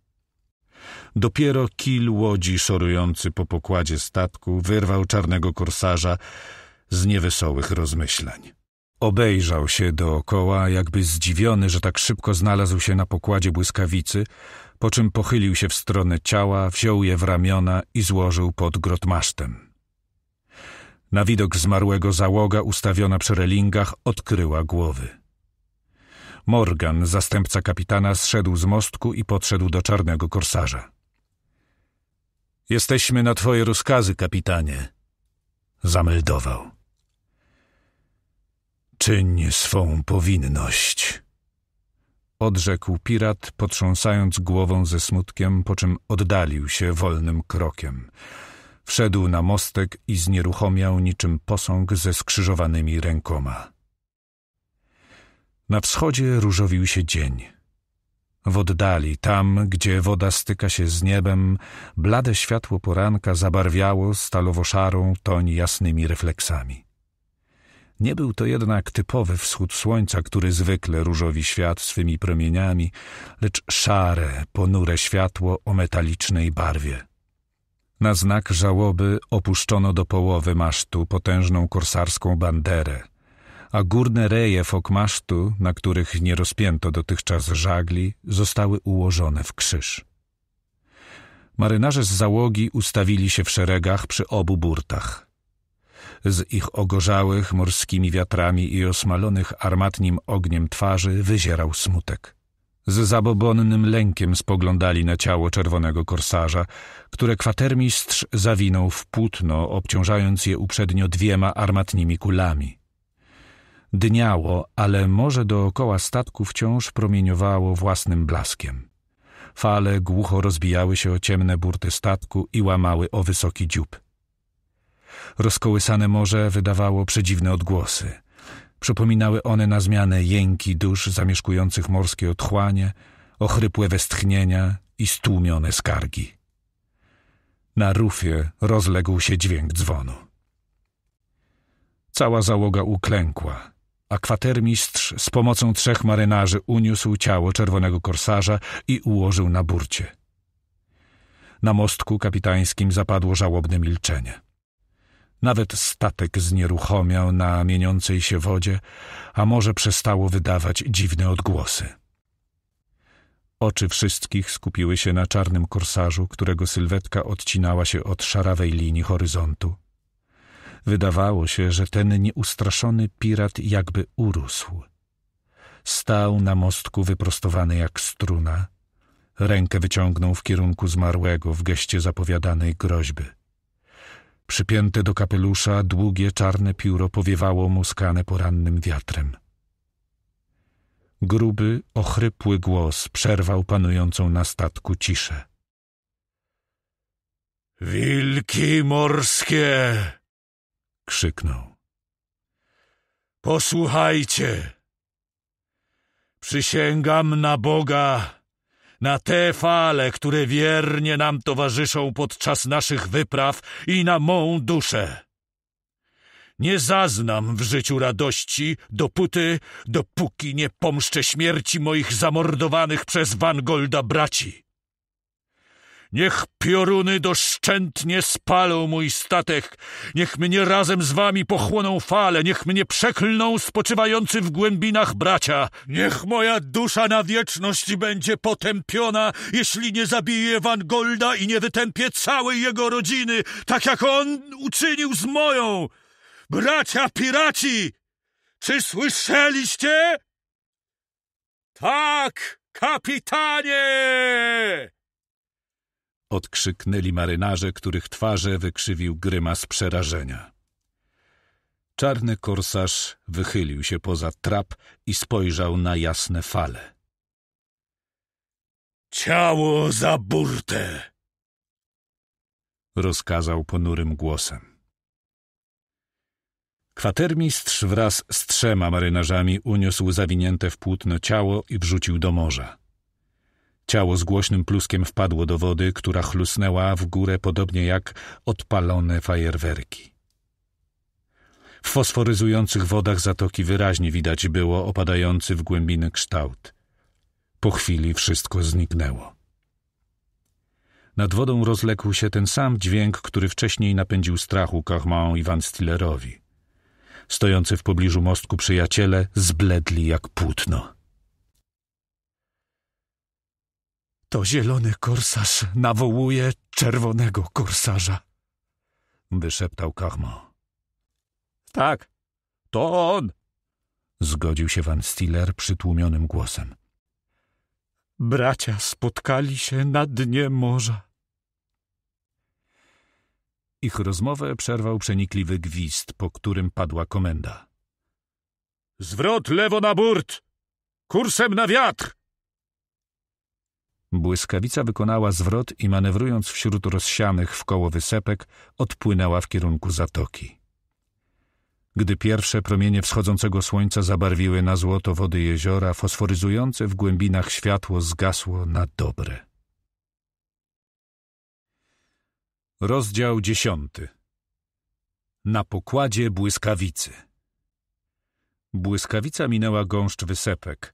[SPEAKER 1] Dopiero kil łodzi szorujący po pokładzie statku wyrwał czarnego korsarza z niewesołych rozmyślań. Obejrzał się dookoła, jakby zdziwiony, że tak szybko znalazł się na pokładzie błyskawicy, po czym pochylił się w stronę ciała, wziął je w ramiona i złożył pod grotmasztem. Na widok zmarłego załoga ustawiona przy relingach odkryła głowy. Morgan, zastępca kapitana, zszedł z mostku i podszedł do czarnego korsarza. Jesteśmy na twoje rozkazy, kapitanie, zameldował. Czyń swą powinność. Odrzekł pirat, potrząsając głową ze smutkiem, po czym oddalił się wolnym krokiem. Wszedł na mostek i znieruchomiał niczym posąg ze skrzyżowanymi rękoma. Na wschodzie różowił się dzień. W oddali, tam, gdzie woda styka się z niebem, blade światło poranka zabarwiało stalowo-szarą toń jasnymi refleksami. Nie był to jednak typowy wschód słońca, który zwykle różowi świat swymi promieniami, lecz szare, ponure światło o metalicznej barwie. Na znak żałoby opuszczono do połowy masztu potężną korsarską banderę, a górne reje masztu, na których nie rozpięto dotychczas żagli, zostały ułożone w krzyż. Marynarze z załogi ustawili się w szeregach przy obu burtach – z ich ogorzałych morskimi wiatrami i osmalonych armatnim ogniem twarzy wyzierał smutek. Z zabobonnym lękiem spoglądali na ciało czerwonego korsarza, które kwatermistrz zawinął w płótno, obciążając je uprzednio dwiema armatnimi kulami. Dniało, ale morze dookoła statku wciąż promieniowało własnym blaskiem. Fale głucho rozbijały się o ciemne burty statku i łamały o wysoki dziób. Rozkołysane morze wydawało przedziwne odgłosy. Przypominały one na zmianę jęki dusz zamieszkujących morskie otchłanie, ochrypłe westchnienia i stłumione skargi. Na rufie rozległ się dźwięk dzwonu. Cała załoga uklękła, a kwatermistrz z pomocą trzech marynarzy uniósł ciało czerwonego korsarza i ułożył na burcie. Na mostku kapitańskim zapadło żałobne milczenie. Nawet statek znieruchomiał na mieniącej się wodzie, a morze przestało wydawać dziwne odgłosy. Oczy wszystkich skupiły się na czarnym korsarzu, którego sylwetka odcinała się od szarawej linii horyzontu. Wydawało się, że ten nieustraszony pirat jakby urósł. Stał na mostku wyprostowany jak struna. Rękę wyciągnął w kierunku zmarłego w geście zapowiadanej groźby – Przypięte do kapelusza długie czarne pióro powiewało muskane porannym wiatrem. Gruby, ochrypły głos przerwał panującą na statku ciszę. Wilki morskie! krzyknął. Posłuchajcie! Przysięgam na Boga, na te fale, które wiernie nam towarzyszą podczas naszych wypraw i na mą duszę. Nie zaznam w życiu radości, dopóty, dopóki nie pomszczę śmierci moich zamordowanych przez Wangolda braci. Niech pioruny doszczętnie spalą mój statek, niech mnie razem z wami pochłoną fale, niech mnie przeklną spoczywający w głębinach bracia. Niech moja dusza na wieczność będzie potępiona, jeśli nie zabiję
[SPEAKER 2] Wangolda i nie wytępię całej jego rodziny, tak jak on uczynił z moją. Bracia piraci! Czy słyszeliście? Tak, kapitanie!
[SPEAKER 1] odkrzyknęli marynarze, których twarze wykrzywił grymas przerażenia. Czarny korsarz wychylił się poza trap i spojrzał na jasne fale. Ciało za burtę! rozkazał ponurym głosem. Kwatermistrz wraz z trzema marynarzami uniósł zawinięte w płótno ciało i wrzucił do morza. Ciało z głośnym pluskiem wpadło do wody, która chlusnęła w górę podobnie jak odpalone fajerwerki. W fosforyzujących wodach zatoki wyraźnie widać było opadający w głębinę kształt. Po chwili wszystko zniknęło. Nad wodą rozległ się ten sam dźwięk, który wcześniej napędził strachu Carmon i Van Stillerowi. Stojący w pobliżu mostku przyjaciele zbledli jak płótno.
[SPEAKER 3] to zielony korsarz nawołuje czerwonego korsarza.
[SPEAKER 1] Wyszeptał Karmo.
[SPEAKER 3] Tak, to on.
[SPEAKER 1] Zgodził się Van Stiller przytłumionym głosem.
[SPEAKER 3] Bracia spotkali się na dnie morza.
[SPEAKER 1] Ich rozmowę przerwał przenikliwy gwizd, po którym padła komenda. Zwrot lewo na burt! Kursem na wiatr! Błyskawica wykonała zwrot i manewrując wśród rozsianych w koło wysepek, odpłynęła w kierunku zatoki. Gdy pierwsze promienie wschodzącego słońca zabarwiły na złoto wody jeziora, fosforyzujące w głębinach światło zgasło na dobre. Rozdział dziesiąty Na pokładzie błyskawicy Błyskawica minęła gąszcz wysepek –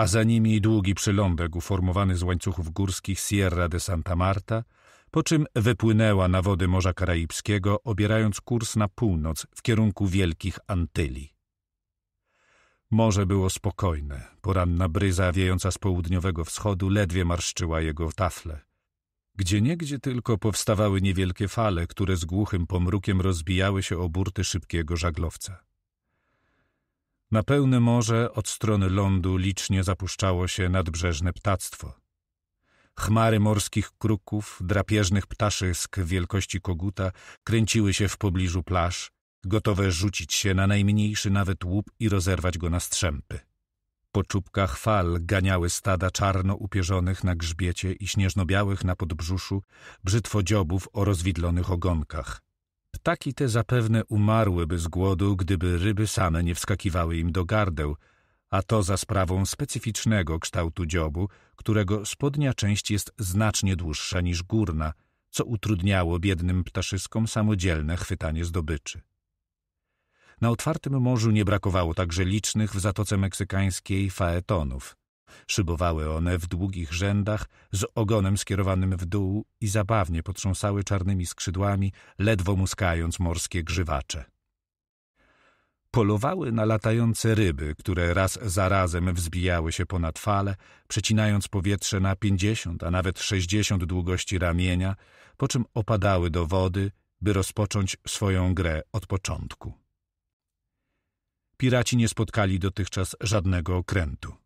[SPEAKER 1] a za nimi długi przylądek uformowany z łańcuchów górskich Sierra de Santa Marta, po czym wypłynęła na wody Morza Karaibskiego, obierając kurs na północ w kierunku Wielkich Antyli. Morze było spokojne, poranna bryza wiejąca z południowego wschodu ledwie marszczyła jego tafle. Gdzieniegdzie tylko powstawały niewielkie fale, które z głuchym pomrukiem rozbijały się o burty szybkiego żaglowca. Na pełne morze od strony lądu licznie zapuszczało się nadbrzeżne ptactwo. Chmary morskich kruków, drapieżnych ptaszysk wielkości koguta kręciły się w pobliżu plaż, gotowe rzucić się na najmniejszy nawet łup i rozerwać go na strzępy. Po czubkach fal ganiały stada czarno upierzonych na grzbiecie i śnieżno-białych na podbrzuszu brzytwodziobów o rozwidlonych ogonkach – Ptaki te zapewne umarłyby z głodu, gdyby ryby same nie wskakiwały im do gardeł, a to za sprawą specyficznego kształtu dziobu, którego spodnia część jest znacznie dłuższa niż górna, co utrudniało biednym ptaszyskom samodzielne chwytanie zdobyczy. Na otwartym morzu nie brakowało także licznych w Zatoce Meksykańskiej faetonów – Szybowały one w długich rzędach, z ogonem skierowanym w dół i zabawnie potrząsały czarnymi skrzydłami, ledwo muskając morskie grzywacze. Polowały na latające ryby, które raz za razem wzbijały się ponad fale, przecinając powietrze na pięćdziesiąt, a nawet sześćdziesiąt długości ramienia, po czym opadały do wody, by rozpocząć swoją grę od początku. Piraci nie spotkali dotychczas żadnego okrętu.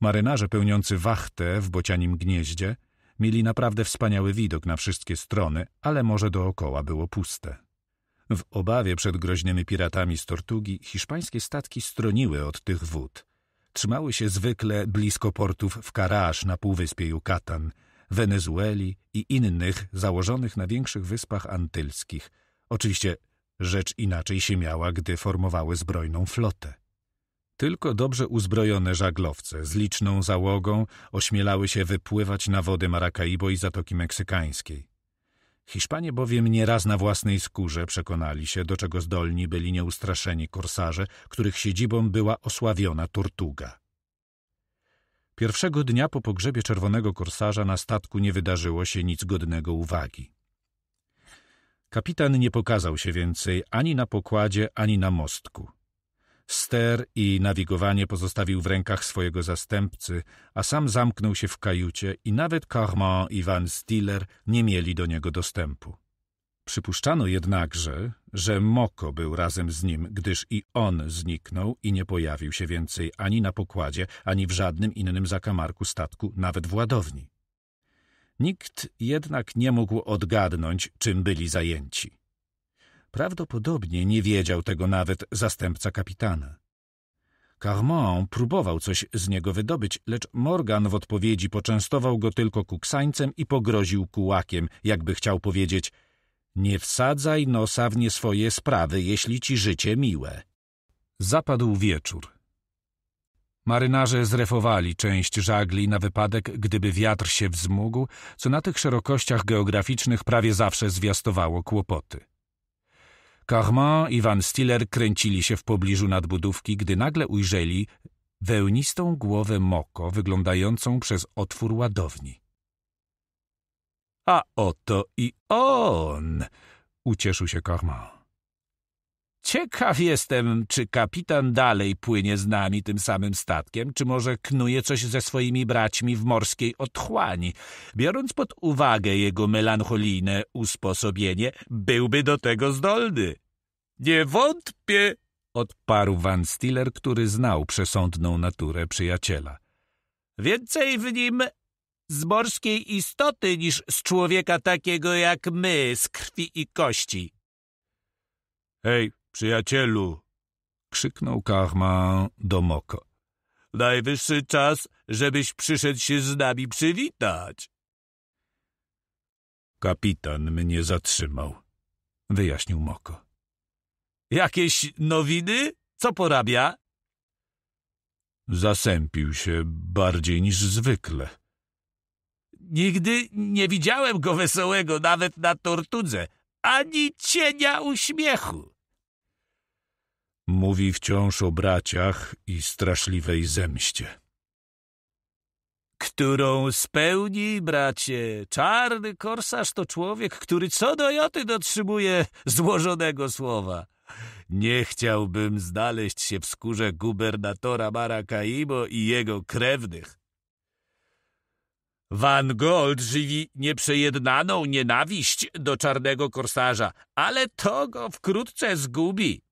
[SPEAKER 1] Marynarze pełniący wachtę w bocianim gnieździe mieli naprawdę wspaniały widok na wszystkie strony, ale morze dookoła było puste. W obawie przed groźnymi piratami z Tortugi hiszpańskie statki stroniły od tych wód. Trzymały się zwykle blisko portów w Karasz na półwyspie Yucatan, Wenezueli i innych założonych na większych wyspach antylskich. Oczywiście rzecz inaczej się miała, gdy formowały zbrojną flotę. Tylko dobrze uzbrojone żaglowce z liczną załogą ośmielały się wypływać na wody Maracaibo i Zatoki Meksykańskiej. Hiszpanie bowiem nieraz na własnej skórze przekonali się, do czego zdolni byli nieustraszeni korsarze, których siedzibą była osławiona Tortuga. Pierwszego dnia po pogrzebie czerwonego korsarza na statku nie wydarzyło się nic godnego uwagi. Kapitan nie pokazał się więcej ani na pokładzie, ani na mostku. Ster i nawigowanie pozostawił w rękach swojego zastępcy, a sam zamknął się w kajucie i nawet Carmand i Van Stiller nie mieli do niego dostępu. Przypuszczano jednakże, że Moko był razem z nim, gdyż i on zniknął i nie pojawił się więcej ani na pokładzie, ani w żadnym innym zakamarku statku, nawet w ładowni. Nikt jednak nie mógł odgadnąć, czym byli zajęci. Prawdopodobnie nie wiedział tego nawet zastępca kapitana. Carmont próbował coś z niego wydobyć, lecz Morgan w odpowiedzi poczęstował go tylko kuksańcem i pogroził kułakiem, jakby chciał powiedzieć nie wsadzaj nosa w nie swoje sprawy, jeśli ci życie miłe. Zapadł wieczór. Marynarze zrefowali część żagli na wypadek, gdyby wiatr się wzmógł, co na tych szerokościach geograficznych prawie zawsze zwiastowało kłopoty. Carman i Van Stiller kręcili się w pobliżu nadbudówki, gdy nagle ujrzeli wełnistą głowę Moko wyglądającą przez otwór ładowni. A oto i on! ucieszył się Carman. Ciekaw jestem, czy kapitan dalej płynie z nami tym samym statkiem, czy może knuje coś ze swoimi braćmi w morskiej otchłani. Biorąc pod uwagę jego melancholijne usposobienie, byłby do tego zdolny. Nie wątpię, odparł Van Stiller, który znał przesądną naturę przyjaciela. Więcej w nim z morskiej istoty niż z człowieka takiego jak my, z krwi i kości. Hej, Przyjacielu! krzyknął Karma do Moko. Najwyższy czas, żebyś przyszedł się z nami przywitać. Kapitan mnie zatrzymał, wyjaśnił Moko.
[SPEAKER 2] Jakieś nowiny? Co porabia?
[SPEAKER 1] Zasępił się bardziej niż zwykle.
[SPEAKER 2] Nigdy nie widziałem go wesołego nawet na tortudze, ani cienia uśmiechu.
[SPEAKER 1] Mówi wciąż o braciach i straszliwej zemście.
[SPEAKER 2] Którą spełni, bracie. Czarny
[SPEAKER 1] korsarz to człowiek, który co do joty dotrzymuje złożonego słowa. Nie chciałbym znaleźć się w skórze gubernatora Maracaibo i jego krewnych. Van Gold żywi nieprzejednaną nienawiść do czarnego korsarza, ale to go wkrótce zgubi.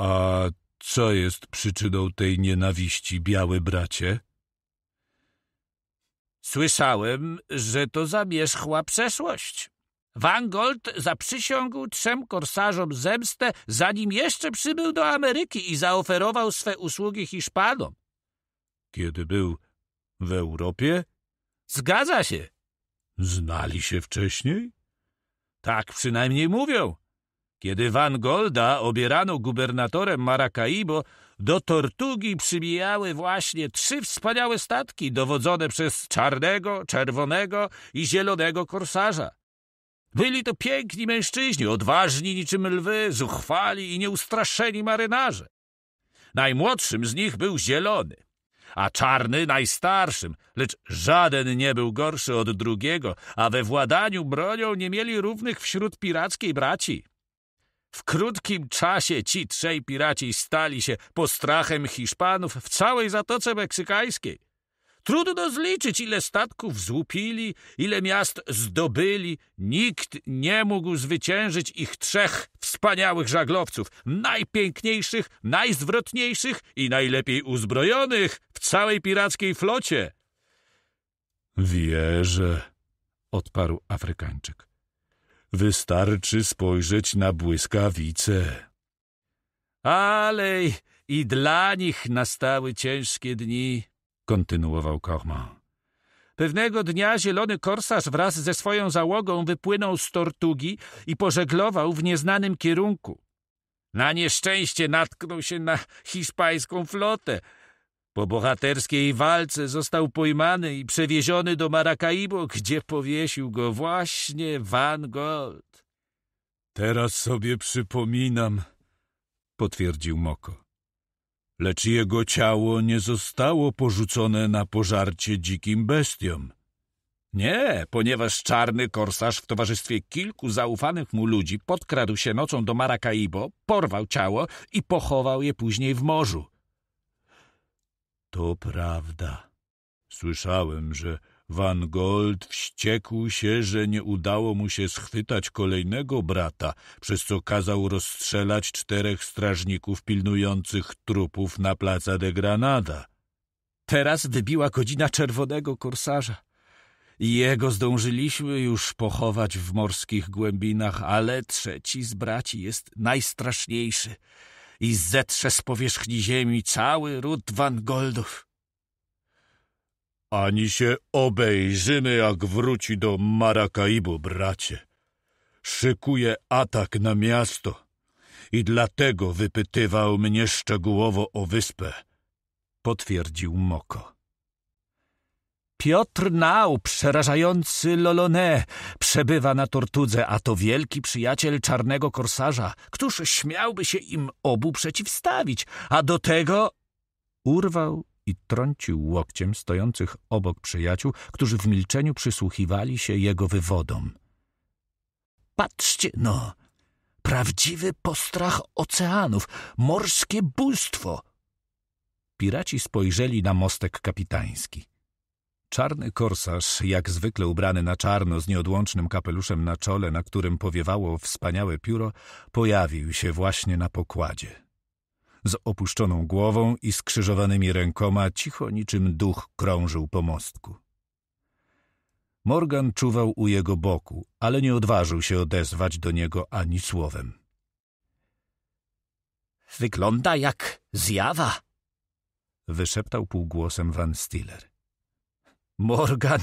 [SPEAKER 1] A co jest przyczyną tej nienawiści, biały bracie? Słyszałem, że to zamierzchła przeszłość. Wangold zaprzysiągł trzem korsarzom zemstę, zanim jeszcze przybył do Ameryki i zaoferował swe usługi
[SPEAKER 2] Hiszpanom.
[SPEAKER 1] Kiedy był w Europie? Zgadza się. Znali się wcześniej? Tak przynajmniej mówią. Kiedy Van Golda obierano gubernatorem Maracaibo, do Tortugi przybijały właśnie trzy wspaniałe statki dowodzone przez czarnego, czerwonego i zielonego korsarza. Byli to piękni mężczyźni, odważni niczym lwy, zuchwali i nieustraszeni marynarze. Najmłodszym z nich był zielony, a czarny najstarszym, lecz żaden nie był gorszy od drugiego, a we władaniu bronią nie mieli równych wśród pirackiej braci. W krótkim czasie ci trzej piraci stali się postrachem Hiszpanów w całej Zatoce Meksykańskiej. Trudno zliczyć, ile statków złupili, ile miast zdobyli. Nikt nie mógł zwyciężyć ich trzech wspaniałych żaglowców, najpiękniejszych, najzwrotniejszych i najlepiej uzbrojonych w całej pirackiej flocie. Wierzę, odparł Afrykańczyk. Wystarczy spojrzeć na błyskawice. Ale i dla nich nastały ciężkie dni, kontynuował Cormand. Pewnego dnia zielony korsarz wraz ze swoją załogą wypłynął z Tortugi i pożeglował w nieznanym kierunku. Na nieszczęście natknął się na hiszpańską flotę, po bohaterskiej walce został pojmany i przewieziony do Maracaibo, gdzie powiesił go właśnie Van Gold. Teraz sobie przypominam, potwierdził Moko. Lecz jego ciało nie zostało porzucone na pożarcie dzikim bestiom. Nie, ponieważ czarny korsarz w towarzystwie kilku zaufanych mu ludzi podkradł się nocą do Maracaibo, porwał ciało i pochował je później w morzu. To prawda. Słyszałem, że Van Gold wściekł się, że nie udało mu się schwytać kolejnego brata, przez co kazał rozstrzelać czterech strażników pilnujących trupów na placa de Granada. Teraz wybiła godzina czerwonego korsarza. Jego zdążyliśmy już pochować w morskich głębinach, ale trzeci z braci jest najstraszniejszy i zetrze z powierzchni ziemi cały ród
[SPEAKER 3] Goldów.
[SPEAKER 1] Ani się obejrzymy, jak wróci do Marakaibu, bracie. Szykuje atak na miasto i dlatego wypytywał mnie szczegółowo o wyspę, potwierdził Moko. Piotr nau przerażający Lolone, przebywa na Tortudze, a to wielki przyjaciel czarnego korsarza. Któż śmiałby się im obu przeciwstawić, a do tego... Urwał i trącił łokciem stojących obok przyjaciół, którzy w milczeniu przysłuchiwali się jego wywodom.
[SPEAKER 3] Patrzcie no, prawdziwy
[SPEAKER 1] postrach oceanów, morskie bóstwo! Piraci spojrzeli na mostek kapitański. Czarny korsarz, jak zwykle ubrany na czarno z nieodłącznym kapeluszem na czole, na którym powiewało wspaniałe pióro, pojawił się właśnie na pokładzie. Z opuszczoną głową i skrzyżowanymi rękoma cicho niczym duch krążył po mostku. Morgan czuwał u jego boku, ale nie odważył się odezwać do niego ani słowem. Wygląda jak zjawa, wyszeptał półgłosem Van Stiller. Morgan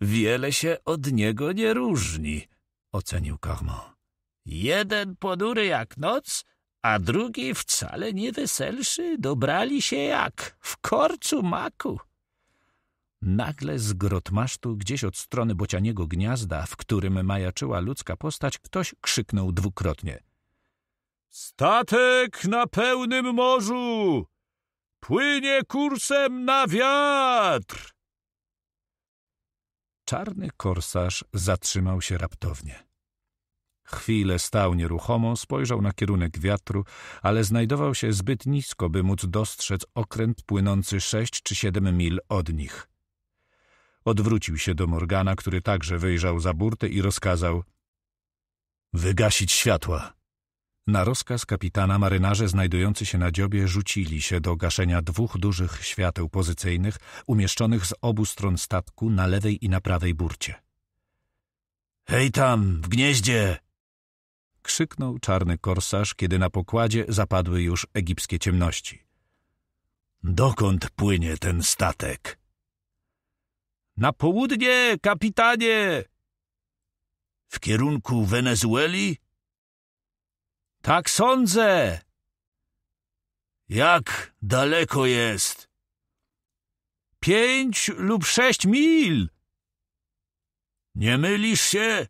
[SPEAKER 1] wiele się od niego nie różni, ocenił Carmon. Jeden ponury jak noc, a drugi wcale nie weselszy, dobrali się jak
[SPEAKER 3] w korcu maku.
[SPEAKER 1] Nagle z grotmasztu, gdzieś od strony bocianiego gniazda, w którym majaczyła ludzka postać, ktoś krzyknął dwukrotnie.
[SPEAKER 2] Statek na pełnym morzu! Płynie kursem na wiatr!
[SPEAKER 1] Czarny korsarz zatrzymał się raptownie. Chwilę stał nieruchomo, spojrzał na kierunek wiatru, ale znajdował się zbyt nisko, by móc dostrzec okręt płynący sześć czy siedem mil od nich. Odwrócił się do Morgana, który także wyjrzał za burtę i rozkazał – Wygasić światła! Na rozkaz kapitana marynarze znajdujący się na dziobie rzucili się do gaszenia dwóch dużych świateł pozycyjnych umieszczonych z obu stron statku na lewej i na prawej burcie. Hej tam, w gnieździe! Krzyknął czarny korsarz, kiedy na pokładzie zapadły już egipskie ciemności. Dokąd płynie ten statek? Na południe, kapitanie! W kierunku Wenezueli?
[SPEAKER 2] Tak sądzę. Jak daleko jest?
[SPEAKER 3] Pięć lub sześć mil. Nie mylisz się?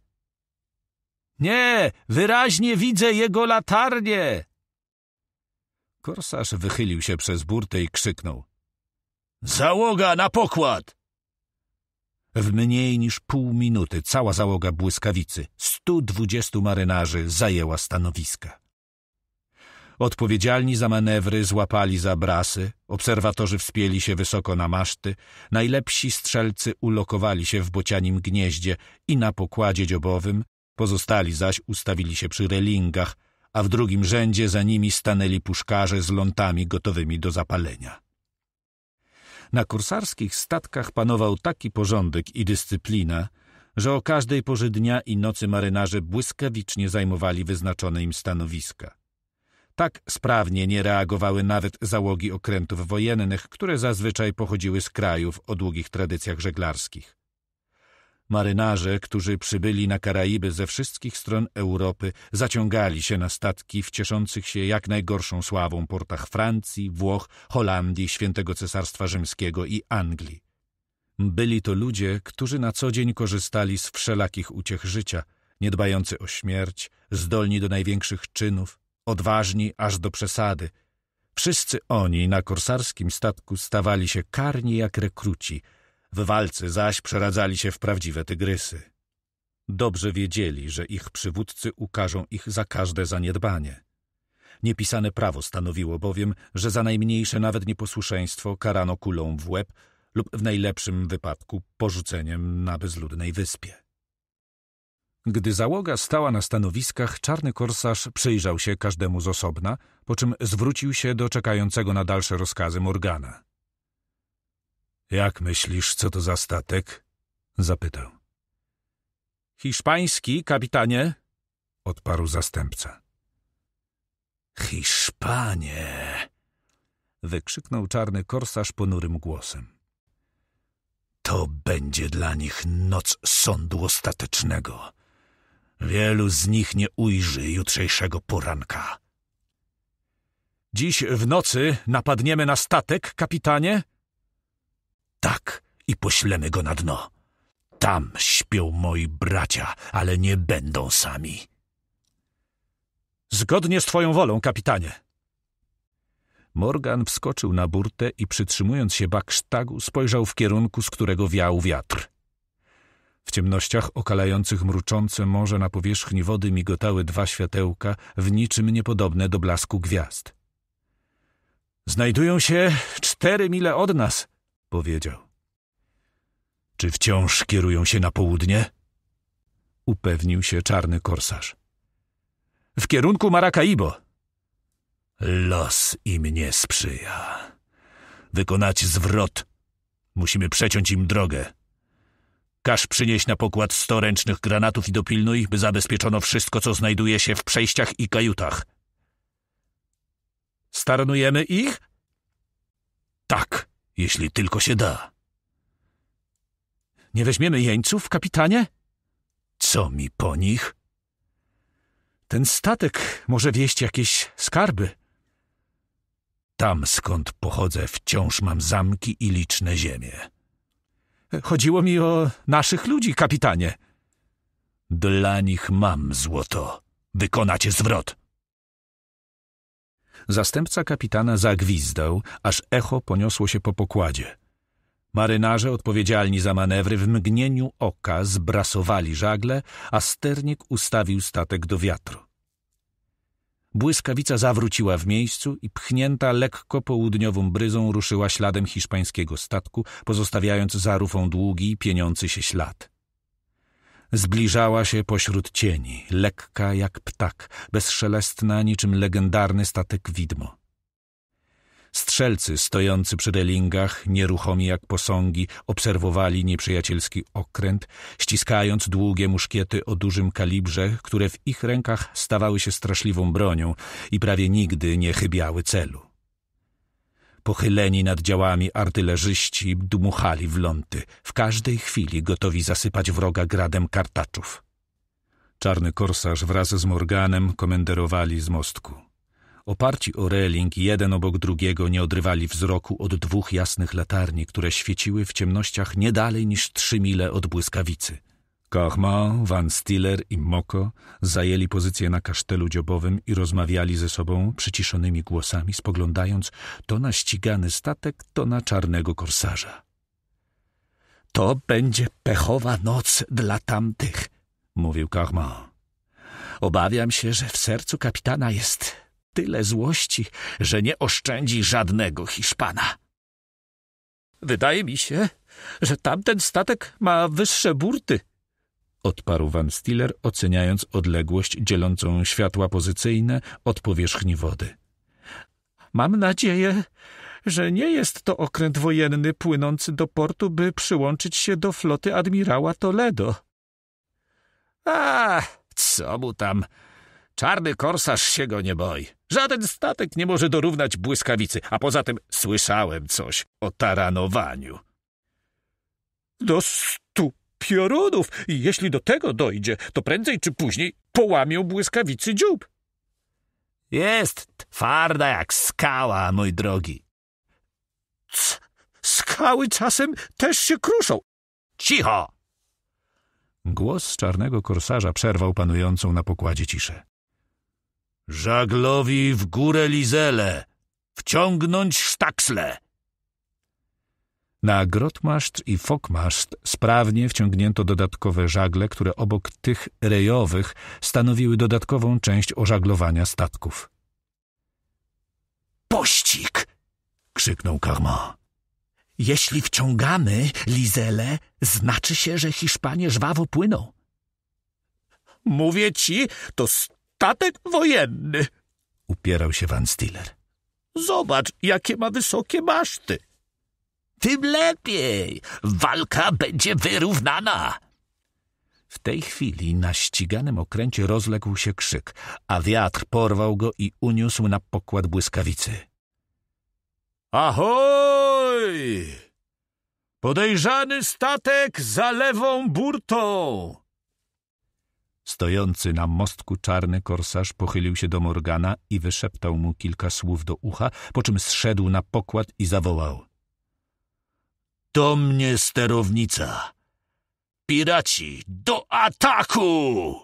[SPEAKER 3] Nie, wyraźnie widzę jego
[SPEAKER 1] latarnię. Korsarz wychylił się przez burtę i krzyknął.
[SPEAKER 2] Załoga na pokład!
[SPEAKER 1] W mniej niż pół minuty cała załoga błyskawicy, stu dwudziestu marynarzy, zajęła stanowiska. Odpowiedzialni za manewry złapali za brasy, obserwatorzy wspięli się wysoko na maszty, najlepsi strzelcy ulokowali się w bocianim gnieździe i na pokładzie dziobowym, pozostali zaś ustawili się przy relingach, a w drugim rzędzie za nimi stanęli puszkarze z lontami gotowymi do zapalenia. Na kursarskich statkach panował taki porządek i dyscyplina, że o każdej porze dnia i nocy marynarze błyskawicznie zajmowali wyznaczone im stanowiska. Tak sprawnie nie reagowały nawet załogi okrętów wojennych, które zazwyczaj pochodziły z krajów o długich tradycjach żeglarskich. Marynarze, którzy przybyli na Karaiby ze wszystkich stron Europy, zaciągali się na statki w cieszących się jak najgorszą sławą portach Francji, Włoch, Holandii, Świętego Cesarstwa Rzymskiego i Anglii. Byli to ludzie, którzy na co dzień korzystali z wszelakich uciech życia, niedbający o śmierć, zdolni do największych czynów, odważni aż do przesady. Wszyscy oni na korsarskim statku stawali się karni jak rekruci, w walce zaś przeradzali się w prawdziwe tygrysy. Dobrze wiedzieli, że ich przywódcy ukażą ich za każde zaniedbanie. Niepisane prawo stanowiło bowiem, że za najmniejsze nawet nieposłuszeństwo karano kulą w łeb lub w najlepszym wypadku porzuceniem na bezludnej wyspie. Gdy załoga stała na stanowiskach, czarny korsarz przyjrzał się każdemu z osobna, po czym zwrócił się do czekającego na dalsze rozkazy Morgana. Jak myślisz, co to za statek? zapytał. Hiszpański, kapitanie, odparł zastępca. Hiszpanie! wykrzyknął czarny korsarz ponurym głosem. To będzie dla nich noc sądu ostatecznego Wielu z nich nie ujrzy jutrzejszego poranka. Dziś w nocy napadniemy na statek, kapitanie? Tak, i poślemy go na dno. Tam śpią moi bracia, ale nie będą sami. Zgodnie z twoją wolą, kapitanie. Morgan wskoczył na burtę i przytrzymując się baksztagu spojrzał w kierunku, z którego wiał wiatr. W ciemnościach okalających mruczące morze na powierzchni wody migotały dwa światełka, w niczym niepodobne do blasku gwiazd. Znajdują się cztery mile od nas, powiedział. Czy wciąż kierują się na południe? Upewnił się czarny korsarz. W kierunku Maracaibo. Los im nie sprzyja. Wykonać zwrot. Musimy przeciąć im drogę. Każ przynieść na pokład sto ręcznych granatów i dopilnuj, by zabezpieczono wszystko, co znajduje się w przejściach i kajutach. Starnujemy ich? Tak, jeśli tylko się da. Nie weźmiemy jeńców, kapitanie? Co mi po nich? Ten statek może wieść jakieś skarby. Tam, skąd pochodzę, wciąż mam zamki i liczne ziemie. Chodziło mi o naszych ludzi, kapitanie. Dla nich mam złoto. Wykonacie zwrot. Zastępca kapitana zagwizdał, aż echo poniosło się po pokładzie. Marynarze odpowiedzialni za manewry w mgnieniu oka zbrasowali żagle, a sternik ustawił statek do wiatru. Błyskawica zawróciła w miejscu i pchnięta lekko południową bryzą ruszyła śladem hiszpańskiego statku, pozostawiając za rufą długi, pieniący się ślad. Zbliżała się pośród cieni, lekka jak ptak, bezszelestna niczym legendarny statek widmo. Strzelcy stojący przy relingach, nieruchomi jak posągi, obserwowali nieprzyjacielski okręt, ściskając długie muszkiety o dużym kalibrze, które w ich rękach stawały się straszliwą bronią i prawie nigdy nie chybiały celu. Pochyleni nad działami artylerzyści dmuchali w ląty, w każdej chwili gotowi zasypać wroga gradem kartaczów. Czarny korsarz wraz z Morganem komenderowali z mostku. Oparci o reling, jeden obok drugiego, nie odrywali wzroku od dwóch jasnych latarni, które świeciły w ciemnościach nie dalej niż trzy mile od błyskawicy. Cahman, Van Stiller i Moko zajęli pozycję na kasztelu dziobowym i rozmawiali ze sobą przyciszonymi głosami, spoglądając to na ścigany statek, to na czarnego korsarza. To będzie pechowa noc dla tamtych, mówił Cahman. Obawiam się, że w sercu kapitana jest tyle złości, że nie oszczędzi żadnego Hiszpana.
[SPEAKER 3] Wydaje mi się, że tamten statek ma wyższe burty,
[SPEAKER 1] odparł Van Stiller, oceniając odległość dzielącą światła pozycyjne od powierzchni wody.
[SPEAKER 3] Mam nadzieję, że nie jest to okręt wojenny płynący do portu, by przyłączyć się do floty admirała Toledo.
[SPEAKER 1] A, co mu tam? Czarny korsarz się go nie boi. Żaden statek nie może dorównać błyskawicy, a poza tym słyszałem coś o taranowaniu.
[SPEAKER 3] Do stu piorunów!
[SPEAKER 1] I jeśli do tego dojdzie, to prędzej czy później połamią błyskawicy dziób. Jest twarda jak skała, mój drogi.
[SPEAKER 2] C skały czasem też się kruszą. Cicho!
[SPEAKER 1] Głos czarnego korsarza przerwał panującą na pokładzie ciszę. Żaglowi w górę lizele, wciągnąć sztaksle. Na grotmaszt i fokmaszt sprawnie wciągnięto dodatkowe żagle, które obok tych rejowych stanowiły dodatkową część ożaglowania statków. Pościg! krzyknął Karma. Jeśli wciągamy Lizele, znaczy się, że Hiszpanie żwawo płyną. Mówię ci, to statek wojenny, upierał się Van Stiller. Zobacz, jakie ma wysokie maszty. Tym lepiej. Walka będzie wyrównana. W tej chwili na ściganym okręcie rozległ się krzyk, a wiatr porwał go i uniósł na pokład błyskawicy.
[SPEAKER 2] Ahoj! Podejrzany statek za lewą burtą!
[SPEAKER 1] Stojący na mostku czarny korsarz pochylił się do Morgana i wyszeptał mu kilka słów do ucha, po czym zszedł na pokład i zawołał. To mnie sterownica!
[SPEAKER 2] Piraci,
[SPEAKER 1] do ataku!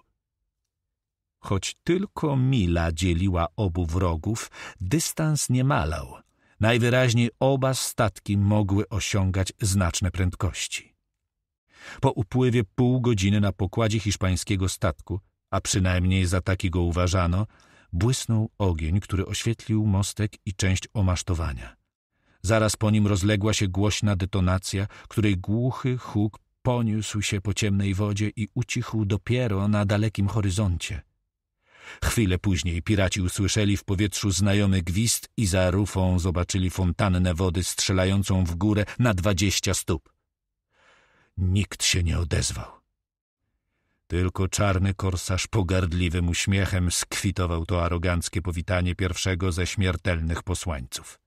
[SPEAKER 1] Choć tylko mila dzieliła obu wrogów, dystans nie malał. Najwyraźniej oba statki mogły osiągać znaczne prędkości. Po upływie pół godziny na pokładzie hiszpańskiego statku, a przynajmniej za taki go uważano, błysnął ogień, który oświetlił mostek i część omasztowania. Zaraz po nim rozległa się głośna detonacja, której głuchy huk poniósł się po ciemnej wodzie i ucichł dopiero na dalekim horyzoncie. Chwilę później piraci usłyszeli w powietrzu znajomy gwizd i za rufą zobaczyli fontannę wody strzelającą w górę na dwadzieścia stóp. Nikt się nie odezwał. Tylko czarny korsarz pogardliwym uśmiechem skwitował to aroganckie powitanie pierwszego ze śmiertelnych posłańców.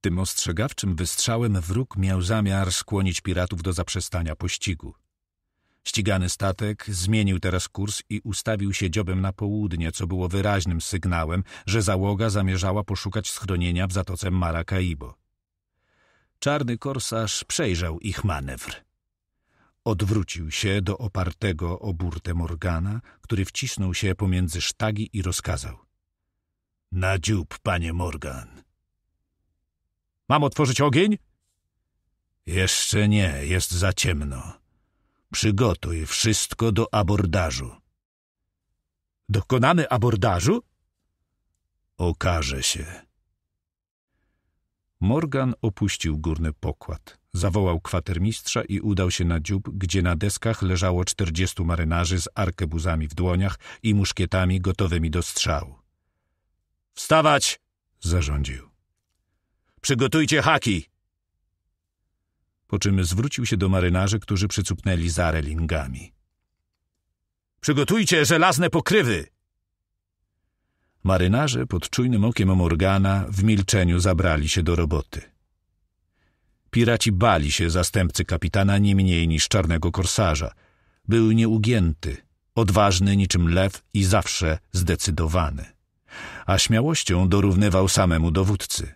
[SPEAKER 1] Tym ostrzegawczym wystrzałem wróg miał zamiar skłonić piratów do zaprzestania pościgu. Ścigany statek zmienił teraz kurs i ustawił się dziobem na południe, co było wyraźnym sygnałem, że załoga zamierzała poszukać schronienia w zatoce Maracaibo. Czarny korsarz przejrzał ich manewr. Odwrócił się do opartego o burtę Morgana, który wcisnął się pomiędzy sztagi i rozkazał. Na dziób, panie Morgan. Mam otworzyć ogień? Jeszcze nie, jest za ciemno. Przygotuj wszystko do abordażu. Dokonamy abordażu? Okaże się. Morgan opuścił górny pokład. Zawołał kwatermistrza i udał się na dziób, gdzie na deskach leżało czterdziestu marynarzy z arkebuzami w dłoniach i muszkietami gotowymi do strzału. Wstawać! zarządził. Przygotujcie haki! Po czym zwrócił się do marynarzy, którzy przycupnęli za relingami. Przygotujcie żelazne pokrywy! Marynarze pod czujnym okiem Morgana w milczeniu zabrali się do roboty. Piraci bali się zastępcy kapitana nie mniej niż czarnego korsarza. Był nieugięty, odważny niczym lew i zawsze zdecydowany. A śmiałością dorównywał samemu dowódcy.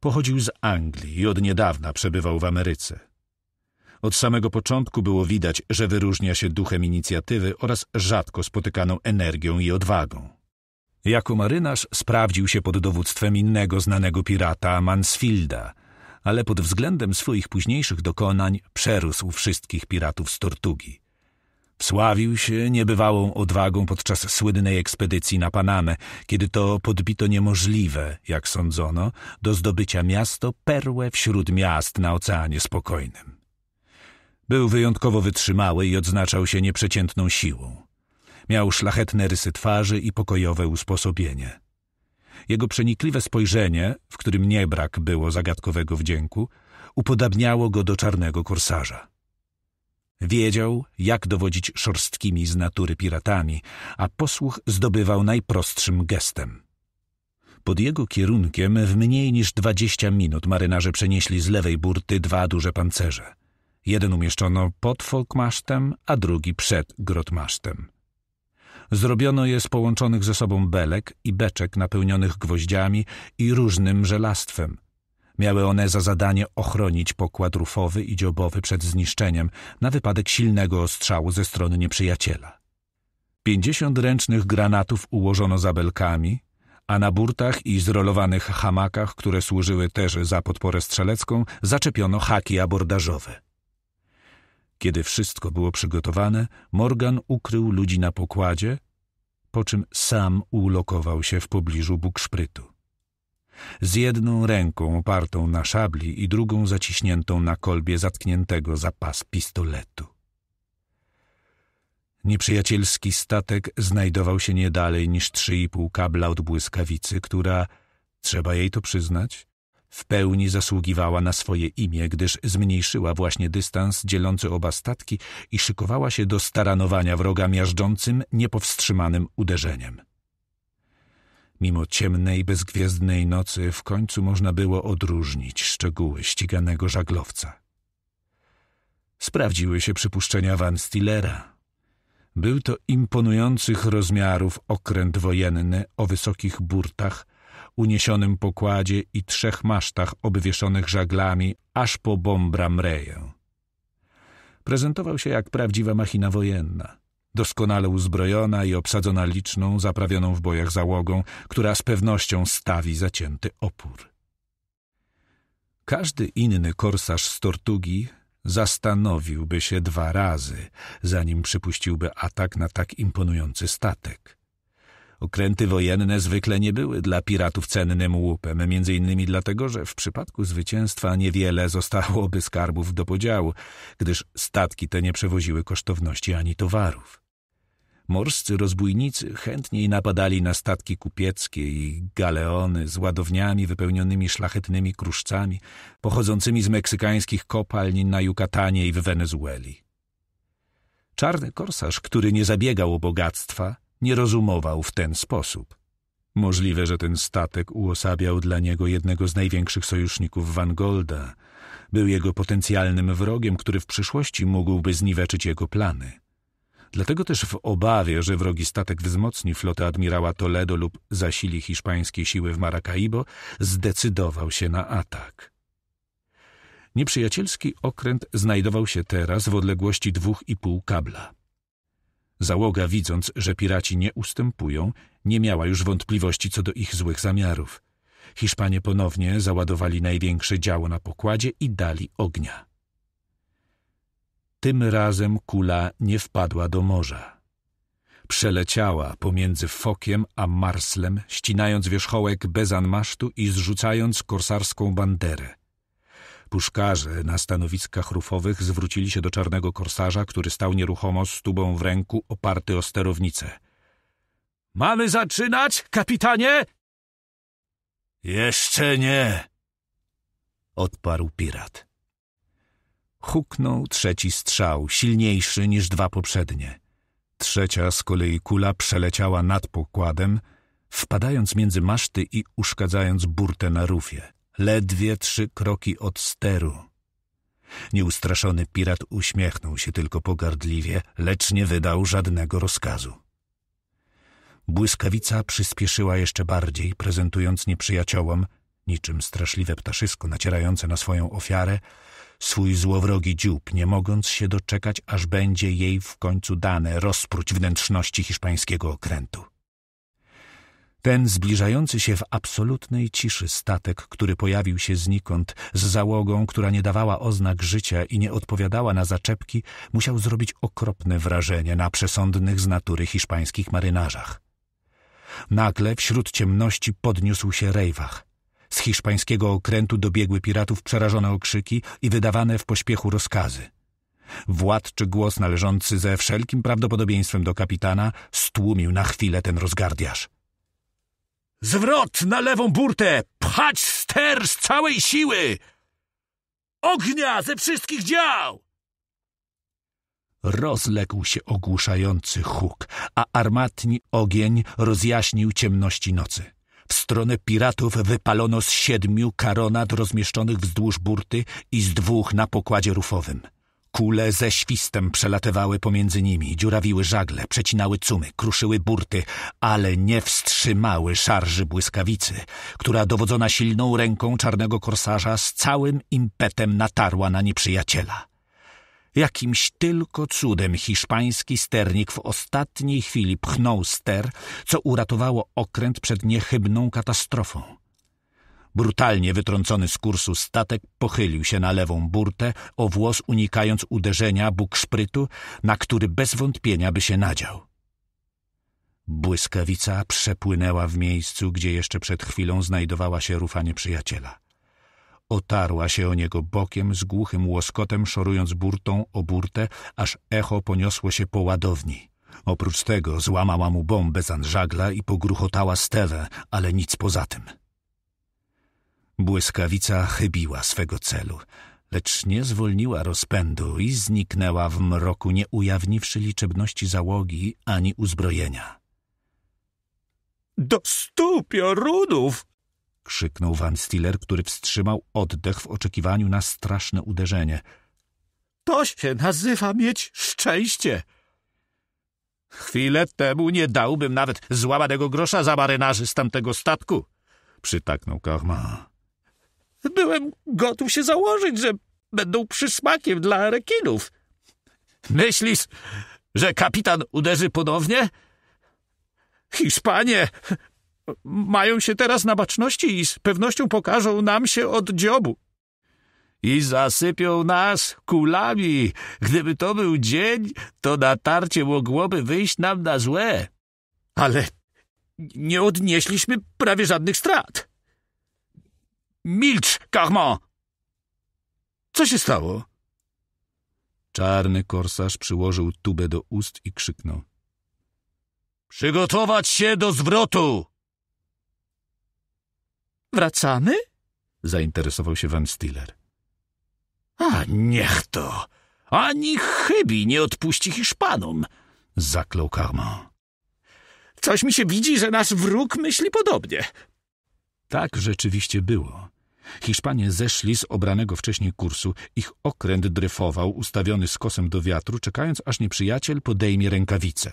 [SPEAKER 1] Pochodził z Anglii i od niedawna przebywał w Ameryce. Od samego początku było widać, że wyróżnia się duchem inicjatywy oraz rzadko spotykaną energią i odwagą. Jako marynarz sprawdził się pod dowództwem innego znanego pirata, Mansfielda, ale pod względem swoich późniejszych dokonań przerósł wszystkich piratów z Tortugi. Wsławił się niebywałą odwagą podczas słynnej ekspedycji na Panamę, kiedy to podbito niemożliwe, jak sądzono, do zdobycia miasto perłę wśród miast na Oceanie Spokojnym. Był wyjątkowo wytrzymały i odznaczał się nieprzeciętną siłą. Miał szlachetne rysy twarzy i pokojowe usposobienie. Jego przenikliwe spojrzenie, w którym nie brak było zagadkowego wdzięku, upodabniało go do czarnego korsarza. Wiedział, jak dowodzić szorstkimi z natury piratami, a posłuch zdobywał najprostszym gestem. Pod jego kierunkiem w mniej niż dwadzieścia minut marynarze przenieśli z lewej burty dwa duże pancerze. Jeden umieszczono pod folkmasztem, a drugi przed grotmasztem. Zrobiono je z połączonych ze sobą belek i beczek napełnionych gwoździami i różnym żelastwem. Miały one za zadanie ochronić pokład rufowy i dziobowy przed zniszczeniem na wypadek silnego ostrzału ze strony nieprzyjaciela. Pięćdziesiąt ręcznych granatów ułożono za belkami, a na burtach i zrolowanych hamakach, które służyły też za podporę strzelecką, zaczepiono haki abordażowe. Kiedy wszystko było przygotowane, Morgan ukrył ludzi na pokładzie, po czym sam ulokował się w pobliżu bukszprytu. Z jedną ręką opartą na szabli i drugą zaciśniętą na kolbie zatkniętego za pas pistoletu. Nieprzyjacielski statek znajdował się nie dalej niż trzy i pół kabla od błyskawicy, która, trzeba jej to przyznać, w pełni zasługiwała na swoje imię, gdyż zmniejszyła właśnie dystans dzielący oba statki i szykowała się do staranowania wroga miażdżącym, niepowstrzymanym uderzeniem. Mimo ciemnej, bezgwiezdnej nocy w końcu można było odróżnić szczegóły ściganego żaglowca. Sprawdziły się przypuszczenia Van Stillera. Był to imponujących rozmiarów okręt wojenny o wysokich burtach – uniesionym pokładzie i trzech masztach obwieszonych żaglami aż po bombra mreję. Prezentował się jak prawdziwa machina wojenna, doskonale uzbrojona i obsadzona liczną, zaprawioną w bojach załogą, która z pewnością stawi zacięty opór. Każdy inny korsarz z Tortugi zastanowiłby się dwa razy, zanim przypuściłby atak na tak imponujący statek. Okręty wojenne zwykle nie były dla piratów cennym łupem, między innymi dlatego, że w przypadku zwycięstwa niewiele zostałoby skarbów do podziału, gdyż statki te nie przewoziły kosztowności ani towarów. Morscy rozbójnicy chętniej napadali na statki kupieckie i galeony z ładowniami wypełnionymi szlachetnymi kruszcami pochodzącymi z meksykańskich kopalń na Jukatanie i w Wenezueli. Czarny korsarz, który nie zabiegał o bogactwa – nie rozumował w ten sposób. Możliwe, że ten statek uosabiał dla niego jednego z największych sojuszników Wangolda. Był jego potencjalnym wrogiem, który w przyszłości mógłby zniweczyć jego plany. Dlatego też w obawie, że wrogi statek wzmocni flotę admirała Toledo lub zasili hiszpańskie siły w Maracaibo, zdecydował się na atak. Nieprzyjacielski okręt znajdował się teraz w odległości dwóch i pół kabla. Załoga, widząc, że piraci nie ustępują, nie miała już wątpliwości co do ich złych zamiarów. Hiszpanie ponownie załadowali największe działo na pokładzie i dali ognia. Tym razem kula nie wpadła do morza. Przeleciała pomiędzy fokiem a marslem, ścinając wierzchołek bezan masztu i zrzucając korsarską banderę – Puszkarze na stanowiskach rufowych zwrócili się do czarnego korsarza, który stał nieruchomo z tubą w ręku oparty o sterownicę.
[SPEAKER 3] — Mamy zaczynać,
[SPEAKER 1] kapitanie? — Jeszcze nie! — odparł pirat. Huknął trzeci strzał, silniejszy niż dwa poprzednie. Trzecia z kolei kula przeleciała nad pokładem, wpadając między maszty i uszkadzając burtę na rufie ledwie trzy kroki od steru. Nieustraszony pirat uśmiechnął się tylko pogardliwie, lecz nie wydał żadnego rozkazu. Błyskawica przyspieszyła jeszcze bardziej, prezentując nieprzyjaciołom, niczym straszliwe ptaszysko nacierające na swoją ofiarę, swój złowrogi dziób, nie mogąc się doczekać, aż będzie jej w końcu dane rozpróć wnętrzności hiszpańskiego okrętu. Ten zbliżający się w absolutnej ciszy statek, który pojawił się znikąd, z załogą, która nie dawała oznak życia i nie odpowiadała na zaczepki, musiał zrobić okropne wrażenie na przesądnych z natury hiszpańskich marynarzach. Nagle wśród ciemności podniósł się rejwach. Z hiszpańskiego okrętu dobiegły piratów przerażone okrzyki i wydawane w pośpiechu rozkazy. Władczy głos należący ze wszelkim prawdopodobieństwem do kapitana stłumił na chwilę ten rozgardiarz. Zwrot na lewą burtę! Pchać ster z całej siły!
[SPEAKER 2] Ognia ze wszystkich dział!
[SPEAKER 1] Rozległ się ogłuszający huk, a armatni ogień rozjaśnił ciemności nocy. W stronę piratów wypalono z siedmiu karonat rozmieszczonych wzdłuż burty i z dwóch na pokładzie rufowym. Kule ze świstem przelatywały pomiędzy nimi, dziurawiły żagle, przecinały cumy, kruszyły burty, ale nie wstrzymały szarży błyskawicy, która dowodzona silną ręką czarnego korsarza z całym impetem natarła na nieprzyjaciela. Jakimś tylko cudem hiszpański sternik w ostatniej chwili pchnął ster, co uratowało okręt przed niechybną katastrofą. Brutalnie wytrącony z kursu statek pochylił się na lewą burtę, o włos unikając uderzenia bóg szprytu, na który bez wątpienia by się nadział. Błyskawica przepłynęła w miejscu, gdzie jeszcze przed chwilą znajdowała się rufa nieprzyjaciela. Otarła się o niego bokiem z głuchym łoskotem, szorując burtą o burtę, aż echo poniosło się po ładowni. Oprócz tego złamała mu bombę z anżagla i pogruchotała stewę, ale nic poza tym. Błyskawica chybiła swego celu, lecz nie zwolniła rozpędu i zniknęła w mroku, nie ujawniwszy liczebności załogi ani uzbrojenia. Do stu piorunów! krzyknął Van Stiller, który wstrzymał oddech w oczekiwaniu na straszne uderzenie. To się nazywa mieć szczęście! Chwilę temu nie dałbym nawet złamanego grosza za marynarzy z tamtego statku! przytaknął Karma.
[SPEAKER 2] Byłem gotów się założyć, że będą przysmakiem dla rekinów. Myślisz,
[SPEAKER 3] że kapitan uderzy ponownie? Hiszpanie mają się teraz na baczności i z pewnością pokażą nam się od dziobu. I zasypią nas kulami. Gdyby to był dzień,
[SPEAKER 2] to natarcie mogłoby wyjść nam na złe. Ale nie odnieśliśmy prawie żadnych strat. Milcz, Carmon!
[SPEAKER 1] Co się stało? Czarny korsarz przyłożył tubę do ust i krzyknął. Przygotować się do zwrotu! Wracamy? Zainteresował się Van Stiller. A niech to! Ani chybi nie odpuści Hiszpanom! Zaklął Carmon. Coś mi się widzi, że nasz wróg
[SPEAKER 3] myśli podobnie.
[SPEAKER 1] Tak rzeczywiście było. Hiszpanie zeszli z obranego wcześniej kursu. Ich okręt dryfował, ustawiony z kosem do wiatru, czekając aż nieprzyjaciel podejmie rękawice.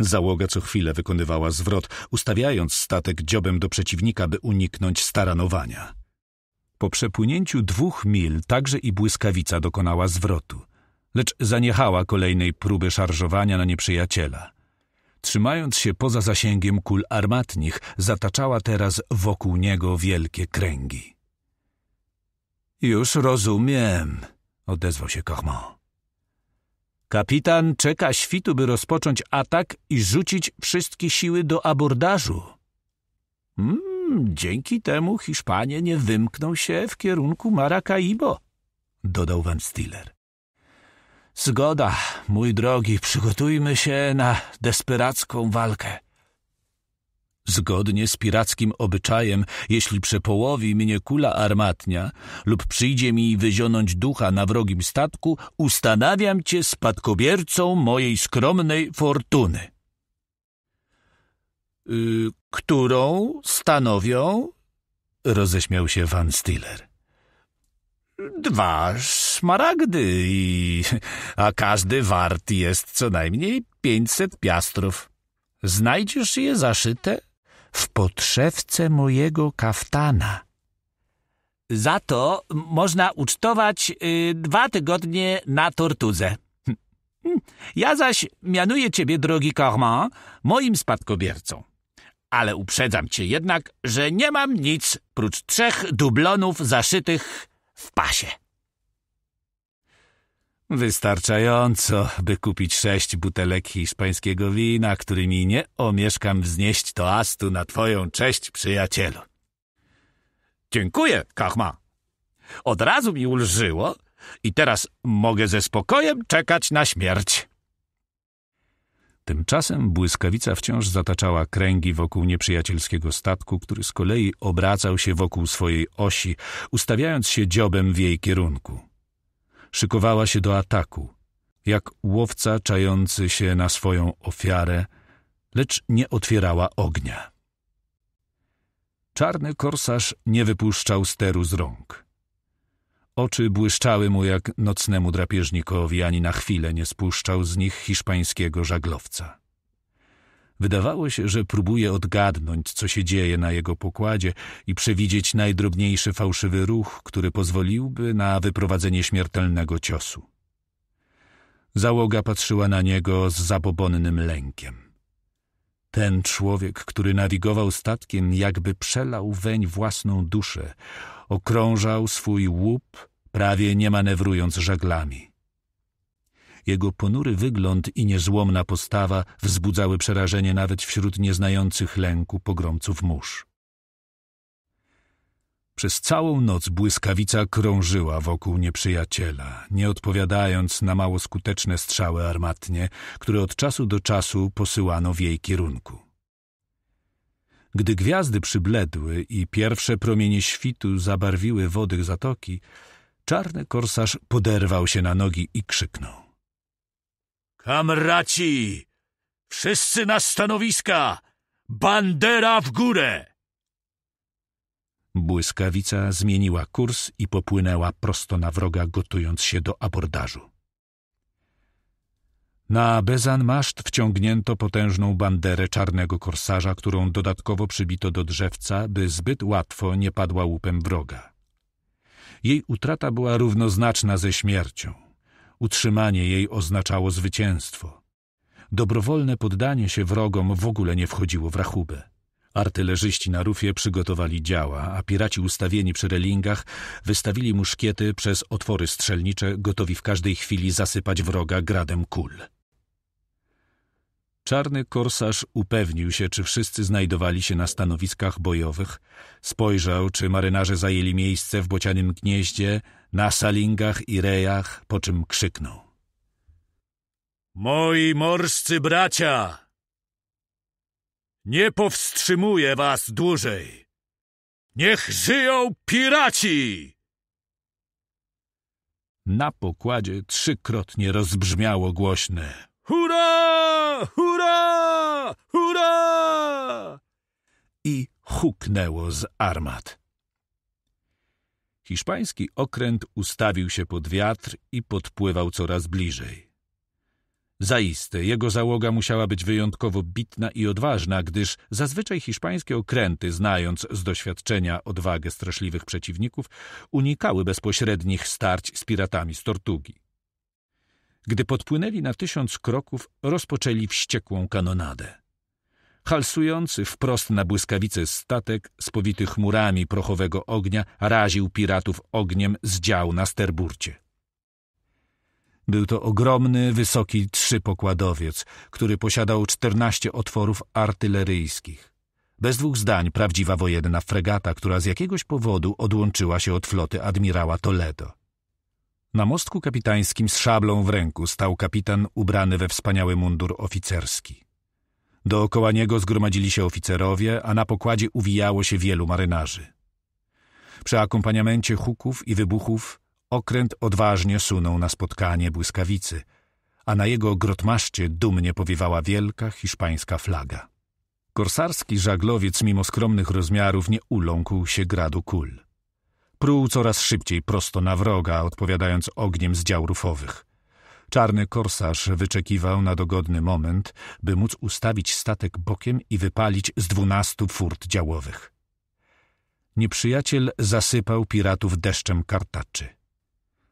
[SPEAKER 1] Załoga co chwilę wykonywała zwrot, ustawiając statek dziobem do przeciwnika, by uniknąć staranowania. Po przepłynięciu dwóch mil także i błyskawica dokonała zwrotu, lecz zaniechała kolejnej próby szarżowania na nieprzyjaciela. Trzymając się poza zasięgiem kul armatnich, zataczała teraz wokół niego wielkie kręgi. Już rozumiem, odezwał się Kochmo. Kapitan czeka świtu, by rozpocząć atak i rzucić wszystkie siły do abordażu. Mm, dzięki temu Hiszpanie nie wymkną się w kierunku Maracaibo, dodał Van Stiller. Zgoda, mój drogi, przygotujmy się na desperacką walkę. Zgodnie z pirackim obyczajem, jeśli przepołowi mnie kula armatnia lub przyjdzie mi wyzionąć ducha na wrogim statku, ustanawiam cię spadkobiercą mojej skromnej fortuny. Y, którą stanowią? roześmiał się Van Stiller. Dwa szmaragdy, i, a każdy wart jest co najmniej pięćset piastrów. Znajdziesz je zaszyte w podszewce mojego kaftana. Za to można ucztować y, dwa tygodnie na tortuzę. Hm. Hm. Ja zaś mianuję ciebie, drogi Cormand, moim spadkobiercą. Ale uprzedzam cię jednak, że nie mam nic prócz trzech dublonów zaszytych w pasie. Wystarczająco, by kupić sześć butelek hiszpańskiego wina, którymi nie omieszkam wznieść toastu na twoją cześć, przyjacielu. Dziękuję, Kachma. Od razu mi ulżyło i teraz mogę ze spokojem czekać na śmierć. Tymczasem błyskawica wciąż zataczała kręgi wokół nieprzyjacielskiego statku, który z kolei obracał się wokół swojej osi, ustawiając się dziobem w jej kierunku. Szykowała się do ataku, jak łowca czający się na swoją ofiarę, lecz nie otwierała ognia. Czarny korsarz nie wypuszczał steru z rąk. Oczy błyszczały mu jak nocnemu drapieżnikowi, ani na chwilę nie spuszczał z nich hiszpańskiego żaglowca. Wydawało się, że próbuje odgadnąć, co się dzieje na jego pokładzie i przewidzieć najdrobniejszy fałszywy ruch, który pozwoliłby na wyprowadzenie śmiertelnego ciosu. Załoga patrzyła na niego z zabobonnym lękiem. Ten człowiek, który nawigował statkiem, jakby przelał weń własną duszę, okrążał swój łup, prawie nie manewrując żaglami. Jego ponury wygląd i niezłomna postawa wzbudzały przerażenie nawet wśród nieznających lęku pogromców mórz. Przez całą noc błyskawica krążyła wokół nieprzyjaciela, nie odpowiadając na mało skuteczne strzały armatnie, które od czasu do czasu posyłano w jej kierunku. Gdy gwiazdy przybledły i pierwsze promienie świtu zabarwiły wody zatoki, czarny korsarz poderwał się na nogi i krzyknął. Kamraci! Wszyscy na stanowiska! Bandera w
[SPEAKER 2] górę!
[SPEAKER 1] Błyskawica zmieniła kurs i popłynęła prosto na wroga, gotując się do abordażu. Na bezan maszt wciągnięto potężną banderę czarnego korsarza, którą dodatkowo przybito do drzewca, by zbyt łatwo nie padła łupem wroga. Jej utrata była równoznaczna ze śmiercią. Utrzymanie jej oznaczało zwycięstwo. Dobrowolne poddanie się wrogom w ogóle nie wchodziło w rachubę. Artylerzyści na rufie przygotowali działa, a piraci ustawieni przy relingach wystawili muszkiety przez otwory strzelnicze, gotowi w każdej chwili zasypać wroga gradem kul. Czarny korsarz upewnił się, czy wszyscy znajdowali się na stanowiskach bojowych, spojrzał, czy marynarze zajęli miejsce w bocianym gnieździe, na salingach i rejach, po czym krzyknął. Moi morscy bracia! Nie powstrzymuję was dłużej! Niech żyją piraci! Na pokładzie trzykrotnie rozbrzmiało głośne
[SPEAKER 2] Hurra! Hurra! Hurra!
[SPEAKER 1] I huknęło z armat. Hiszpański okręt ustawił się pod wiatr i podpływał coraz bliżej. Zaiste, jego załoga musiała być wyjątkowo bitna i odważna, gdyż zazwyczaj hiszpańskie okręty, znając z doświadczenia odwagę straszliwych przeciwników, unikały bezpośrednich starć z piratami z Tortugi. Gdy podpłynęli na tysiąc kroków, rozpoczęli wściekłą kanonadę. Halsujący wprost na błyskawice statek, spowity chmurami prochowego ognia, raził piratów ogniem z dział na sterburcie. Był to ogromny, wysoki trzypokładowiec, który posiadał czternaście otworów artyleryjskich. Bez dwóch zdań prawdziwa wojenna fregata, która z jakiegoś powodu odłączyła się od floty admirała Toledo. Na mostku kapitańskim z szablą w ręku stał kapitan ubrany we wspaniały mundur oficerski. Dookoła niego zgromadzili się oficerowie, a na pokładzie uwijało się wielu marynarzy. Przy akompaniamencie huków i wybuchów okręt odważnie sunął na spotkanie błyskawicy, a na jego grotmaszcie dumnie powiewała wielka hiszpańska flaga. Korsarski żaglowiec mimo skromnych rozmiarów nie uląkł się gradu kul. Pruł coraz szybciej prosto na wroga, odpowiadając ogniem z dział rufowych – Czarny korsarz wyczekiwał na dogodny moment, by móc ustawić statek bokiem i wypalić z dwunastu furt działowych. Nieprzyjaciel zasypał piratów deszczem kartaczy.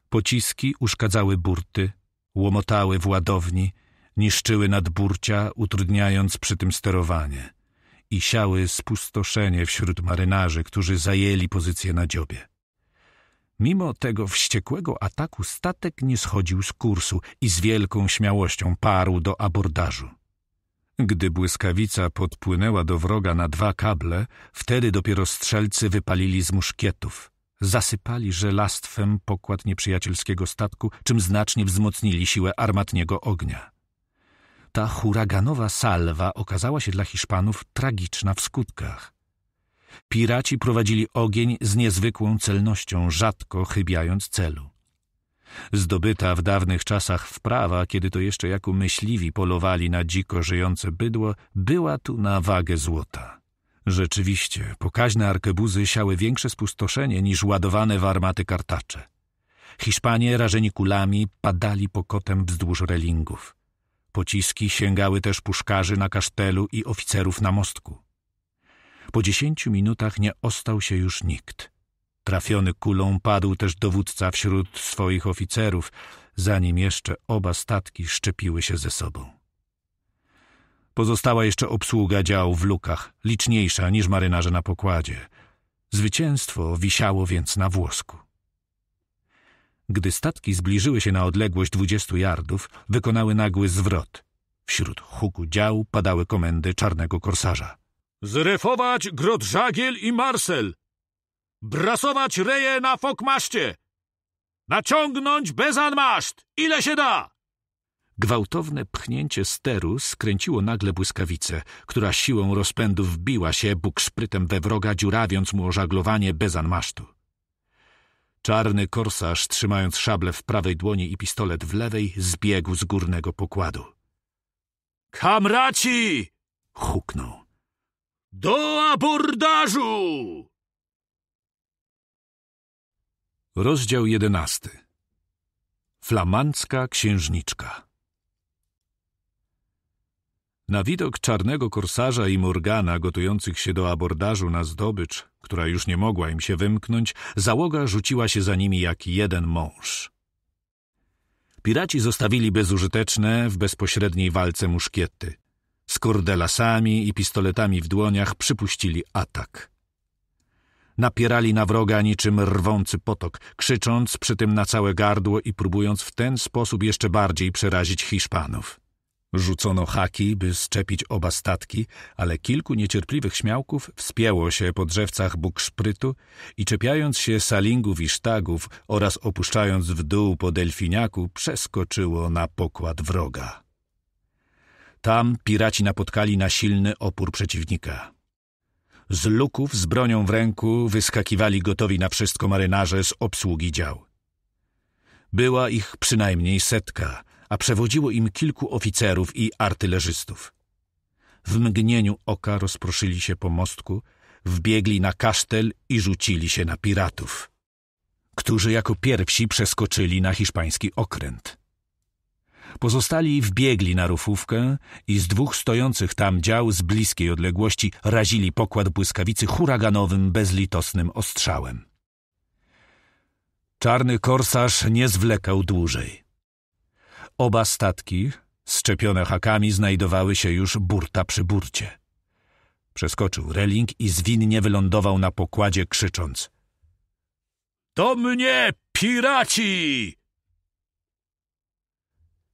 [SPEAKER 1] Pociski uszkadzały burty, łomotały w ładowni, niszczyły nadburcia, utrudniając przy tym sterowanie i siały spustoszenie wśród marynarzy, którzy zajęli pozycję na dziobie. Mimo tego wściekłego ataku statek nie schodził z kursu i z wielką śmiałością parł do abordażu. Gdy błyskawica podpłynęła do wroga na dwa kable, wtedy dopiero strzelcy wypalili z muszkietów. Zasypali żelastwem pokład nieprzyjacielskiego statku, czym znacznie wzmocnili siłę armatniego ognia. Ta huraganowa salwa okazała się dla Hiszpanów tragiczna w skutkach. Piraci prowadzili ogień z niezwykłą celnością, rzadko chybiając celu. Zdobyta w dawnych czasach wprawa, kiedy to jeszcze jako myśliwi polowali na dziko żyjące bydło, była tu na wagę złota. Rzeczywiście, pokaźne arkebuzy siały większe spustoszenie niż ładowane w armaty kartacze. Hiszpanie, rażeni kulami, padali pokotem wzdłuż relingów. Pociski sięgały też puszkarzy na kasztelu i oficerów na mostku. Po dziesięciu minutach nie ostał się już nikt. Trafiony kulą padł też dowódca wśród swoich oficerów, zanim jeszcze oba statki szczepiły się ze sobą. Pozostała jeszcze obsługa dział w lukach, liczniejsza niż marynarze na pokładzie. Zwycięstwo wisiało więc na włosku. Gdy statki zbliżyły się na odległość dwudziestu yardów, wykonały nagły zwrot. Wśród huku dział padały komendy czarnego korsarza. Zryfować żagiel i Marsel! Brasować reje na fokmaszcie! Naciągnąć bezanmaszt, ile się da! Gwałtowne pchnięcie steru skręciło nagle błyskawicę, która siłą rozpędu wbiła się Bóg szprytem we wroga, dziurawiąc mu o bezanmasztu. Czarny korsarz, trzymając szable w prawej dłoni i pistolet w lewej, zbiegł z górnego pokładu.
[SPEAKER 2] Kamraci!
[SPEAKER 1] huknął. Do
[SPEAKER 2] abordażu!
[SPEAKER 1] Rozdział jedenasty Flamandzka księżniczka Na widok czarnego korsarza i Morgana gotujących się do abordażu na zdobycz, która już nie mogła im się wymknąć, załoga rzuciła się za nimi jak jeden mąż. Piraci zostawili bezużyteczne w bezpośredniej walce muszkiety – z kordelasami i pistoletami w dłoniach przypuścili atak. Napierali na wroga niczym rwący potok, krzycząc przy tym na całe gardło i próbując w ten sposób jeszcze bardziej przerazić Hiszpanów. Rzucono haki, by szczepić oba statki, ale kilku niecierpliwych śmiałków wspięło się po drzewcach bukszprytu i czepiając się salingów i sztagów oraz opuszczając w dół po delfiniaku, przeskoczyło na pokład wroga. Tam piraci napotkali na silny opór przeciwnika. Z luków z bronią w ręku wyskakiwali gotowi na wszystko marynarze z obsługi dział. Była ich przynajmniej setka, a przewodziło im kilku oficerów i artylerzystów. W mgnieniu oka rozproszyli się po mostku, wbiegli na kasztel i rzucili się na piratów, którzy jako pierwsi przeskoczyli na hiszpański okręt. Pozostali wbiegli na rufówkę i z dwóch stojących tam dział z bliskiej odległości razili pokład błyskawicy huraganowym, bezlitosnym ostrzałem. Czarny korsarz nie zwlekał dłużej. Oba statki, Szczepione hakami znajdowały się już burta przy burcie. Przeskoczył reling i zwinnie wylądował na pokładzie, krzycząc:
[SPEAKER 2] To mnie,
[SPEAKER 1] piraci!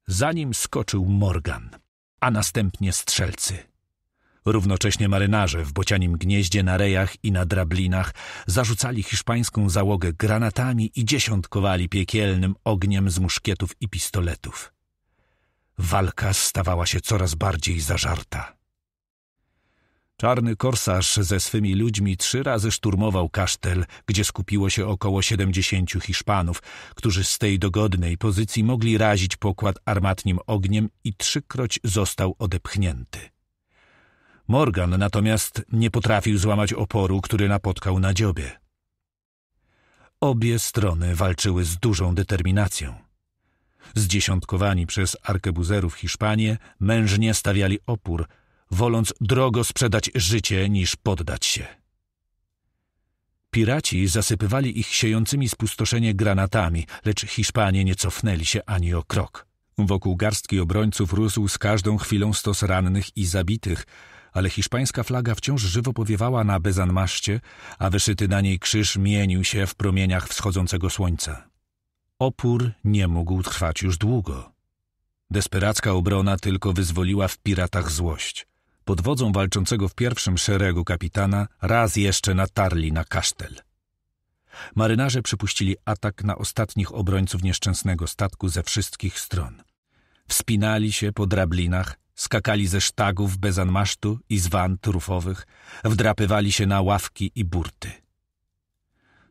[SPEAKER 1] zanim skoczył Morgan, a następnie strzelcy. Równocześnie marynarze w bocianim gnieździe na rejach i na drablinach zarzucali hiszpańską załogę granatami i dziesiątkowali piekielnym ogniem z muszkietów i pistoletów. Walka stawała się coraz bardziej zażarta. Czarny korsarz ze swymi ludźmi trzy razy szturmował kasztel, gdzie skupiło się około siedemdziesięciu Hiszpanów, którzy z tej dogodnej pozycji mogli razić pokład armatnim ogniem i trzykroć został odepchnięty. Morgan natomiast nie potrafił złamać oporu, który napotkał na dziobie. Obie strony walczyły z dużą determinacją. Zdziesiątkowani przez arkebuzerów Hiszpanie mężnie stawiali opór – woląc drogo sprzedać życie niż poddać się. Piraci zasypywali ich siejącymi spustoszenie granatami, lecz Hiszpanie nie cofnęli się ani o krok. Wokół garstki obrońców rósł z każdą chwilą stos rannych i zabitych, ale hiszpańska flaga wciąż żywo powiewała na Bezanmaszcie, a wyszyty na niej krzyż mienił się w promieniach wschodzącego słońca. Opór nie mógł trwać już długo. Desperacka obrona tylko wyzwoliła w piratach złość pod wodzą walczącego w pierwszym szeregu kapitana, raz jeszcze natarli na kasztel. Marynarze przypuścili atak na ostatnich obrońców nieszczęsnego statku ze wszystkich stron. Wspinali się po drablinach, skakali ze sztagów bez anmasztu i z trufowych, wdrapywali się na ławki i burty.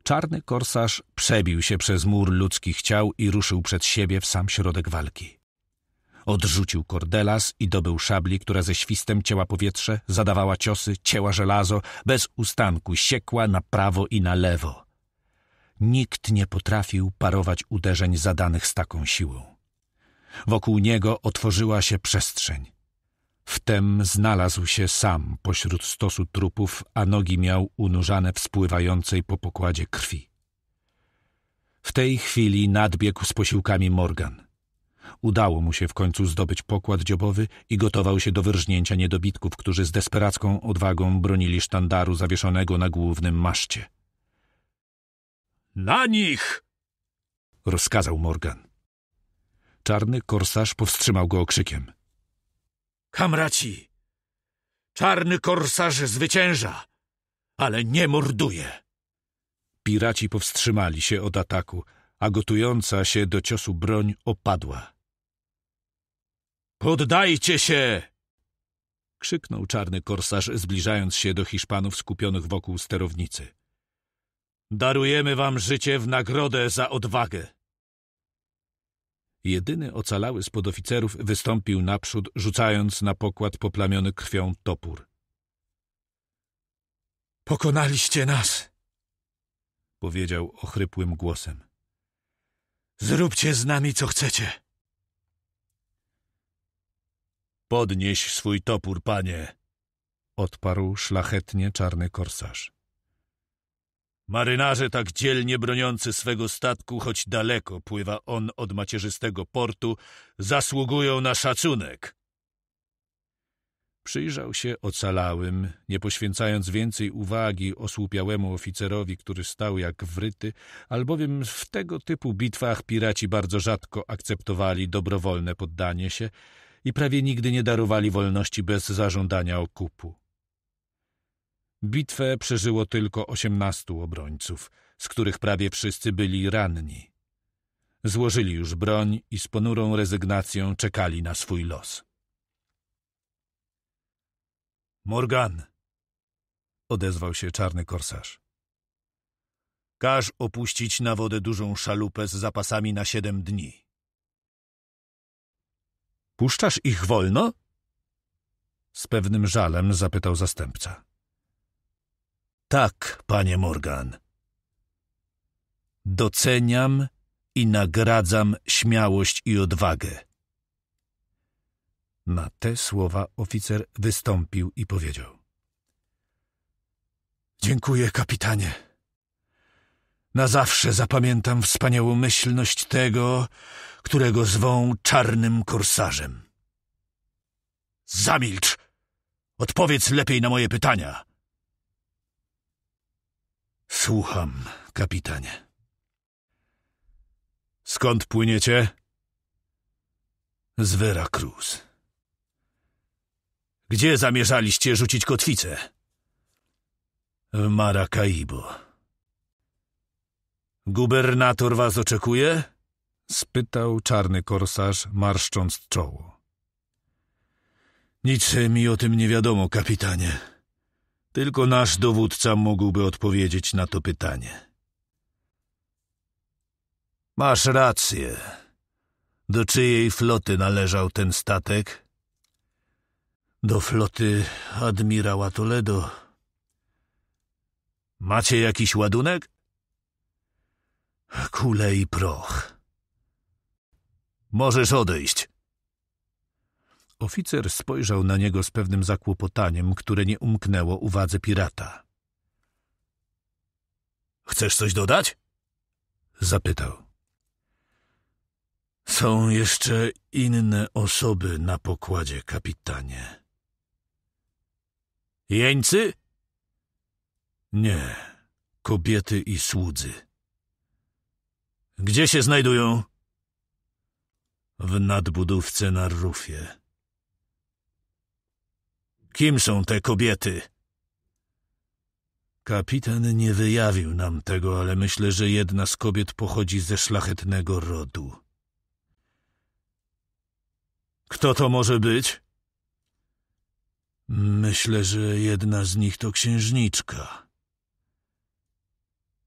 [SPEAKER 1] Czarny korsarz przebił się przez mur ludzkich ciał i ruszył przed siebie w sam środek walki. Odrzucił Kordelas i dobył szabli, która ze świstem cięła powietrze, zadawała ciosy, cięła żelazo, bez ustanku siekła na prawo i na lewo. Nikt nie potrafił parować uderzeń zadanych z taką siłą. Wokół niego otworzyła się przestrzeń. Wtem znalazł się sam pośród stosu trupów, a nogi miał unurzane w spływającej po pokładzie krwi. W tej chwili nadbiegł z posiłkami Morgan. Udało mu się w końcu zdobyć pokład dziobowy i gotował się do wyrżnięcia niedobitków, którzy z desperacką odwagą bronili sztandaru zawieszonego na głównym maszcie. Na nich! rozkazał Morgan. Czarny korsarz powstrzymał go okrzykiem. Kamraci! Czarny korsarz zwycięża, ale nie morduje! Piraci powstrzymali się od ataku, a gotująca się do ciosu broń opadła. Poddajcie się! Krzyknął czarny korsarz, zbliżając się do Hiszpanów skupionych wokół sterownicy. Darujemy wam życie w nagrodę za odwagę. Jedyny ocalały z podoficerów wystąpił naprzód, rzucając na pokład poplamiony krwią topór.
[SPEAKER 3] Pokonaliście nas!
[SPEAKER 1] powiedział ochrypłym głosem.
[SPEAKER 3] Zróbcie z nami, co chcecie.
[SPEAKER 1] Podnieś swój topór, panie! Odparł szlachetnie czarny korsarz. Marynarze tak dzielnie broniący swego statku, choć daleko pływa on od macierzystego portu, zasługują na szacunek. Przyjrzał się ocalałym, nie poświęcając więcej uwagi osłupiałemu oficerowi, który stał jak wryty, albowiem w tego typu bitwach piraci bardzo rzadko akceptowali dobrowolne poddanie się, i prawie nigdy nie darowali wolności bez zażądania okupu. Bitwę przeżyło tylko osiemnastu obrońców, z których prawie wszyscy byli ranni. Złożyli już broń i z ponurą rezygnacją czekali na swój los. Morgan! odezwał się czarny korsarz. Każ opuścić na wodę dużą szalupę z zapasami na siedem dni. Puszczasz ich wolno? Z pewnym żalem zapytał zastępca. Tak, panie Morgan. Doceniam i nagradzam śmiałość i odwagę. Na te słowa oficer wystąpił i powiedział: Dziękuję, kapitanie. Na zawsze zapamiętam wspaniałą myślność tego, którego zwą czarnym korsarzem. Zamilcz! Odpowiedz lepiej na moje pytania. Słucham, kapitanie. Skąd płyniecie? Z Veracruz. Gdzie zamierzaliście rzucić kotwicę? W Maracaibo. Gubernator was oczekuje? spytał czarny korsarz, marszcząc czoło. Nic mi o tym nie wiadomo, kapitanie. Tylko nasz dowódca mógłby odpowiedzieć na to pytanie. Masz rację. Do czyjej floty należał ten statek? Do floty admirała Toledo. Macie jakiś ładunek? Kule i proch. Możesz odejść. Oficer spojrzał na niego z pewnym zakłopotaniem, które nie umknęło uwadze pirata. Chcesz coś dodać? Zapytał. Są jeszcze inne osoby na pokładzie, kapitanie. Jeńcy? Nie, kobiety i słudzy. Gdzie się znajdują? W nadbudówce na rufie. Kim są te kobiety? Kapitan nie wyjawił nam tego, ale myślę, że jedna z kobiet pochodzi ze szlachetnego rodu. Kto to może być? Myślę, że jedna z nich to księżniczka.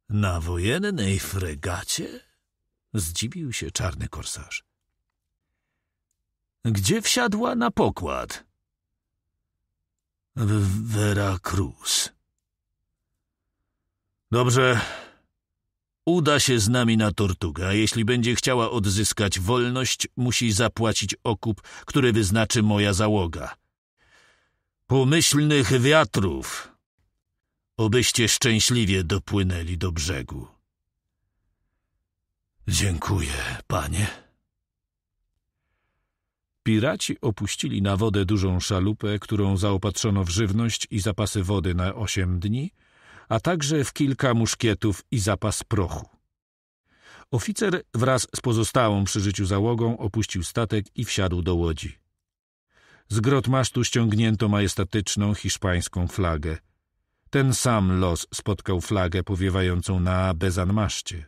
[SPEAKER 1] Na wojennej fregacie? Zdziwił się czarny korsarz. Gdzie wsiadła na pokład? W Veracruz. Dobrze. Uda się z nami na Tortuga. Jeśli będzie chciała odzyskać wolność, musi zapłacić okup, który wyznaczy moja załoga. Pomyślnych wiatrów! Obyście szczęśliwie dopłynęli do brzegu. Dziękuję, panie. Piraci opuścili na wodę dużą szalupę, którą zaopatrzono w żywność i zapasy wody na osiem dni, a także w kilka muszkietów i zapas prochu. Oficer wraz z pozostałą przy życiu załogą opuścił statek i wsiadł do łodzi. Z grot masztu ściągnięto majestatyczną hiszpańską flagę. Ten sam los spotkał flagę powiewającą na Bezanmaszcie.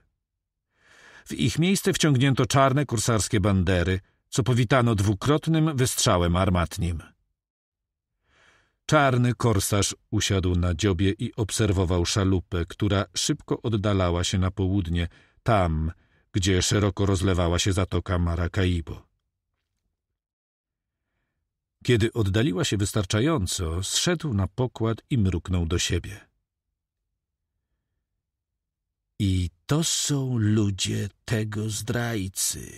[SPEAKER 1] W ich miejsce wciągnięto czarne kursarskie bandery, co powitano dwukrotnym wystrzałem armatnim. Czarny korsarz usiadł na dziobie i obserwował szalupę, która szybko oddalała się na południe, tam, gdzie szeroko rozlewała się zatoka Maracaibo. Kiedy oddaliła się wystarczająco, zszedł na pokład i mruknął do siebie. I to są ludzie tego zdrajcy.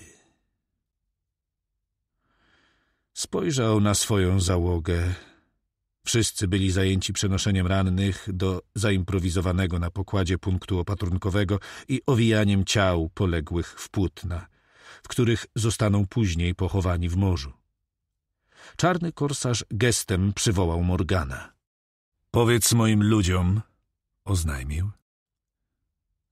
[SPEAKER 1] Spojrzał na swoją załogę. Wszyscy byli zajęci przenoszeniem rannych do zaimprowizowanego na pokładzie punktu opatrunkowego i owijaniem ciał poległych w płótna, w których zostaną później pochowani w morzu. Czarny korsarz gestem przywołał Morgana. — Powiedz moim ludziom — oznajmił —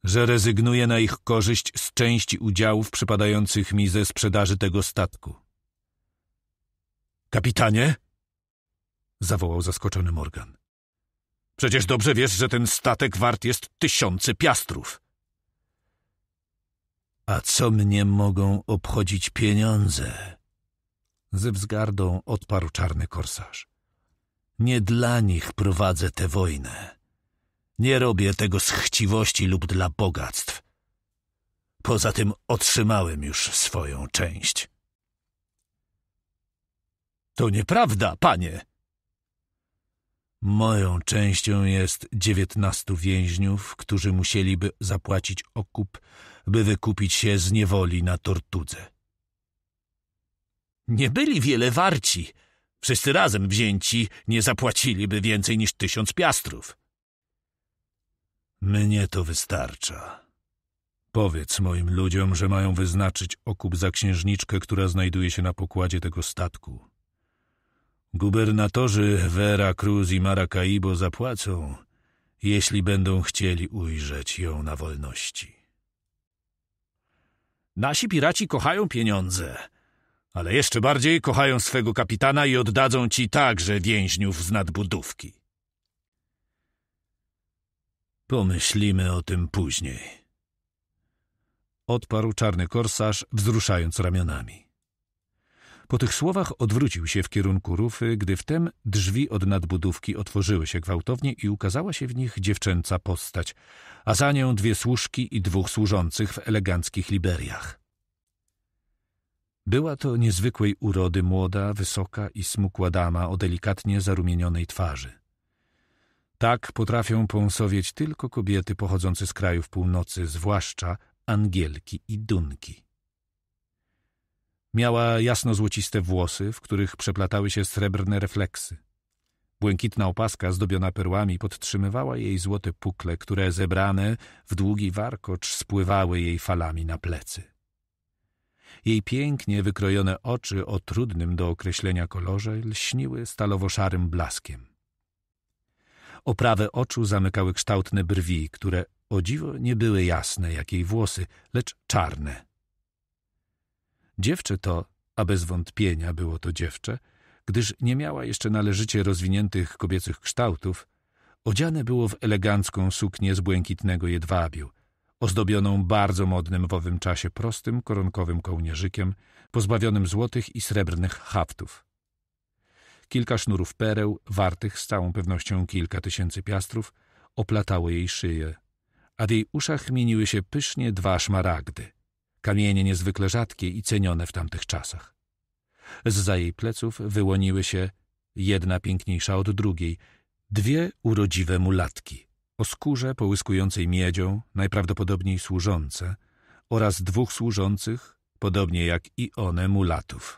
[SPEAKER 1] że rezygnuję na ich korzyść z części udziałów przypadających mi ze sprzedaży tego statku. Kapitanie? zawołał zaskoczony Morgan. Przecież dobrze wiesz, że ten statek wart jest tysiące piastrów. A co mnie mogą obchodzić pieniądze? Ze wzgardą odparł czarny korsarz. Nie dla nich prowadzę tę wojnę. Nie robię tego z chciwości lub dla bogactw. Poza tym otrzymałem już swoją część. To nieprawda, panie! Moją częścią jest dziewiętnastu więźniów, którzy musieliby zapłacić okup, by wykupić się z niewoli na tortudze. Nie byli wiele warci. Wszyscy razem wzięci nie zapłaciliby więcej niż tysiąc piastrów. Mnie to wystarcza. Powiedz moim ludziom, że mają wyznaczyć okup za księżniczkę, która znajduje się na pokładzie tego statku. Gubernatorzy Vera Cruz i Maracaibo zapłacą, jeśli będą chcieli ujrzeć ją na wolności. Nasi piraci kochają pieniądze, ale jeszcze bardziej kochają swego kapitana i oddadzą ci także więźniów z nadbudówki. Pomyślimy o tym później. Odparł czarny korsarz, wzruszając ramionami. Po tych słowach odwrócił się w kierunku rufy, gdy wtem drzwi od nadbudówki otworzyły się gwałtownie i ukazała się w nich dziewczęca postać, a za nią dwie służki i dwóch służących w eleganckich liberiach. Była to niezwykłej urody młoda, wysoka i smukła dama o delikatnie zarumienionej twarzy. Tak potrafią pąsowieć tylko kobiety pochodzące z krajów północy, zwłaszcza Angielki i Dunki. Miała jasno-złociste włosy, w których przeplatały się srebrne refleksy. Błękitna opaska zdobiona perłami podtrzymywała jej złote pukle, które zebrane w długi warkocz spływały jej falami na plecy. Jej pięknie wykrojone oczy o trudnym do określenia kolorze lśniły stalowo-szarym blaskiem. Oprawę oczu zamykały kształtne brwi, które o dziwo nie były jasne jak jej włosy, lecz czarne. Dziewczę to, a bez wątpienia było to dziewczę, gdyż nie miała jeszcze należycie rozwiniętych kobiecych kształtów, odziane było w elegancką suknię z błękitnego jedwabiu, ozdobioną bardzo modnym w owym czasie prostym koronkowym kołnierzykiem, pozbawionym złotych i srebrnych haftów. Kilka sznurów pereł, wartych z całą pewnością kilka tysięcy piastrów, oplatało jej szyję, a w jej uszach mieniły się pysznie dwa szmaragdy, kamienie niezwykle rzadkie i cenione w tamtych czasach. Z za jej pleców wyłoniły się, jedna piękniejsza od drugiej, dwie urodziwe mulatki, o skórze połyskującej miedzią, najprawdopodobniej służące, oraz dwóch służących, podobnie jak i one mulatów.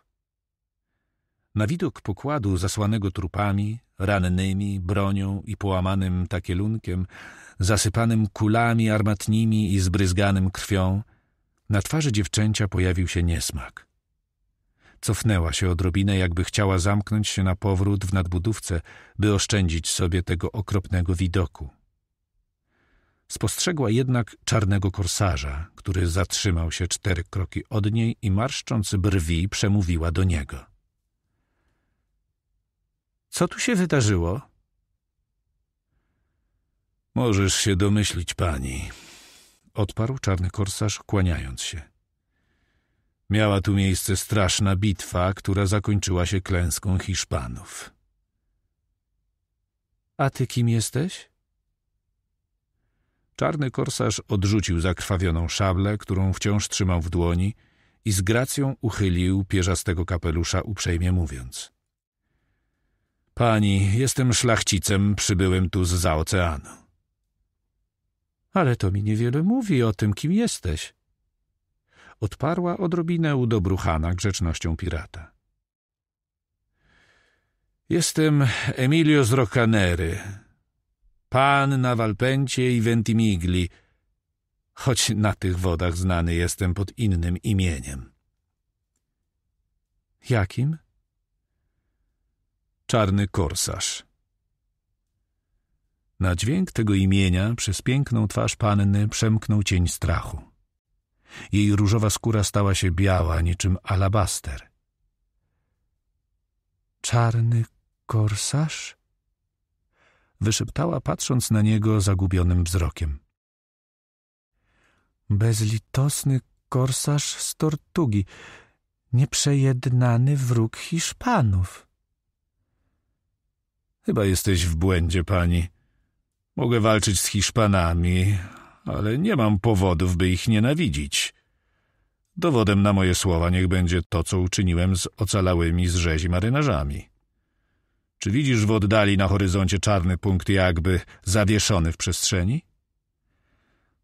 [SPEAKER 1] Na widok pokładu zasłanego trupami, rannymi, bronią i połamanym takielunkiem, zasypanym kulami armatnimi i zbryzganym krwią, na twarzy dziewczęcia pojawił się niesmak. Cofnęła się odrobinę, jakby chciała zamknąć się na powrót w nadbudówce, by oszczędzić sobie tego okropnego widoku. Spostrzegła jednak czarnego korsarza, który zatrzymał się cztery kroki od niej i marszcząc brwi przemówiła do niego. Co tu się wydarzyło? Możesz się domyślić, pani, odparł czarny korsarz, kłaniając się. Miała tu miejsce straszna bitwa, która zakończyła się klęską Hiszpanów.
[SPEAKER 3] A ty kim jesteś?
[SPEAKER 1] Czarny korsarz odrzucił zakrwawioną szablę, którą wciąż trzymał w dłoni i z gracją uchylił pierzastego kapelusza uprzejmie mówiąc. Pani, jestem szlachcicem, przybyłem tu z za oceanu. Ale to mi niewiele mówi o tym, kim jesteś. Odparła odrobinę udobruchana grzecznością pirata. Jestem Emilio z Rocanery, pan na Walpencie i Ventimigli, choć na tych wodach znany jestem pod innym imieniem. Jakim? czarny korsarz. Na dźwięk tego imienia przez piękną twarz panny przemknął cień strachu. Jej różowa skóra stała się biała, niczym alabaster.
[SPEAKER 3] Czarny korsarz?
[SPEAKER 1] Wyszeptała, patrząc na niego zagubionym wzrokiem.
[SPEAKER 3] Bezlitosny korsarz z Tortugi, nieprzejednany wróg Hiszpanów.
[SPEAKER 1] Chyba jesteś w błędzie, pani. Mogę walczyć z Hiszpanami, ale nie mam powodów, by ich nienawidzić. Dowodem na moje słowa niech będzie to, co uczyniłem z ocalałymi z rzezi marynarzami. Czy widzisz w oddali na horyzoncie czarny punkt jakby zawieszony w przestrzeni?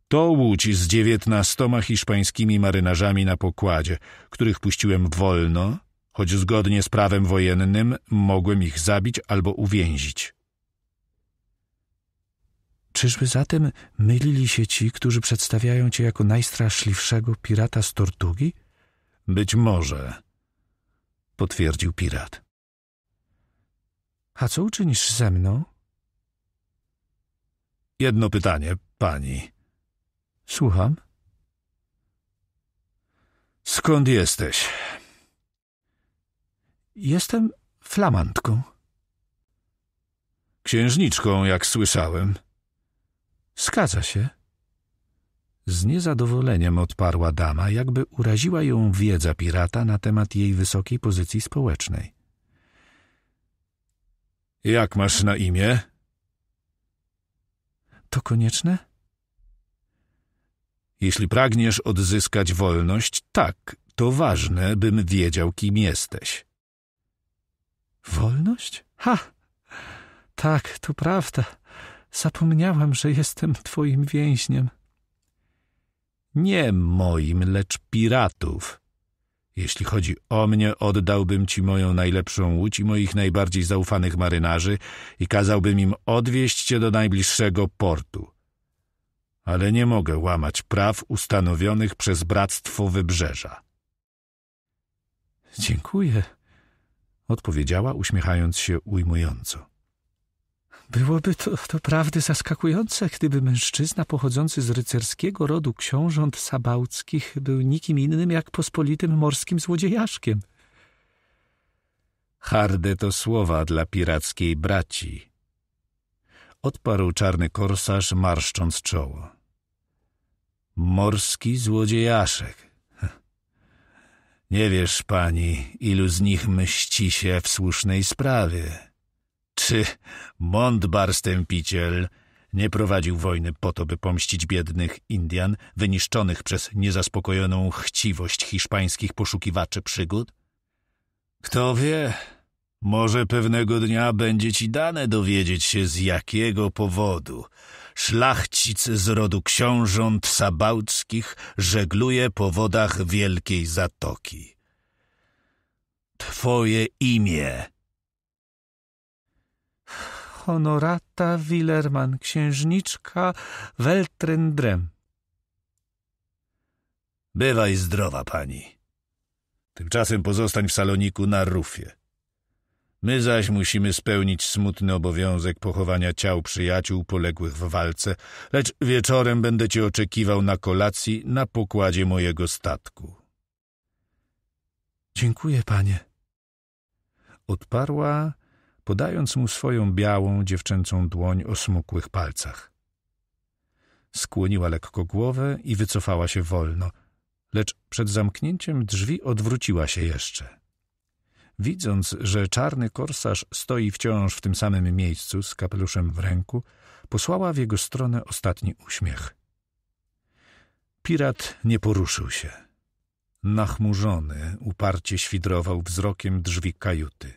[SPEAKER 1] To łódź z dziewiętnastoma hiszpańskimi marynarzami na pokładzie, których puściłem wolno choć zgodnie z prawem wojennym mogłem ich zabić albo uwięzić. Czyżby zatem mylili się ci, którzy przedstawiają cię jako najstraszliwszego pirata z Tortugi? Być może, potwierdził pirat.
[SPEAKER 3] A co uczynisz ze mną?
[SPEAKER 1] Jedno pytanie, pani. Słucham. Skąd jesteś?
[SPEAKER 3] Jestem flamandką.
[SPEAKER 1] Księżniczką, jak słyszałem.
[SPEAKER 3] Skaza się.
[SPEAKER 1] Z niezadowoleniem odparła dama, jakby uraziła ją wiedza pirata na temat jej wysokiej pozycji społecznej. Jak masz na imię?
[SPEAKER 3] To konieczne?
[SPEAKER 1] Jeśli pragniesz odzyskać wolność, tak, to ważne, bym wiedział, kim jesteś.
[SPEAKER 3] Wolność? Ha! Tak, to prawda. Zapomniałam, że jestem twoim więźniem.
[SPEAKER 1] Nie moim, lecz piratów. Jeśli chodzi o mnie, oddałbym ci moją najlepszą łódź i moich najbardziej zaufanych marynarzy i kazałbym im odwieźć cię do najbliższego portu. Ale nie mogę łamać praw ustanowionych przez Bractwo Wybrzeża.
[SPEAKER 3] Dziękuję
[SPEAKER 1] odpowiedziała, uśmiechając się ujmująco.
[SPEAKER 3] Byłoby to doprawdy zaskakujące, gdyby mężczyzna pochodzący z rycerskiego rodu książąt sabałckich był nikim innym jak pospolitym morskim złodziejaszkiem.
[SPEAKER 1] Harde to słowa dla pirackiej braci. Odparł czarny korsarz, marszcząc czoło. Morski złodziejaszek. Nie wiesz, pani, ilu z nich mści się w słusznej sprawie. Czy Montbar Stępiciel nie prowadził wojny po to, by pomścić biednych Indian wyniszczonych przez niezaspokojoną chciwość hiszpańskich poszukiwaczy przygód? Kto wie, może pewnego dnia będzie ci dane dowiedzieć się z jakiego powodu szlachcic z rodu książąt sabałckich żegluje po wodach wielkiej zatoki. Twoje imię.
[SPEAKER 3] Honorata Willerman, księżniczka Weltrendrem.
[SPEAKER 1] Bywaj zdrowa, pani. Tymczasem pozostań w saloniku na rufie. My zaś musimy spełnić smutny obowiązek pochowania ciał przyjaciół poległych w walce, lecz wieczorem będę cię oczekiwał na kolacji na pokładzie mojego statku.
[SPEAKER 3] Dziękuję, panie. Odparła,
[SPEAKER 1] podając mu swoją białą, dziewczęcą dłoń o smukłych palcach. Skłoniła lekko głowę i wycofała się wolno, lecz przed zamknięciem drzwi odwróciła się jeszcze. Widząc, że czarny korsarz stoi wciąż w tym samym miejscu z kapeluszem w ręku, posłała w jego stronę ostatni uśmiech. Pirat nie poruszył się. Nachmurzony uparcie świdrował wzrokiem drzwi kajuty.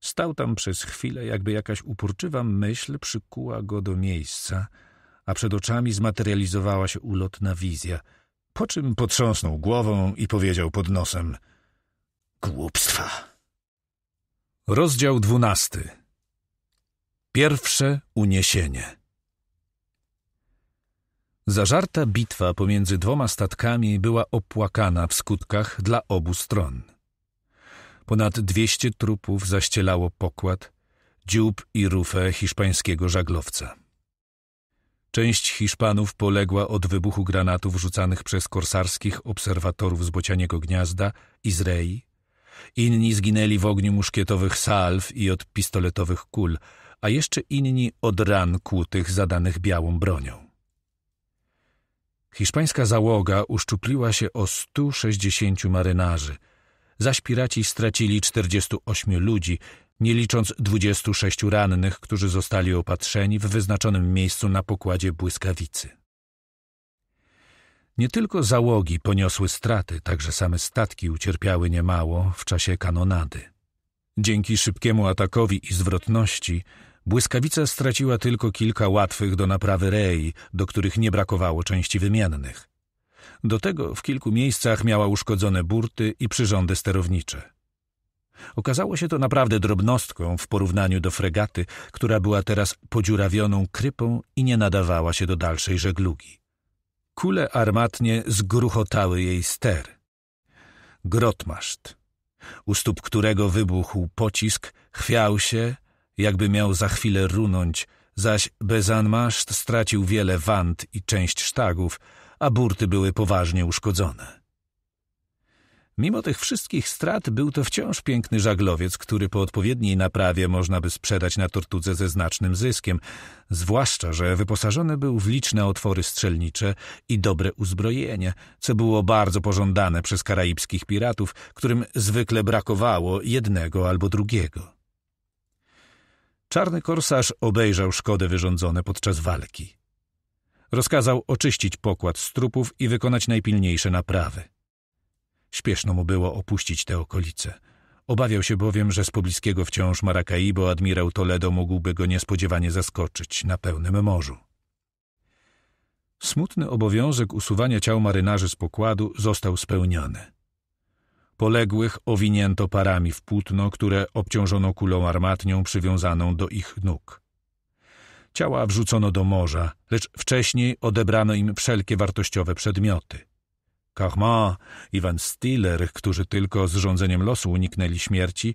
[SPEAKER 1] Stał tam przez chwilę, jakby jakaś uporczywa myśl przykuła go do miejsca, a przed oczami zmaterializowała się ulotna wizja, po czym potrząsnął głową i powiedział pod nosem – Głupstwa. Rozdział dwunasty. Pierwsze uniesienie. Zażarta bitwa pomiędzy dwoma statkami była opłakana w skutkach dla obu stron. Ponad dwieście trupów zaścielało pokład, dziób i rufę hiszpańskiego żaglowca. Część Hiszpanów poległa od wybuchu granatów rzucanych przez korsarskich obserwatorów z Bocianiego Gniazda i z Rei, Inni zginęli w ogniu muszkietowych salw i od pistoletowych kul, a jeszcze inni od ran kłutych zadanych białą bronią. Hiszpańska załoga uszczupliła się o 160 marynarzy, zaś piraci stracili 48 ludzi, nie licząc 26 rannych, którzy zostali opatrzeni w wyznaczonym miejscu na pokładzie błyskawicy. Nie tylko załogi poniosły straty, także same statki ucierpiały niemało w czasie kanonady. Dzięki szybkiemu atakowi i zwrotności błyskawica straciła tylko kilka łatwych do naprawy rei, do których nie brakowało części wymiennych. Do tego w kilku miejscach miała uszkodzone burty i przyrządy sterownicze. Okazało się to naprawdę drobnostką w porównaniu do fregaty, która była teraz podziurawioną krypą i nie nadawała się do dalszej żeglugi. Kule armatnie zgruchotały jej ster. Grotmaszt, u stóp którego wybuchł pocisk, chwiał się, jakby miał za chwilę runąć, zaś Bezanmaszt stracił wiele wand i część sztagów, a burty były poważnie uszkodzone. Mimo tych wszystkich strat był to wciąż piękny żaglowiec, który po odpowiedniej naprawie można by sprzedać na tortudze ze znacznym zyskiem, zwłaszcza, że wyposażony był w liczne otwory strzelnicze i dobre uzbrojenie, co było bardzo pożądane przez karaibskich piratów, którym zwykle brakowało jednego albo drugiego. Czarny korsarz obejrzał szkody wyrządzone podczas walki. Rozkazał oczyścić pokład z trupów i wykonać najpilniejsze naprawy. Śpieszno mu było opuścić te okolice. Obawiał się bowiem, że z pobliskiego wciąż Maracaibo admirał Toledo mógłby go niespodziewanie zaskoczyć na pełnym morzu. Smutny obowiązek usuwania ciał marynarzy z pokładu został spełniony. Poległych owinięto parami w płótno, które obciążono kulą armatnią przywiązaną do ich nóg. Ciała wrzucono do morza, lecz wcześniej odebrano im wszelkie wartościowe przedmioty – Carman i Van Stiller, którzy tylko z rządzeniem losu uniknęli śmierci,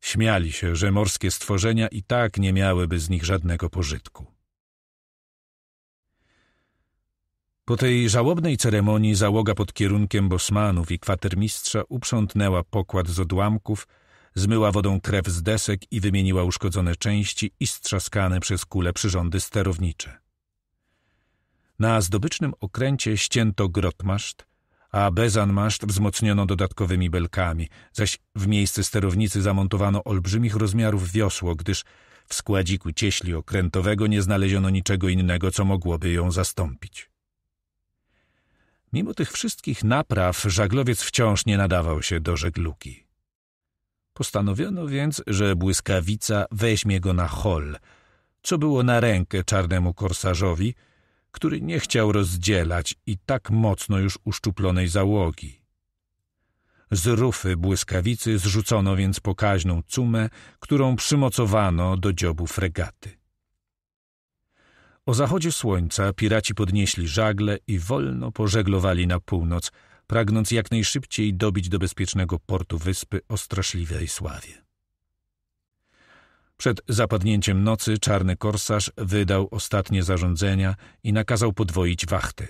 [SPEAKER 1] śmiali się, że morskie stworzenia i tak nie miałyby z nich żadnego pożytku. Po tej żałobnej ceremonii załoga pod kierunkiem bosmanów i kwatermistrza uprzątnęła pokład z odłamków, zmyła wodą krew z desek i wymieniła uszkodzone części i strzaskane przez kule przyrządy sterownicze. Na zdobycznym okręcie ścięto grotmaszt, a bezanmaszt wzmocniono dodatkowymi belkami, zaś w miejsce sterownicy zamontowano olbrzymich rozmiarów wiosło, gdyż w składziku cieśli okrętowego nie znaleziono niczego innego, co mogłoby ją zastąpić. Mimo tych wszystkich napraw żaglowiec wciąż nie nadawał się do żeglugi. Postanowiono więc, że błyskawica weźmie go na hol, co było na rękę czarnemu korsarzowi – który nie chciał rozdzielać i tak mocno już uszczuplonej załogi. Z rufy błyskawicy zrzucono więc pokaźną cumę, którą przymocowano do dziobu fregaty. O zachodzie słońca piraci podnieśli żagle i wolno pożeglowali na północ, pragnąc jak najszybciej dobić do bezpiecznego portu wyspy o straszliwej sławie. Przed zapadnięciem nocy czarny korsarz wydał ostatnie zarządzenia i nakazał podwoić wachty.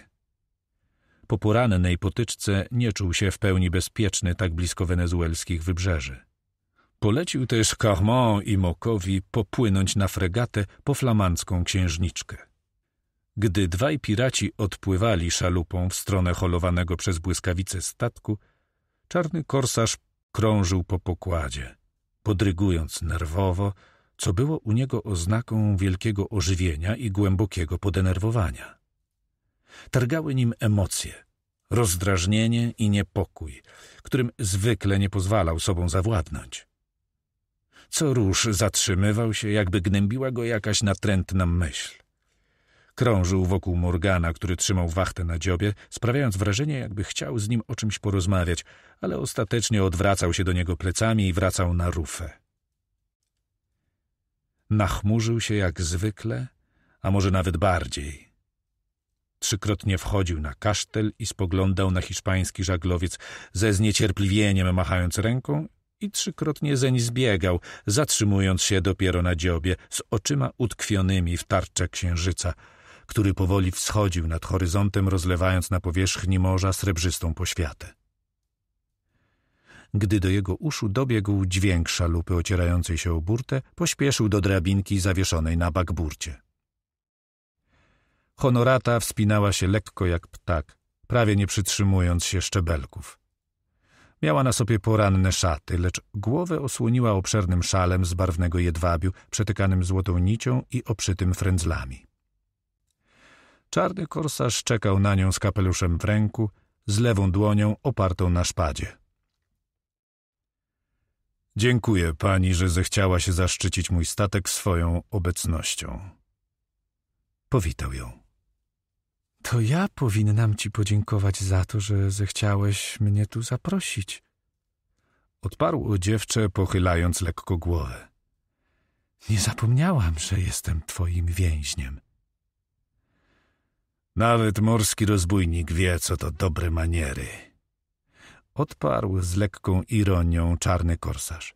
[SPEAKER 1] Po porannej potyczce nie czuł się w pełni bezpieczny tak blisko wenezuelskich wybrzeży. Polecił też Carmon i Mokowi popłynąć na fregatę po flamandzką księżniczkę. Gdy dwaj piraci odpływali szalupą w stronę holowanego przez błyskawice statku, czarny korsarz krążył po pokładzie, podrygując nerwowo, co było u niego oznaką wielkiego ożywienia i głębokiego podenerwowania. Targały nim emocje, rozdrażnienie i niepokój, którym zwykle nie pozwalał sobą zawładnąć. Co róż zatrzymywał się, jakby gnębiła go jakaś natrętna myśl. Krążył wokół Morgana, który trzymał wachtę na dziobie, sprawiając wrażenie, jakby chciał z nim o czymś porozmawiać, ale ostatecznie odwracał się do niego plecami i wracał na rufę. Nachmurzył się jak zwykle, a może nawet bardziej. Trzykrotnie wchodził na kasztel i spoglądał na hiszpański żaglowiec ze zniecierpliwieniem machając ręką i trzykrotnie zeń zbiegał, zatrzymując się dopiero na dziobie, z oczyma utkwionymi w tarczę księżyca, który powoli wschodził nad horyzontem, rozlewając na powierzchni morza srebrzystą poświatę. Gdy do jego uszu dobiegł dźwięk szalupy ocierającej się o burtę, pośpieszył do drabinki zawieszonej na bakburcie. Honorata wspinała się lekko jak ptak, prawie nie przytrzymując się szczebelków. Miała na sobie poranne szaty, lecz głowę osłoniła obszernym szalem z barwnego jedwabiu, przetykanym złotą nicią i oprzytym frędzlami. Czarny korsarz czekał na nią z kapeluszem w ręku, z lewą dłonią opartą na szpadzie. Dziękuję pani, że zechciała się zaszczycić mój statek swoją obecnością. Powitał ją.
[SPEAKER 3] To ja powinnam ci podziękować za to, że zechciałeś mnie tu zaprosić.
[SPEAKER 1] Odparło dziewczę, pochylając lekko głowę. Nie zapomniałam, że jestem twoim więźniem. Nawet morski rozbójnik wie, co to dobre maniery. Odparł z lekką ironią czarny korsarz.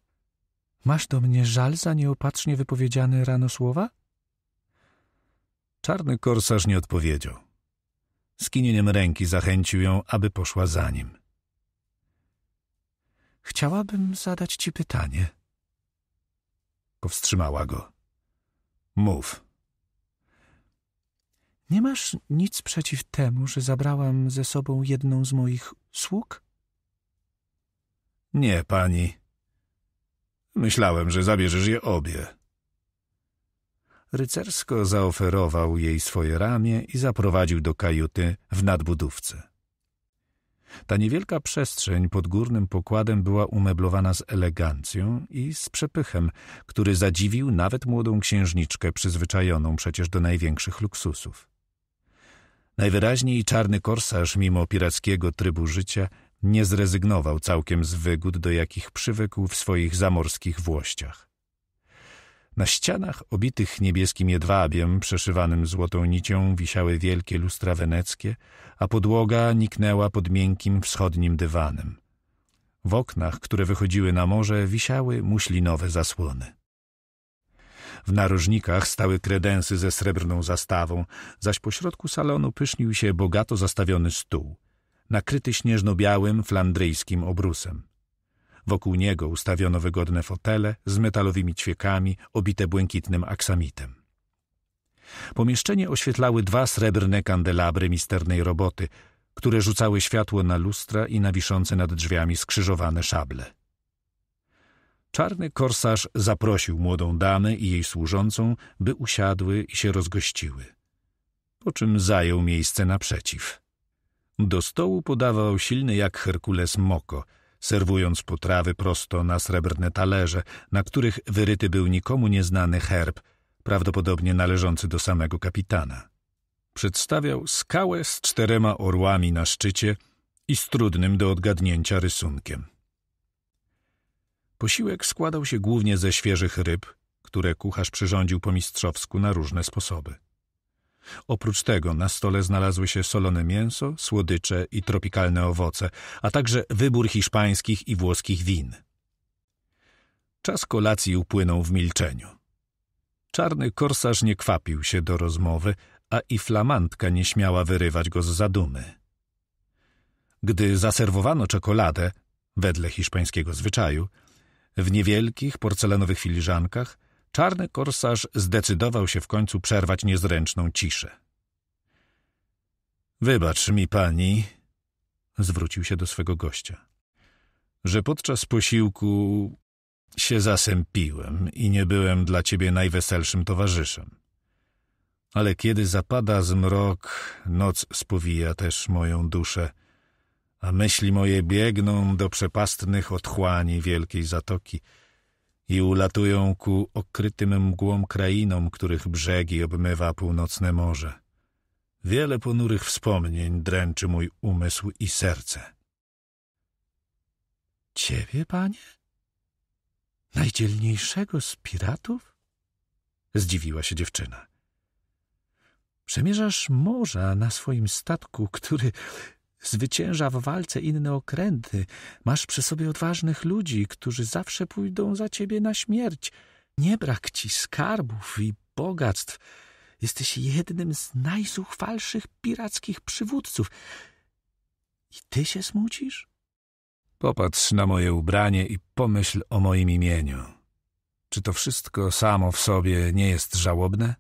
[SPEAKER 3] Masz do mnie żal za nieopatrznie wypowiedziane rano słowa?
[SPEAKER 1] Czarny korsarz nie odpowiedział. Skinieniem ręki zachęcił ją, aby poszła za
[SPEAKER 3] nim. Chciałabym zadać ci pytanie.
[SPEAKER 1] Powstrzymała go. Mów.
[SPEAKER 3] Nie masz nic przeciw temu, że zabrałam ze sobą jedną z moich sług?
[SPEAKER 1] Nie, pani. Myślałem, że zabierzesz je obie. Rycersko zaoferował jej swoje ramię i zaprowadził do kajuty w nadbudówce. Ta niewielka przestrzeń pod górnym pokładem była umeblowana z elegancją i z przepychem, który zadziwił nawet młodą księżniczkę przyzwyczajoną przecież do największych luksusów. Najwyraźniej czarny korsarz, mimo pirackiego trybu życia, nie zrezygnował całkiem z wygód, do jakich przywykł w swoich zamorskich włościach. Na ścianach obitych niebieskim jedwabiem, przeszywanym złotą nicią, wisiały wielkie lustra weneckie, a podłoga niknęła pod miękkim wschodnim dywanem. W oknach, które wychodziły na morze, wisiały muślinowe zasłony. W narożnikach stały kredensy ze srebrną zastawą, zaś pośrodku salonu pysznił się bogato zastawiony stół – nakryty śnieżno-białym, flandryjskim obrusem. Wokół niego ustawiono wygodne fotele z metalowymi ćwiekami obite błękitnym aksamitem. Pomieszczenie oświetlały dwa srebrne kandelabry misternej roboty, które rzucały światło na lustra i na wiszące nad drzwiami skrzyżowane szable. Czarny korsarz zaprosił młodą damę i jej służącą, by usiadły i się rozgościły, po czym zajął miejsce naprzeciw. Do stołu podawał silny jak Herkules moko, serwując potrawy prosto na srebrne talerze, na których wyryty był nikomu nieznany herb, prawdopodobnie należący do samego kapitana. Przedstawiał skałę z czterema orłami na szczycie i z trudnym do odgadnięcia rysunkiem. Posiłek składał się głównie ze świeżych ryb, które kucharz przyrządził po mistrzowsku na różne sposoby. Oprócz tego na stole znalazły się solone mięso, słodycze i tropikalne owoce, a także wybór hiszpańskich i włoskich win. Czas kolacji upłynął w milczeniu. Czarny korsarz nie kwapił się do rozmowy, a i flamantka nie śmiała wyrywać go z zadumy. Gdy zaserwowano czekoladę, wedle hiszpańskiego zwyczaju, w niewielkich porcelanowych filiżankach – czarny korsarz zdecydował się w końcu przerwać niezręczną ciszę. Wybacz mi pani, zwrócił się do swego gościa, że podczas posiłku się zasępiłem i nie byłem dla ciebie najweselszym towarzyszem. Ale kiedy zapada zmrok, noc spowija też moją duszę, a myśli moje biegną do przepastnych otchłani wielkiej zatoki – i ulatują ku okrytym mgłą krainom, których brzegi obmywa północne morze. Wiele ponurych wspomnień dręczy mój umysł i serce.
[SPEAKER 3] Ciebie, panie? Najdzielniejszego z piratów?
[SPEAKER 1] Zdziwiła się dziewczyna.
[SPEAKER 3] Przemierzasz morza na swoim statku, który Zwycięża w walce inne okręty. Masz przy sobie odważnych ludzi, którzy zawsze pójdą za ciebie na śmierć. Nie brak ci skarbów i bogactw. Jesteś jednym z najzuchwalszych pirackich przywódców. I ty się smucisz?
[SPEAKER 1] Popatrz na moje ubranie i pomyśl o moim imieniu. Czy to wszystko samo w sobie nie jest żałobne?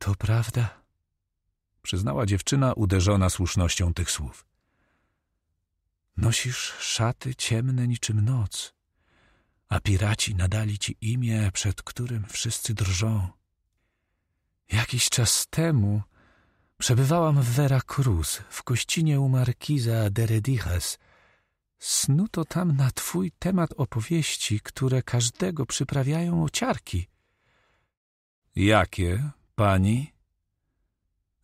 [SPEAKER 3] To prawda
[SPEAKER 1] przyznała dziewczyna uderzona słusznością tych słów.
[SPEAKER 3] Nosisz szaty ciemne niczym noc, a piraci nadali ci imię, przed którym wszyscy drżą. Jakiś czas temu przebywałam w Vera Cruz, w kościnie u markiza de Redijas. Snuto tam na twój temat opowieści, które każdego przyprawiają o ciarki.
[SPEAKER 1] Jakie, pani?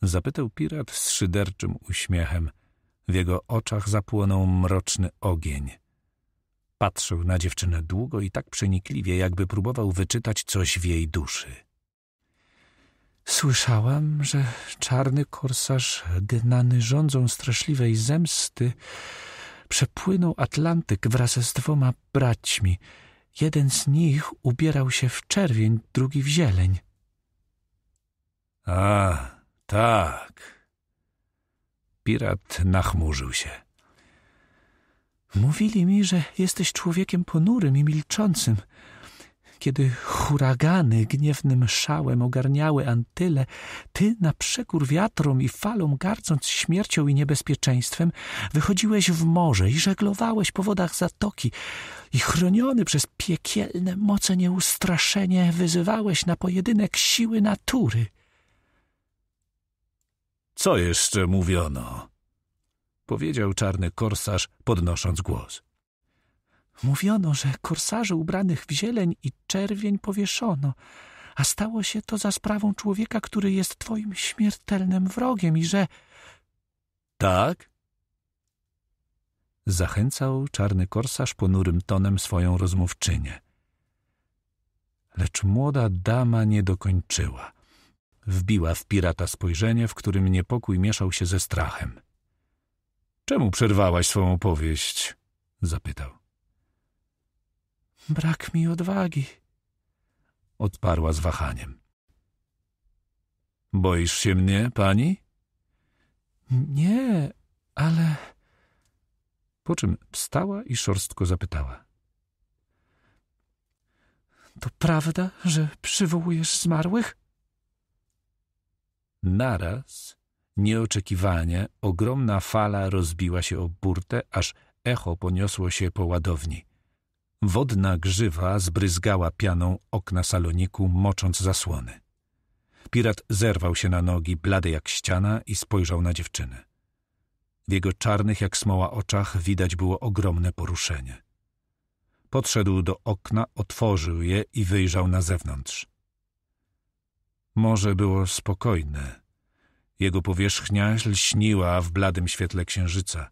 [SPEAKER 1] Zapytał pirat z szyderczym uśmiechem. W jego oczach zapłonął mroczny ogień. Patrzył na dziewczynę długo i tak przenikliwie, jakby próbował wyczytać coś w jej duszy.
[SPEAKER 3] Słyszałam, że czarny korsarz gnany rządzą straszliwej zemsty przepłynął Atlantyk wraz z dwoma braćmi. Jeden z nich ubierał się w czerwień, drugi w zieleń.
[SPEAKER 1] A, tak. Pirat nachmurzył
[SPEAKER 3] się. Mówili mi, że jesteś człowiekiem ponurym i milczącym. Kiedy huragany gniewnym szałem ogarniały Antyle, ty na przekór wiatrom i falom, gardząc śmiercią i niebezpieczeństwem, wychodziłeś w morze i żeglowałeś po wodach zatoki i chroniony przez piekielne moce nieustraszenie wyzywałeś na pojedynek siły natury.
[SPEAKER 1] Co jeszcze mówiono? Powiedział czarny korsarz, podnosząc głos.
[SPEAKER 3] Mówiono, że korsarzy ubranych w zieleń i czerwień powieszono, a stało się to za sprawą człowieka, który jest twoim śmiertelnym wrogiem i że...
[SPEAKER 1] Tak? Zachęcał czarny korsarz ponurym tonem swoją rozmówczynię. Lecz młoda dama nie dokończyła. Wbiła w pirata spojrzenie, w którym niepokój mieszał się ze strachem. Czemu przerwałaś swoją opowieść? zapytał.
[SPEAKER 3] Brak mi odwagi,
[SPEAKER 1] odparła z wahaniem. Boisz się mnie, pani?
[SPEAKER 3] Nie, ale.
[SPEAKER 1] Po czym wstała i szorstko zapytała.
[SPEAKER 3] To prawda, że przywołujesz zmarłych?
[SPEAKER 1] Naraz, nieoczekiwanie, ogromna fala rozbiła się o burtę, aż echo poniosło się po ładowni. Wodna grzywa zbryzgała pianą okna saloniku, mocząc zasłony. Pirat zerwał się na nogi, blady jak ściana i spojrzał na dziewczynę. W jego czarnych jak smoła oczach widać było ogromne poruszenie. Podszedł do okna, otworzył je i wyjrzał na zewnątrz. Morze było spokojne. Jego powierzchnia lśniła w bladym świetle księżyca.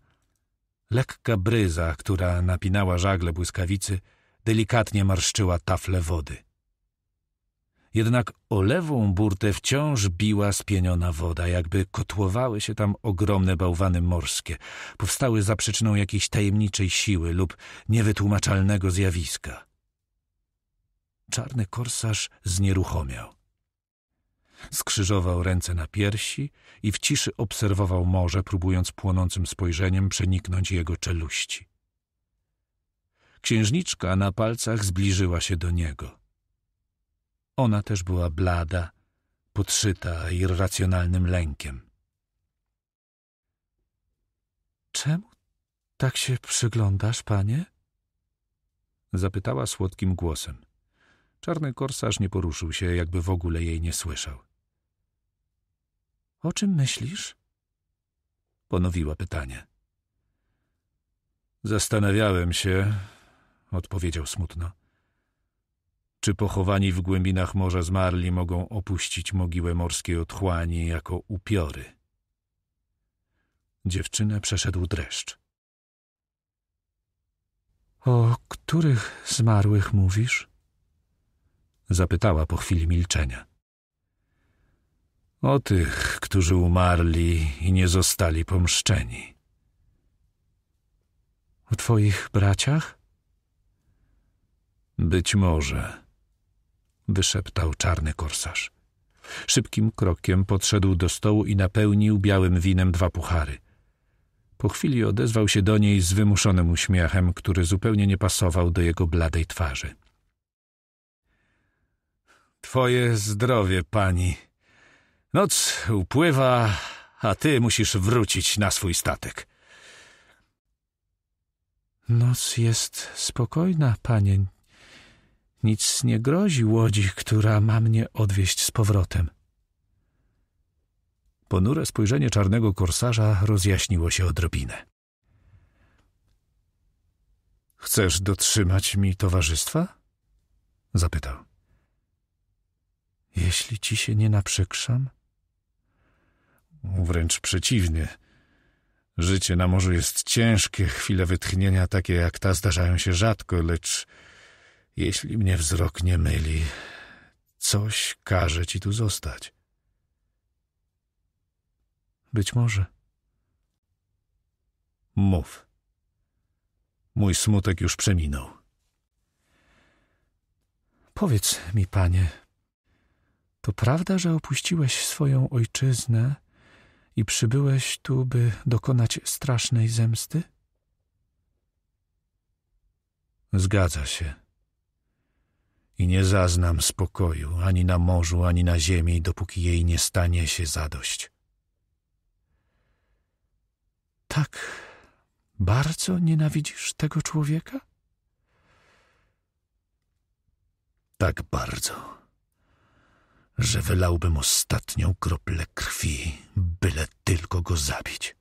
[SPEAKER 1] Lekka bryza, która napinała żagle błyskawicy, delikatnie marszczyła tafle wody. Jednak o lewą burtę wciąż biła spieniona woda, jakby kotłowały się tam ogromne bałwany morskie, powstały za przyczyną jakiejś tajemniczej siły lub niewytłumaczalnego zjawiska. Czarny korsarz znieruchomiał. Skrzyżował ręce na piersi i w ciszy obserwował morze, próbując płonącym spojrzeniem przeniknąć jego czeluści. Księżniczka na palcach zbliżyła się do niego. Ona też była blada, podszyta irracjonalnym lękiem.
[SPEAKER 3] Czemu tak się przyglądasz, panie?
[SPEAKER 1] Zapytała słodkim głosem. Czarny korsarz nie poruszył się, jakby w ogóle jej nie słyszał.
[SPEAKER 3] O czym myślisz?
[SPEAKER 1] Ponowiła pytanie. Zastanawiałem się, odpowiedział smutno. Czy pochowani w głębinach morza zmarli mogą opuścić mogiłę morskiej otchłani jako upiory? Dziewczynę przeszedł dreszcz.
[SPEAKER 3] O których zmarłych mówisz?
[SPEAKER 1] Zapytała po chwili milczenia o tych, którzy umarli i nie zostali pomszczeni. O twoich braciach? Być może, wyszeptał czarny korsarz. Szybkim krokiem podszedł do stołu i napełnił białym winem dwa puchary. Po chwili odezwał się do niej z wymuszonym uśmiechem, który zupełnie nie pasował do jego bladej twarzy. Twoje zdrowie, pani! Noc upływa, a ty musisz wrócić na swój statek.
[SPEAKER 3] Noc jest spokojna, panie. Nic nie grozi łodzi, która ma mnie odwieźć z powrotem.
[SPEAKER 1] Ponure spojrzenie czarnego korsarza rozjaśniło się odrobinę. Chcesz dotrzymać mi towarzystwa? zapytał. Jeśli ci się nie naprzykrzam, Wręcz przeciwnie. Życie na morzu jest ciężkie, chwile wytchnienia takie jak ta zdarzają się rzadko, lecz jeśli mnie wzrok nie myli, coś każe ci tu zostać. Być może. Mów. Mój smutek już przeminął.
[SPEAKER 3] Powiedz mi, panie, to prawda, że opuściłeś swoją ojczyznę? i przybyłeś tu, by dokonać strasznej zemsty?
[SPEAKER 1] Zgadza się. I nie zaznam spokoju ani na morzu, ani na ziemi, dopóki jej nie stanie się zadość.
[SPEAKER 3] Tak bardzo nienawidzisz tego człowieka?
[SPEAKER 1] Tak bardzo że wylałbym ostatnią kroplę krwi, byle tylko go zabić.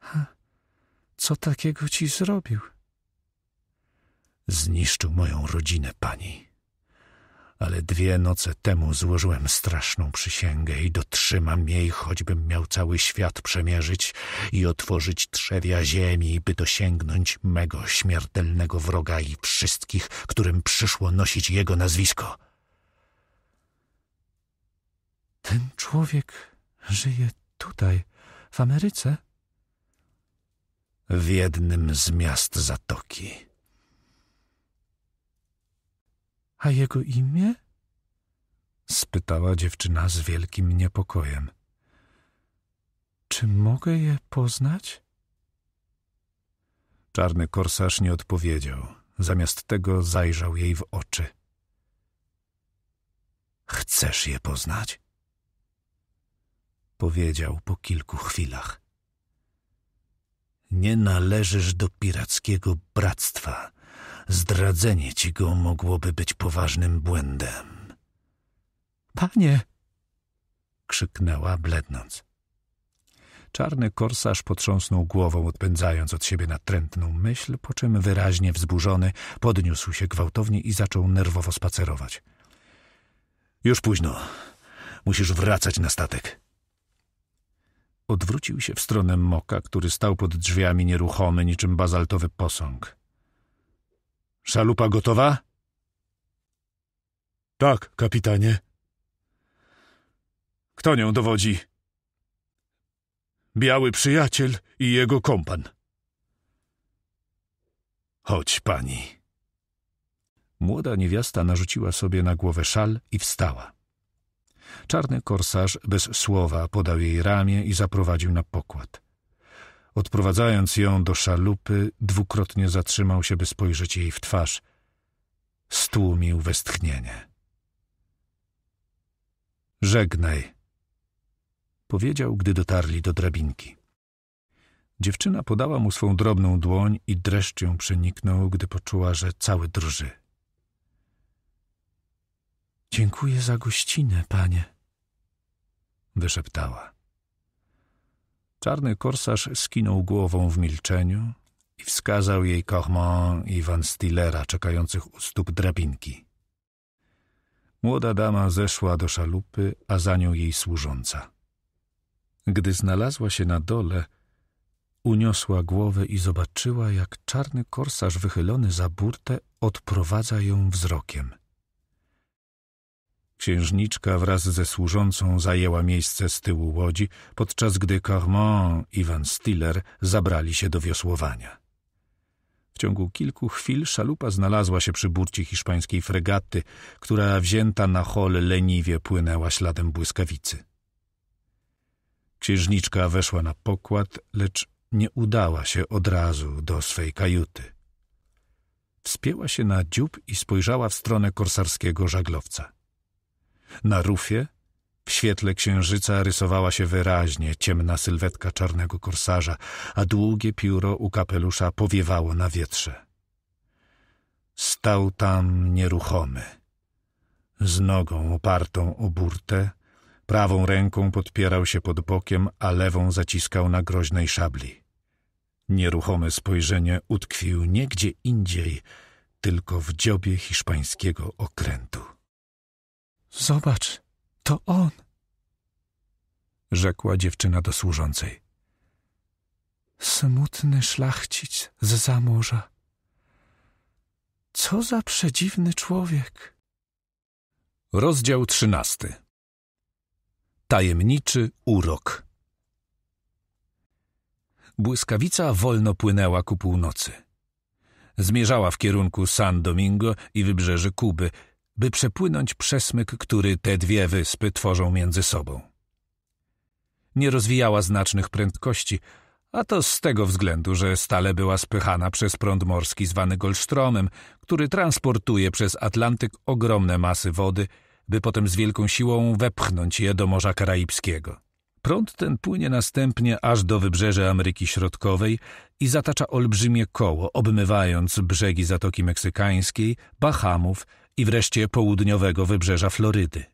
[SPEAKER 3] Ha, co takiego ci zrobił?
[SPEAKER 1] Zniszczył moją rodzinę, pani ale dwie noce temu złożyłem straszną przysięgę i dotrzymam jej, choćbym miał cały świat przemierzyć i otworzyć trzewia ziemi, by dosięgnąć mego śmiertelnego wroga i wszystkich, którym przyszło nosić jego nazwisko.
[SPEAKER 3] Ten człowiek żyje tutaj, w Ameryce?
[SPEAKER 1] W jednym z miast Zatoki.
[SPEAKER 3] A jego imię?
[SPEAKER 1] spytała dziewczyna z wielkim niepokojem.
[SPEAKER 3] Czy mogę je poznać?
[SPEAKER 1] Czarny korsarz nie odpowiedział. Zamiast tego zajrzał jej w oczy. Chcesz je poznać? Powiedział po kilku chwilach. Nie należysz do pirackiego bractwa zdradzenie ci go mogłoby być poważnym błędem. Panie! krzyknęła, blednąc. Czarny korsarz potrząsnął głową, odpędzając od siebie natrętną myśl, po czym wyraźnie wzburzony podniósł się gwałtownie i zaczął nerwowo spacerować. Już późno. Musisz wracać na statek. Odwrócił się w stronę Moka, który stał pod drzwiami nieruchomy niczym bazaltowy posąg. Szalupa gotowa? Tak, kapitanie. Kto nią dowodzi? Biały przyjaciel i jego kompan. Chodź, pani. Młoda niewiasta narzuciła sobie na głowę szal i wstała. Czarny korsarz bez słowa podał jej ramię i zaprowadził na pokład. Odprowadzając ją do szalupy, dwukrotnie zatrzymał się, by spojrzeć jej w twarz. Stłumił westchnienie. Żegnaj, powiedział, gdy dotarli do drabinki. Dziewczyna podała mu swą drobną dłoń i dreszcz ją przeniknął, gdy poczuła, że cały drży.
[SPEAKER 3] Dziękuję za gościnę, panie,
[SPEAKER 1] wyszeptała. Czarny korsarz skinął głową w milczeniu i wskazał jej Cormon i Van Stillera czekających u stóp drabinki. Młoda dama zeszła do szalupy, a za nią jej służąca. Gdy znalazła się na dole, uniosła głowę i zobaczyła, jak czarny korsarz wychylony za burtę odprowadza ją wzrokiem – Księżniczka wraz ze służącą zajęła miejsce z tyłu łodzi, podczas gdy Cormont i Van Stiller zabrali się do wiosłowania. W ciągu kilku chwil szalupa znalazła się przy burcie hiszpańskiej fregaty, która wzięta na hol leniwie płynęła śladem błyskawicy. Księżniczka weszła na pokład, lecz nie udała się od razu do swej kajuty. Wspięła się na dziób i spojrzała w stronę korsarskiego żaglowca. Na rufie, w świetle księżyca, rysowała się wyraźnie ciemna sylwetka czarnego korsarza, a długie pióro u kapelusza powiewało na wietrze. Stał tam nieruchomy, z nogą opartą o burtę, prawą ręką podpierał się pod bokiem, a lewą zaciskał na groźnej szabli. Nieruchome spojrzenie utkwił nie gdzie indziej, tylko w dziobie hiszpańskiego okrętu.
[SPEAKER 3] Zobacz, to on!
[SPEAKER 1] rzekła dziewczyna do służącej.
[SPEAKER 3] Smutny szlachcic z zamorza. Co za przedziwny człowiek!
[SPEAKER 1] Rozdział trzynasty Tajemniczy urok Błyskawica wolno płynęła ku północy. Zmierzała w kierunku San Domingo i wybrzeży Kuby – by przepłynąć przesmyk, który te dwie wyspy tworzą między sobą. Nie rozwijała znacznych prędkości, a to z tego względu, że stale była spychana przez prąd morski zwany Golsztromem, który transportuje przez Atlantyk ogromne masy wody, by potem z wielką siłą wepchnąć je do Morza Karaibskiego. Prąd ten płynie następnie aż do wybrzeży Ameryki Środkowej i zatacza olbrzymie koło, obmywając brzegi Zatoki Meksykańskiej, Bahamów, i wreszcie południowego wybrzeża Florydy.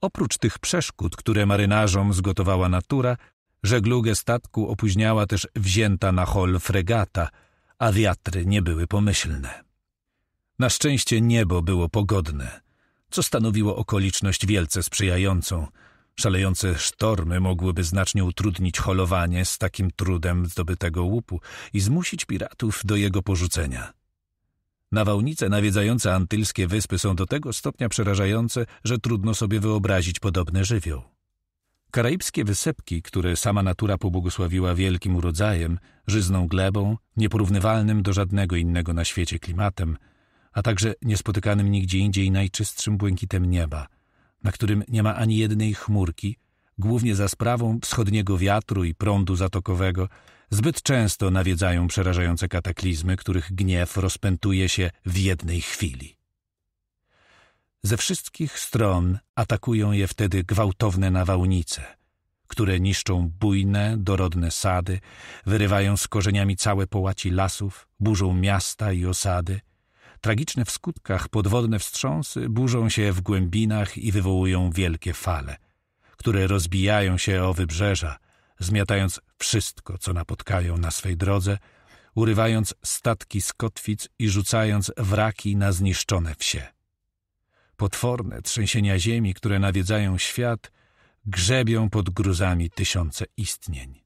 [SPEAKER 1] Oprócz tych przeszkód, które marynarzom zgotowała natura, żeglugę statku opóźniała też wzięta na hol fregata, a wiatry nie były pomyślne. Na szczęście niebo było pogodne, co stanowiło okoliczność wielce sprzyjającą. Szalejące sztormy mogłyby znacznie utrudnić holowanie z takim trudem zdobytego łupu i zmusić piratów do jego porzucenia. Nawałnice nawiedzające antylskie wyspy są do tego stopnia przerażające, że trudno sobie wyobrazić podobne żywioł. Karaibskie wysepki, które sama natura pobłogosławiła wielkim urodzajem, żyzną glebą, nieporównywalnym do żadnego innego na świecie klimatem, a także niespotykanym nigdzie indziej najczystszym błękitem nieba, na którym nie ma ani jednej chmurki, głównie za sprawą wschodniego wiatru i prądu zatokowego, Zbyt często nawiedzają przerażające kataklizmy, których gniew rozpętuje się w jednej chwili. Ze wszystkich stron atakują je wtedy gwałtowne nawałnice, które niszczą bujne, dorodne sady, wyrywają z korzeniami całe połaci lasów, burzą miasta i osady. Tragiczne w skutkach podwodne wstrząsy burzą się w głębinach i wywołują wielkie fale, które rozbijają się o wybrzeża, zmiatając wszystko, co napotkają na swej drodze, urywając statki z kotwic i rzucając wraki na zniszczone wsie. Potworne trzęsienia ziemi, które nawiedzają świat, grzebią pod gruzami tysiące istnień.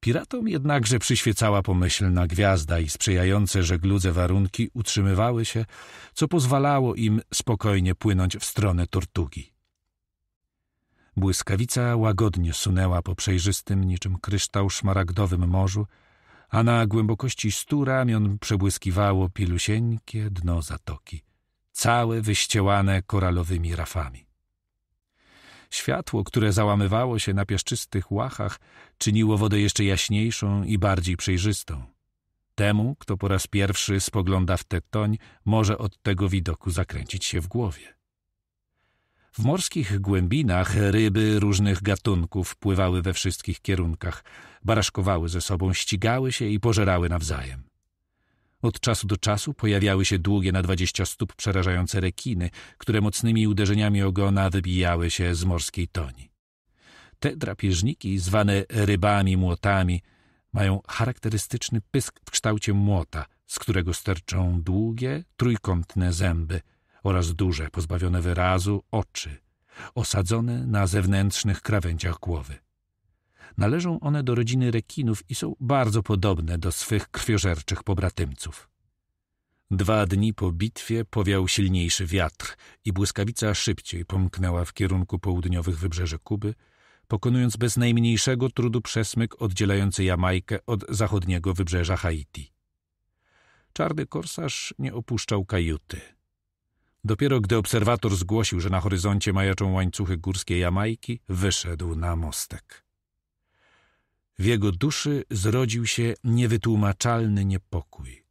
[SPEAKER 1] Piratom jednakże przyświecała pomyślna gwiazda i sprzyjające żegludze warunki utrzymywały się, co pozwalało im spokojnie płynąć w stronę Tortugi. Błyskawica łagodnie sunęła po przejrzystym, niczym kryształ szmaragdowym morzu, a na głębokości stu ramion przebłyskiwało pilusieńkie dno zatoki, całe wyściełane koralowymi rafami. Światło, które załamywało się na piaszczystych łachach, czyniło wodę jeszcze jaśniejszą i bardziej przejrzystą. Temu, kto po raz pierwszy spogląda w tę toń, może od tego widoku zakręcić się w głowie. W morskich głębinach ryby różnych gatunków pływały we wszystkich kierunkach, baraszkowały ze sobą, ścigały się i pożerały nawzajem. Od czasu do czasu pojawiały się długie na dwadzieścia stóp przerażające rekiny, które mocnymi uderzeniami ogona wybijały się z morskiej toni. Te drapieżniki, zwane rybami młotami, mają charakterystyczny pysk w kształcie młota, z którego sterczą długie, trójkątne zęby – oraz duże, pozbawione wyrazu, oczy, osadzone na zewnętrznych krawędziach głowy. Należą one do rodziny rekinów i są bardzo podobne do swych krwiożerczych pobratymców. Dwa dni po bitwie powiał silniejszy wiatr i błyskawica szybciej pomknęła w kierunku południowych wybrzeży Kuby, pokonując bez najmniejszego trudu przesmyk oddzielający Jamajkę od zachodniego wybrzeża Haiti. Czarny korsarz nie opuszczał kajuty. Dopiero gdy obserwator zgłosił, że na horyzoncie majaczą łańcuchy górskie Jamajki, wyszedł na mostek. W jego duszy zrodził się niewytłumaczalny niepokój,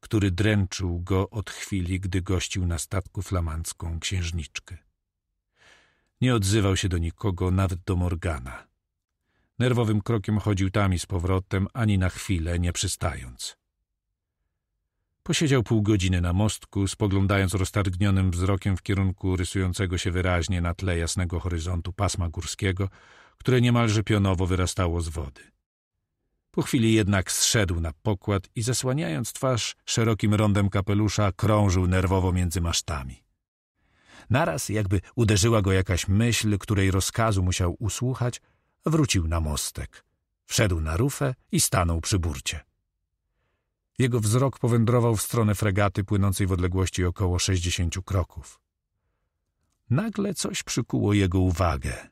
[SPEAKER 1] który dręczył go od chwili, gdy gościł na statku flamandzką księżniczkę. Nie odzywał się do nikogo, nawet do Morgana. Nerwowym krokiem chodził tam i z powrotem, ani na chwilę nie przystając. Posiedział pół godziny na mostku, spoglądając roztargnionym wzrokiem w kierunku rysującego się wyraźnie na tle jasnego horyzontu pasma górskiego, które niemalże pionowo wyrastało z wody. Po chwili jednak zszedł na pokład i zasłaniając twarz szerokim rondem kapelusza krążył nerwowo między masztami. Naraz, jakby uderzyła go jakaś myśl, której rozkazu musiał usłuchać, wrócił na mostek. Wszedł na rufę i stanął przy burcie. Jego wzrok powędrował w stronę fregaty płynącej w odległości około sześćdziesięciu kroków. Nagle coś przykuło jego uwagę.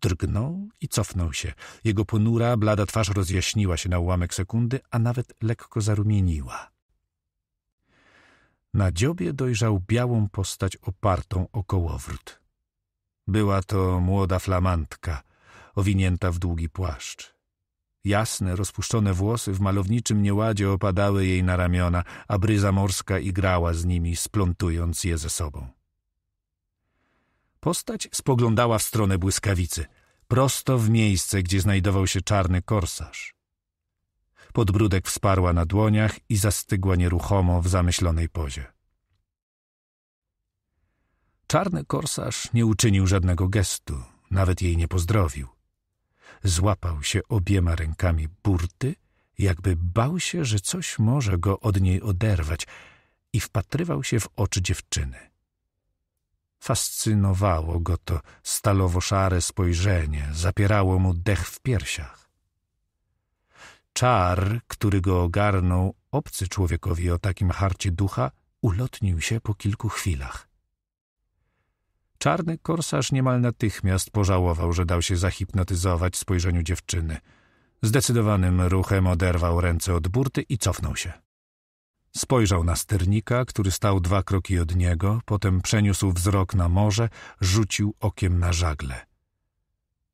[SPEAKER 1] Drgnął i cofnął się. Jego ponura, blada twarz rozjaśniła się na ułamek sekundy, a nawet lekko zarumieniła. Na dziobie dojrzał białą postać opartą o kołowrót. Była to młoda flamantka, owinięta w długi płaszcz. Jasne, rozpuszczone włosy w malowniczym nieładzie opadały jej na ramiona, a bryza morska igrała z nimi, splątując je ze sobą. Postać spoglądała w stronę błyskawicy, prosto w miejsce, gdzie znajdował się czarny korsarz. Podbródek wsparła na dłoniach i zastygła nieruchomo w zamyślonej pozie. Czarny korsarz nie uczynił żadnego gestu, nawet jej nie pozdrowił. Złapał się obiema rękami burty, jakby bał się, że coś może go od niej oderwać i wpatrywał się w oczy dziewczyny. Fascynowało go to stalowo-szare spojrzenie, zapierało mu dech w piersiach. Czar, który go ogarnął, obcy człowiekowi o takim harcie ducha, ulotnił się po kilku chwilach. Czarny korsarz niemal natychmiast pożałował, że dał się zahipnotyzować spojrzeniu dziewczyny. Zdecydowanym ruchem oderwał ręce od burty i cofnął się. Spojrzał na sternika, który stał dwa kroki od niego, potem przeniósł wzrok na morze, rzucił okiem na żagle.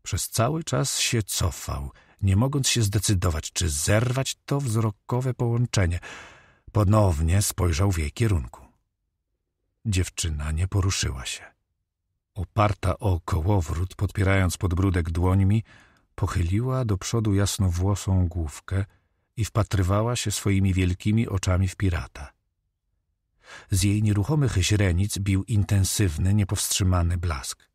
[SPEAKER 1] Przez cały czas się cofał, nie mogąc się zdecydować, czy zerwać to wzrokowe połączenie. Ponownie spojrzał w jej kierunku. Dziewczyna nie poruszyła się oparta o kołowrót, podpierając podbródek dłońmi, pochyliła do przodu jasnowłosą główkę i wpatrywała się swoimi wielkimi oczami w pirata. Z jej nieruchomych źrenic bił intensywny, niepowstrzymany blask.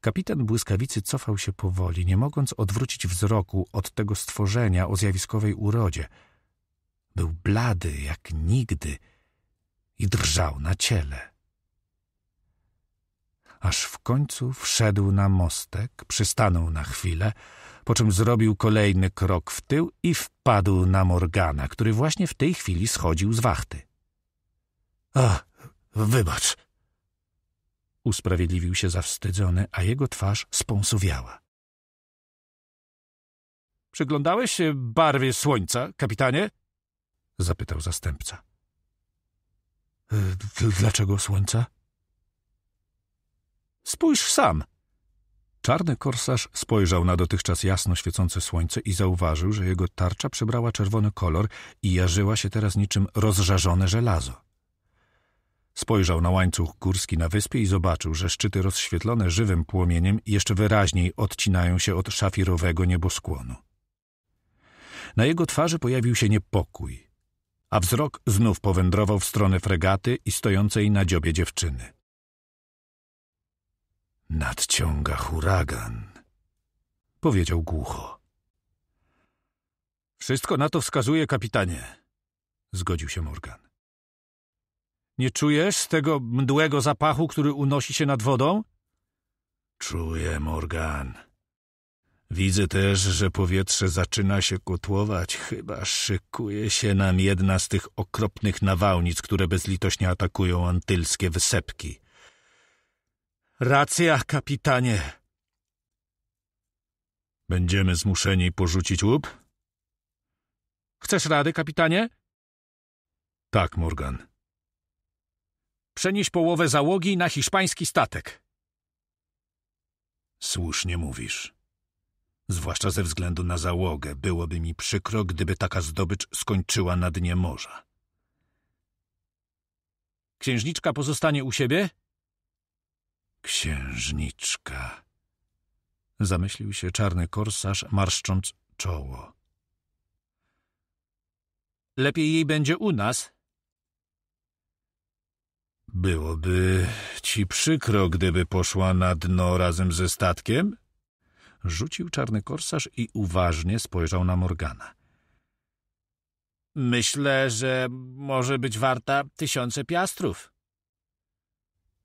[SPEAKER 1] Kapitan błyskawicy cofał się powoli, nie mogąc odwrócić wzroku od tego stworzenia o zjawiskowej urodzie. Był blady jak nigdy i drżał na ciele aż w końcu wszedł na mostek, przystanął na chwilę, po czym zrobił kolejny krok w tył i wpadł na Morgana, który właśnie w tej chwili schodził z wachty. — A, wybacz! — usprawiedliwił się zawstydzony, a jego twarz spąsowiała. — Przyglądałeś się barwie słońca, kapitanie? — zapytał zastępca.
[SPEAKER 3] Y, — Dlaczego słońca? —
[SPEAKER 1] Spójrz sam. Czarny korsarz spojrzał na dotychczas jasno świecące słońce i zauważył, że jego tarcza przybrała czerwony kolor i jarzyła się teraz niczym rozżarzone żelazo. Spojrzał na łańcuch górski na wyspie i zobaczył, że szczyty rozświetlone żywym płomieniem jeszcze wyraźniej odcinają się od szafirowego nieboskłonu. Na jego twarzy pojawił się niepokój, a wzrok znów powędrował w stronę fregaty i stojącej na dziobie dziewczyny. Nadciąga huragan, powiedział głucho. Wszystko na to wskazuje, kapitanie, zgodził się Morgan. Nie czujesz tego mdłego zapachu, który unosi się nad wodą? Czuję, Morgan. Widzę też, że powietrze zaczyna się kotłować. Chyba szykuje się nam jedna z tych okropnych nawałnic, które bezlitośnie atakują antylskie wysepki. Racja, kapitanie. Będziemy zmuszeni porzucić łup? Chcesz rady, kapitanie? Tak, Morgan. Przenieś połowę załogi na hiszpański statek. Słusznie mówisz. Zwłaszcza ze względu na załogę, byłoby mi przykro, gdyby taka zdobycz skończyła na dnie morza. Księżniczka pozostanie u siebie, Księżniczka. Zamyślił się czarny korsarz, marszcząc czoło. Lepiej jej będzie u nas. Byłoby ci przykro, gdyby poszła na dno razem ze statkiem? Rzucił czarny korsarz i uważnie spojrzał na Morgana. Myślę, że może być warta tysiące piastrów.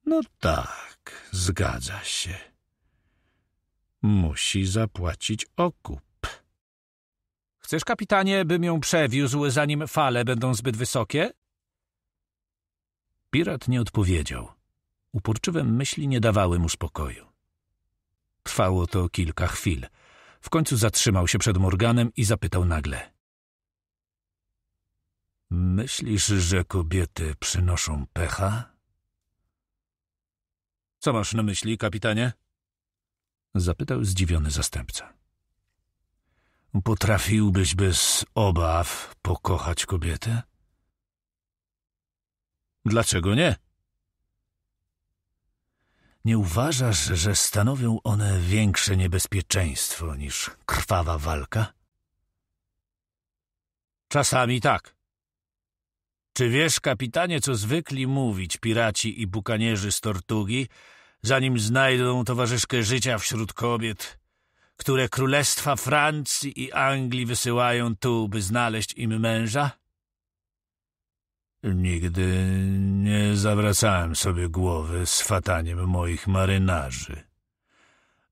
[SPEAKER 1] No tak, zgadza się. Musi zapłacić okup. Chcesz, kapitanie, bym ją przewiózł, zanim fale będą zbyt wysokie? Pirat nie odpowiedział. Uporczywe myśli nie dawały mu spokoju. Trwało to kilka chwil. W końcu zatrzymał się przed Morganem i zapytał nagle. Myślisz, że kobiety przynoszą pecha? Co masz na myśli, kapitanie? Zapytał zdziwiony zastępca. Potrafiłbyś bez obaw pokochać kobietę? Dlaczego nie? Nie uważasz, że stanowią one większe niebezpieczeństwo niż krwawa walka? Czasami tak. Czy wiesz, kapitanie, co zwykli mówić piraci i bukanierzy z Tortugi, zanim znajdą towarzyszkę życia wśród kobiet, które królestwa Francji i Anglii wysyłają tu, by znaleźć im męża? Nigdy nie zawracałem sobie głowy z fataniem moich marynarzy.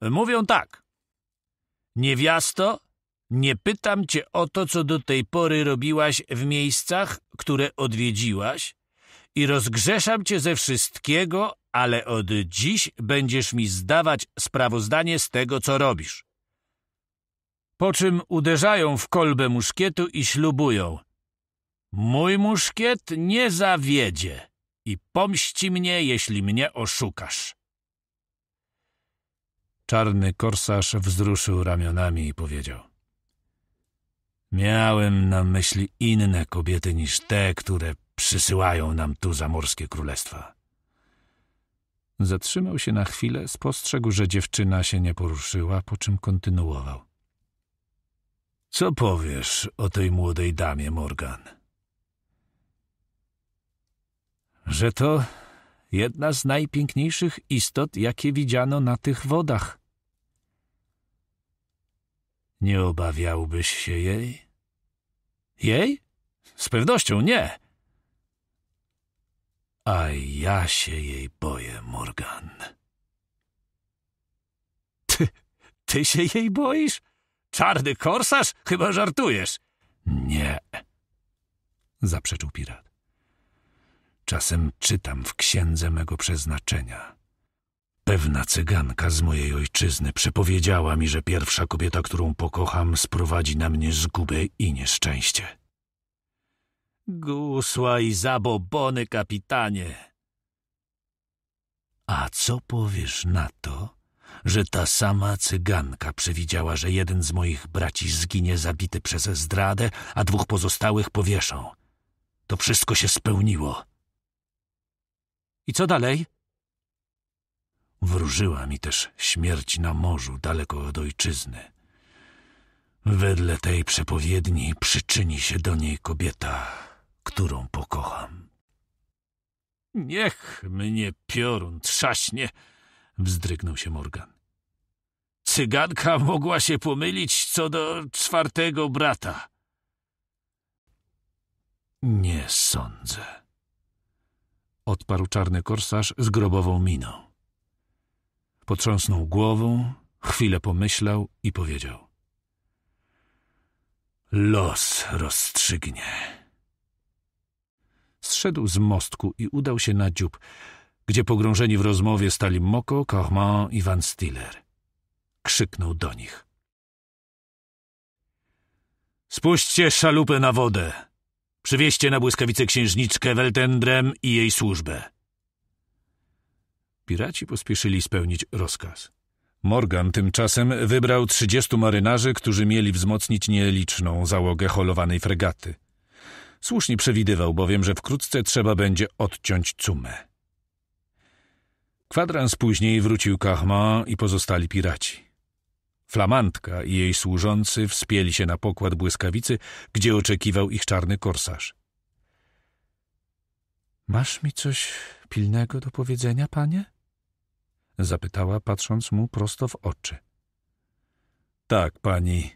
[SPEAKER 1] Mówią tak. Niewiasto, nie pytam cię o to, co do tej pory robiłaś w miejscach, które odwiedziłaś, i rozgrzeszam cię ze wszystkiego, ale od dziś będziesz mi zdawać sprawozdanie z tego, co robisz. Po czym uderzają w kolbę muszkietu i ślubują. Mój muszkiet nie zawiedzie i pomści mnie, jeśli mnie oszukasz. Czarny korsarz wzruszył ramionami i powiedział. Miałem na myśli inne kobiety niż te, które przysyłają nam tu zamorskie królestwa. Zatrzymał się na chwilę, spostrzegł, że dziewczyna się nie poruszyła, po czym kontynuował. Co powiesz o tej młodej damie, Morgan? Że to jedna z najpiękniejszych istot, jakie widziano na tych wodach. Nie obawiałbyś się jej? Jej? Z pewnością nie. A ja się jej boję, Morgan. Ty, ty się jej boisz? Czarny korsarz? Chyba żartujesz. Nie, zaprzeczył pirat. Czasem czytam w księdze mego przeznaczenia. Pewna cyganka z mojej ojczyzny przepowiedziała mi, że pierwsza kobieta, którą pokocham, sprowadzi na mnie zgubę i nieszczęście. Gusła i zabobony, kapitanie. A co powiesz na to, że ta sama cyganka przewidziała, że jeden z moich braci zginie zabity przez zdradę, a dwóch pozostałych powieszą? To wszystko się spełniło. I co dalej? Wróżyła mi też śmierć na morzu, daleko od ojczyzny. Wedle tej przepowiedni przyczyni się do niej kobieta którą pokocham. Niech mnie piorun trzaśnie, wzdrygnął się Morgan. Cyganka mogła się pomylić co do czwartego brata. Nie
[SPEAKER 3] sądzę.
[SPEAKER 1] Odparł czarny korsarz z grobową miną. Potrząsnął głową, chwilę pomyślał i powiedział. Los rozstrzygnie. Zszedł z mostku i udał się na dziób, gdzie pogrążeni w rozmowie stali Moko, Cormand i Van Stiller. Krzyknął do nich. Spuśćcie szalupę na wodę. Przywieźcie na błyskawice księżniczkę Weltendrem i jej służbę. Piraci pospieszyli spełnić rozkaz. Morgan tymczasem wybrał trzydziestu marynarzy, którzy mieli wzmocnić nieliczną załogę holowanej fregaty. Słusznie przewidywał bowiem, że wkrótce trzeba będzie odciąć cumę. Kwadrans później wrócił Kahma i pozostali piraci. Flamantka i jej służący wspięli się na pokład błyskawicy, gdzie oczekiwał ich czarny
[SPEAKER 3] korsarz. Masz mi coś pilnego do powiedzenia, panie? Zapytała, patrząc mu prosto w oczy.
[SPEAKER 1] Tak, pani,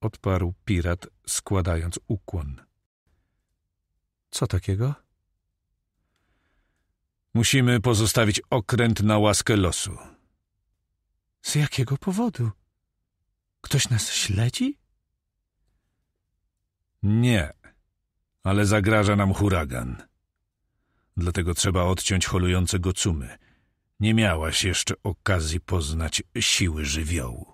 [SPEAKER 1] odparł pirat, składając ukłon. Co takiego? Musimy pozostawić okręt na łaskę losu.
[SPEAKER 3] Z jakiego powodu? Ktoś nas śledzi?
[SPEAKER 1] Nie, ale zagraża nam huragan. Dlatego trzeba odciąć holującego cumy. Nie miałaś jeszcze okazji poznać siły żywiołu.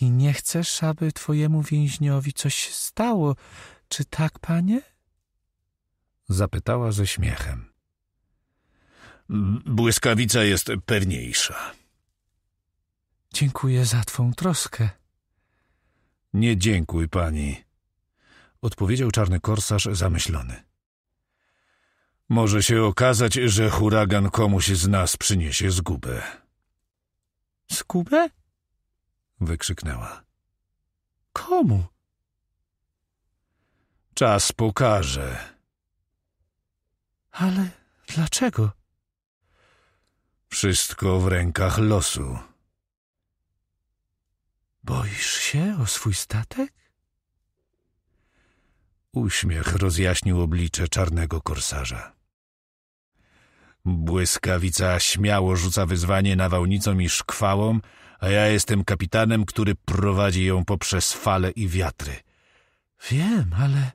[SPEAKER 3] I nie chcesz, aby twojemu więźniowi coś stało, czy tak, panie?
[SPEAKER 1] Zapytała ze śmiechem. Mm, błyskawica jest pewniejsza.
[SPEAKER 3] Dziękuję za twą troskę.
[SPEAKER 1] Nie dziękuj pani, odpowiedział czarny korsarz zamyślony. Może się okazać, że huragan komuś z nas przyniesie zgubę. Zgubę? wykrzyknęła. Komu? Czas pokaże.
[SPEAKER 3] Ale dlaczego?
[SPEAKER 1] Wszystko w rękach losu.
[SPEAKER 3] Boisz się o swój statek?
[SPEAKER 1] Uśmiech rozjaśnił oblicze czarnego korsarza. Błyskawica śmiało rzuca wyzwanie nawałnicom i szkwałom, a ja jestem kapitanem, który prowadzi ją poprzez fale i wiatry.
[SPEAKER 3] Wiem, ale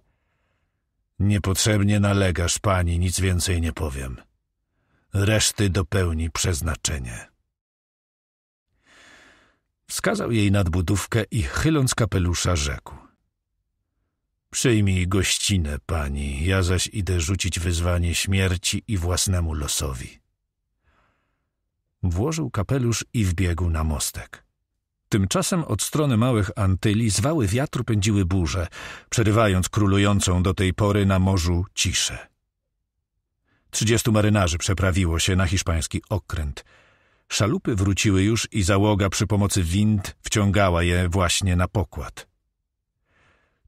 [SPEAKER 1] Niepotrzebnie nalegasz, pani, nic więcej nie powiem. Reszty dopełni przeznaczenie. Wskazał jej nadbudówkę i chyląc kapelusza rzekł. Przyjmij gościnę, pani, ja zaś idę rzucić wyzwanie śmierci i własnemu losowi. Włożył kapelusz i wbiegł na mostek. Tymczasem od strony Małych Antyli zwały wiatru pędziły burze, przerywając królującą do tej pory na morzu ciszę. Trzydziestu marynarzy przeprawiło się na hiszpański okręt. Szalupy wróciły już i załoga przy pomocy wind wciągała je właśnie na pokład.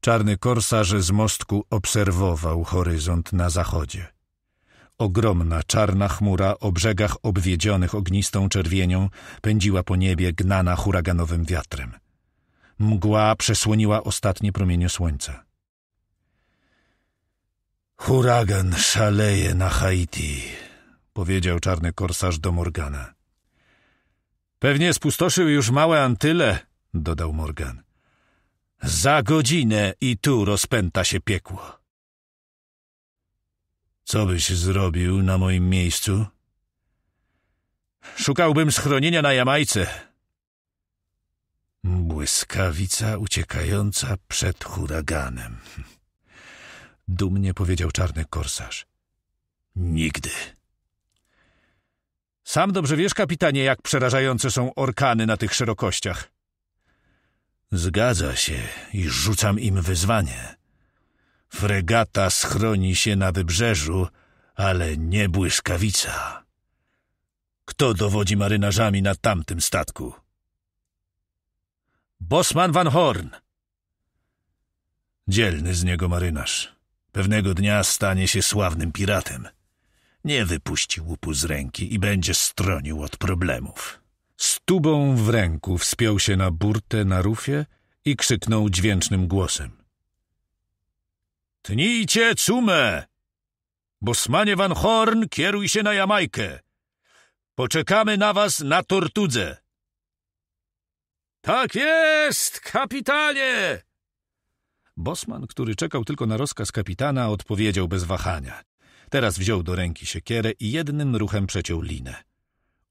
[SPEAKER 1] Czarny korsarz z mostku obserwował horyzont na zachodzie. Ogromna czarna chmura o brzegach obwiedzionych ognistą czerwienią pędziła po niebie gnana huraganowym wiatrem. Mgła przesłoniła ostatnie promienie słońca. Huragan szaleje na Haiti, powiedział czarny korsarz do Morgana. Pewnie spustoszył już małe Antyle, dodał Morgan. Za godzinę i tu rozpęta się piekło. Co byś zrobił na moim miejscu? Szukałbym schronienia na Jamajce. Błyskawica uciekająca przed huraganem. Dumnie powiedział czarny korsarz. Nigdy. Sam dobrze wiesz, kapitanie, jak przerażające są orkany na tych szerokościach. Zgadza się i rzucam im wyzwanie. Fregata schroni się na wybrzeżu, ale nie błyskawica. Kto dowodzi marynarzami na tamtym statku? Bosman van Horn. Dzielny z niego marynarz. Pewnego dnia stanie się sławnym piratem. Nie wypuści łupu z ręki i będzie stronił od problemów. Z tubą w ręku wspiął się na burtę na rufie i krzyknął dźwięcznym głosem. Tnijcie cumę! Bosmanie Van Horn, kieruj się na Jamajkę. Poczekamy na was na Tortudze. Tak jest, kapitanie! Bosman, który czekał tylko na rozkaz kapitana, odpowiedział bez wahania. Teraz wziął do ręki siekierę i jednym ruchem przeciął linę.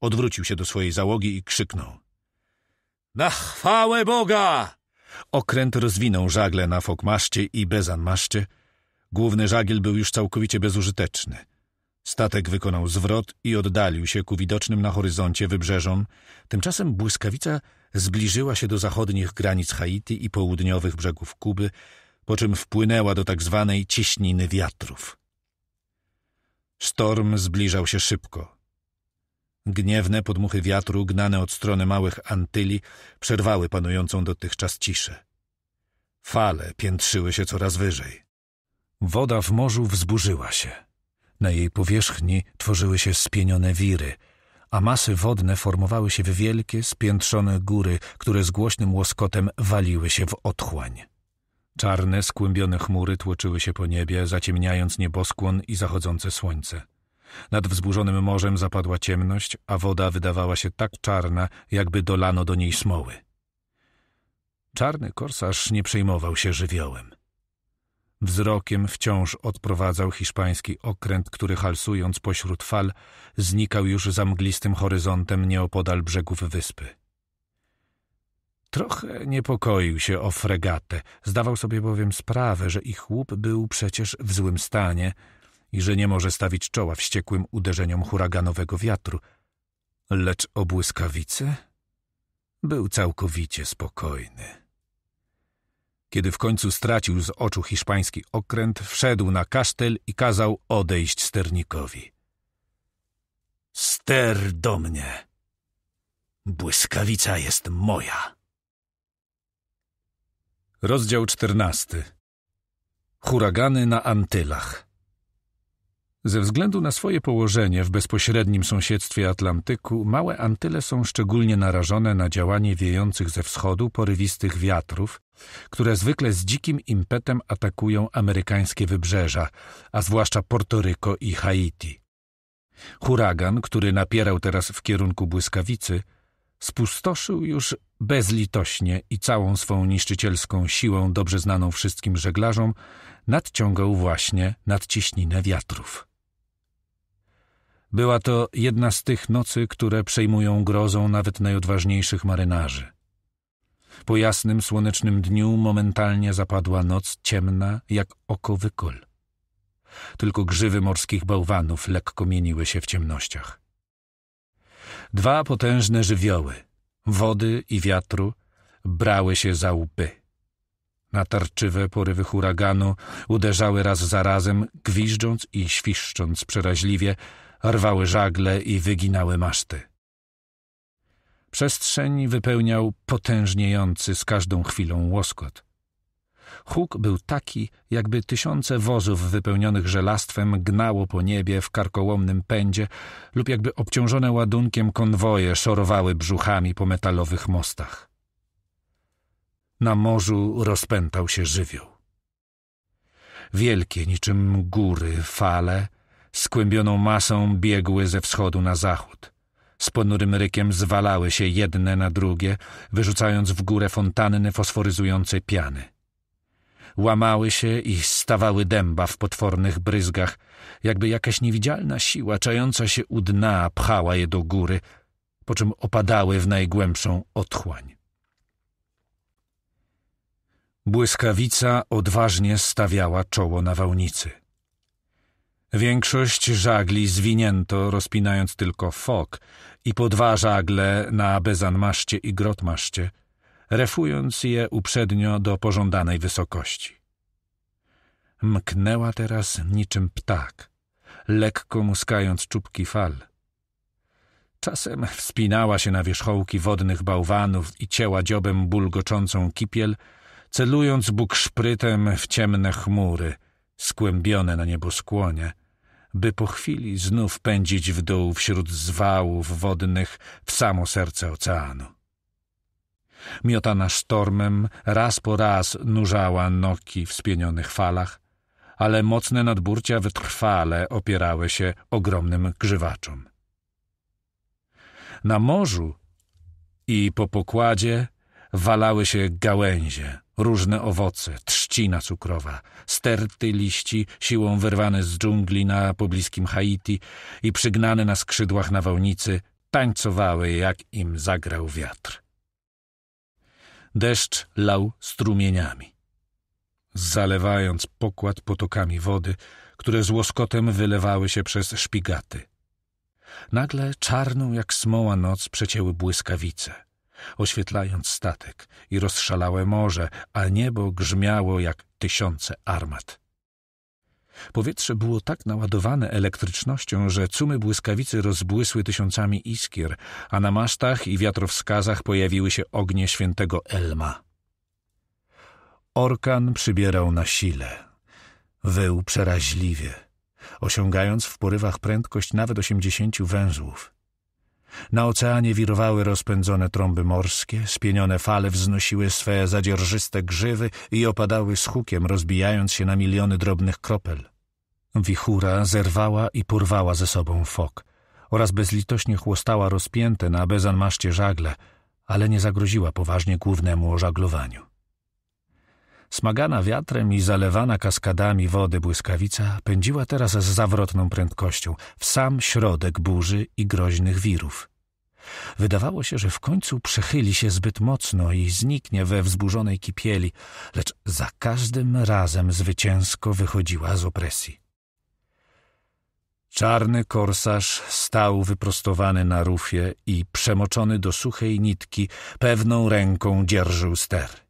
[SPEAKER 1] Odwrócił się do swojej załogi i krzyknął. Na chwałę Boga! Okręt rozwinął żagle na fokmaszcie i bezanmaszcie, Główny żagiel był już całkowicie bezużyteczny. Statek wykonał zwrot i oddalił się ku widocznym na horyzoncie wybrzeżom, tymczasem błyskawica zbliżyła się do zachodnich granic Haiti i południowych brzegów Kuby, po czym wpłynęła do tak zwanej ciśniny wiatrów. Storm zbliżał się szybko. Gniewne podmuchy wiatru, gnane od strony małych Antyli, przerwały panującą dotychczas ciszę. Fale piętrzyły się coraz wyżej. Woda w morzu wzburzyła się. Na jej powierzchni tworzyły się spienione wiry, a masy wodne formowały się w wielkie, spiętrzone góry, które z głośnym łoskotem waliły się w otchłań. Czarne, skłębione chmury tłoczyły się po niebie, zaciemniając nieboskłon i zachodzące słońce. Nad wzburzonym morzem zapadła ciemność, a woda wydawała się tak czarna, jakby dolano do niej smoły. Czarny korsarz nie przejmował się żywiołem. Wzrokiem wciąż odprowadzał hiszpański okręt, który halsując pośród fal, znikał już za mglistym horyzontem nieopodal brzegów wyspy. Trochę niepokoił się o fregatę, zdawał sobie bowiem sprawę, że ich łup był przecież w złym stanie i że nie może stawić czoła wściekłym uderzeniom huraganowego wiatru. Lecz o błyskawice był całkowicie spokojny. Kiedy w końcu stracił z oczu hiszpański okręt, wszedł na kasztel i kazał odejść sternikowi. Ster do mnie! Błyskawica jest moja! Rozdział czternasty Huragany na Antylach Ze względu na swoje położenie w bezpośrednim sąsiedztwie Atlantyku, małe Antyle są szczególnie narażone na działanie wiejących ze wschodu porywistych wiatrów, które zwykle z dzikim impetem atakują amerykańskie wybrzeża, a zwłaszcza Portoryko i Haiti. Huragan, który napierał teraz w kierunku błyskawicy, spustoszył już bezlitośnie i całą swą niszczycielską siłą, dobrze znaną wszystkim żeglarzom, nadciągał właśnie nadciśninę wiatrów. Była to jedna z tych nocy, które przejmują grozą nawet najodważniejszych marynarzy. Po jasnym, słonecznym dniu momentalnie zapadła noc ciemna jak oko wykol. Tylko grzywy morskich bałwanów lekko mieniły się w ciemnościach. Dwa potężne żywioły, wody i wiatru, brały się za łby. Natarczywe porywy huraganu uderzały raz za razem, gwiżdżąc i świszcząc przeraźliwie, rwały żagle i wyginały maszty. Przestrzeń wypełniał potężniejący z każdą chwilą łoskot. Huk był taki, jakby tysiące wozów wypełnionych żelastwem gnało po niebie w karkołomnym pędzie lub jakby obciążone ładunkiem konwoje szorowały brzuchami po metalowych mostach. Na morzu rozpętał się żywioł. Wielkie, niczym góry, fale, skłębioną masą biegły ze wschodu na zachód. Z ponurym rykiem zwalały się jedne na drugie, wyrzucając w górę fontanny fosforyzującej piany. Łamały się i stawały dęba w potwornych bryzgach, jakby jakaś niewidzialna siła czająca się u dna pchała je do góry, po czym opadały w najgłębszą otchłań. Błyskawica odważnie stawiała czoło nawałnicy. Większość żagli zwinięto, rozpinając tylko fok i po dwa żagle na bezanmaszcie i grotmaszcie, refując je uprzednio do pożądanej wysokości. Mknęła teraz niczym ptak, lekko muskając czubki fal. Czasem wspinała się na wierzchołki wodnych bałwanów i cięła dziobem bulgoczącą kipiel, celując bóg szprytem w ciemne chmury, skłębione na nieboskłonie – by po chwili znów pędzić w dół wśród zwałów wodnych w samo serce oceanu. Miotana sztormem raz po raz nurzała noki w spienionych falach, ale mocne nadburcia wytrwale opierały się ogromnym grzywaczom. Na morzu i po pokładzie walały się gałęzie, Różne owoce, trzcina cukrowa, sterty liści, siłą wyrwane z dżungli na pobliskim Haiti i przygnane na skrzydłach nawałnicy, tańcowały, jak im zagrał wiatr. Deszcz lał strumieniami, zalewając pokład potokami wody, które z łoskotem wylewały się przez szpigaty. Nagle czarną jak smoła noc przecięły błyskawice – oświetlając statek i rozszalałe morze, a niebo grzmiało jak tysiące armat. Powietrze było tak naładowane elektrycznością, że cumy błyskawicy rozbłysły tysiącami iskier, a na masztach i wiatrowskazach pojawiły się ognie świętego Elma. Orkan przybierał na sile. Wył przeraźliwie, osiągając w porywach prędkość nawet osiemdziesięciu węzłów. Na oceanie wirowały rozpędzone trąby morskie, spienione fale wznosiły swe zadzierżyste grzywy i opadały z hukiem, rozbijając się na miliony drobnych kropel. Wichura zerwała i porwała ze sobą fok oraz bezlitośnie chłostała rozpięte na bezanmaszcie żagle, ale nie zagroziła poważnie głównemu ożaglowaniu. Smagana wiatrem i zalewana kaskadami wody błyskawica pędziła teraz z zawrotną prędkością w sam środek burzy i groźnych wirów. Wydawało się, że w końcu przechyli się zbyt mocno i zniknie we wzburzonej kipieli, lecz za każdym razem zwycięsko wychodziła z opresji. Czarny korsarz stał wyprostowany na rufie i, przemoczony do suchej nitki, pewną ręką dzierżył ster.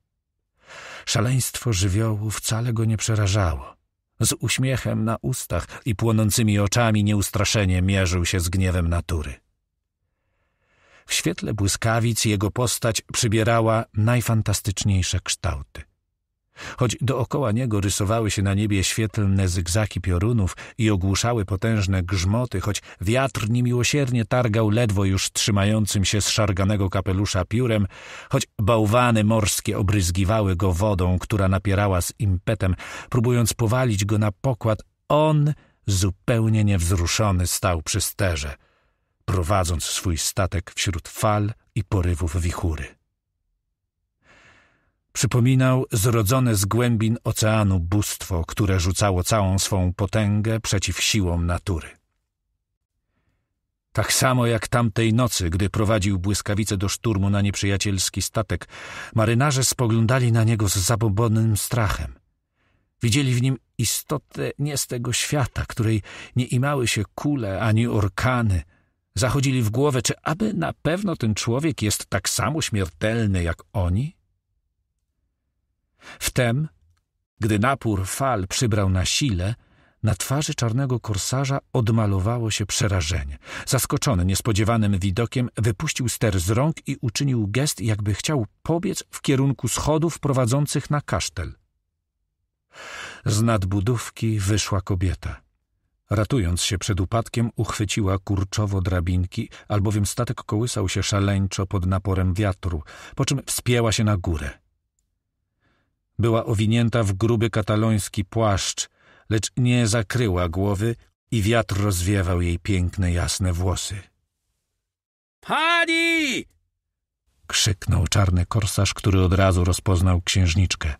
[SPEAKER 1] Szaleństwo żywiołu wcale go nie przerażało. Z uśmiechem na ustach i płonącymi oczami nieustraszenie mierzył się z gniewem natury. W świetle błyskawic jego postać przybierała najfantastyczniejsze kształty. Choć dookoła niego rysowały się na niebie świetlne zygzaki piorunów i ogłuszały potężne grzmoty, choć wiatr niemiłosiernie targał ledwo już trzymającym się szarganego kapelusza piórem, choć bałwany morskie obryzgiwały go wodą, która napierała z impetem, próbując powalić go na pokład, on zupełnie niewzruszony stał przy sterze, prowadząc swój statek wśród fal i porywów wichury. Przypominał zrodzone z głębin oceanu bóstwo, które rzucało całą swą potęgę przeciw siłom natury. Tak samo jak tamtej nocy, gdy prowadził błyskawice do szturmu na nieprzyjacielski statek, marynarze spoglądali na niego z zabobonnym strachem. Widzieli w nim istotę nie z tego świata, której nie imały się kule ani orkany. Zachodzili w głowę, czy aby na pewno ten człowiek jest tak samo śmiertelny jak oni? Wtem, gdy napór fal przybrał na sile, na twarzy czarnego korsarza odmalowało się przerażenie. Zaskoczony niespodziewanym widokiem, wypuścił ster z rąk i uczynił gest, jakby chciał pobiec w kierunku schodów prowadzących na kasztel. Z nadbudówki wyszła kobieta. Ratując się przed upadkiem, uchwyciła kurczowo drabinki, albowiem statek kołysał się szaleńczo pod naporem wiatru, po czym wspięła się na górę. Była owinięta w gruby kataloński płaszcz, lecz nie zakryła głowy i wiatr rozwiewał jej piękne, jasne włosy.
[SPEAKER 2] Pani!
[SPEAKER 1] krzyknął czarny korsarz, który od razu rozpoznał księżniczkę.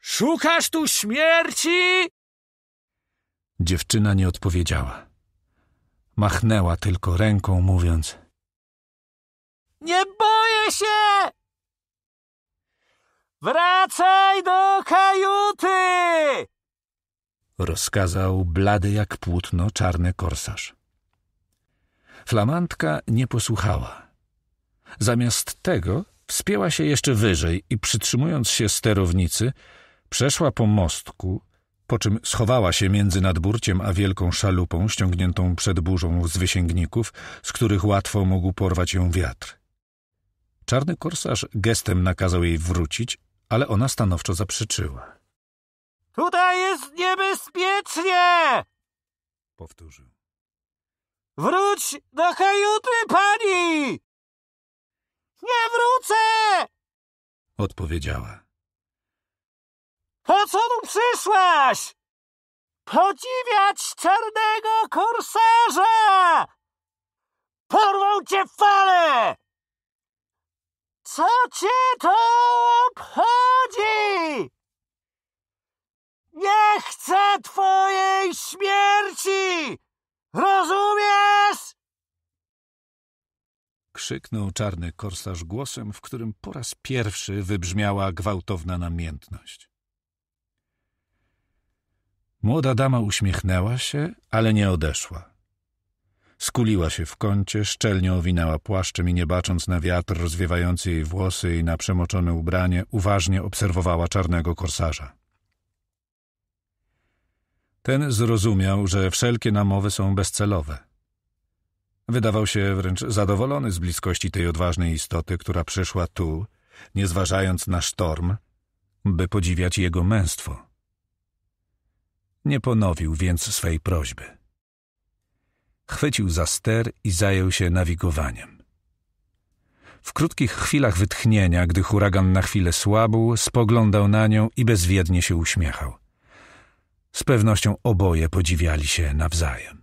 [SPEAKER 2] Szukasz tu śmierci?
[SPEAKER 1] Dziewczyna nie odpowiedziała. Machnęła tylko ręką, mówiąc:
[SPEAKER 2] Nie boję się! Wracaj do kajuty!
[SPEAKER 1] Rozkazał blady jak płótno czarny korsarz. Flamantka nie posłuchała. Zamiast tego wspięła się jeszcze wyżej i przytrzymując się sterownicy, przeszła po mostku, po czym schowała się między nadburciem a wielką szalupą ściągniętą przed burzą z wysięgników, z których łatwo mógł porwać ją wiatr. Czarny korsarz gestem nakazał jej wrócić ale ona stanowczo zaprzeczyła.
[SPEAKER 2] Tutaj jest niebezpiecznie! Powtórzył. Wróć do kajuty, pani! Nie wrócę!
[SPEAKER 1] Odpowiedziała.
[SPEAKER 2] Po co tu przyszłaś? Podziwiać czarnego korsarza! Porwał cię fale! Co cię to obchodzi? Nie chcę twojej śmierci! Rozumiesz?
[SPEAKER 1] Krzyknął czarny korsarz głosem, w którym po raz pierwszy wybrzmiała gwałtowna namiętność. Młoda dama uśmiechnęła się, ale nie odeszła. Skuliła się w kącie, szczelnie owinęła płaszczem i nie bacząc na wiatr rozwiewający jej włosy i na przemoczone ubranie, uważnie obserwowała czarnego korsarza. Ten zrozumiał, że wszelkie namowy są bezcelowe. Wydawał się wręcz zadowolony z bliskości tej odważnej istoty, która przyszła tu, nie zważając na sztorm, by podziwiać jego męstwo. Nie ponowił więc swej prośby chwycił za ster i zajął się nawigowaniem. W krótkich chwilach wytchnienia, gdy huragan na chwilę słabł, spoglądał na nią i bezwiednie się uśmiechał. Z pewnością oboje podziwiali się nawzajem.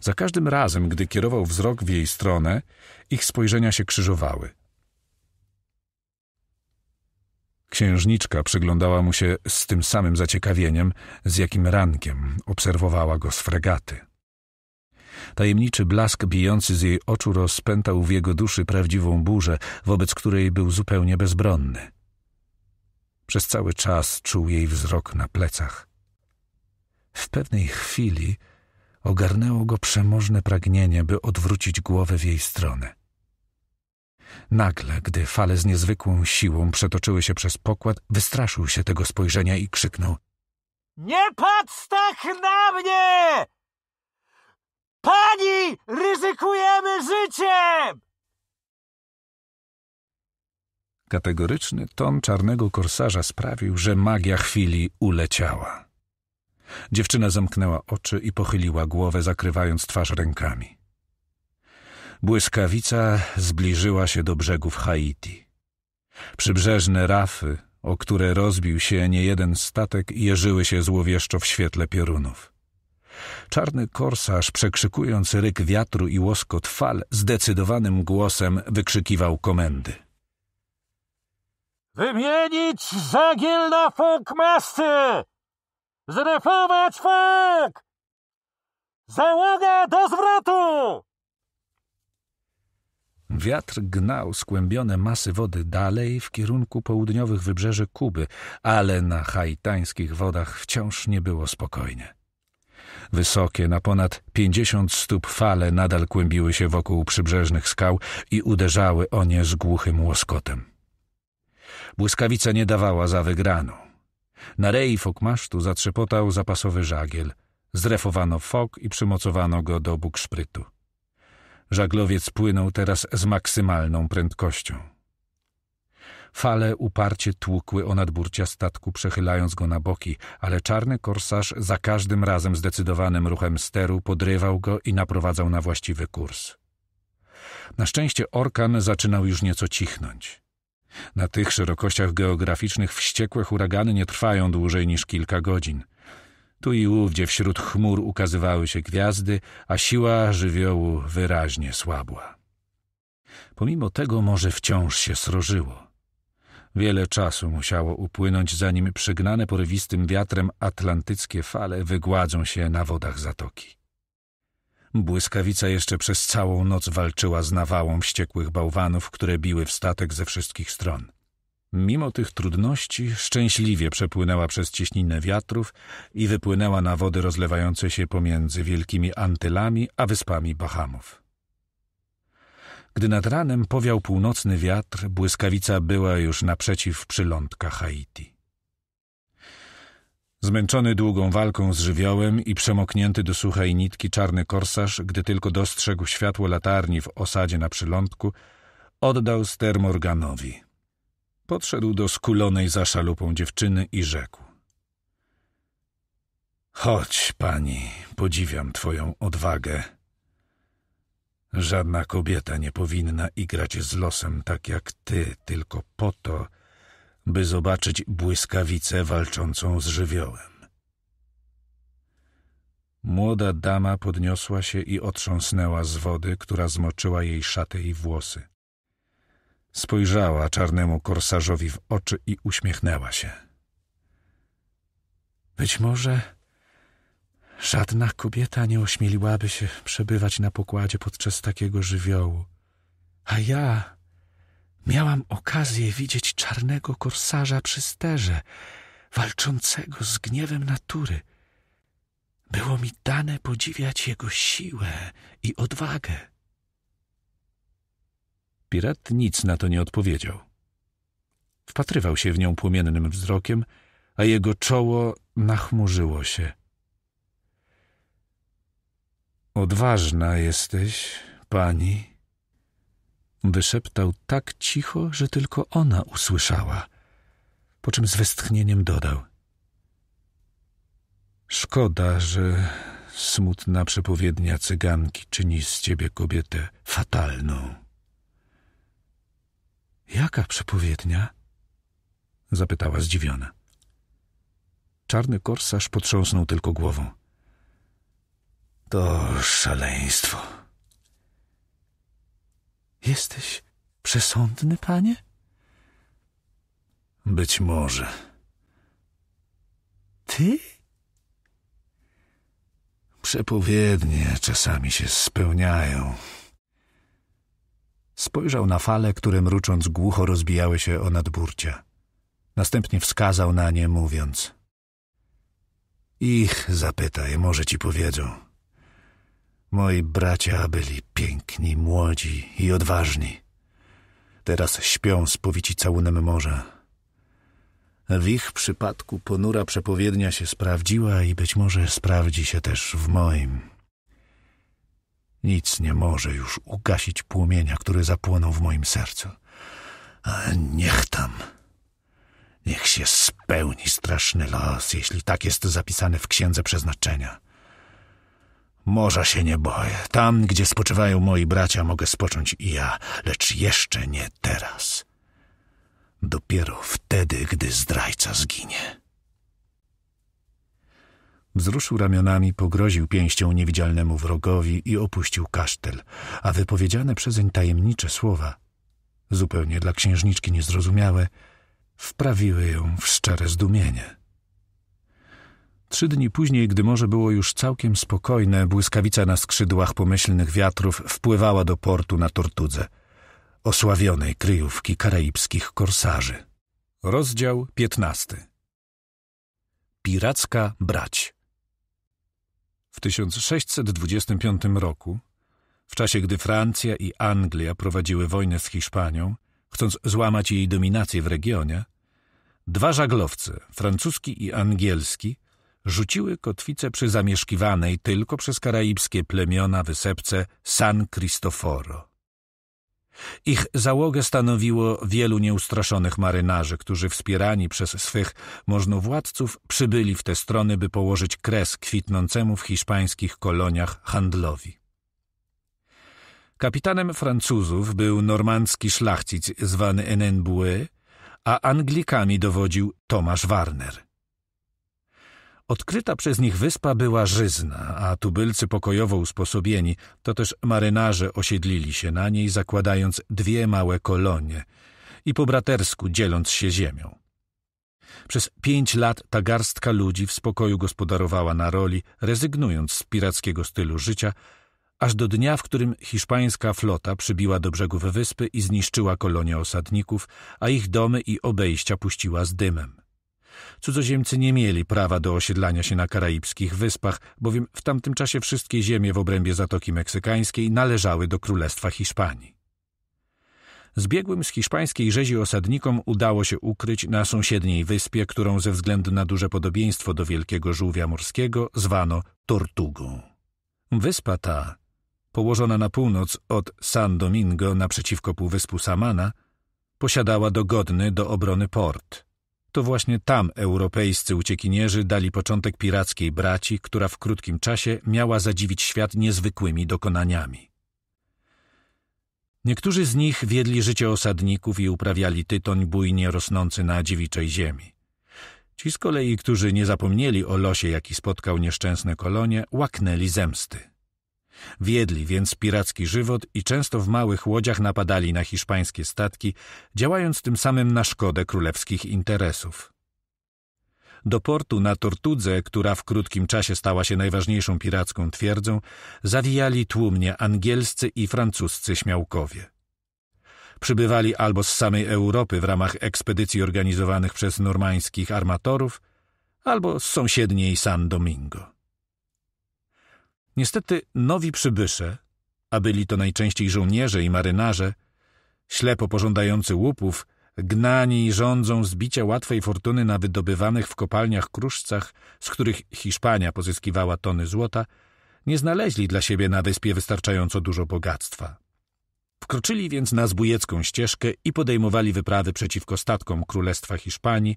[SPEAKER 1] Za każdym razem, gdy kierował wzrok w jej stronę, ich spojrzenia się krzyżowały. Księżniczka przyglądała mu się z tym samym zaciekawieniem, z jakim rankiem obserwowała go z fregaty. Tajemniczy blask bijący z jej oczu rozpętał w jego duszy prawdziwą burzę, wobec której był zupełnie bezbronny. Przez cały czas czuł jej wzrok na plecach. W pewnej chwili ogarnęło go przemożne pragnienie, by odwrócić głowę w jej stronę. Nagle, gdy fale z niezwykłą siłą przetoczyły się przez pokład, wystraszył się tego spojrzenia i krzyknął:
[SPEAKER 2] Nie patrz tak na mnie! Pani! Ryzykujemy życiem!
[SPEAKER 1] Kategoryczny ton czarnego korsarza sprawił, że magia chwili uleciała. Dziewczyna zamknęła oczy i pochyliła głowę, zakrywając twarz rękami. Błyskawica zbliżyła się do brzegów Haiti. Przybrzeżne rafy, o które rozbił się niejeden statek, jeżyły się złowieszczo w świetle piorunów. Czarny korsarz, przekrzykując ryk wiatru i łoskot fal, zdecydowanym głosem wykrzykiwał komendy.
[SPEAKER 2] Wymienić żagiel na fok masty! Zryfować fok! Załoga do zwrotu!
[SPEAKER 1] Wiatr gnał skłębione masy wody dalej w kierunku południowych wybrzeży Kuby, ale na haitańskich wodach wciąż nie było spokojnie. Wysokie, na ponad pięćdziesiąt stóp fale nadal kłębiły się wokół przybrzeżnych skał i uderzały o nie z głuchym łoskotem. Błyskawica nie dawała za wygraną. Na rei fokmasztu zatrzepotał zapasowy żagiel. Zrefowano fok i przymocowano go do bóg szprytu. Żaglowiec płynął teraz z maksymalną prędkością. Fale uparcie tłukły o nadburcia statku, przechylając go na boki, ale czarny korsarz za każdym razem zdecydowanym ruchem steru podrywał go i naprowadzał na właściwy kurs. Na szczęście orkan zaczynał już nieco cichnąć. Na tych szerokościach geograficznych wściekłe huragany nie trwają dłużej niż kilka godzin. Tu i ówdzie wśród chmur ukazywały się gwiazdy, a siła żywiołu wyraźnie słabła. Pomimo tego morze wciąż się srożyło. Wiele czasu musiało upłynąć, zanim przegnane porywistym wiatrem atlantyckie fale wygładzą się na wodach zatoki. Błyskawica jeszcze przez całą noc walczyła z nawałą wściekłych bałwanów, które biły w statek ze wszystkich stron. Mimo tych trudności szczęśliwie przepłynęła przez ciśninę wiatrów i wypłynęła na wody rozlewające się pomiędzy wielkimi Antylami a wyspami Bahamów. Gdy nad ranem powiał północny wiatr, błyskawica była już naprzeciw przylądka Haiti. Zmęczony długą walką z żywiołem i przemoknięty do suchej nitki czarny korsarz, gdy tylko dostrzegł światło latarni w osadzie na przylądku, oddał ster Morganowi. Podszedł do skulonej za szalupą dziewczyny i rzekł. Chodź, pani, podziwiam twoją odwagę. Żadna kobieta nie powinna igrać z losem tak jak ty, tylko po to, by zobaczyć błyskawicę walczącą z żywiołem. Młoda dama podniosła się i otrząsnęła z wody, która zmoczyła jej szaty i włosy. Spojrzała czarnemu korsarzowi w oczy i uśmiechnęła się. Być może Żadna kobieta nie ośmieliłaby się przebywać na pokładzie podczas takiego żywiołu.
[SPEAKER 3] A ja miałam okazję widzieć czarnego korsarza przy sterze, walczącego z gniewem natury. Było mi dane podziwiać jego siłę i odwagę.
[SPEAKER 1] Pirat nic na to nie odpowiedział. Wpatrywał się w nią płomiennym wzrokiem, a jego czoło nachmurzyło się – Odważna jesteś, pani, wyszeptał tak cicho, że tylko ona usłyszała, po czym z westchnieniem dodał. Szkoda, że smutna przepowiednia cyganki czyni z ciebie kobietę fatalną. Jaka przepowiednia? zapytała zdziwiona. Czarny korsarz potrząsnął tylko głową. To szaleństwo.
[SPEAKER 3] Jesteś przesądny, panie?
[SPEAKER 1] Być może. Ty? Przepowiednie czasami się spełniają. Spojrzał na fale, które mrucząc głucho rozbijały się o nadburcia. Następnie wskazał na nie, mówiąc: Ich zapytaj, może ci powiedzą. Moi bracia byli piękni, młodzi i odważni. Teraz śpią spowici całunem morza. W ich przypadku ponura przepowiednia się sprawdziła i być może sprawdzi się też w moim. Nic nie może już ugasić płomienia, który zapłonął w moim sercu. niech tam. Niech się spełni straszny los, jeśli tak jest zapisany w księdze przeznaczenia. Morza się nie boję. Tam, gdzie spoczywają moi bracia, mogę spocząć i ja, lecz jeszcze nie teraz. Dopiero wtedy, gdy zdrajca zginie. Wzruszył ramionami, pogroził pięścią niewidzialnemu wrogowi i opuścił kasztel, a wypowiedziane przezeń tajemnicze słowa, zupełnie dla księżniczki niezrozumiałe, wprawiły ją w szczere zdumienie. Trzy dni później, gdy morze było już całkiem spokojne, błyskawica na skrzydłach pomyślnych wiatrów wpływała do portu na Tortudze, osławionej kryjówki karaibskich korsarzy. Rozdział piętnasty. Piracka brać W 1625 roku, w czasie gdy Francja i Anglia prowadziły wojnę z Hiszpanią, chcąc złamać jej dominację w regionie, dwa żaglowcy, francuski i angielski, rzuciły kotwice przy zamieszkiwanej tylko przez karaibskie plemiona wysepce San Cristoforo. Ich załogę stanowiło wielu nieustraszonych marynarzy, którzy wspierani przez swych możnowładców przybyli w te strony, by położyć kres kwitnącemu w hiszpańskich koloniach handlowi. Kapitanem Francuzów był normandzki szlachcic zwany Enenbue, a Anglikami dowodził Tomasz Warner – Odkryta przez nich wyspa była żyzna, a tubylcy pokojowo usposobieni, to też marynarze osiedlili się na niej, zakładając dwie małe kolonie i po bratersku dzieląc się ziemią. Przez pięć lat ta garstka ludzi w spokoju gospodarowała na roli, rezygnując z pirackiego stylu życia, aż do dnia, w którym hiszpańska flota przybiła do brzegów wyspy i zniszczyła kolonie osadników, a ich domy i obejścia puściła z dymem. Cudzoziemcy nie mieli prawa do osiedlania się na karaibskich wyspach, bowiem w tamtym czasie wszystkie ziemie w obrębie Zatoki Meksykańskiej należały do Królestwa Hiszpanii. Zbiegłym z hiszpańskiej rzezi osadnikom udało się ukryć na sąsiedniej wyspie, którą ze względu na duże podobieństwo do wielkiego żółwia morskiego zwano Tortugą. Wyspa ta, położona na północ od San Domingo naprzeciwko półwyspu Samana, posiadała dogodny do obrony port – to właśnie tam europejscy uciekinierzy dali początek pirackiej braci, która w krótkim czasie miała zadziwić świat niezwykłymi dokonaniami. Niektórzy z nich wiedli życie osadników i uprawiali tytoń bujnie rosnący na dziewiczej ziemi. Ci z kolei, którzy nie zapomnieli o losie, jaki spotkał nieszczęsne kolonie, łaknęli zemsty. Wiedli więc piracki żywot i często w małych łodziach napadali na hiszpańskie statki, działając tym samym na szkodę królewskich interesów. Do portu na Tortudze, która w krótkim czasie stała się najważniejszą piracką twierdzą, zawijali tłumnie angielscy i francuscy śmiałkowie. Przybywali albo z samej Europy w ramach ekspedycji organizowanych przez normańskich armatorów, albo z sąsiedniej San Domingo. Niestety nowi przybysze, a byli to najczęściej żołnierze i marynarze, ślepo pożądający łupów, gnani i rządzą zbicia łatwej fortuny na wydobywanych w kopalniach kruszcach, z których Hiszpania pozyskiwała tony złota, nie znaleźli dla siebie na wyspie wystarczająco dużo bogactwa. Wkroczyli więc na zbójecką ścieżkę i podejmowali wyprawy przeciwko statkom Królestwa Hiszpanii,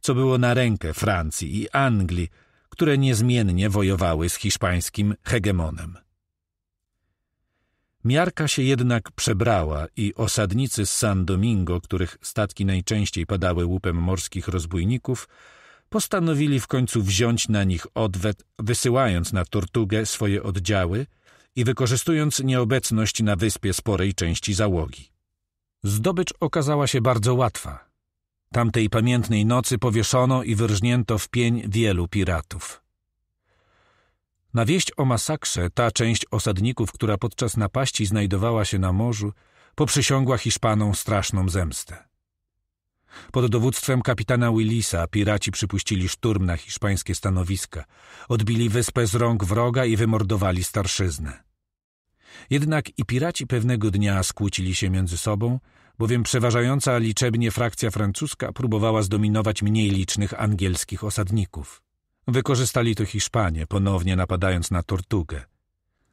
[SPEAKER 1] co było na rękę Francji i Anglii, które niezmiennie wojowały z hiszpańskim hegemonem. Miarka się jednak przebrała i osadnicy z San Domingo, których statki najczęściej padały łupem morskich rozbójników, postanowili w końcu wziąć na nich odwet, wysyłając na Tortugę swoje oddziały i wykorzystując nieobecność na wyspie sporej części załogi. Zdobycz okazała się bardzo łatwa. Tamtej pamiętnej nocy powieszono i wyrżnięto w pień wielu piratów. Na wieść o masakrze ta część osadników, która podczas napaści znajdowała się na morzu, poprzysiągła Hiszpanom straszną zemstę. Pod dowództwem kapitana Willisa piraci przypuścili szturm na hiszpańskie stanowiska, odbili wyspę z rąk wroga i wymordowali starszyznę. Jednak i piraci pewnego dnia skłócili się między sobą, bowiem przeważająca liczebnie frakcja francuska próbowała zdominować mniej licznych angielskich osadników. Wykorzystali to Hiszpanie, ponownie napadając na Tortugę.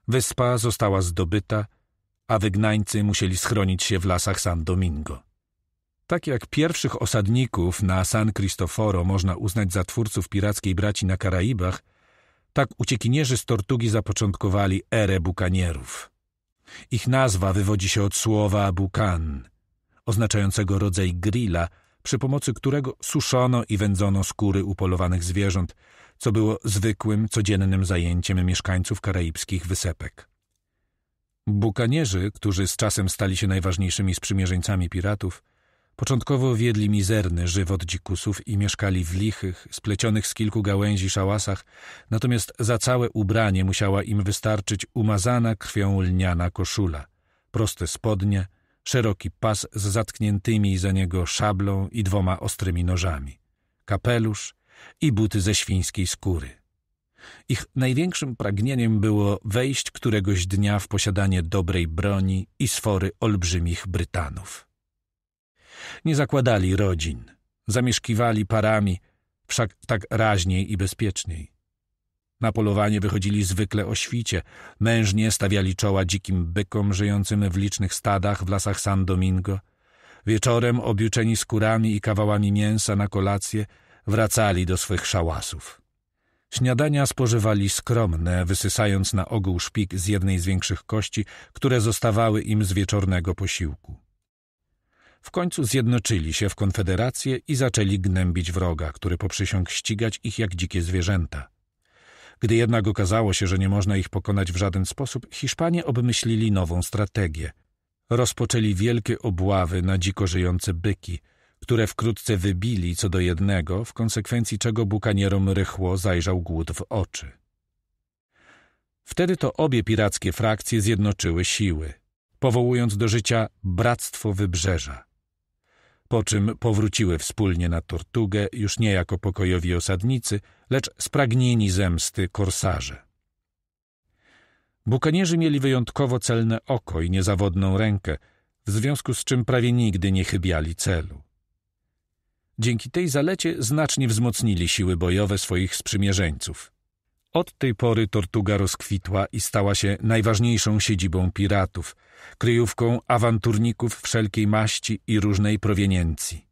[SPEAKER 1] Wyspa została zdobyta, a wygnańcy musieli schronić się w lasach San
[SPEAKER 3] Domingo.
[SPEAKER 1] Tak jak pierwszych osadników na San Cristoforo można uznać za twórców pirackiej braci na Karaibach, tak uciekinierzy z Tortugi zapoczątkowali erę bukanierów. Ich nazwa wywodzi się od słowa bukan, oznaczającego rodzaj grilla, przy pomocy którego suszono i wędzono skóry upolowanych zwierząt, co było zwykłym, codziennym zajęciem mieszkańców karaibskich wysepek. Bukanierzy, którzy z czasem stali się najważniejszymi sprzymierzeńcami piratów, początkowo wiedli mizerny żywot dzikusów i mieszkali w lichych, splecionych z kilku gałęzi szałasach, natomiast za całe ubranie musiała im wystarczyć umazana krwią lniana koszula, proste spodnie – szeroki pas z zatkniętymi za niego szablą i dwoma ostrymi nożami, kapelusz i buty ze świńskiej skóry. Ich największym pragnieniem było wejść któregoś dnia w posiadanie dobrej broni i sfory olbrzymich Brytanów. Nie zakładali rodzin, zamieszkiwali parami, wszak tak raźniej i bezpieczniej. Na polowanie wychodzili zwykle o świcie. Mężnie stawiali czoła dzikim bykom żyjącym w licznych stadach w lasach San Domingo. Wieczorem, objuczeni skórami i kawałami mięsa na kolację, wracali do swych szałasów. Śniadania spożywali skromne, wysysając na ogół szpik z jednej z większych kości, które zostawały im z wieczornego posiłku. W końcu zjednoczyli się w konfederację i zaczęli gnębić wroga, który poprzysiąg ścigać ich jak dzikie zwierzęta. Gdy jednak okazało się, że nie można ich pokonać w żaden sposób, Hiszpanie obmyślili nową strategię. Rozpoczęli wielkie obławy na dziko żyjące byki, które wkrótce wybili co do jednego, w konsekwencji czego bukanierom rychło zajrzał głód w oczy. Wtedy to obie pirackie frakcje zjednoczyły siły, powołując do życia Bractwo Wybrzeża po czym powróciły wspólnie na Tortugę już nie jako pokojowi osadnicy, lecz spragnieni zemsty korsarze. Bukanierzy mieli wyjątkowo celne oko i niezawodną rękę, w związku z czym prawie nigdy nie chybiali celu. Dzięki tej zalecie znacznie wzmocnili siły bojowe swoich sprzymierzeńców – od tej pory Tortuga rozkwitła i stała się najważniejszą siedzibą piratów, kryjówką awanturników wszelkiej maści i różnej proweniencji.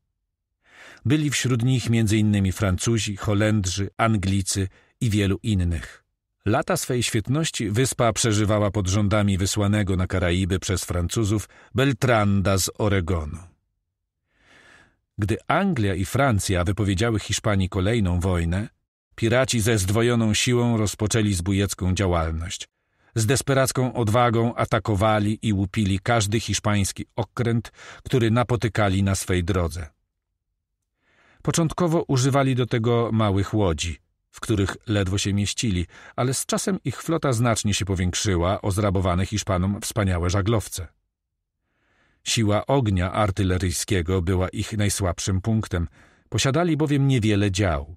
[SPEAKER 1] Byli wśród nich m.in. Francuzi, Holendrzy, Anglicy i wielu innych. Lata swej świetności wyspa przeżywała pod rządami wysłanego na Karaiby przez Francuzów Beltranda z Oregonu. Gdy Anglia i Francja wypowiedziały Hiszpanii kolejną wojnę, Piraci ze zdwojoną siłą rozpoczęli zbójecką działalność. Z desperacką odwagą atakowali i łupili każdy hiszpański okręt, który napotykali na swej drodze. Początkowo używali do tego małych łodzi, w których ledwo się mieścili, ale z czasem ich flota znacznie się powiększyła o zrabowane Hiszpanom wspaniałe żaglowce. Siła ognia artyleryjskiego była ich najsłabszym punktem, posiadali bowiem niewiele dział.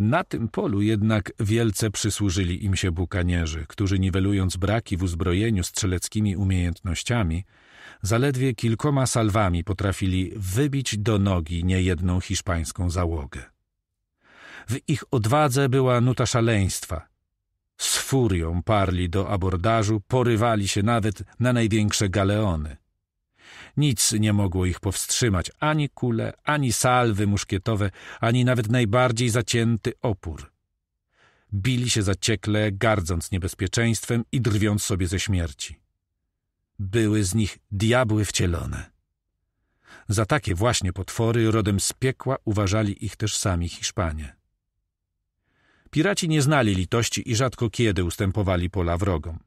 [SPEAKER 1] Na tym polu jednak wielce przysłużyli im się bukanierzy, którzy niwelując braki w uzbrojeniu strzeleckimi umiejętnościami, zaledwie kilkoma salwami potrafili wybić do nogi niejedną hiszpańską załogę. W ich odwadze była nuta szaleństwa. Z furią parli do abordażu, porywali się nawet na największe galeony – nic nie mogło ich powstrzymać, ani kule, ani salwy muszkietowe, ani nawet najbardziej zacięty opór. Bili się zaciekle, gardząc niebezpieczeństwem i drwiąc sobie ze śmierci. Były z nich diabły wcielone. Za takie właśnie potwory rodem z piekła uważali ich też sami Hiszpanie. Piraci nie znali litości i rzadko kiedy ustępowali pola wrogom.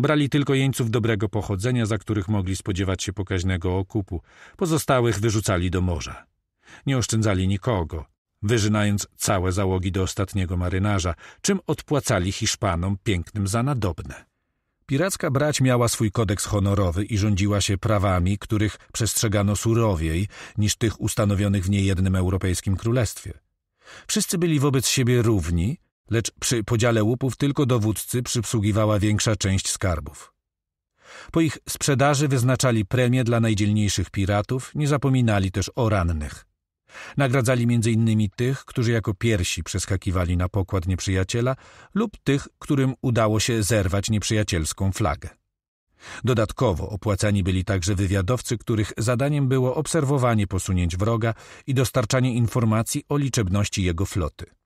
[SPEAKER 1] Brali tylko jeńców dobrego pochodzenia, za których mogli spodziewać się pokaźnego okupu. Pozostałych wyrzucali do morza. Nie oszczędzali nikogo, wyrzynając całe załogi do ostatniego marynarza, czym odpłacali Hiszpanom pięknym za nadobne. Piracka brać miała swój kodeks honorowy i rządziła się prawami, których przestrzegano surowiej niż tych ustanowionych w niejednym europejskim królestwie. Wszyscy byli wobec siebie równi, lecz przy podziale łupów tylko dowódcy przysługiwała większa część skarbów. Po ich sprzedaży wyznaczali premie dla najdzielniejszych piratów, nie zapominali też o rannych. Nagradzali m.in. tych, którzy jako piersi przeskakiwali na pokład nieprzyjaciela lub tych, którym udało się zerwać nieprzyjacielską flagę. Dodatkowo opłacani byli także wywiadowcy, których zadaniem było obserwowanie posunięć wroga i dostarczanie informacji o liczebności jego floty.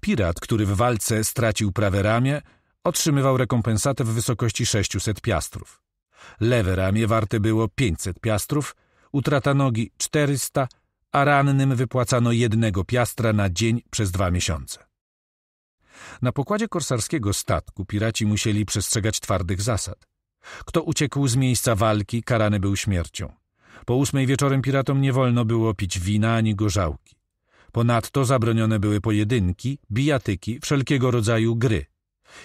[SPEAKER 1] Pirat, który w walce stracił prawe ramię, otrzymywał rekompensatę w wysokości 600 piastrów. Lewe ramię warte było 500 piastrów, utrata nogi 400, a rannym wypłacano jednego piastra na dzień przez dwa miesiące. Na pokładzie korsarskiego statku piraci musieli przestrzegać twardych zasad. Kto uciekł z miejsca walki, karany był śmiercią. Po ósmej wieczorem piratom nie wolno było pić wina ani gorzałki. Ponadto zabronione były pojedynki, bijatyki, wszelkiego rodzaju gry.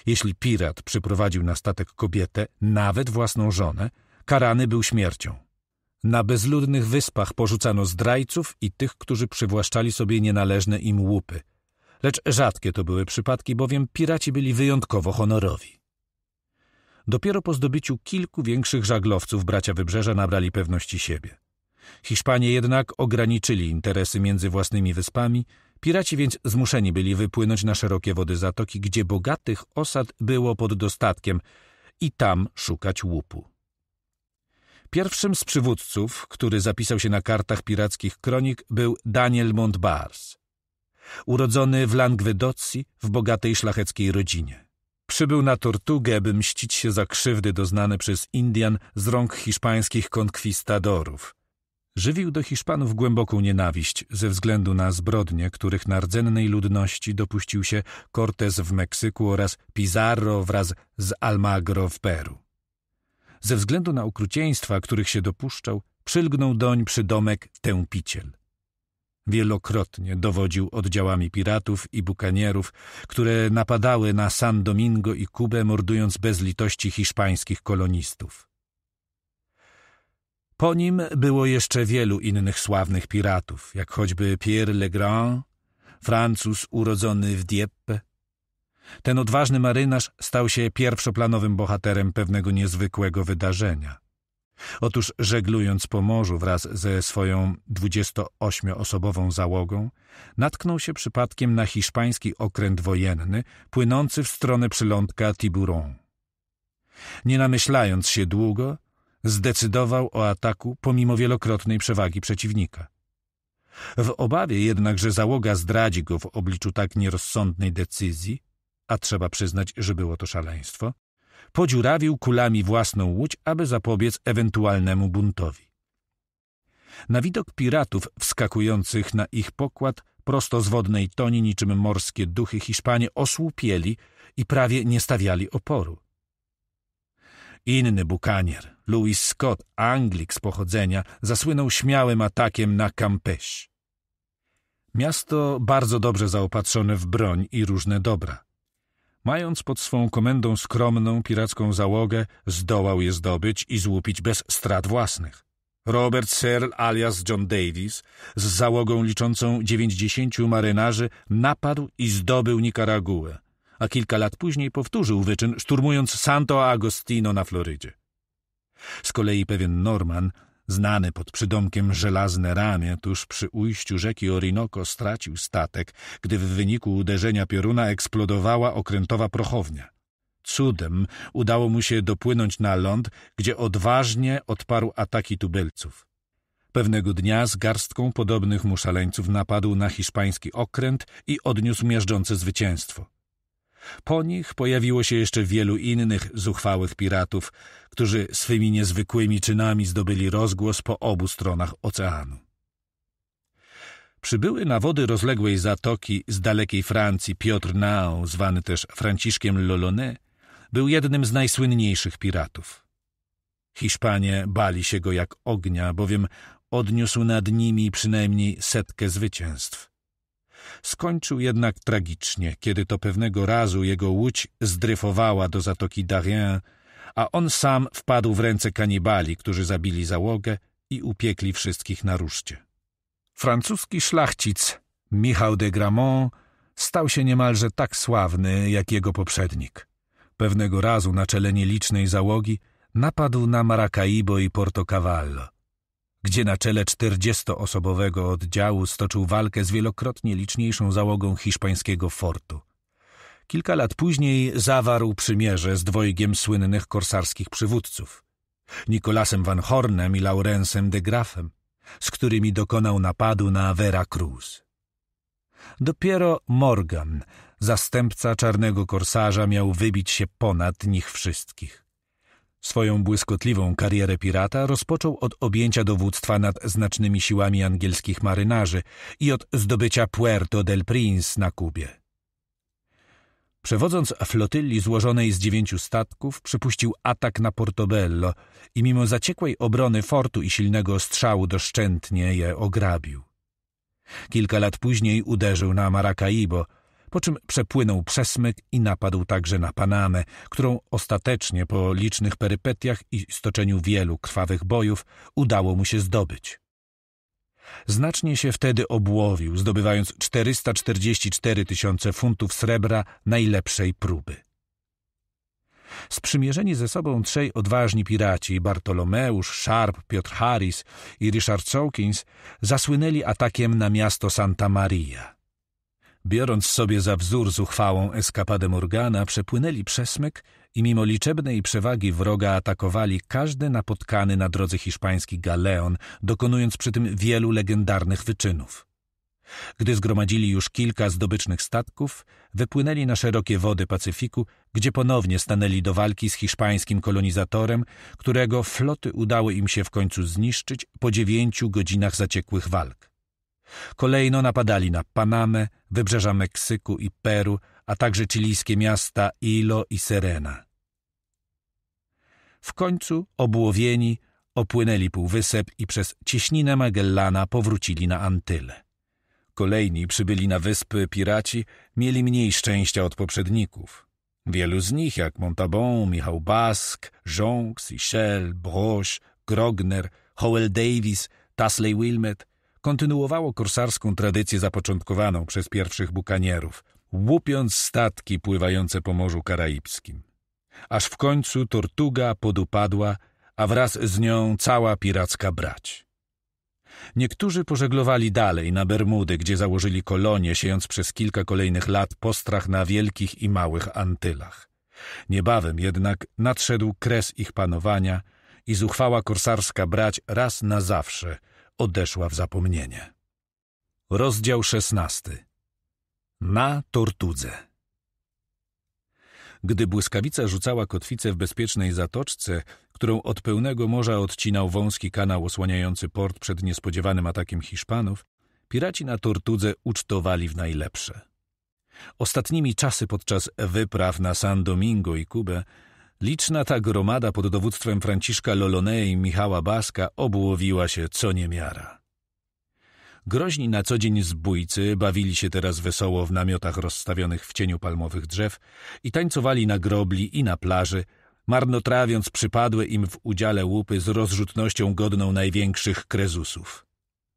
[SPEAKER 1] Jeśli pirat przyprowadził na statek kobietę, nawet własną żonę, karany był śmiercią. Na bezludnych wyspach porzucano zdrajców i tych, którzy przywłaszczali sobie nienależne im łupy. Lecz rzadkie to były przypadki, bowiem piraci byli wyjątkowo honorowi. Dopiero po zdobyciu kilku większych żaglowców bracia wybrzeża nabrali pewności siebie. Hiszpanie jednak ograniczyli interesy między własnymi wyspami, piraci więc zmuszeni byli wypłynąć na szerokie wody zatoki, gdzie bogatych osad było pod dostatkiem i tam szukać łupu. Pierwszym z przywódców, który zapisał się na kartach pirackich kronik, był Daniel Montbars. Urodzony w Langwedocji w bogatej szlacheckiej rodzinie. Przybył na Tortugę, by mścić się za krzywdy doznane przez Indian z rąk hiszpańskich konkwistadorów – żywił do Hiszpanów głęboką nienawiść ze względu na zbrodnie, których na rdzennej ludności dopuścił się Cortes w Meksyku oraz Pizarro wraz z Almagro w Peru. Ze względu na okrucieństwa, których się dopuszczał, przylgnął doń przydomek tępiciel. Wielokrotnie dowodził oddziałami piratów i bukanierów, które napadały na San Domingo i Kubę, mordując bez litości hiszpańskich kolonistów. Po nim było jeszcze wielu innych sławnych piratów, jak choćby Pierre Legrand, Francuz urodzony w Dieppe. Ten odważny marynarz stał się pierwszoplanowym bohaterem pewnego niezwykłego wydarzenia. Otóż żeglując po morzu wraz ze swoją 28-osobową załogą, natknął się przypadkiem na hiszpański okręt wojenny płynący w stronę przylądka Tiburon. Nie namyślając się długo, zdecydował o ataku pomimo wielokrotnej przewagi przeciwnika. W obawie jednak, że załoga zdradzi go w obliczu tak nierozsądnej decyzji, a trzeba przyznać, że było to szaleństwo, podziurawił kulami własną łódź, aby zapobiec ewentualnemu buntowi. Na widok piratów wskakujących na ich pokład prosto z wodnej toni niczym morskie duchy Hiszpanie osłupieli i prawie nie stawiali oporu. Inny bukanier, Louis Scott, Anglik z pochodzenia, zasłynął śmiałym atakiem na Campeche. Miasto bardzo dobrze zaopatrzone w broń i różne dobra. Mając pod swą komendą skromną piracką załogę, zdołał je zdobyć i złupić bez strat własnych. Robert Searle alias John Davis z załogą liczącą dziewięćdziesięciu marynarzy napadł i zdobył Nikaraguę – a kilka lat później powtórzył wyczyn, szturmując Santo Agostino na Florydzie. Z kolei pewien Norman, znany pod przydomkiem Żelazne Ramię, tuż przy ujściu rzeki Orinoco stracił statek, gdy w wyniku uderzenia pioruna eksplodowała okrętowa prochownia. Cudem udało mu się dopłynąć na ląd, gdzie odważnie odparł ataki tubelców. Pewnego dnia z garstką podobnych mu szaleńców napadł na hiszpański okręt i odniósł miażdżące zwycięstwo. Po nich pojawiło się jeszcze wielu innych zuchwałych piratów, którzy swymi niezwykłymi czynami zdobyli rozgłos po obu stronach oceanu. Przybyły na wody rozległej zatoki z dalekiej Francji Piotr Nao, zwany też Franciszkiem Lolone, był jednym z najsłynniejszych piratów. Hiszpanie bali się go jak ognia, bowiem odniósł nad nimi przynajmniej setkę zwycięstw. Skończył jednak tragicznie, kiedy to pewnego razu jego łódź zdryfowała do zatoki Darien, a on sam wpadł w ręce kanibali, którzy zabili załogę i upiekli wszystkich na ruszcie. Francuski szlachcic Michał de Gramont stał się niemalże tak sławny jak jego poprzednik. Pewnego razu na czele nielicznej załogi napadł na Maracaibo i Porto Cavallo gdzie na czele 40-osobowego oddziału stoczył walkę z wielokrotnie liczniejszą załogą hiszpańskiego fortu. Kilka lat później zawarł przymierze z dwojgiem słynnych korsarskich przywódców Nikolasem van Hornem i Laurensem de Grafem, z którymi dokonał napadu na Vera Cruz. Dopiero Morgan, zastępca czarnego korsarza, miał wybić się ponad nich wszystkich. Swoją błyskotliwą karierę pirata rozpoczął od objęcia dowództwa nad znacznymi siłami angielskich marynarzy i od zdobycia Puerto del Prince na Kubie. Przewodząc flotylli złożonej z dziewięciu statków, przypuścił atak na Portobello i mimo zaciekłej obrony fortu i silnego strzału doszczętnie je ograbił. Kilka lat później uderzył na Maracaibo – po czym przepłynął przesmyk i napadł także na Panamę, którą ostatecznie po licznych perypetiach i stoczeniu wielu krwawych bojów udało mu się zdobyć. Znacznie się wtedy obłowił, zdobywając 444 tysiące funtów srebra najlepszej próby. Sprzymierzeni ze sobą trzej odważni piraci, Bartolomeusz, Sharp, Piotr Harris i Richard Sawkins, zasłynęli atakiem na miasto Santa Maria – Biorąc sobie za wzór zuchwałą eskapadę Morgana, przepłynęli przesmyk i mimo liczebnej przewagi wroga atakowali każdy napotkany na drodze hiszpański galeon, dokonując przy tym wielu legendarnych wyczynów. Gdy zgromadzili już kilka zdobycznych statków, wypłynęli na szerokie wody Pacyfiku, gdzie ponownie stanęli do walki z hiszpańskim kolonizatorem, którego floty udało im się w końcu zniszczyć po dziewięciu godzinach zaciekłych walk. Kolejno napadali na Panamę, wybrzeża Meksyku i Peru, a także chilijskie miasta Ilo i Serena. W końcu, obłowieni, opłynęli półwysep i przez cieśninę Magellana powrócili na Antyle. Kolejni przybyli na wyspy piraci, mieli mniej szczęścia od poprzedników. Wielu z nich, jak Montabon, Michał Bask, Jonks, Michel, Broche, Grogner, Howell Davis, Tasley Wilmet, kontynuowało korsarską tradycję zapoczątkowaną przez pierwszych bukanierów, łupiąc statki pływające po Morzu Karaibskim. Aż w końcu Tortuga podupadła, a wraz z nią cała piracka brać. Niektórzy pożeglowali dalej na Bermudy, gdzie założyli kolonie, siejąc przez kilka kolejnych lat postrach na wielkich i małych Antylach. Niebawem jednak nadszedł kres ich panowania i zuchwała korsarska brać raz na zawsze – odeszła w zapomnienie. Rozdział szesnasty. Na tortudze. Gdy błyskawica rzucała kotwicę w bezpiecznej zatoczce, którą od pełnego morza odcinał wąski kanał osłaniający port przed niespodziewanym atakiem Hiszpanów, piraci na tortudze ucztowali w najlepsze. Ostatnimi czasy podczas wypraw na San Domingo i Kubę Liczna ta gromada pod dowództwem Franciszka Lolone i Michała Baska obłowiła się co niemiara. Groźni na co dzień zbójcy bawili się teraz wesoło w namiotach rozstawionych w cieniu palmowych drzew i tańcowali na grobli i na plaży, marnotrawiąc przypadłe im w udziale łupy z rozrzutnością godną największych krezusów.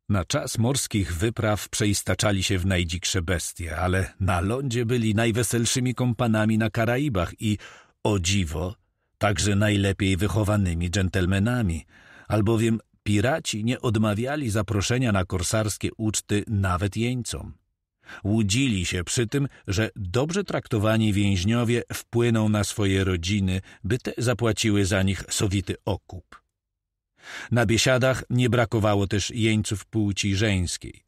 [SPEAKER 1] Na czas morskich wypraw przeistaczali się w najdziksze bestie, ale na lądzie byli najweselszymi kompanami na Karaibach i o dziwo, także najlepiej wychowanymi dżentelmenami, albowiem piraci nie odmawiali zaproszenia na korsarskie uczty nawet jeńcom. Łudzili się przy tym, że dobrze traktowani więźniowie wpłyną na swoje rodziny, by te zapłaciły za nich sowity okup. Na biesiadach nie brakowało też jeńców płci żeńskiej,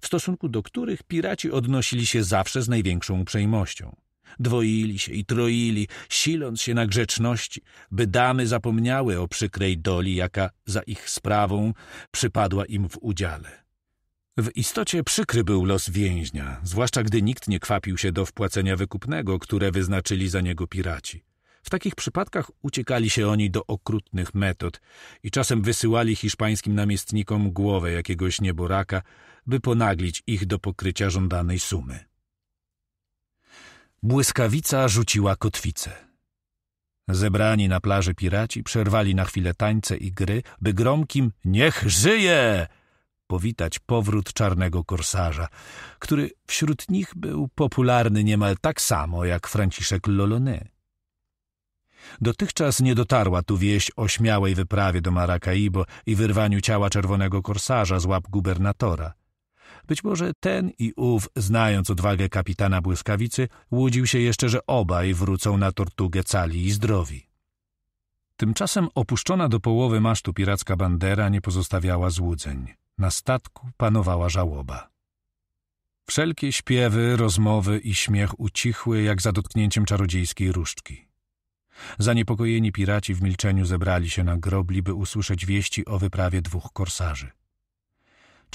[SPEAKER 1] w stosunku do których piraci odnosili się zawsze z największą uprzejmością. Dwoili się i troili, siląc się na grzeczności, by damy zapomniały o przykrej doli, jaka za ich sprawą przypadła im w udziale. W istocie przykry był los więźnia, zwłaszcza gdy nikt nie kwapił się do wpłacenia wykupnego, które wyznaczyli za niego piraci. W takich przypadkach uciekali się oni do okrutnych metod i czasem wysyłali hiszpańskim namiestnikom głowę jakiegoś nieboraka, by ponaglić ich do pokrycia żądanej sumy. Błyskawica rzuciła kotwicę. Zebrani na plaży piraci przerwali na chwilę tańce i gry, by gromkim niech żyje powitać powrót czarnego korsarza, który wśród nich był popularny niemal tak samo jak Franciszek Lolonet. Dotychczas nie dotarła tu wieść o śmiałej wyprawie do Maracaibo i wyrwaniu ciała czerwonego korsarza z łap gubernatora – być może ten i ów, znając odwagę kapitana Błyskawicy, łudził się jeszcze, że obaj wrócą na tortugę cali i zdrowi. Tymczasem opuszczona do połowy masztu piracka bandera nie pozostawiała złudzeń. Na statku panowała żałoba. Wszelkie śpiewy, rozmowy i śmiech ucichły jak za dotknięciem czarodziejskiej różdżki. Zaniepokojeni piraci w milczeniu zebrali się na grobli, by usłyszeć wieści o wyprawie dwóch korsarzy.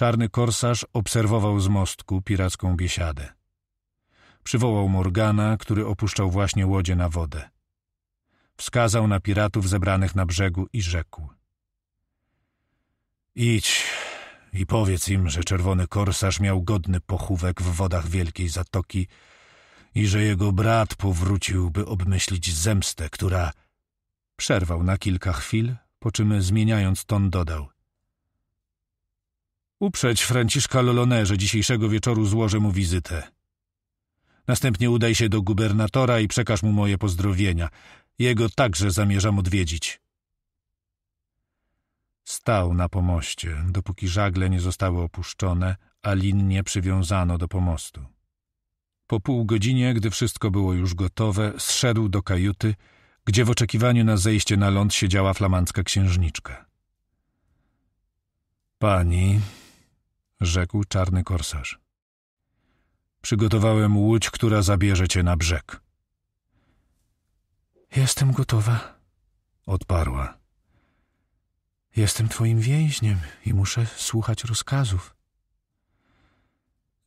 [SPEAKER 1] Czarny korsarz obserwował z mostku piracką biesiadę. Przywołał Morgana, który opuszczał właśnie łodzie na wodę. Wskazał na piratów zebranych na brzegu i rzekł. Idź i powiedz im, że czerwony korsarz miał godny pochówek w wodach Wielkiej Zatoki i że jego brat powrócił, by obmyślić zemstę, która... Przerwał na kilka chwil, po czym zmieniając ton dodał – Uprzeć Franciszka Lolone, że dzisiejszego wieczoru złożę mu wizytę. Następnie udaj się do gubernatora i przekaż mu moje pozdrowienia. Jego także zamierzam odwiedzić. Stał na pomoście, dopóki żagle nie zostały opuszczone, a lin nie przywiązano do pomostu. Po pół godzinie, gdy wszystko było już gotowe, zszedł do kajuty, gdzie w oczekiwaniu na zejście na ląd siedziała flamandzka księżniczka. Pani, rzekł czarny korsarz. Przygotowałem łódź, która zabierze cię na brzeg.
[SPEAKER 3] Jestem gotowa, odparła. Jestem twoim więźniem i muszę słuchać rozkazów.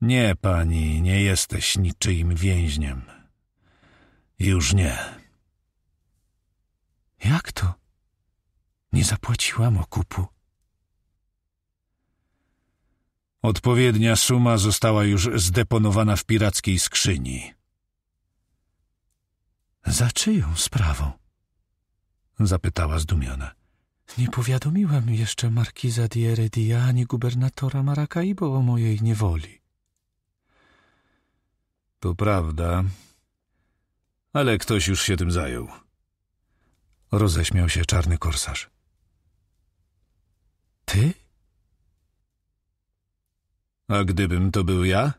[SPEAKER 1] Nie, pani, nie jesteś niczyim więźniem. Już nie.
[SPEAKER 3] Jak to? Nie zapłaciłam okupu.
[SPEAKER 1] Odpowiednia suma została już zdeponowana w pirackiej skrzyni. Za czyją sprawą? Zapytała zdumiona.
[SPEAKER 3] Nie powiadomiłem jeszcze markiza Dieredia ani gubernatora Maracaibo o mojej niewoli.
[SPEAKER 1] To prawda, ale ktoś już się tym zajął. Roześmiał się czarny korsarz. Ty? A gdybym to był ja?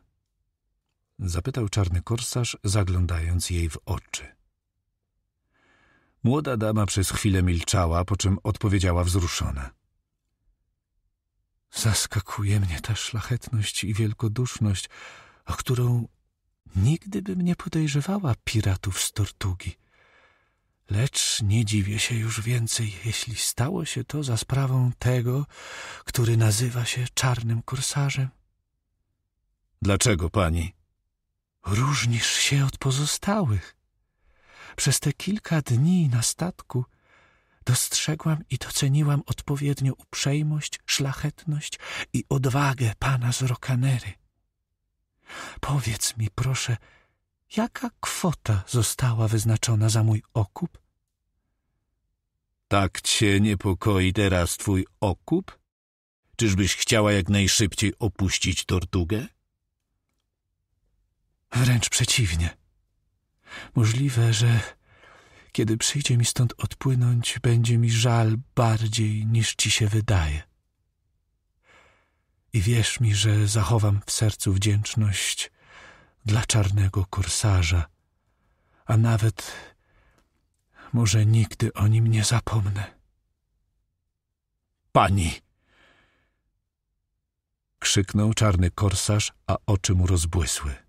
[SPEAKER 1] Zapytał czarny korsarz, zaglądając jej w oczy. Młoda dama przez chwilę milczała, po czym odpowiedziała wzruszona.
[SPEAKER 3] Zaskakuje mnie ta szlachetność i wielkoduszność, o którą nigdy bym nie podejrzewała piratów z Tortugi. Lecz nie dziwię się już więcej, jeśli stało się to za sprawą tego, który nazywa się czarnym korsarzem.
[SPEAKER 1] Dlaczego pani?
[SPEAKER 3] Różnisz się od pozostałych. Przez te kilka dni na statku dostrzegłam i doceniłam odpowiednio uprzejmość, szlachetność i odwagę pana z Rokanery. Powiedz mi, proszę, jaka kwota została wyznaczona za mój okup?
[SPEAKER 1] Tak cię niepokoi teraz twój okup? Czyżbyś chciała jak najszybciej opuścić Tortugę?
[SPEAKER 3] Wręcz przeciwnie. Możliwe, że kiedy przyjdzie mi stąd odpłynąć, będzie mi żal bardziej niż ci się wydaje. I wierz mi, że zachowam w sercu wdzięczność dla czarnego korsarza, a nawet może nigdy o nim nie zapomnę. Pani!
[SPEAKER 1] Krzyknął czarny korsarz, a oczy mu rozbłysły.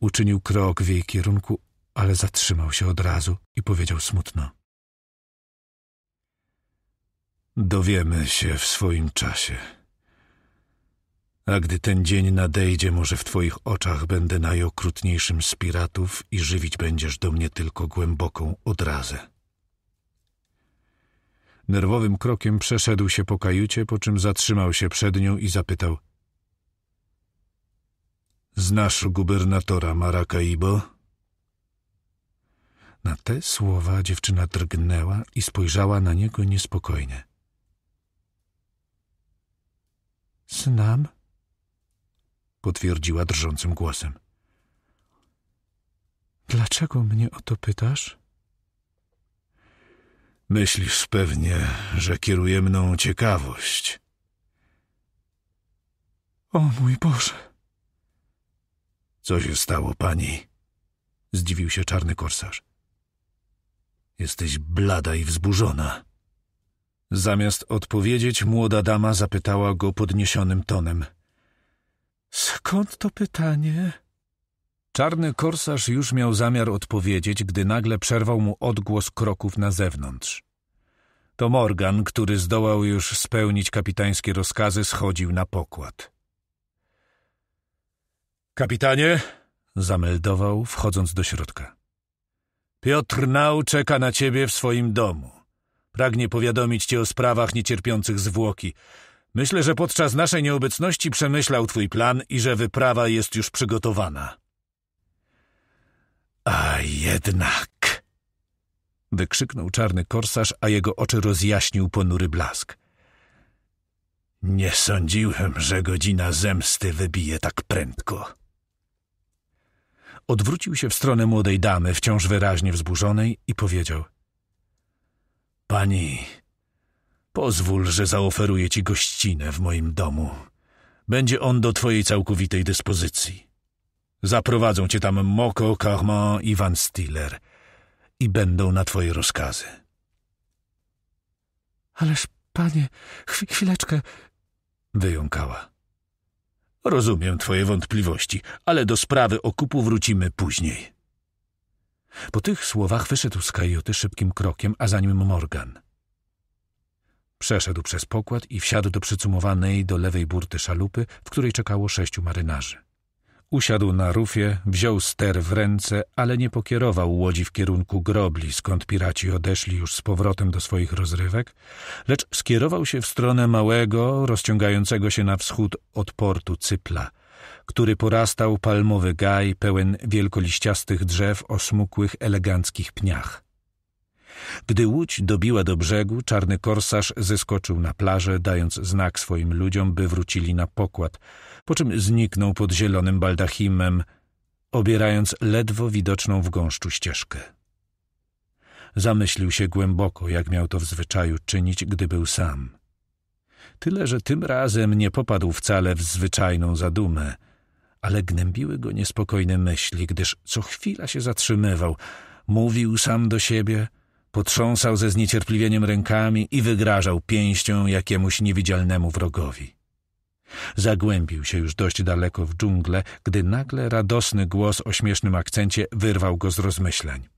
[SPEAKER 1] Uczynił krok w jej kierunku, ale zatrzymał się od razu i powiedział smutno. Dowiemy się w swoim czasie. A gdy ten dzień nadejdzie, może w twoich oczach będę najokrutniejszym z piratów i żywić będziesz do mnie tylko głęboką odrazę. Nerwowym krokiem przeszedł się po kajucie, po czym zatrzymał się przed nią i zapytał – Znasz gubernatora Maracaibo? Na te słowa dziewczyna drgnęła i spojrzała na niego niespokojnie. Znam, potwierdziła drżącym głosem.
[SPEAKER 3] Dlaczego mnie o to pytasz?
[SPEAKER 1] Myślisz pewnie, że kieruje mną ciekawość.
[SPEAKER 3] O mój Boże!
[SPEAKER 1] Co się stało, pani? Zdziwił się czarny korsarz. Jesteś blada i wzburzona. Zamiast odpowiedzieć, młoda dama zapytała go podniesionym tonem.
[SPEAKER 3] Skąd to pytanie?
[SPEAKER 1] Czarny korsarz już miał zamiar odpowiedzieć, gdy nagle przerwał mu odgłos kroków na zewnątrz. To Morgan, który zdołał już spełnić kapitańskie rozkazy, schodził na pokład. Kapitanie, zameldował, wchodząc do środka. Piotr nau czeka na ciebie w swoim domu. Pragnie powiadomić cię o sprawach niecierpiących zwłoki. Myślę, że podczas naszej nieobecności przemyślał twój plan i że wyprawa jest już przygotowana. A jednak! Wykrzyknął czarny korsarz, a jego oczy rozjaśnił ponury blask. Nie sądziłem, że godzina zemsty wybije tak prędko. Odwrócił się w stronę młodej damy, wciąż wyraźnie wzburzonej, i powiedział — Pani, pozwól, że zaoferuję ci gościnę w moim domu. Będzie on do twojej całkowitej dyspozycji. Zaprowadzą cię tam Moko, Carman i Van Stiller i będą na twoje rozkazy.
[SPEAKER 3] — Ależ, panie, chwileczkę
[SPEAKER 1] — wyjąkała. Rozumiem twoje wątpliwości, ale do sprawy okupu wrócimy później. Po tych słowach wyszedł z kajuty szybkim krokiem, a za nim Morgan. Przeszedł przez pokład i wsiadł do przycumowanej do lewej burty szalupy, w której czekało sześciu marynarzy. Usiadł na rufie, wziął ster w ręce, ale nie pokierował łodzi w kierunku grobli, skąd piraci odeszli już z powrotem do swoich rozrywek, lecz skierował się w stronę małego, rozciągającego się na wschód od portu Cypla, który porastał palmowy gaj pełen wielkoliściastych drzew o smukłych, eleganckich pniach. Gdy łódź dobiła do brzegu, czarny korsarz zeskoczył na plażę, dając znak swoim ludziom, by wrócili na pokład – po czym zniknął pod zielonym baldachimem, obierając ledwo widoczną w gąszczu ścieżkę. Zamyślił się głęboko, jak miał to w zwyczaju czynić, gdy był sam. Tyle, że tym razem nie popadł wcale w zwyczajną zadumę, ale gnębiły go niespokojne myśli, gdyż co chwila się zatrzymywał, mówił sam do siebie, potrząsał ze zniecierpliwieniem rękami i wygrażał pięścią jakiemuś niewidzialnemu wrogowi. Zagłębił się już dość daleko w dżunglę, gdy nagle radosny głos o śmiesznym akcencie wyrwał go z rozmyśleń.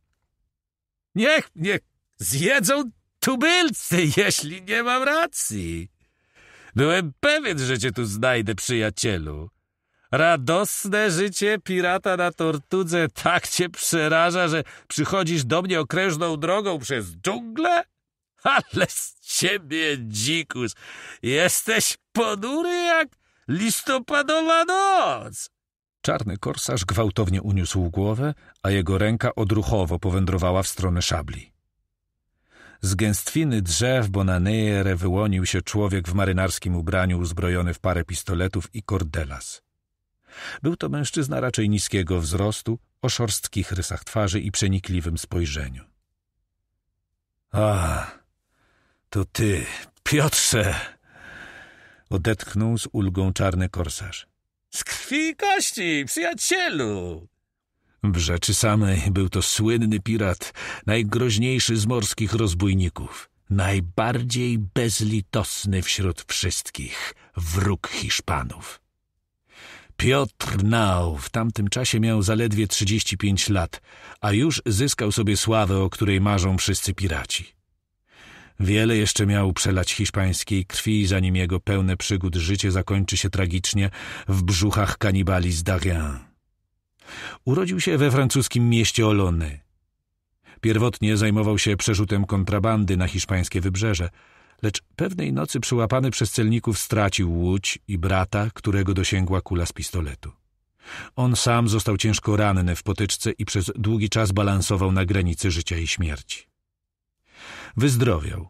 [SPEAKER 1] Niech mnie
[SPEAKER 2] zjedzą tubylcy, jeśli nie mam racji. Byłem
[SPEAKER 1] pewien, że cię tu znajdę, przyjacielu. Radosne życie pirata na tortudze tak cię przeraża, że przychodzisz do mnie okrężną drogą przez dżunglę? Ale z ciebie dzikus, jesteś
[SPEAKER 2] podury jak listopadowa noc.
[SPEAKER 1] Czarny korsarz gwałtownie uniósł głowę, a jego ręka odruchowo powędrowała w stronę szabli. Z gęstwiny drzew Bonaneere wyłonił się człowiek w marynarskim ubraniu uzbrojony w parę pistoletów i kordelas. Był to mężczyzna raczej niskiego wzrostu, o szorstkich rysach twarzy i przenikliwym spojrzeniu. — Ach! To ty, Piotrze! Odetchnął z ulgą czarny korsarz.
[SPEAKER 2] Z krwi i kości, przyjacielu!
[SPEAKER 1] W rzeczy samej był to słynny pirat, najgroźniejszy z morskich rozbójników, najbardziej bezlitosny wśród wszystkich, wróg Hiszpanów. Piotr Nau w tamtym czasie miał zaledwie 35 lat, a już zyskał sobie sławę, o której marzą wszyscy piraci. Wiele jeszcze miał przelać hiszpańskiej krwi, zanim jego pełne przygód życie zakończy się tragicznie w brzuchach kanibali z Darien. Urodził się we francuskim mieście Olony. Pierwotnie zajmował się przerzutem kontrabandy na hiszpańskie wybrzeże, lecz pewnej nocy przyłapany przez celników stracił łódź i brata, którego dosięgła kula z pistoletu. On sam został ciężko ranny w potyczce i przez długi czas balansował na granicy życia i śmierci. Wyzdrowiał,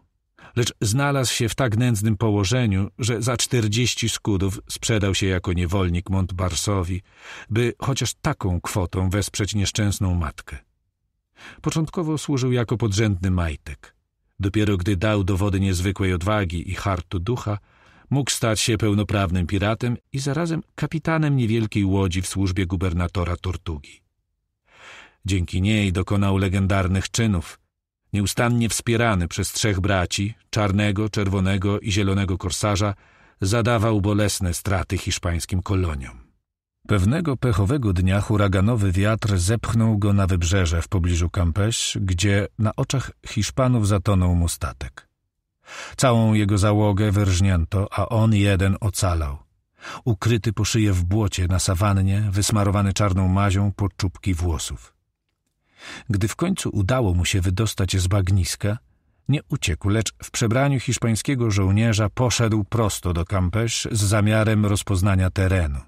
[SPEAKER 1] lecz znalazł się w tak nędznym położeniu, że za czterdzieści skudów sprzedał się jako niewolnik Montbarsowi, by chociaż taką kwotą wesprzeć nieszczęsną matkę. Początkowo służył jako podrzędny majtek. Dopiero gdy dał dowody niezwykłej odwagi i hartu ducha, mógł stać się pełnoprawnym piratem i zarazem kapitanem niewielkiej łodzi w służbie gubernatora Tortugi. Dzięki niej dokonał legendarnych czynów – Nieustannie wspierany przez trzech braci, czarnego, czerwonego i zielonego korsarza, zadawał bolesne straty hiszpańskim koloniom. Pewnego pechowego dnia huraganowy wiatr zepchnął go na wybrzeże w pobliżu Campeś, gdzie na oczach Hiszpanów zatonął mu statek. Całą jego załogę wyrżnięto, a on jeden ocalał. Ukryty po szyję w błocie na sawannie, wysmarowany czarną mazią pod czubki włosów. Gdy w końcu udało mu się wydostać z bagniska, nie uciekł, lecz w przebraniu hiszpańskiego żołnierza poszedł prosto do Campesz z zamiarem rozpoznania terenu.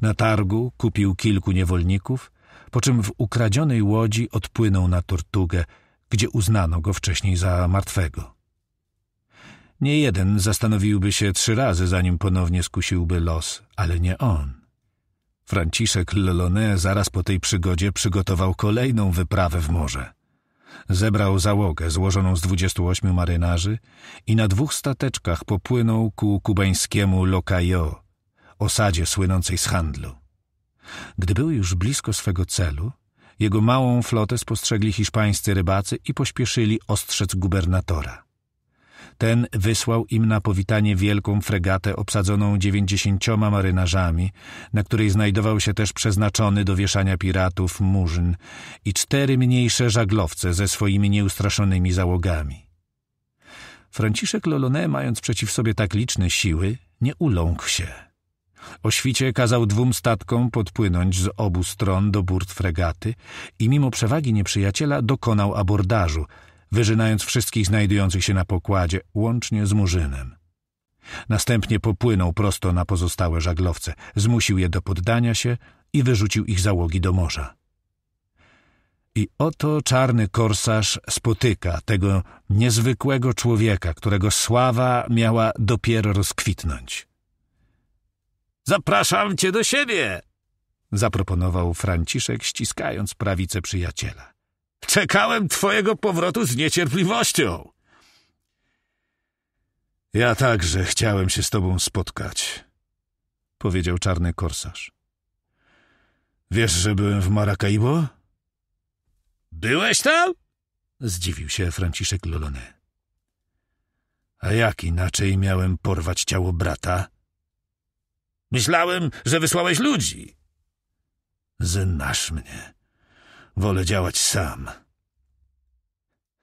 [SPEAKER 1] Na targu kupił kilku niewolników, po czym w ukradzionej łodzi odpłynął na Tortugę, gdzie uznano go wcześniej za martwego. Nie jeden zastanowiłby się trzy razy, zanim ponownie skusiłby los, ale nie on. Franciszek Lelone zaraz po tej przygodzie przygotował kolejną wyprawę w morze. Zebrał załogę złożoną z 28 marynarzy i na dwóch stateczkach popłynął ku kubańskiemu Locayo, osadzie słynącej z handlu. Gdy był już blisko swego celu, jego małą flotę spostrzegli hiszpańscy rybacy i pośpieszyli ostrzec gubernatora. Ten wysłał im na powitanie wielką fregatę obsadzoną dziewięćdziesięcioma marynarzami, na której znajdował się też przeznaczony do wieszania piratów murzyn i cztery mniejsze żaglowce ze swoimi nieustraszonymi załogami. Franciszek Lolone, mając przeciw sobie tak liczne siły, nie uląkł się. O świcie kazał dwóm statkom podpłynąć z obu stron do burt fregaty i mimo przewagi nieprzyjaciela dokonał abordażu – wyrzynając wszystkich znajdujących się na pokładzie, łącznie z murzynem. Następnie popłynął prosto na pozostałe żaglowce, zmusił je do poddania się i wyrzucił ich załogi do morza. I oto czarny korsarz spotyka tego niezwykłego człowieka, którego sława miała dopiero rozkwitnąć.
[SPEAKER 2] Zapraszam cię do siebie!
[SPEAKER 1] zaproponował Franciszek, ściskając prawicę przyjaciela. Czekałem twojego powrotu z niecierpliwością. Ja także chciałem się z tobą spotkać, powiedział czarny korsarz. Wiesz, że byłem w Maracaibo? Byłeś tam? Zdziwił się Franciszek Lolone. A jak inaczej miałem porwać ciało brata? Myślałem, że wysłałeś ludzi. Znasz mnie. Wolę działać sam.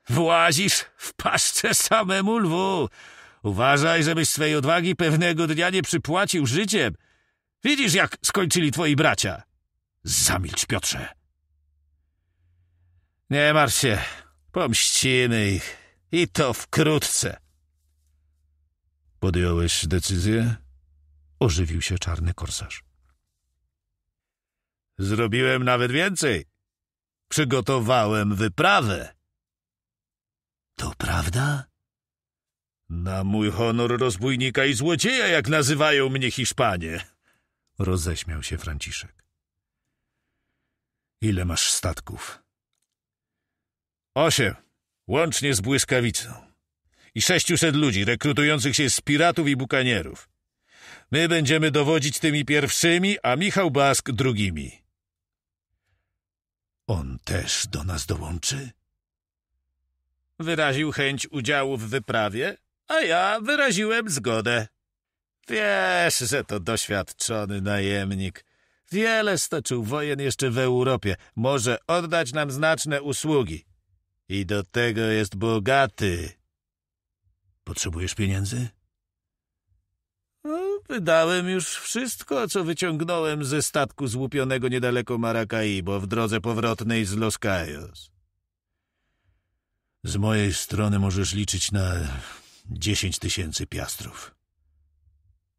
[SPEAKER 1] Włazisz w paszczę samemu lwu. Uważaj, żebyś swej odwagi pewnego dnia nie przypłacił życiem. Widzisz, jak skończyli twoi bracia. Zamilcz, Piotrze. Nie martw się, pomścimy ich. I to wkrótce. Podjąłeś decyzję? Ożywił się czarny korsarz. Zrobiłem nawet więcej przygotowałem wyprawę. To prawda? Na mój honor rozbójnika i złodzieja, jak nazywają mnie Hiszpanie. Roześmiał się Franciszek. Ile masz statków? Osiem, łącznie z błyskawicą. I sześciuset ludzi, rekrutujących się z piratów i bukanierów. My będziemy dowodzić tymi pierwszymi, a Michał Bask drugimi. On też do nas dołączy? Wyraził chęć udziału w wyprawie, a ja wyraziłem zgodę. Wiesz, że to doświadczony najemnik. Wiele stoczył wojen jeszcze w Europie. Może oddać nam znaczne usługi. I do tego jest bogaty. Potrzebujesz pieniędzy? No, wydałem już wszystko, co wyciągnąłem ze statku złupionego niedaleko Maracaibo w drodze powrotnej z Los Cayos. Z mojej strony możesz liczyć na dziesięć tysięcy piastrów.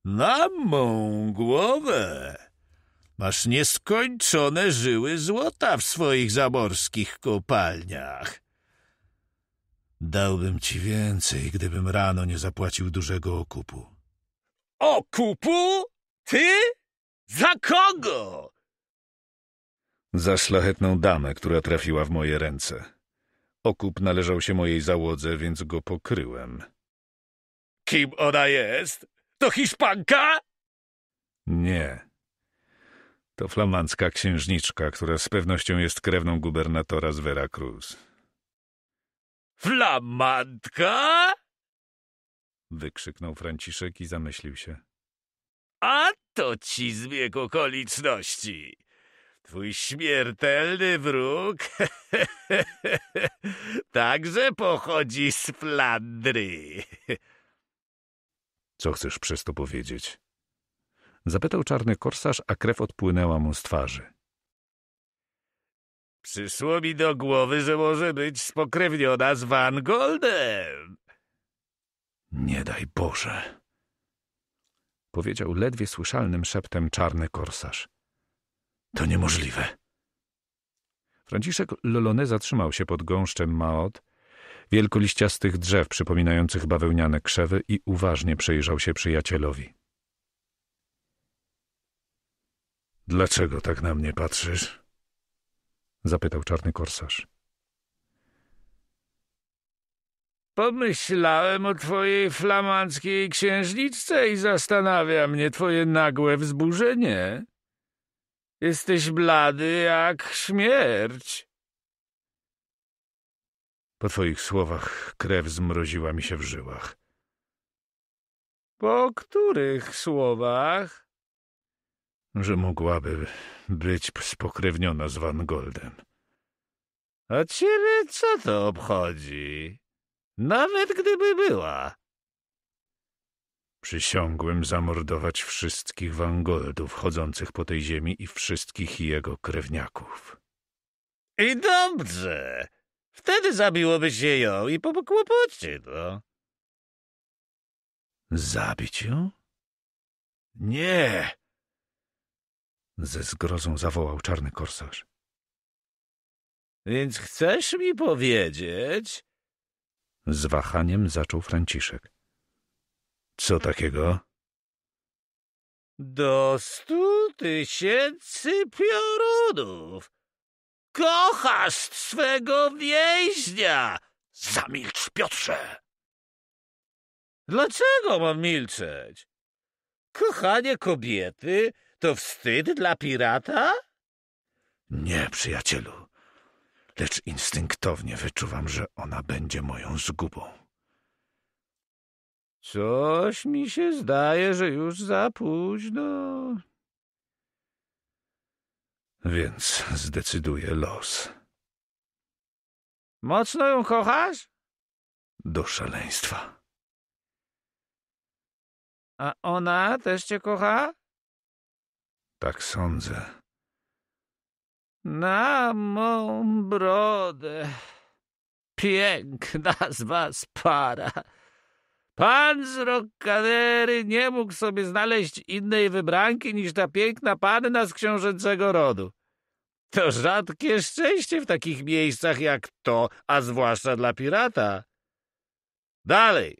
[SPEAKER 1] Na mą głowę! Masz nieskończone żyły złota w swoich zaborskich kopalniach. Dałbym ci więcej, gdybym rano nie zapłacił dużego okupu.
[SPEAKER 2] Okupu? Ty? Za kogo?
[SPEAKER 1] Za szlachetną damę, która trafiła w moje ręce. Okup należał się mojej załodze, więc go pokryłem. Kim ona jest? To Hiszpanka? Nie. To flamandzka księżniczka, która z pewnością jest krewną gubernatora z Veracruz.
[SPEAKER 2] Flamandka?
[SPEAKER 1] wykrzyknął Franciszek i zamyślił się.
[SPEAKER 2] A to ci zbieg okoliczności! Twój
[SPEAKER 1] śmiertelny wróg także pochodzi z Flandry. Co chcesz przez to powiedzieć? Zapytał czarny korsarz, a krew odpłynęła mu z twarzy. Przyszło mi do głowy, że może być spokrewniona z Van
[SPEAKER 2] Goldem.
[SPEAKER 1] Nie daj Boże! Powiedział ledwie słyszalnym szeptem czarny korsarz. To niemożliwe. Franciszek Lolone zatrzymał się pod gąszczem maot, wielkoliściastych drzew przypominających bawełniane krzewy i uważnie przejrzał się przyjacielowi. Dlaczego tak na mnie patrzysz? zapytał czarny korsarz.
[SPEAKER 3] Pomyślałem o twojej flamandzkiej księżniczce i zastanawia mnie twoje nagłe wzburzenie. Jesteś blady jak śmierć.
[SPEAKER 1] Po twoich słowach krew zmroziła mi się w żyłach.
[SPEAKER 3] Po których
[SPEAKER 2] słowach?
[SPEAKER 1] Że mogłaby być spokrewniona z Van Goldem. A ciebie co to obchodzi? Nawet gdyby była. Przysiągłem zamordować wszystkich Wangoldów chodzących po tej ziemi i wszystkich jego krewniaków.
[SPEAKER 2] I dobrze. Wtedy zabiłoby się ją i po kłopocie,
[SPEAKER 1] no. Zabić ją? Nie! Ze zgrozą zawołał czarny korsarz.
[SPEAKER 3] Więc chcesz mi powiedzieć,
[SPEAKER 1] z wahaniem zaczął Franciszek. Co takiego?
[SPEAKER 2] Do stu tysięcy piorunów. Kochasz swego więźnia. Zamilcz, Piotrze. Dlaczego mam milczeć? Kochanie kobiety to wstyd dla pirata?
[SPEAKER 1] Nie, przyjacielu lecz instynktownie wyczuwam, że ona będzie moją
[SPEAKER 3] zgubą. Coś mi się zdaje, że już za późno.
[SPEAKER 1] Więc zdecyduje los.
[SPEAKER 2] Mocno ją kochasz?
[SPEAKER 4] Do szaleństwa.
[SPEAKER 2] A ona też cię kocha?
[SPEAKER 4] Tak sądzę.
[SPEAKER 2] Na mą brodę. Piękna z was para. Pan z Rockadery nie mógł sobie znaleźć innej wybranki niż ta piękna panna z książęcego rodu. To rzadkie szczęście w takich miejscach jak to, a zwłaszcza dla pirata. Dalej.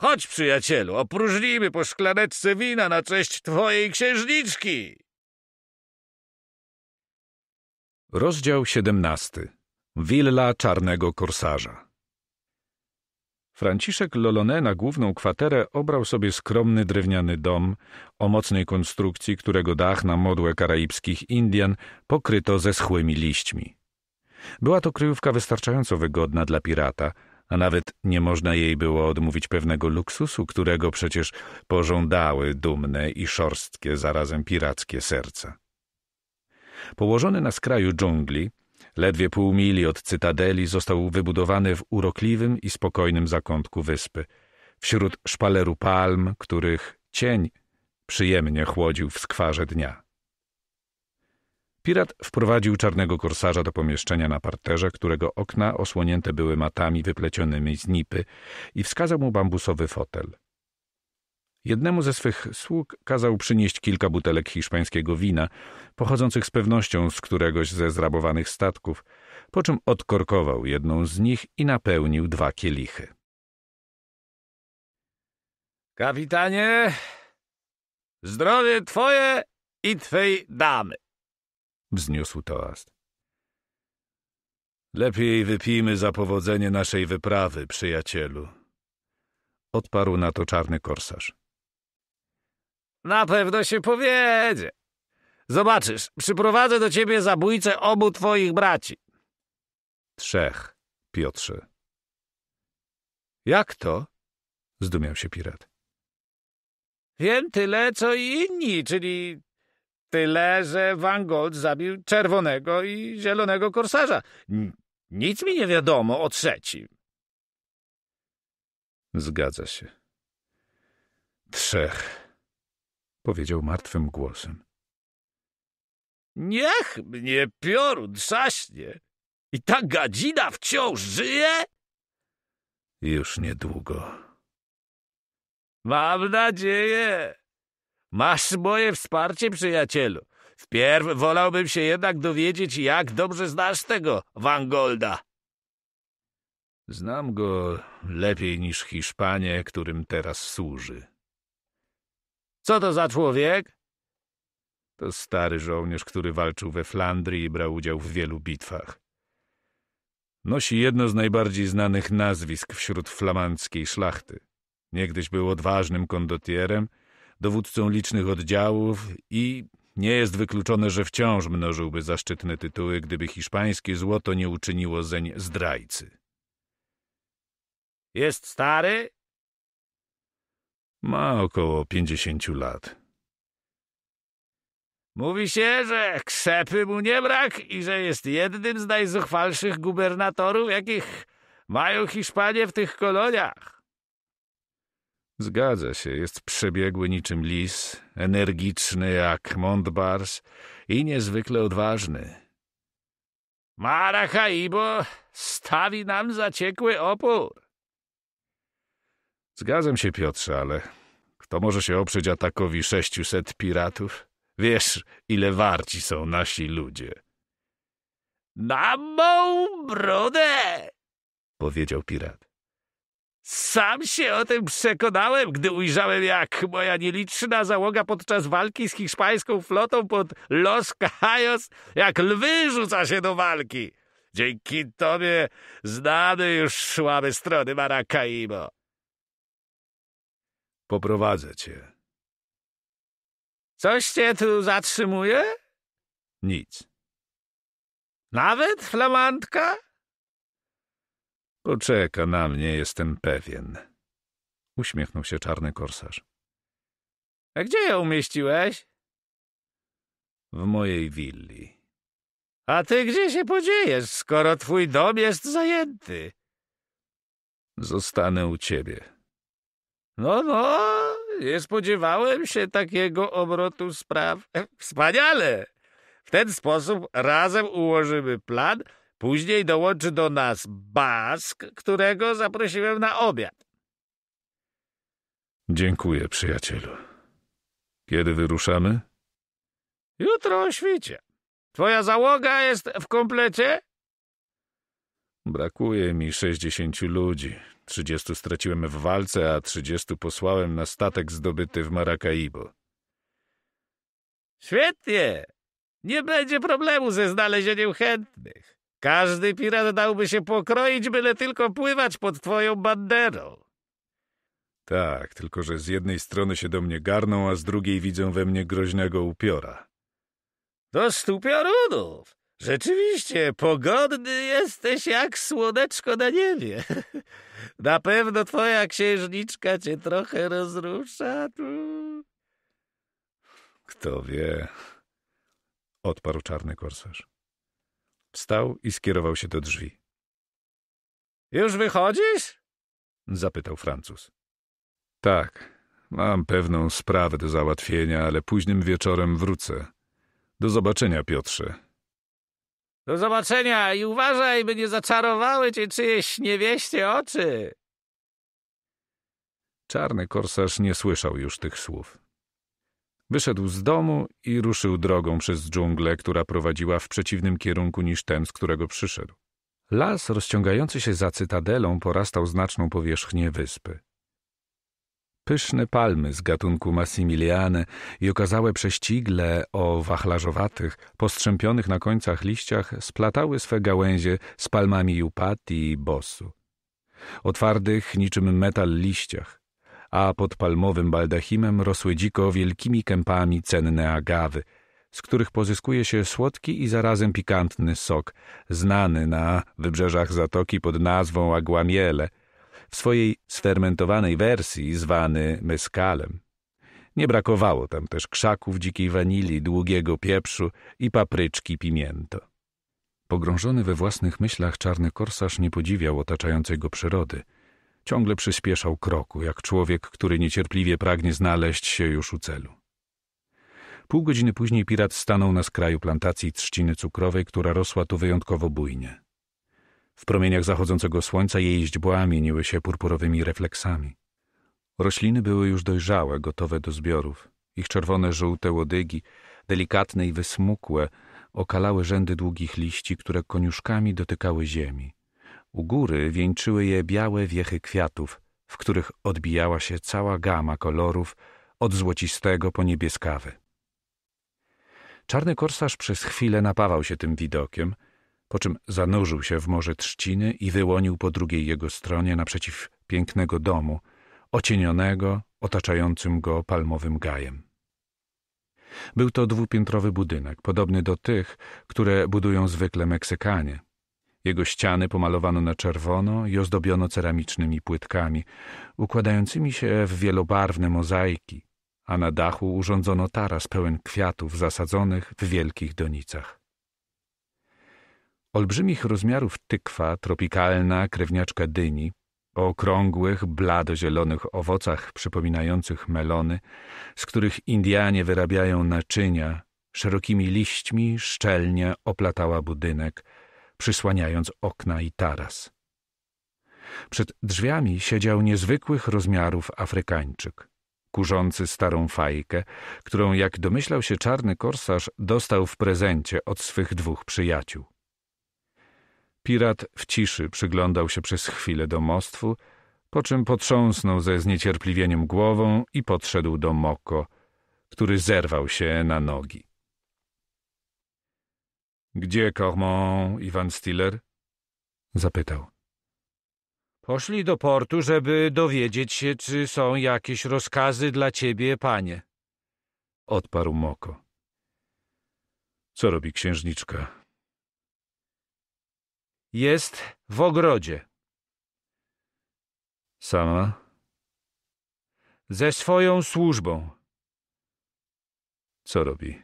[SPEAKER 2] Chodź, przyjacielu, opróżnijmy po szklaneczce wina na cześć twojej księżniczki.
[SPEAKER 1] Rozdział 17. Willa Czarnego Korsarza Franciszek Lolone na główną kwaterę obrał sobie skromny drewniany dom o mocnej konstrukcji, którego dach na modłę karaibskich Indian pokryto zeschłymi liśćmi. Była to kryjówka wystarczająco wygodna dla pirata, a nawet nie można jej było odmówić pewnego luksusu, którego przecież pożądały dumne i szorstkie zarazem pirackie serca. Położony na skraju dżungli, ledwie pół mili od cytadeli, został wybudowany w urokliwym i spokojnym zakątku wyspy. Wśród szpaleru palm, których cień przyjemnie chłodził w skwarze dnia. Pirat wprowadził czarnego korsarza do pomieszczenia na parterze, którego okna osłonięte były matami wyplecionymi z nipy i wskazał mu bambusowy fotel. Jednemu ze swych sług kazał przynieść kilka butelek hiszpańskiego wina, pochodzących z pewnością z któregoś ze zrabowanych statków, po czym odkorkował jedną z nich i napełnił dwa kielichy.
[SPEAKER 2] Kapitanie, zdrowie twoje i twej damy,
[SPEAKER 1] wzniósł toast. Lepiej wypijmy za powodzenie naszej wyprawy, przyjacielu, odparł na to czarny korsarz.
[SPEAKER 2] Na pewno się powiedzie. Zobaczysz, przyprowadzę do ciebie zabójcę obu twoich braci.
[SPEAKER 1] Trzech, Piotrze. Jak to? Zdumiał się pirat.
[SPEAKER 2] Wiem tyle,
[SPEAKER 1] co i inni, czyli tyle, że Van Gold zabił czerwonego i zielonego korsarza. Nic mi nie wiadomo o trzecim. Zgadza się. Trzech powiedział martwym głosem.
[SPEAKER 2] Niech mnie piorun zaśnie i ta gadzina wciąż żyje?
[SPEAKER 1] Już niedługo.
[SPEAKER 2] Mam nadzieję.
[SPEAKER 1] Masz moje wsparcie, przyjacielu. Wpierw wolałbym się jednak dowiedzieć, jak dobrze znasz tego Wangolda. Znam go lepiej niż Hiszpanie, którym teraz służy,
[SPEAKER 2] co to za człowiek?
[SPEAKER 1] To stary żołnierz, który walczył we Flandrii i brał udział w wielu bitwach. Nosi jedno z najbardziej znanych nazwisk wśród flamandzkiej szlachty. Niegdyś był odważnym kondotierem, dowódcą licznych oddziałów i nie jest wykluczone, że wciąż mnożyłby zaszczytne tytuły, gdyby hiszpańskie złoto nie uczyniło zeń zdrajcy.
[SPEAKER 2] Jest stary?
[SPEAKER 1] Ma około pięćdziesięciu lat.
[SPEAKER 2] Mówi się, że ksepy mu nie brak i że jest jednym z najzuchwalszych gubernatorów, jakich mają Hiszpanie w tych koloniach.
[SPEAKER 1] Zgadza się, jest przebiegły niczym lis, energiczny jak Montbars i niezwykle odważny.
[SPEAKER 2] Marachaibo stawi nam zaciekły opór.
[SPEAKER 1] Zgadzam się, Piotrze, ale kto może się oprzeć atakowi sześciuset piratów? Wiesz, ile warci są nasi ludzie.
[SPEAKER 2] Na mą brodę!
[SPEAKER 1] powiedział pirat.
[SPEAKER 2] Sam się o tym przekonałem, gdy ujrzałem, jak moja nieliczna załoga podczas walki z hiszpańską flotą pod Los Cayos, jak lwy
[SPEAKER 1] rzuca się do walki. Dzięki tobie znamy już słabe strony Maracaibo. Poprowadzę cię.
[SPEAKER 2] Coś cię tu zatrzymuje? Nic. Nawet flamantka?
[SPEAKER 1] Poczeka na mnie, jestem pewien. Uśmiechnął się czarny korsarz. A gdzie ją umieściłeś? W mojej willi. A ty gdzie się podziejesz, skoro twój dom jest zajęty? Zostanę u ciebie.
[SPEAKER 2] No, no, nie spodziewałem się takiego obrotu spraw. E, wspaniale! W ten sposób razem ułożymy plan, później dołączy do nas Bask, którego zaprosiłem na obiad.
[SPEAKER 1] Dziękuję, przyjacielu. Kiedy wyruszamy?
[SPEAKER 2] Jutro o świcie. Twoja załoga jest w komplecie?
[SPEAKER 1] Brakuje mi sześćdziesięciu ludzi, Trzydziestu straciłem w walce, a trzydziestu posłałem na statek zdobyty w Maracaibo.
[SPEAKER 2] Świetnie! Nie będzie problemu ze znalezieniem chętnych. Każdy pirat dałby się pokroić, byle tylko pływać pod twoją banderą.
[SPEAKER 1] Tak, tylko że z jednej strony się do mnie garną, a z drugiej widzą we mnie groźnego upiora.
[SPEAKER 2] Do stu piorunów! Rzeczywiście, pogodny jesteś jak słoneczko na niebie. Na pewno twoja księżniczka cię trochę rozrusza.
[SPEAKER 1] Kto wie, odparł czarny korsarz. Wstał i skierował się do drzwi.
[SPEAKER 3] Już wychodzisz?
[SPEAKER 1] zapytał Francuz. Tak, mam pewną sprawę do załatwienia, ale późnym wieczorem wrócę. Do zobaczenia, Piotrze.
[SPEAKER 2] Do zobaczenia i uważaj, by nie zaczarowały cię czyjeś niewieście oczy.
[SPEAKER 1] Czarny korsarz nie słyszał już tych słów. Wyszedł z domu i ruszył drogą przez dżunglę, która prowadziła w przeciwnym kierunku niż ten, z którego przyszedł. Las rozciągający się za cytadelą porastał znaczną powierzchnię wyspy. Pyszne palmy z gatunku Massimiliane i okazałe prześcigle o wachlarzowatych, postrzępionych na końcach liściach, splatały swe gałęzie z palmami Jupati i Bosu. O twardych, niczym metal liściach, a pod palmowym baldachimem rosły dziko wielkimi kępami cenne agawy, z których pozyskuje się słodki i zarazem pikantny sok, znany na wybrzeżach zatoki pod nazwą agłamiele – w swojej sfermentowanej wersji zwany meskalem. Nie brakowało tam też krzaków dzikiej wanili, długiego pieprzu i papryczki pimięto. Pogrążony we własnych myślach czarny korsarz nie podziwiał otaczającej go przyrody. Ciągle przyspieszał kroku, jak człowiek, który niecierpliwie pragnie znaleźć się już u celu. Pół godziny później pirat stanął na skraju plantacji trzciny cukrowej, która rosła tu wyjątkowo bujnie. W promieniach zachodzącego słońca jej źdźbła mieniły się purpurowymi refleksami. Rośliny były już dojrzałe, gotowe do zbiorów. Ich czerwone, żółte łodygi, delikatne i wysmukłe, okalały rzędy długich liści, które koniuszkami dotykały ziemi. U góry wieńczyły je białe wiechy kwiatów, w których odbijała się cała gama kolorów, od złocistego po niebieskawy. Czarny korsarz przez chwilę napawał się tym widokiem – po czym zanurzył się w morze trzciny i wyłonił po drugiej jego stronie naprzeciw pięknego domu, ocienionego, otaczającym go palmowym gajem. Był to dwupiętrowy budynek, podobny do tych, które budują zwykle Meksykanie. Jego ściany pomalowano na czerwono i ozdobiono ceramicznymi płytkami, układającymi się w wielobarwne mozaiki, a na dachu urządzono taras pełen kwiatów zasadzonych w wielkich donicach. Olbrzymich rozmiarów tykwa tropikalna, krewniaczka dyni, o okrągłych, bladozielonych owocach przypominających melony, z których Indianie wyrabiają naczynia, szerokimi liśćmi szczelnie oplatała budynek, przysłaniając okna i taras. Przed drzwiami siedział niezwykłych rozmiarów Afrykańczyk, kurzący starą fajkę, którą, jak domyślał się czarny korsarz, dostał w prezencie od swych dwóch przyjaciół. Pirat w ciszy przyglądał się przez chwilę domostwu, po czym potrząsnął ze zniecierpliwieniem głową i podszedł do Moko, który zerwał się na nogi. Gdzie Cormon i Van Stiller? Zapytał. Poszli do portu, żeby dowiedzieć się, czy są jakieś rozkazy dla ciebie, panie. Odparł Moko. Co robi księżniczka?
[SPEAKER 3] Jest w ogrodzie.
[SPEAKER 1] Sama? Ze swoją służbą.
[SPEAKER 3] Co robi?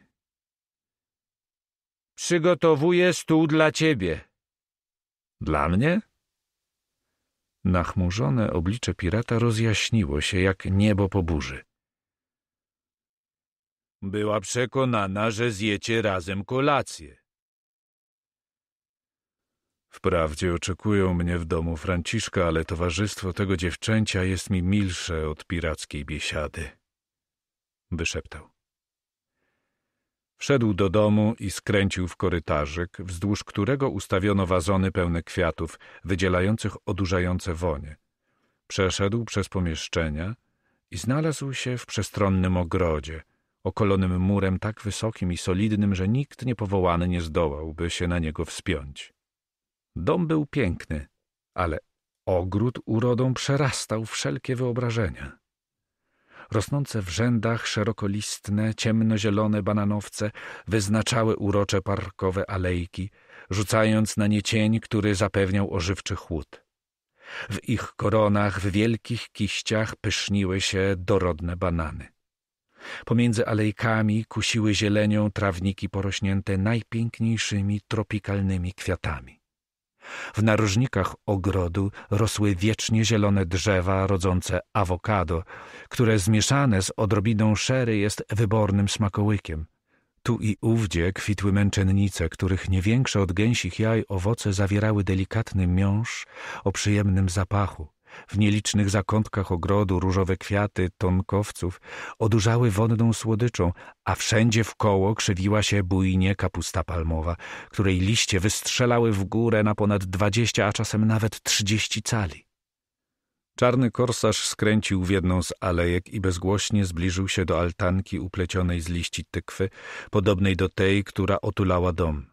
[SPEAKER 3] Przygotowuje stół dla ciebie. Dla mnie?
[SPEAKER 1] Nachmurzone oblicze pirata rozjaśniło się jak niebo po burzy. Była przekonana, że zjecie razem kolację. Wprawdzie oczekują mnie w domu Franciszka, ale towarzystwo tego dziewczęcia jest mi milsze od pirackiej biesiady. Wyszeptał. Wszedł do domu i skręcił w korytarzyk, wzdłuż którego ustawiono wazony pełne kwiatów, wydzielających odurzające wonie. Przeszedł przez pomieszczenia i znalazł się w przestronnym ogrodzie, okolonym murem tak wysokim i solidnym, że nikt niepowołany nie zdołałby się na niego wspiąć. Dom był piękny, ale ogród urodą przerastał wszelkie wyobrażenia. Rosnące w rzędach szerokolistne, ciemnozielone bananowce wyznaczały urocze parkowe alejki, rzucając na nie cień, który zapewniał ożywczy chłód. W ich koronach, w wielkich kiściach pyszniły się dorodne banany. Pomiędzy alejkami kusiły zielenią trawniki porośnięte najpiękniejszymi tropikalnymi kwiatami. W narożnikach ogrodu rosły wiecznie zielone drzewa rodzące awokado, które zmieszane z odrobiną szery jest wybornym smakołykiem. Tu i ówdzie kwitły męczennice, których nie większe od gęsich jaj owoce zawierały delikatny miąższ o przyjemnym zapachu. W nielicznych zakątkach ogrodu różowe kwiaty tonkowców odurzały wonną słodyczą, a wszędzie wkoło krzywiła się bujnie kapusta palmowa, której liście wystrzelały w górę na ponad dwadzieścia, a czasem nawet trzydzieści cali. Czarny korsarz skręcił w jedną z alejek i bezgłośnie zbliżył się do altanki uplecionej z liści tykwy, podobnej do tej, która otulała dom.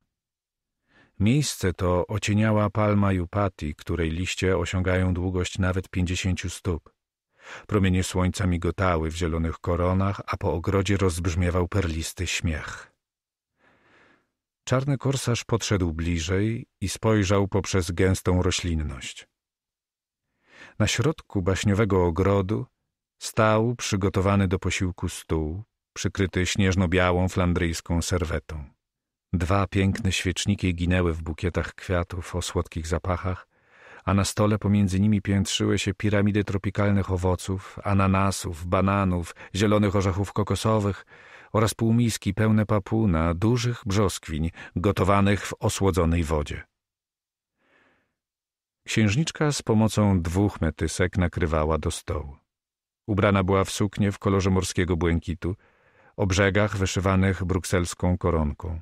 [SPEAKER 1] Miejsce to ocieniała palma Jupati, której liście osiągają długość nawet pięćdziesięciu stóp. Promienie słońca migotały w zielonych koronach, a po ogrodzie rozbrzmiewał perlisty śmiech. Czarny korsarz podszedł bliżej i spojrzał poprzez gęstą roślinność. Na środku baśniowego ogrodu stał przygotowany do posiłku stół, przykryty śnieżno-białą flandryjską serwetą. Dwa piękne świeczniki ginęły w bukietach kwiatów o słodkich zapachach, a na stole pomiędzy nimi piętrzyły się piramidy tropikalnych owoców, ananasów, bananów, zielonych orzechów kokosowych oraz półmiski pełne papuna, dużych brzoskwiń gotowanych w osłodzonej wodzie. Księżniczka z pomocą dwóch metysek nakrywała do stołu. Ubrana była w suknię w kolorze morskiego błękitu, o brzegach wyszywanych brukselską koronką.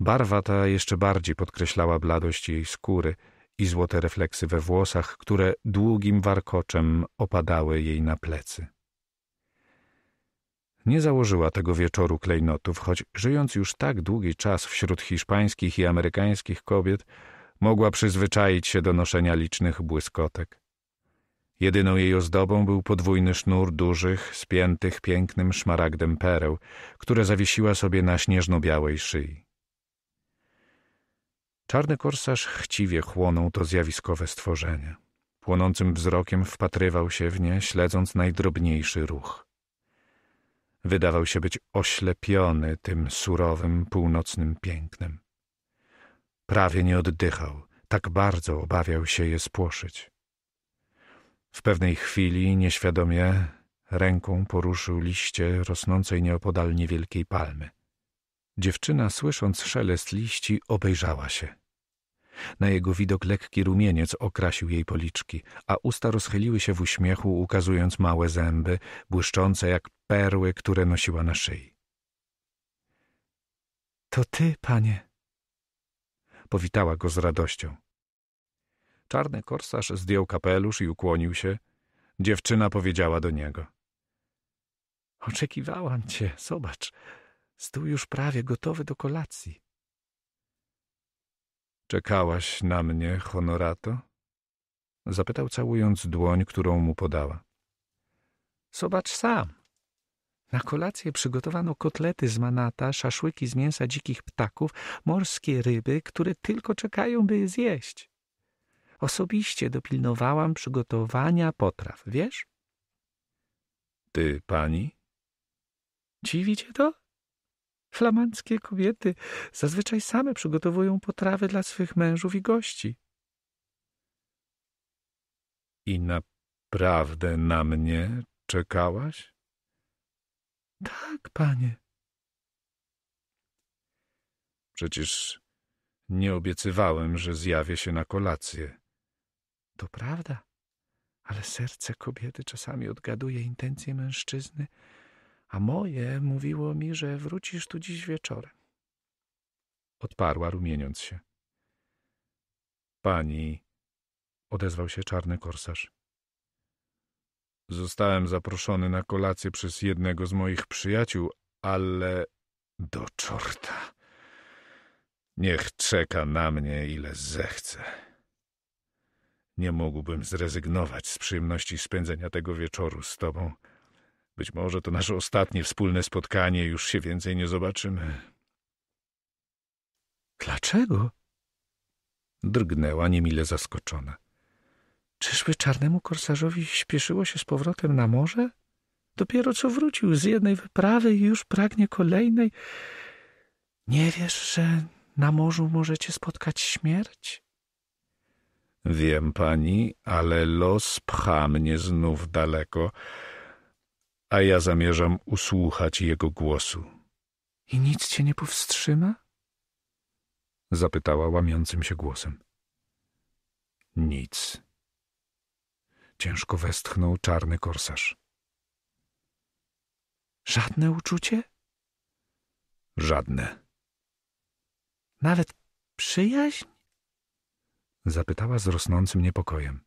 [SPEAKER 1] Barwa ta jeszcze bardziej podkreślała bladość jej skóry i złote refleksy we włosach, które długim warkoczem opadały jej na plecy. Nie założyła tego wieczoru klejnotów, choć żyjąc już tak długi czas wśród hiszpańskich i amerykańskich kobiet, mogła przyzwyczaić się do noszenia licznych błyskotek. Jedyną jej ozdobą był podwójny sznur dużych, spiętych pięknym szmaragdem pereł, które zawiesiła sobie na śnieżno-białej szyi. Czarny korsarz chciwie chłonął to zjawiskowe stworzenie. Płonącym wzrokiem wpatrywał się w nie, śledząc najdrobniejszy ruch. Wydawał się być oślepiony tym surowym, północnym pięknem. Prawie nie oddychał, tak bardzo obawiał się je spłoszyć. W pewnej chwili nieświadomie ręką poruszył liście rosnącej nieopodal niewielkiej palmy. Dziewczyna, słysząc szelest liści, obejrzała się. Na jego widok lekki rumieniec okrasił jej policzki, a usta rozchyliły się w uśmiechu, ukazując małe zęby, błyszczące jak perły, które nosiła na szyi.
[SPEAKER 3] To ty, panie!
[SPEAKER 1] Powitała go z radością. Czarny korsarz zdjął kapelusz i ukłonił się. Dziewczyna powiedziała do niego.
[SPEAKER 3] Oczekiwałam cię, zobacz. Stół już prawie gotowy do kolacji.
[SPEAKER 1] Czekałaś na mnie, honorato? Zapytał całując dłoń, którą mu podała.
[SPEAKER 3] Zobacz sam. Na kolację przygotowano kotlety z manata, szaszłyki z mięsa dzikich ptaków, morskie ryby, które tylko czekają, by je zjeść. Osobiście dopilnowałam przygotowania potraw, wiesz? Ty, pani? Dziwicie to? Flamandzkie kobiety zazwyczaj same przygotowują potrawy dla swych mężów i gości.
[SPEAKER 1] I naprawdę na mnie czekałaś?
[SPEAKER 3] Tak, panie.
[SPEAKER 1] Przecież nie obiecywałem, że zjawię się na kolację.
[SPEAKER 3] To prawda, ale serce kobiety czasami odgaduje intencje mężczyzny a moje mówiło mi, że wrócisz tu dziś wieczorem.
[SPEAKER 1] Odparła, rumieniąc się. Pani, odezwał się czarny korsarz. Zostałem zaproszony na kolację przez jednego z moich przyjaciół, ale... Do czorta! Niech czeka na mnie, ile zechce. Nie mógłbym zrezygnować z przyjemności spędzenia tego wieczoru z tobą. Być może to nasze ostatnie wspólne spotkanie, już się więcej nie zobaczymy.
[SPEAKER 3] Dlaczego?
[SPEAKER 1] Drgnęła niemile zaskoczona.
[SPEAKER 3] Czyżby czarnemu korsarzowi śpieszyło się z powrotem na morze? Dopiero co wrócił z jednej wyprawy i już pragnie kolejnej. Nie wiesz, że na morzu możecie spotkać śmierć?
[SPEAKER 1] Wiem, pani, ale los pcha mnie znów daleko a ja zamierzam usłuchać jego głosu.
[SPEAKER 3] I nic cię nie powstrzyma?
[SPEAKER 1] Zapytała łamiącym się głosem.
[SPEAKER 3] Nic.
[SPEAKER 1] Ciężko westchnął czarny korsarz.
[SPEAKER 3] Żadne uczucie?
[SPEAKER 1] Żadne.
[SPEAKER 3] Nawet no przyjaźń?
[SPEAKER 1] Zapytała z rosnącym niepokojem.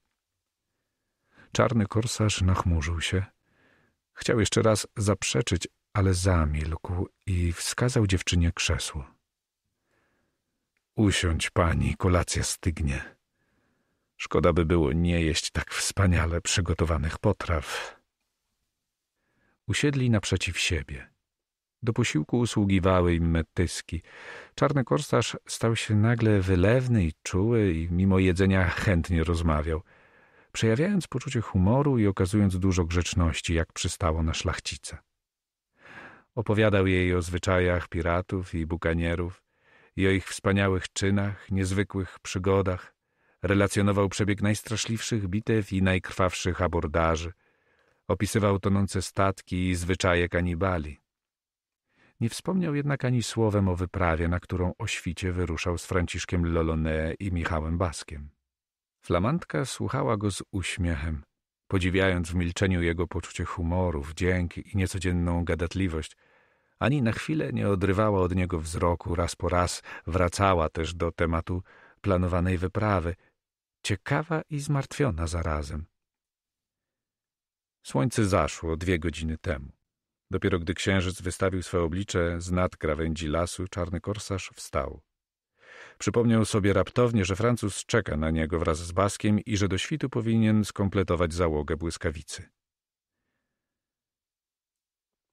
[SPEAKER 1] Czarny korsarz nachmurzył się Chciał jeszcze raz zaprzeczyć, ale zamilkł i wskazał dziewczynie krzesło. Usiądź pani, kolacja stygnie. Szkoda by było nie jeść tak wspaniale przygotowanych potraw. Usiedli naprzeciw siebie. Do posiłku usługiwały im metyski. Czarny korsarz stał się nagle wylewny i czuły i mimo jedzenia chętnie rozmawiał – przejawiając poczucie humoru i okazując dużo grzeczności, jak przystało na szlachcica. Opowiadał jej o zwyczajach piratów i bukanierów i o ich wspaniałych czynach, niezwykłych przygodach. Relacjonował przebieg najstraszliwszych bitew i najkrwawszych abordaży. Opisywał tonące statki i zwyczaje kanibali. Nie wspomniał jednak ani słowem o wyprawie, na którą o świcie wyruszał z Franciszkiem Lolone i Michałem Baskiem. Flamantka słuchała go z uśmiechem, podziwiając w milczeniu jego poczucie humoru, wdzięki i niecodzienną gadatliwość. Ani na chwilę nie odrywała od niego wzroku, raz po raz wracała też do tematu planowanej wyprawy, ciekawa i zmartwiona zarazem. Słońce zaszło dwie godziny temu. Dopiero gdy księżyc wystawił swoje oblicze z nad krawędzi lasu, czarny korsarz wstał. Przypomniał sobie raptownie, że Francuz czeka na niego wraz z Baskiem i że do świtu powinien skompletować załogę błyskawicy.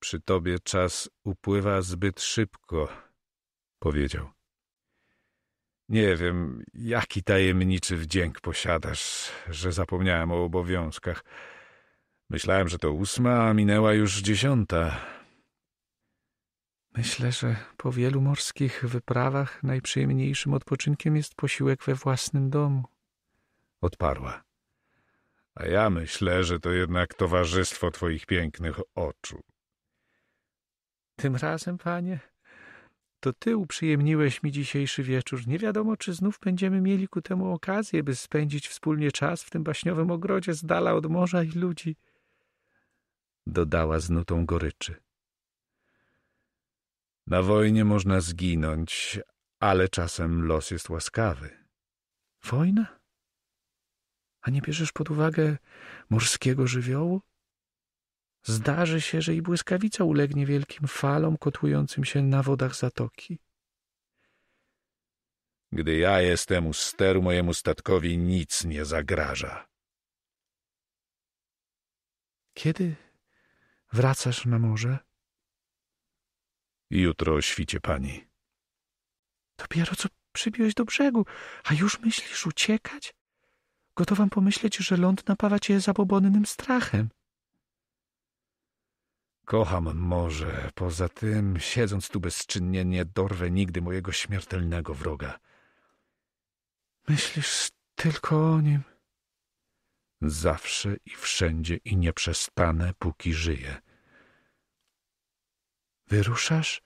[SPEAKER 1] Przy tobie czas upływa zbyt szybko, powiedział. Nie wiem, jaki tajemniczy wdzięk posiadasz, że zapomniałem o obowiązkach. Myślałem, że to ósma, a minęła już dziesiąta.
[SPEAKER 3] Myślę, że po wielu morskich wyprawach najprzyjemniejszym odpoczynkiem jest posiłek we własnym domu.
[SPEAKER 1] Odparła. A ja myślę, że to jednak towarzystwo twoich pięknych oczu.
[SPEAKER 3] Tym razem, panie, to ty uprzyjemniłeś mi dzisiejszy wieczór. Nie wiadomo, czy znów będziemy mieli ku temu okazję, by spędzić wspólnie czas w tym baśniowym ogrodzie z dala od morza i ludzi.
[SPEAKER 1] Dodała z nutą goryczy. Na wojnie można zginąć, ale czasem los jest łaskawy.
[SPEAKER 3] Wojna? A nie bierzesz pod uwagę morskiego żywiołu? Zdarzy się, że i błyskawica ulegnie wielkim falom kotłującym się na wodach zatoki.
[SPEAKER 1] Gdy ja jestem u steru, mojemu statkowi nic nie zagraża.
[SPEAKER 3] Kiedy wracasz na morze?
[SPEAKER 1] Jutro o świcie pani.
[SPEAKER 3] Dopiero co przybiłeś do brzegu, a już myślisz uciekać? Gotowam pomyśleć, że ląd napawa cię zabobonnym strachem.
[SPEAKER 1] Kocham morze. Poza tym, siedząc tu bezczynnie, nie dorwę nigdy mojego śmiertelnego wroga.
[SPEAKER 3] Myślisz tylko o nim?
[SPEAKER 1] Zawsze i wszędzie i nie przestanę, póki żyję.
[SPEAKER 3] Wyruszasz,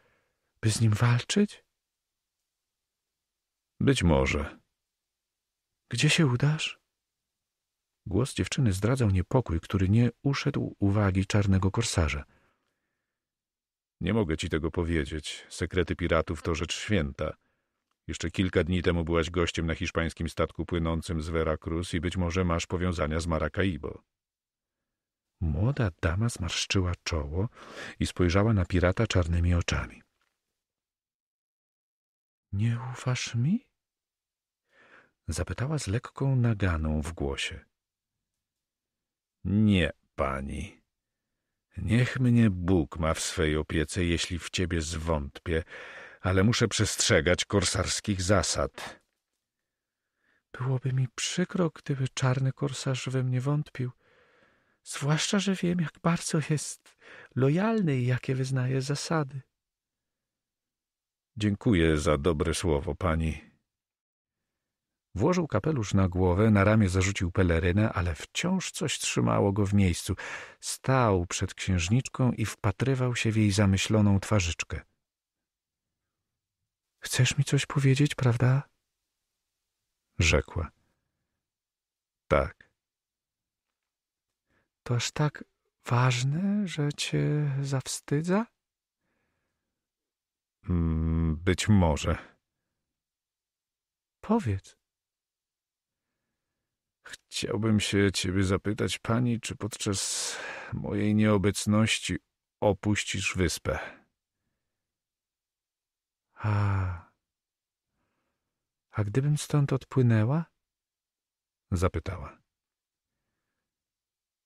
[SPEAKER 3] by z nim walczyć?
[SPEAKER 1] Być może.
[SPEAKER 3] Gdzie się udasz? Głos dziewczyny zdradzał
[SPEAKER 1] niepokój, który nie uszedł uwagi czarnego korsarza. Nie mogę ci tego powiedzieć. Sekrety piratów to rzecz święta. Jeszcze kilka dni temu byłaś gościem na hiszpańskim statku płynącym z Veracruz i być może masz powiązania z Maracaibo. Młoda dama zmarszczyła czoło i spojrzała na pirata czarnymi oczami. Nie ufasz mi? Zapytała z lekką naganą w głosie. Nie, pani. Niech mnie Bóg ma w swej opiece, jeśli w ciebie zwątpię, ale muszę przestrzegać korsarskich zasad.
[SPEAKER 3] Byłoby mi przykro, gdyby czarny korsarz we mnie wątpił, zwłaszcza, że wiem, jak bardzo jest lojalny i jakie wyznaje zasady.
[SPEAKER 1] Dziękuję za dobre słowo, pani. Włożył kapelusz na głowę, na ramię zarzucił pelerynę, ale wciąż coś trzymało go w miejscu. Stał przed księżniczką i wpatrywał się w jej zamyśloną twarzyczkę.
[SPEAKER 3] — Chcesz mi coś powiedzieć, prawda?
[SPEAKER 1] — rzekła. — Tak.
[SPEAKER 3] To aż tak ważne, że cię zawstydza?
[SPEAKER 1] Mm, być może. Powiedz. Chciałbym się ciebie zapytać, pani, czy podczas mojej nieobecności opuścisz wyspę?
[SPEAKER 3] A, a gdybym stąd odpłynęła? Zapytała.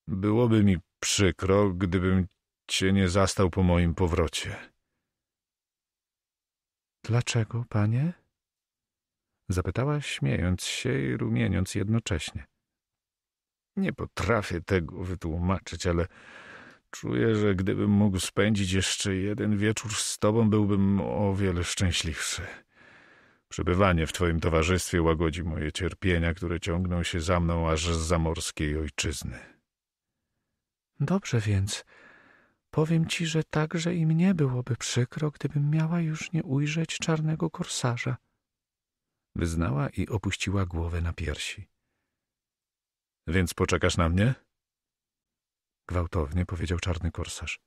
[SPEAKER 1] Byłoby mi przykro, gdybym cię nie zastał po moim powrocie.
[SPEAKER 3] Dlaczego, panie?
[SPEAKER 1] Zapytała, śmiejąc się i rumieniąc jednocześnie. Nie potrafię tego wytłumaczyć, ale czuję, że gdybym mógł spędzić jeszcze jeden wieczór z tobą, byłbym o wiele szczęśliwszy. Przebywanie w twoim towarzystwie łagodzi moje cierpienia, które ciągną się za mną aż z zamorskiej ojczyzny.
[SPEAKER 3] Dobrze więc, powiem ci, że także i mnie byłoby przykro, gdybym miała już nie ujrzeć czarnego korsarza.
[SPEAKER 1] Wyznała i opuściła głowę na piersi. Więc poczekasz na mnie? Gwałtownie powiedział czarny korsarz.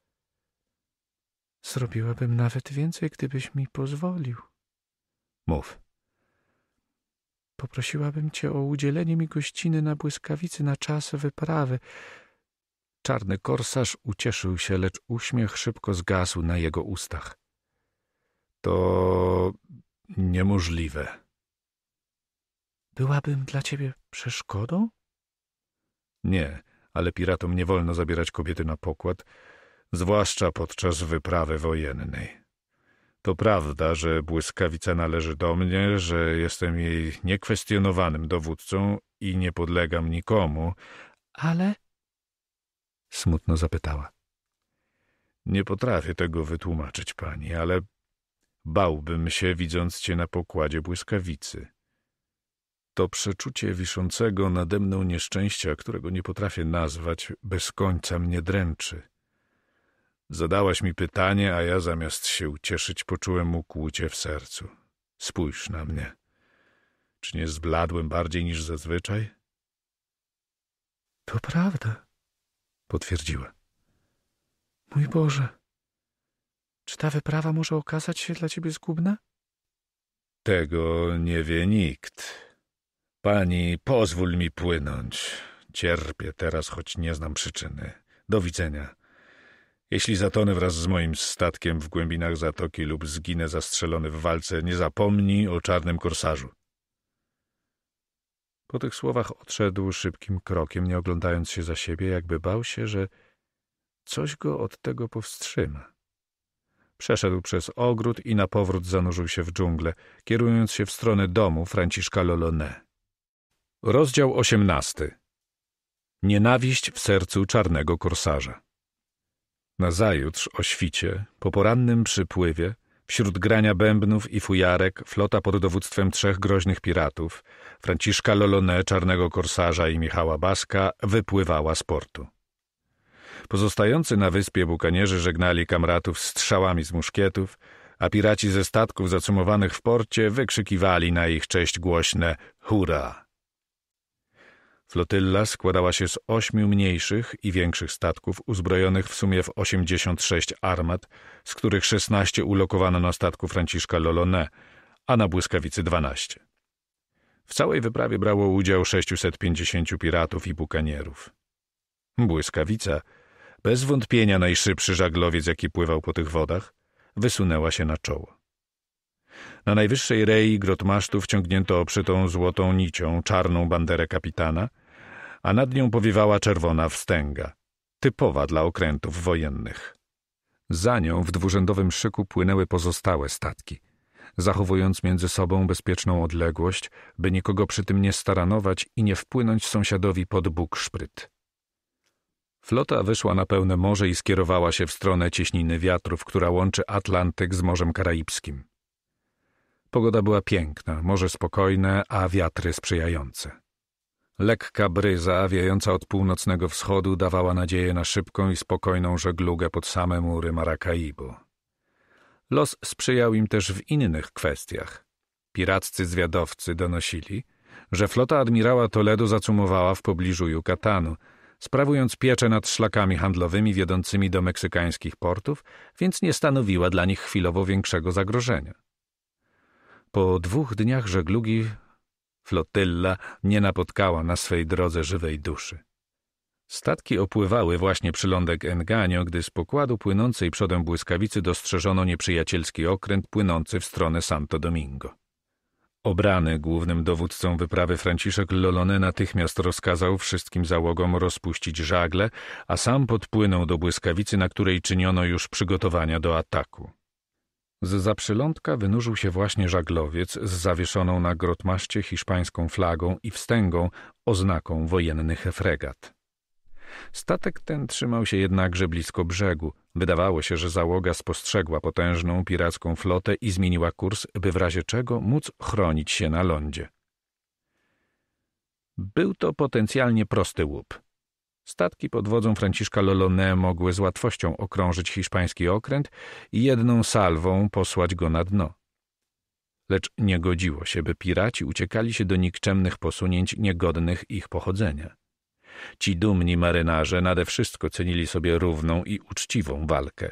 [SPEAKER 3] Zrobiłabym nawet więcej, gdybyś mi pozwolił. Mów. Poprosiłabym cię o udzielenie mi gościny na błyskawicy na czas wyprawy,
[SPEAKER 1] Czarny korsarz ucieszył się, lecz uśmiech szybko zgasł na jego ustach. To niemożliwe.
[SPEAKER 3] Byłabym dla ciebie przeszkodą?
[SPEAKER 1] Nie, ale piratom nie wolno zabierać kobiety na pokład, zwłaszcza podczas wyprawy wojennej. To prawda, że błyskawica należy do mnie, że jestem jej niekwestionowanym dowódcą i nie podlegam nikomu, ale Smutno zapytała. Nie potrafię tego wytłumaczyć pani, ale bałbym się, widząc cię na pokładzie błyskawicy. To przeczucie wiszącego nade mną nieszczęścia, którego nie potrafię nazwać, bez końca mnie dręczy. Zadałaś mi pytanie, a ja zamiast się ucieszyć, poczułem ukłucie w sercu. Spójrz na mnie. Czy nie zbladłem bardziej niż zazwyczaj?
[SPEAKER 3] To prawda,
[SPEAKER 1] potwierdziła.
[SPEAKER 3] Mój Boże, czy ta wyprawa może okazać się dla ciebie zgubna?
[SPEAKER 1] Tego nie wie nikt. Pani, pozwól mi płynąć. Cierpię teraz, choć nie znam przyczyny. Do widzenia. Jeśli zatonę wraz z moim statkiem w głębinach zatoki lub zginę zastrzelony w walce, nie zapomnij o czarnym korsarzu. Po tych słowach odszedł szybkim krokiem, nie oglądając się za siebie, jakby bał się, że coś go od tego powstrzyma. Przeszedł przez ogród i na powrót zanurzył się w dżunglę, kierując się w stronę domu Franciszka Lolone. Rozdział osiemnasty Nienawiść w sercu czarnego korsarza Nazajutrz o świcie, po porannym przypływie, Wśród grania bębnów i fujarek flota pod dowództwem trzech groźnych piratów, Franciszka Lolone, Czarnego Korsarza i Michała Baska, wypływała z portu. Pozostający na wyspie bukanierzy żegnali kamratów strzałami z muszkietów, a piraci ze statków zacumowanych w porcie wykrzykiwali na ich cześć głośne hurra! Flotylla składała się z ośmiu mniejszych i większych statków uzbrojonych w sumie w 86 armat, z których 16 ulokowano na statku Franciszka Lolone, a na Błyskawicy 12. W całej wyprawie brało udział 650 piratów i bukanierów. Błyskawica, bez wątpienia najszybszy żaglowiec, jaki pływał po tych wodach, wysunęła się na czoło. Na najwyższej rei grotmasztu wciągnięto oprzytą złotą nicią czarną banderę kapitana, a nad nią powiewała czerwona wstęga, typowa dla okrętów wojennych. Za nią w dwurzędowym szyku płynęły pozostałe statki, zachowując między sobą bezpieczną odległość, by nikogo przy tym nie staranować i nie wpłynąć sąsiadowi pod bóg szpryt. Flota wyszła na pełne morze i skierowała się w stronę cieśniny wiatrów, która łączy Atlantyk z Morzem Karaibskim. Pogoda była piękna, morze spokojne, a wiatry sprzyjające. Lekka bryza wiejąca od północnego wschodu dawała nadzieję na szybką i spokojną żeglugę pod same mury Marakaibu. Los sprzyjał im też w innych kwestiach. Piraccy zwiadowcy donosili, że flota admirała Toledo zacumowała w pobliżu Jukatanu, sprawując pieczę nad szlakami handlowymi wiodącymi do meksykańskich portów, więc nie stanowiła dla nich chwilowo większego zagrożenia. Po dwóch dniach żeglugi flotylla nie napotkała na swej drodze żywej duszy. Statki opływały właśnie przylądek Enganio, gdy z pokładu płynącej przodem błyskawicy dostrzeżono nieprzyjacielski okręt płynący w stronę Santo Domingo. Obrany głównym dowódcą wyprawy Franciszek Lolone natychmiast rozkazał wszystkim załogom rozpuścić żagle, a sam podpłynął do błyskawicy, na której czyniono już przygotowania do ataku. Z zaprzylądka wynurzył się właśnie żaglowiec z zawieszoną na grotmaście hiszpańską flagą i wstęgą oznaką wojennych fregat. Statek ten trzymał się jednakże blisko brzegu. Wydawało się, że załoga spostrzegła potężną piracką flotę i zmieniła kurs, by w razie czego móc chronić się na lądzie. Był to potencjalnie prosty łup. Statki pod wodzą Franciszka Lolone mogły z łatwością okrążyć hiszpański okręt i jedną salwą posłać go na dno. Lecz nie godziło się, by piraci uciekali się do nikczemnych posunięć niegodnych ich pochodzenia. Ci dumni marynarze nade wszystko cenili sobie równą i uczciwą walkę,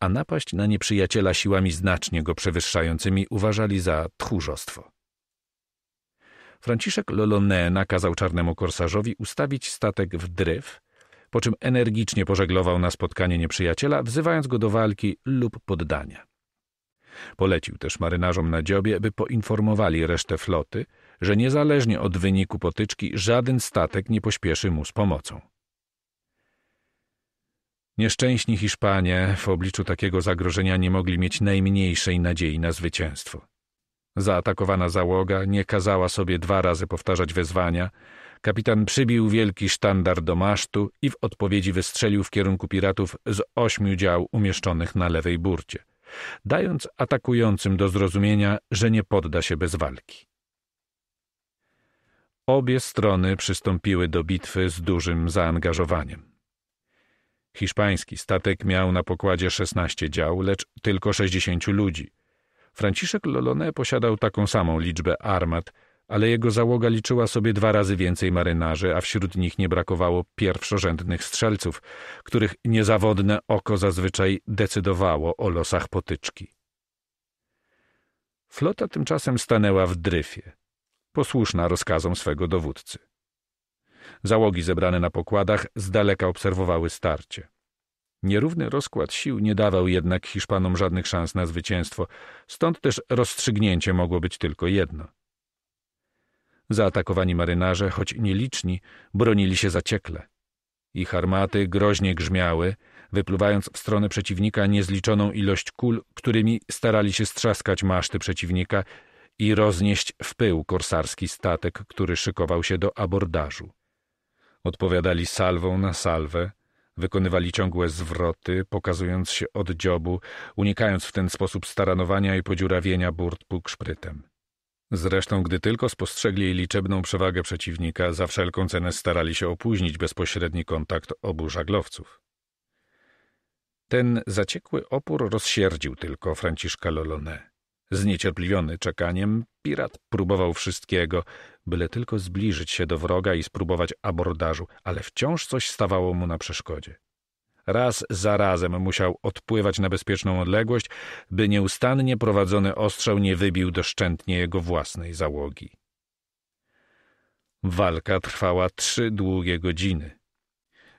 [SPEAKER 1] a napaść na nieprzyjaciela siłami znacznie go przewyższającymi uważali za tchórzostwo. Franciszek Lolone nakazał czarnemu korsarzowi ustawić statek w dryf, po czym energicznie pożeglował na spotkanie nieprzyjaciela, wzywając go do walki lub poddania. Polecił też marynarzom na dziobie, by poinformowali resztę floty, że niezależnie od wyniku potyczki żaden statek nie pośpieszy mu z pomocą. Nieszczęśni Hiszpanie w obliczu takiego zagrożenia nie mogli mieć najmniejszej nadziei na zwycięstwo. Zaatakowana załoga nie kazała sobie dwa razy powtarzać wezwania. Kapitan przybił wielki sztandar do masztu i w odpowiedzi wystrzelił w kierunku piratów z ośmiu dział umieszczonych na lewej burcie, dając atakującym do zrozumienia, że nie podda się bez walki. Obie strony przystąpiły do bitwy z dużym zaangażowaniem. Hiszpański statek miał na pokładzie 16 dział, lecz tylko 60 ludzi, Franciszek Lolone posiadał taką samą liczbę armat, ale jego załoga liczyła sobie dwa razy więcej marynarzy, a wśród nich nie brakowało pierwszorzędnych strzelców, których niezawodne oko zazwyczaj decydowało o losach potyczki. Flota tymczasem stanęła w dryfie, posłuszna rozkazom swego dowódcy. Załogi zebrane na pokładach z daleka obserwowały starcie. Nierówny rozkład sił nie dawał jednak Hiszpanom żadnych szans na zwycięstwo, stąd też rozstrzygnięcie mogło być tylko jedno. Zaatakowani marynarze, choć nieliczni, bronili się zaciekle. Ich armaty groźnie grzmiały, wypluwając w stronę przeciwnika niezliczoną ilość kul, którymi starali się strzaskać maszty przeciwnika i roznieść w pył korsarski statek, który szykował się do abordażu. Odpowiadali salwą na salwę, Wykonywali ciągłe zwroty, pokazując się od dziobu, unikając w ten sposób staranowania i podziurawienia burt szprytem. Zresztą, gdy tylko spostrzegli liczebną przewagę przeciwnika, za wszelką cenę starali się opóźnić bezpośredni kontakt obu żaglowców. Ten zaciekły opór rozsierdził tylko Franciszka Lolone. Zniecierpliwiony czekaniem, pirat próbował wszystkiego, byle tylko zbliżyć się do wroga i spróbować abordażu, ale wciąż coś stawało mu na przeszkodzie. Raz za razem musiał odpływać na bezpieczną odległość, by nieustannie prowadzony ostrzał nie wybił doszczętnie jego własnej załogi. Walka trwała trzy długie godziny.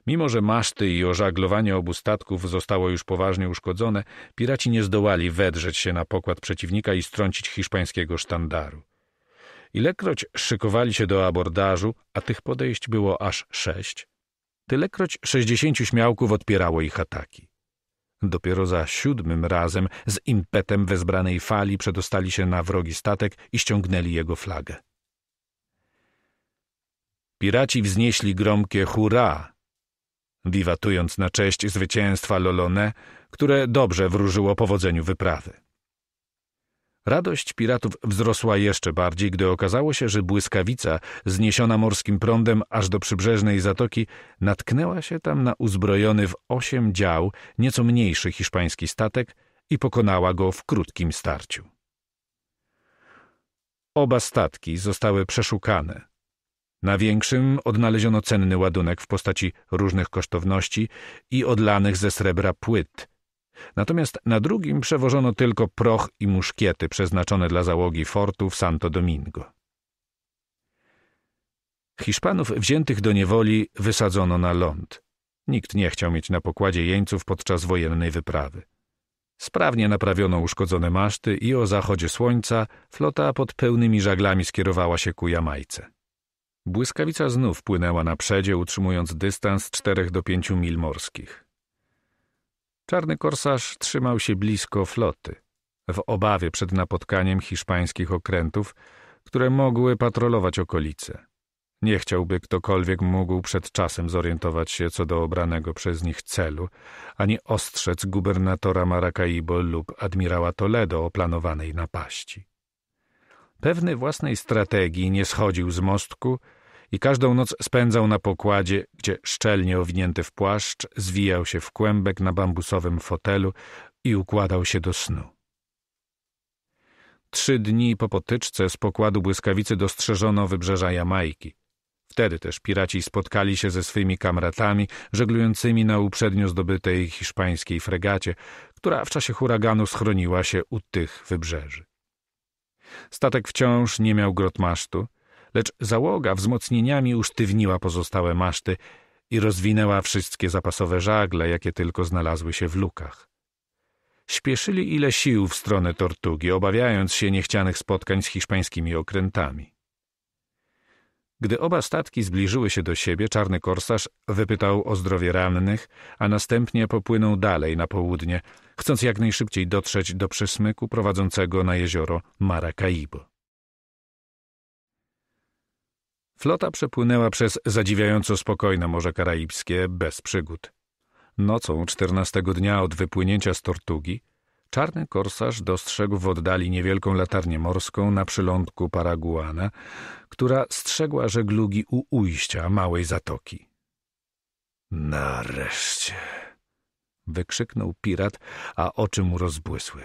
[SPEAKER 1] Mimo, że maszty i ożaglowanie obu statków zostało już poważnie uszkodzone, piraci nie zdołali wedrzeć się na pokład przeciwnika i strącić hiszpańskiego sztandaru. Ilekroć szykowali się do abordażu, a tych podejść było aż sześć, tylekroć sześćdziesięciu śmiałków odpierało ich ataki. Dopiero za siódmym razem z impetem wezbranej fali przedostali się na wrogi statek i ściągnęli jego flagę. Piraci wznieśli gromkie hurra, wiwatując na cześć zwycięstwa Lolone, które dobrze wróżyło powodzeniu wyprawy. Radość piratów wzrosła jeszcze bardziej, gdy okazało się, że błyskawica, zniesiona morskim prądem aż do przybrzeżnej zatoki, natknęła się tam na uzbrojony w osiem dział nieco mniejszy hiszpański statek i pokonała go w krótkim starciu. Oba statki zostały przeszukane, na większym odnaleziono cenny ładunek w postaci różnych kosztowności i odlanych ze srebra płyt. Natomiast na drugim przewożono tylko proch i muszkiety przeznaczone dla załogi fortu w Santo Domingo. Hiszpanów wziętych do niewoli wysadzono na ląd. Nikt nie chciał mieć na pokładzie jeńców podczas wojennej wyprawy. Sprawnie naprawiono uszkodzone maszty i o zachodzie słońca flota pod pełnymi żaglami skierowała się ku Jamajce. Błyskawica znów płynęła na przedzie, utrzymując dystans 4 do 5 mil morskich. Czarny korsarz trzymał się blisko floty, w obawie przed napotkaniem hiszpańskich okrętów, które mogły patrolować okolice. Nie chciałby ktokolwiek mógł przed czasem zorientować się co do obranego przez nich celu, ani ostrzec gubernatora Maracaibo lub admirała Toledo o planowanej napaści. Pewny własnej strategii nie schodził z mostku, i każdą noc spędzał na pokładzie, gdzie szczelnie owinięty w płaszcz zwijał się w kłębek na bambusowym fotelu i układał się do snu. Trzy dni po potyczce z pokładu błyskawicy dostrzeżono wybrzeża Jamajki. Wtedy też piraci spotkali się ze swymi kamratami żeglującymi na uprzednio zdobytej hiszpańskiej fregacie, która w czasie huraganu schroniła się u tych wybrzeży. Statek wciąż nie miał grotmasztu, lecz załoga wzmocnieniami usztywniła pozostałe maszty i rozwinęła wszystkie zapasowe żagle, jakie tylko znalazły się w lukach. Śpieszyli ile sił w stronę Tortugi, obawiając się niechcianych spotkań z hiszpańskimi okrętami. Gdy oba statki zbliżyły się do siebie, czarny korsarz wypytał o zdrowie rannych, a następnie popłynął dalej na południe, chcąc jak najszybciej dotrzeć do przysmyku prowadzącego na jezioro Maracaibo. Flota przepłynęła przez zadziwiająco spokojne Morze Karaibskie bez przygód. Nocą czternastego dnia od wypłynięcia z Tortugi czarny korsarz dostrzegł w oddali niewielką latarnię morską na przylądku Paraguana, która strzegła żeglugi u ujścia małej zatoki. Nareszcie! wykrzyknął pirat, a oczy mu rozbłysły.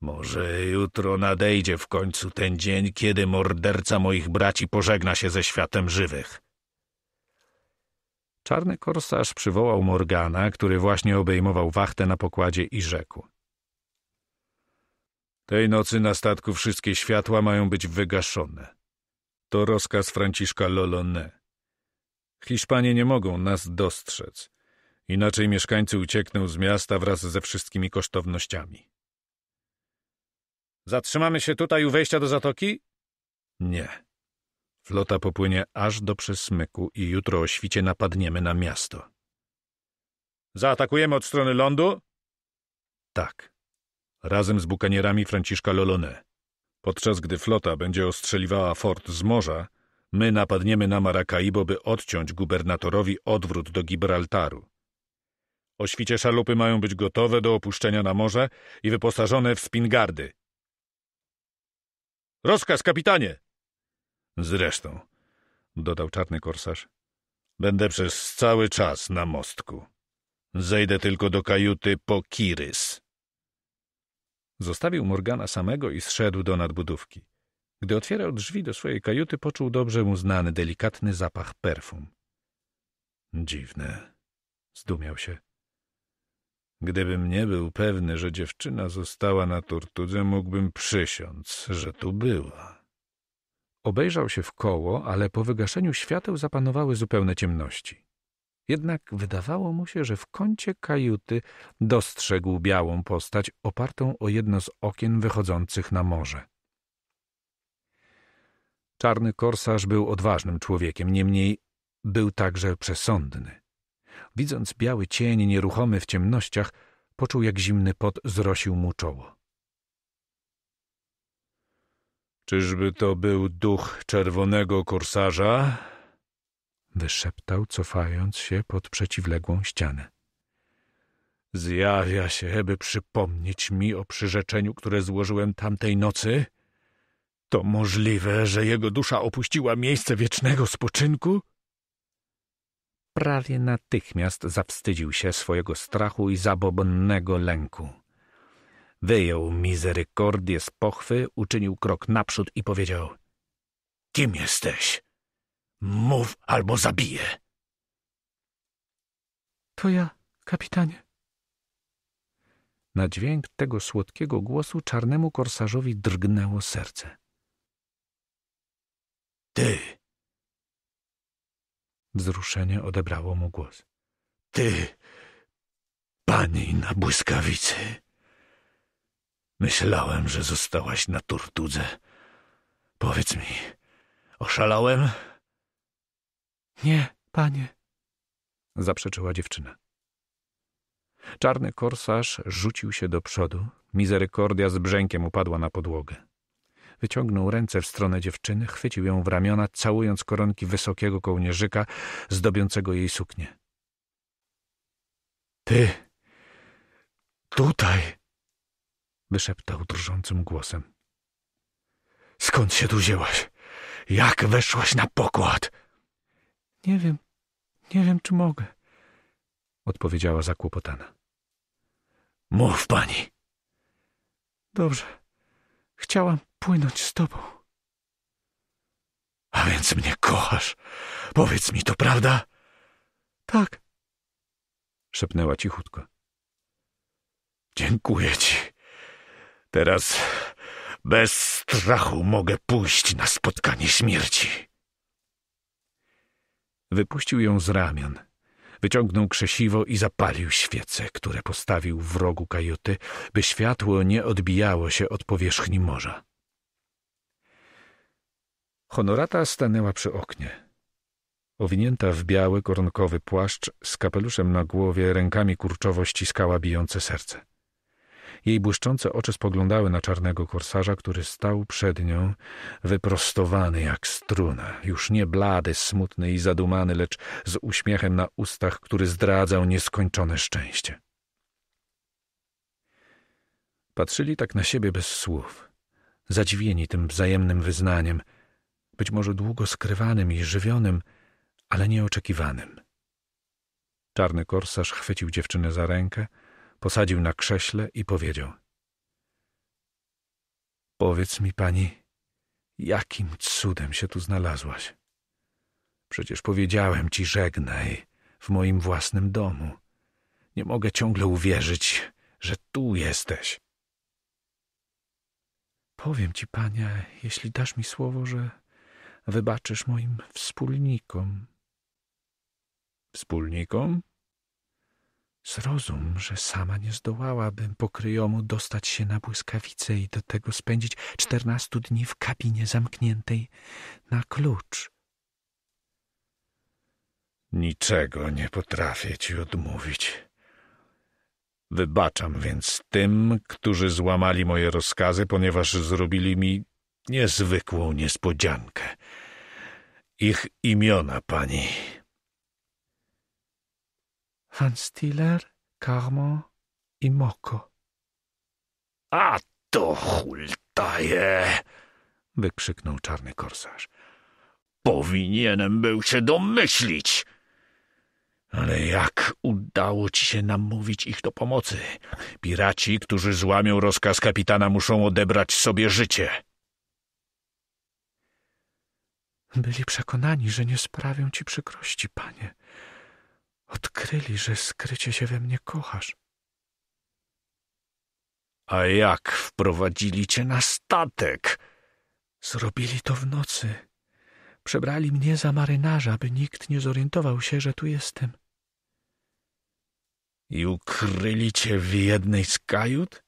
[SPEAKER 1] Może jutro nadejdzie w końcu ten dzień, kiedy morderca moich braci pożegna się ze światem żywych. Czarny korsarz przywołał Morgana, który właśnie obejmował wachtę na pokładzie i rzekł. Tej nocy na statku wszystkie światła mają być wygaszone. To rozkaz Franciszka Lolone. Hiszpanie nie mogą nas dostrzec, inaczej mieszkańcy uciekną z miasta wraz ze wszystkimi kosztownościami. Zatrzymamy się tutaj u wejścia do zatoki? Nie. Flota popłynie aż do przesmyku i jutro o świcie napadniemy na miasto. Zaatakujemy od strony lądu? Tak. Razem z bukanierami Franciszka Lolone. Podczas gdy flota będzie ostrzeliwała fort z morza, my napadniemy na Maracaibo, by odciąć gubernatorowi odwrót do Gibraltaru. O świcie szalupy mają być gotowe do opuszczenia na morze i wyposażone w spingardy. Rozkaz, kapitanie! Zresztą, dodał czarny korsarz, będę przez cały czas na mostku. Zejdę tylko do kajuty po Kirys. Zostawił Morgana samego i zszedł do nadbudówki. Gdy otwierał drzwi do swojej kajuty, poczuł dobrze mu znany, delikatny zapach perfum. Dziwne, zdumiał się. Gdybym nie był pewny, że dziewczyna została na turtudze, mógłbym przysiąc, że tu była. Obejrzał się w koło, ale po wygaszeniu świateł zapanowały zupełne ciemności. Jednak wydawało mu się, że w kącie kajuty dostrzegł białą postać opartą o jedno z okien wychodzących na morze. Czarny korsarz był odważnym człowiekiem, niemniej był także przesądny. Widząc biały cień nieruchomy w ciemnościach, poczuł jak zimny pot zrosił mu czoło. Czyżby to był duch czerwonego korsarza? Wyszeptał, cofając się pod przeciwległą ścianę. Zjawia się, by przypomnieć mi o przyrzeczeniu, które złożyłem tamtej nocy? To możliwe, że jego dusza opuściła miejsce wiecznego spoczynku? prawie natychmiast zawstydził się swojego strachu i zabobonnego lęku. Wyjął mizerykordię z pochwy, uczynił krok naprzód i powiedział — Kim jesteś? Mów albo zabiję!
[SPEAKER 3] — To ja, kapitanie. Na dźwięk tego słodkiego głosu czarnemu korsarzowi drgnęło serce.
[SPEAKER 1] — Ty! Wzruszenie odebrało mu głos. Ty, pani na błyskawicy. Myślałem, że zostałaś na turtudze. Powiedz mi, oszalałem?
[SPEAKER 3] Nie, panie,
[SPEAKER 1] zaprzeczyła dziewczyna. Czarny korsarz rzucił się do przodu. Mizerykordia z brzękiem upadła na podłogę. Wyciągnął ręce w stronę dziewczyny, chwycił ją w ramiona, całując koronki wysokiego kołnierzyka zdobiącego jej suknię.
[SPEAKER 3] Ty! Tutaj!
[SPEAKER 1] wyszeptał drżącym głosem. Skąd się tu wzięłaś? Jak weszłaś na pokład?
[SPEAKER 3] Nie wiem, nie wiem, czy mogę,
[SPEAKER 1] odpowiedziała zakłopotana. Mów pani.
[SPEAKER 3] Dobrze. Chciałam płynąć z tobą. A więc mnie kochasz. Powiedz mi to, prawda? Tak.
[SPEAKER 1] Szepnęła cichutko. Dziękuję ci. Teraz bez strachu mogę pójść na spotkanie śmierci. Wypuścił ją z ramion. Wyciągnął krzesiwo i zapalił świece, które postawił w rogu kajuty, by światło nie odbijało się od powierzchni morza. Honorata stanęła przy oknie. Owinięta w biały, koronkowy płaszcz, z kapeluszem na głowie, rękami kurczowo ściskała bijące serce. Jej błyszczące oczy spoglądały na czarnego korsarza, który stał przed nią, wyprostowany jak struna, już nie blady, smutny i zadumany, lecz z uśmiechem na ustach, który zdradzał nieskończone szczęście. Patrzyli tak na siebie bez słów, zadziwieni tym wzajemnym wyznaniem – być może długo skrywanym i żywionym, ale nieoczekiwanym. Czarny korsarz chwycił dziewczynę za rękę, posadził na krześle i powiedział — Powiedz mi pani, jakim cudem się tu znalazłaś? Przecież powiedziałem ci żegnaj w moim własnym domu. Nie mogę ciągle uwierzyć, że tu jesteś.
[SPEAKER 3] Powiem ci, panie, jeśli dasz mi słowo, że wybaczysz moim wspólnikom.
[SPEAKER 1] Wspólnikom?
[SPEAKER 3] Zrozum, że sama nie zdołałabym pokryjomu dostać się na błyskawice i do tego spędzić czternastu dni w kabinie zamkniętej na klucz.
[SPEAKER 1] Niczego nie potrafię ci odmówić. Wybaczam więc tym, którzy złamali moje rozkazy, ponieważ zrobili mi niezwykłą niespodziankę. Ich imiona, pani.
[SPEAKER 3] Van Stiller, Carmo i Moko.
[SPEAKER 1] A to hultaje! wykrzyknął czarny korsarz. Powinienem był się domyślić. Ale jak udało ci się namówić ich do pomocy? Piraci, którzy złamią rozkaz kapitana, muszą odebrać sobie życie.
[SPEAKER 3] Byli przekonani, że nie sprawią ci przykrości, panie. Odkryli, że skrycie się we mnie kochasz.
[SPEAKER 1] A jak wprowadzili cię na statek?
[SPEAKER 3] Zrobili to w nocy. Przebrali mnie za marynarza, by nikt nie zorientował się, że tu jestem.
[SPEAKER 1] I ukryli cię w jednej z kajut?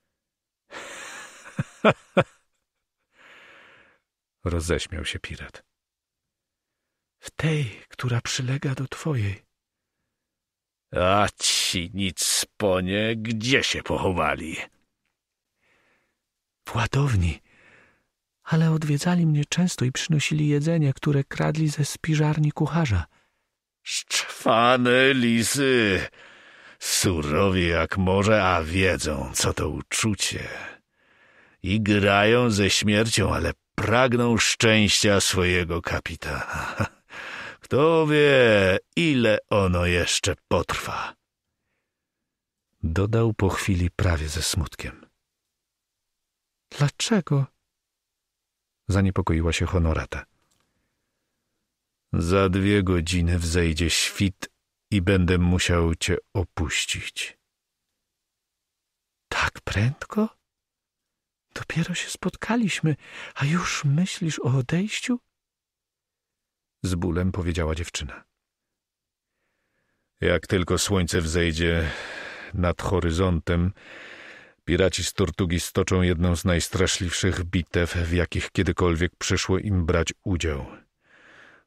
[SPEAKER 1] Roześmiał się pirat
[SPEAKER 3] w tej, która przylega do twojej.
[SPEAKER 1] A ci nic ponie, gdzie się pochowali?
[SPEAKER 3] W ładowni, ale odwiedzali mnie często i przynosili jedzenie, które kradli ze spiżarni kucharza.
[SPEAKER 1] Szczwane lisy! Surowie jak morze, a wiedzą, co to uczucie. I grają ze śmiercią, ale pragną szczęścia swojego kapitana. Kto wie, ile ono jeszcze potrwa. Dodał po chwili prawie ze smutkiem.
[SPEAKER 3] Dlaczego?
[SPEAKER 1] Zaniepokoiła się honorata. Za dwie godziny wzejdzie świt i będę musiał cię opuścić.
[SPEAKER 3] Tak prędko? Dopiero się spotkaliśmy, a już myślisz o odejściu?
[SPEAKER 1] z bólem powiedziała dziewczyna. Jak tylko słońce wzejdzie nad horyzontem, piraci z Tortugi stoczą jedną z najstraszliwszych bitew, w jakich kiedykolwiek przyszło im brać udział.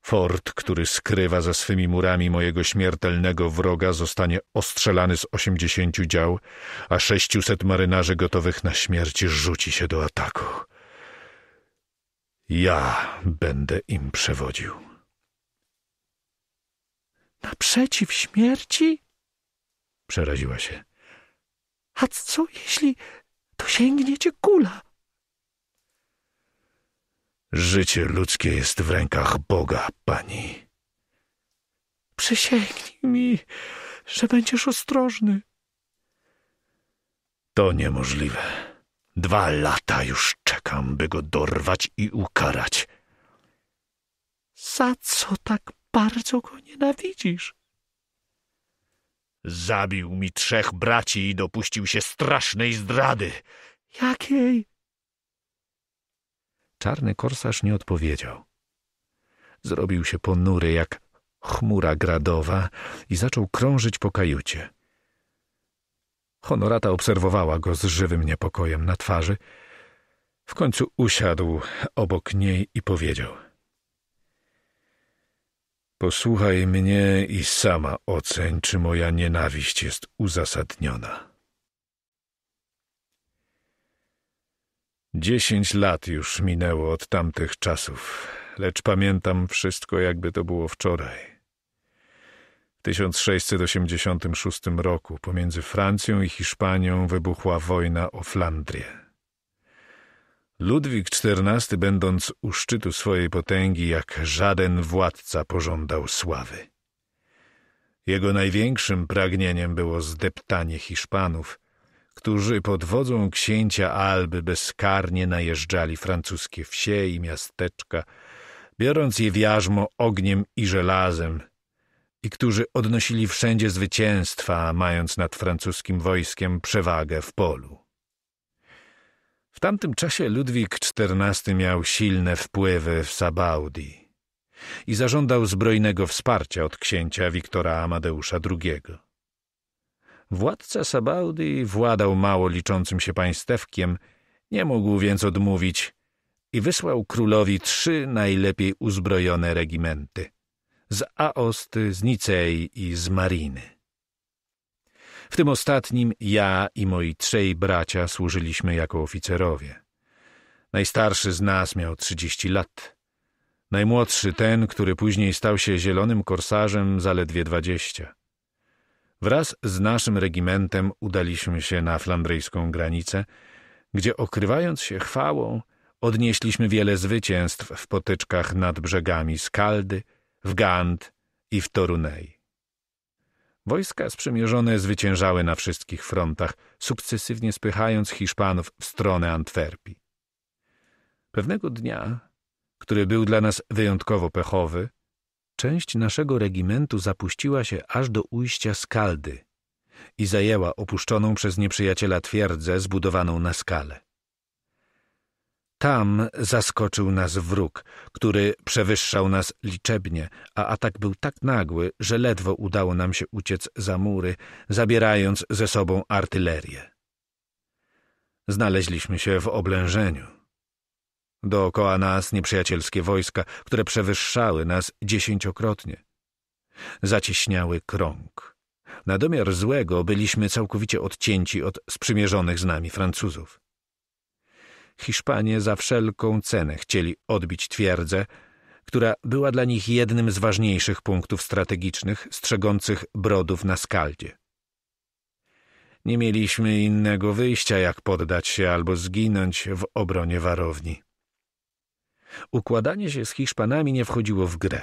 [SPEAKER 1] Fort, który skrywa za swymi murami mojego śmiertelnego wroga, zostanie ostrzelany z osiemdziesięciu dział, a sześciuset marynarzy gotowych na śmierć rzuci się do ataku. Ja będę
[SPEAKER 3] im przewodził. Naprzeciw śmierci? Przeraziła się. A co jeśli dosięgnie cię kula?
[SPEAKER 1] Życie ludzkie jest w rękach Boga, pani.
[SPEAKER 3] Przysięgnij mi, że będziesz ostrożny.
[SPEAKER 1] To niemożliwe. Dwa lata już czekam, by go dorwać i ukarać.
[SPEAKER 3] Za co tak bardzo go nienawidzisz.
[SPEAKER 1] Zabił mi trzech braci i dopuścił się strasznej zdrady. Jakiej? Czarny korsarz nie odpowiedział. Zrobił się ponury jak chmura gradowa i zaczął krążyć po kajucie. Honorata obserwowała go z żywym niepokojem na twarzy. W końcu usiadł obok niej i powiedział – Posłuchaj mnie i sama oceń, czy moja nienawiść jest uzasadniona. Dziesięć lat już minęło od tamtych czasów, lecz pamiętam wszystko, jakby to było wczoraj. W 1686 roku pomiędzy Francją i Hiszpanią wybuchła wojna o Flandrię. Ludwik XIV, będąc u szczytu swojej potęgi, jak żaden władca pożądał sławy. Jego największym pragnieniem było zdeptanie Hiszpanów, którzy pod wodzą księcia Alby bezkarnie najeżdżali francuskie wsie i miasteczka, biorąc je w jarzmo ogniem i żelazem, i którzy odnosili wszędzie zwycięstwa, mając nad francuskim wojskiem przewagę w polu. W tamtym czasie Ludwik XIV miał silne wpływy w Sabaudi i zażądał zbrojnego wsparcia od księcia Wiktora Amadeusza II. Władca Sabaudi władał mało liczącym się państewkiem, nie mógł więc odmówić i wysłał królowi trzy najlepiej uzbrojone regimenty – z Aosty, z Nicei i z Mariny. W tym ostatnim ja i moi trzej bracia służyliśmy jako oficerowie. Najstarszy z nas miał trzydzieści lat. Najmłodszy ten, który później stał się zielonym korsarzem, zaledwie dwadzieścia. Wraz z naszym regimentem udaliśmy się na flandryjską granicę, gdzie okrywając się chwałą, odnieśliśmy wiele zwycięstw w potyczkach nad brzegami Skaldy, w Gand i w Torunej. Wojska sprzymierzone zwyciężały na wszystkich frontach, sukcesywnie spychając Hiszpanów w stronę Antwerpii. Pewnego dnia, który był dla nas wyjątkowo pechowy, część naszego regimentu zapuściła się aż do ujścia Skaldy i zajęła opuszczoną przez nieprzyjaciela twierdzę zbudowaną na skale. Tam zaskoczył nas wróg, który przewyższał nas liczebnie, a atak był tak nagły, że ledwo udało nam się uciec za mury, zabierając ze sobą artylerię. Znaleźliśmy się w oblężeniu. Dookoła nas nieprzyjacielskie wojska, które przewyższały nas dziesięciokrotnie. Zacieśniały krąg. Na domiar złego byliśmy całkowicie odcięci od sprzymierzonych z nami Francuzów. Hiszpanie za wszelką cenę chcieli odbić twierdzę, która była dla nich jednym z ważniejszych punktów strategicznych strzegących brodów na skaldzie. Nie mieliśmy innego wyjścia, jak poddać się albo zginąć w obronie warowni. Układanie się z Hiszpanami nie wchodziło w grę.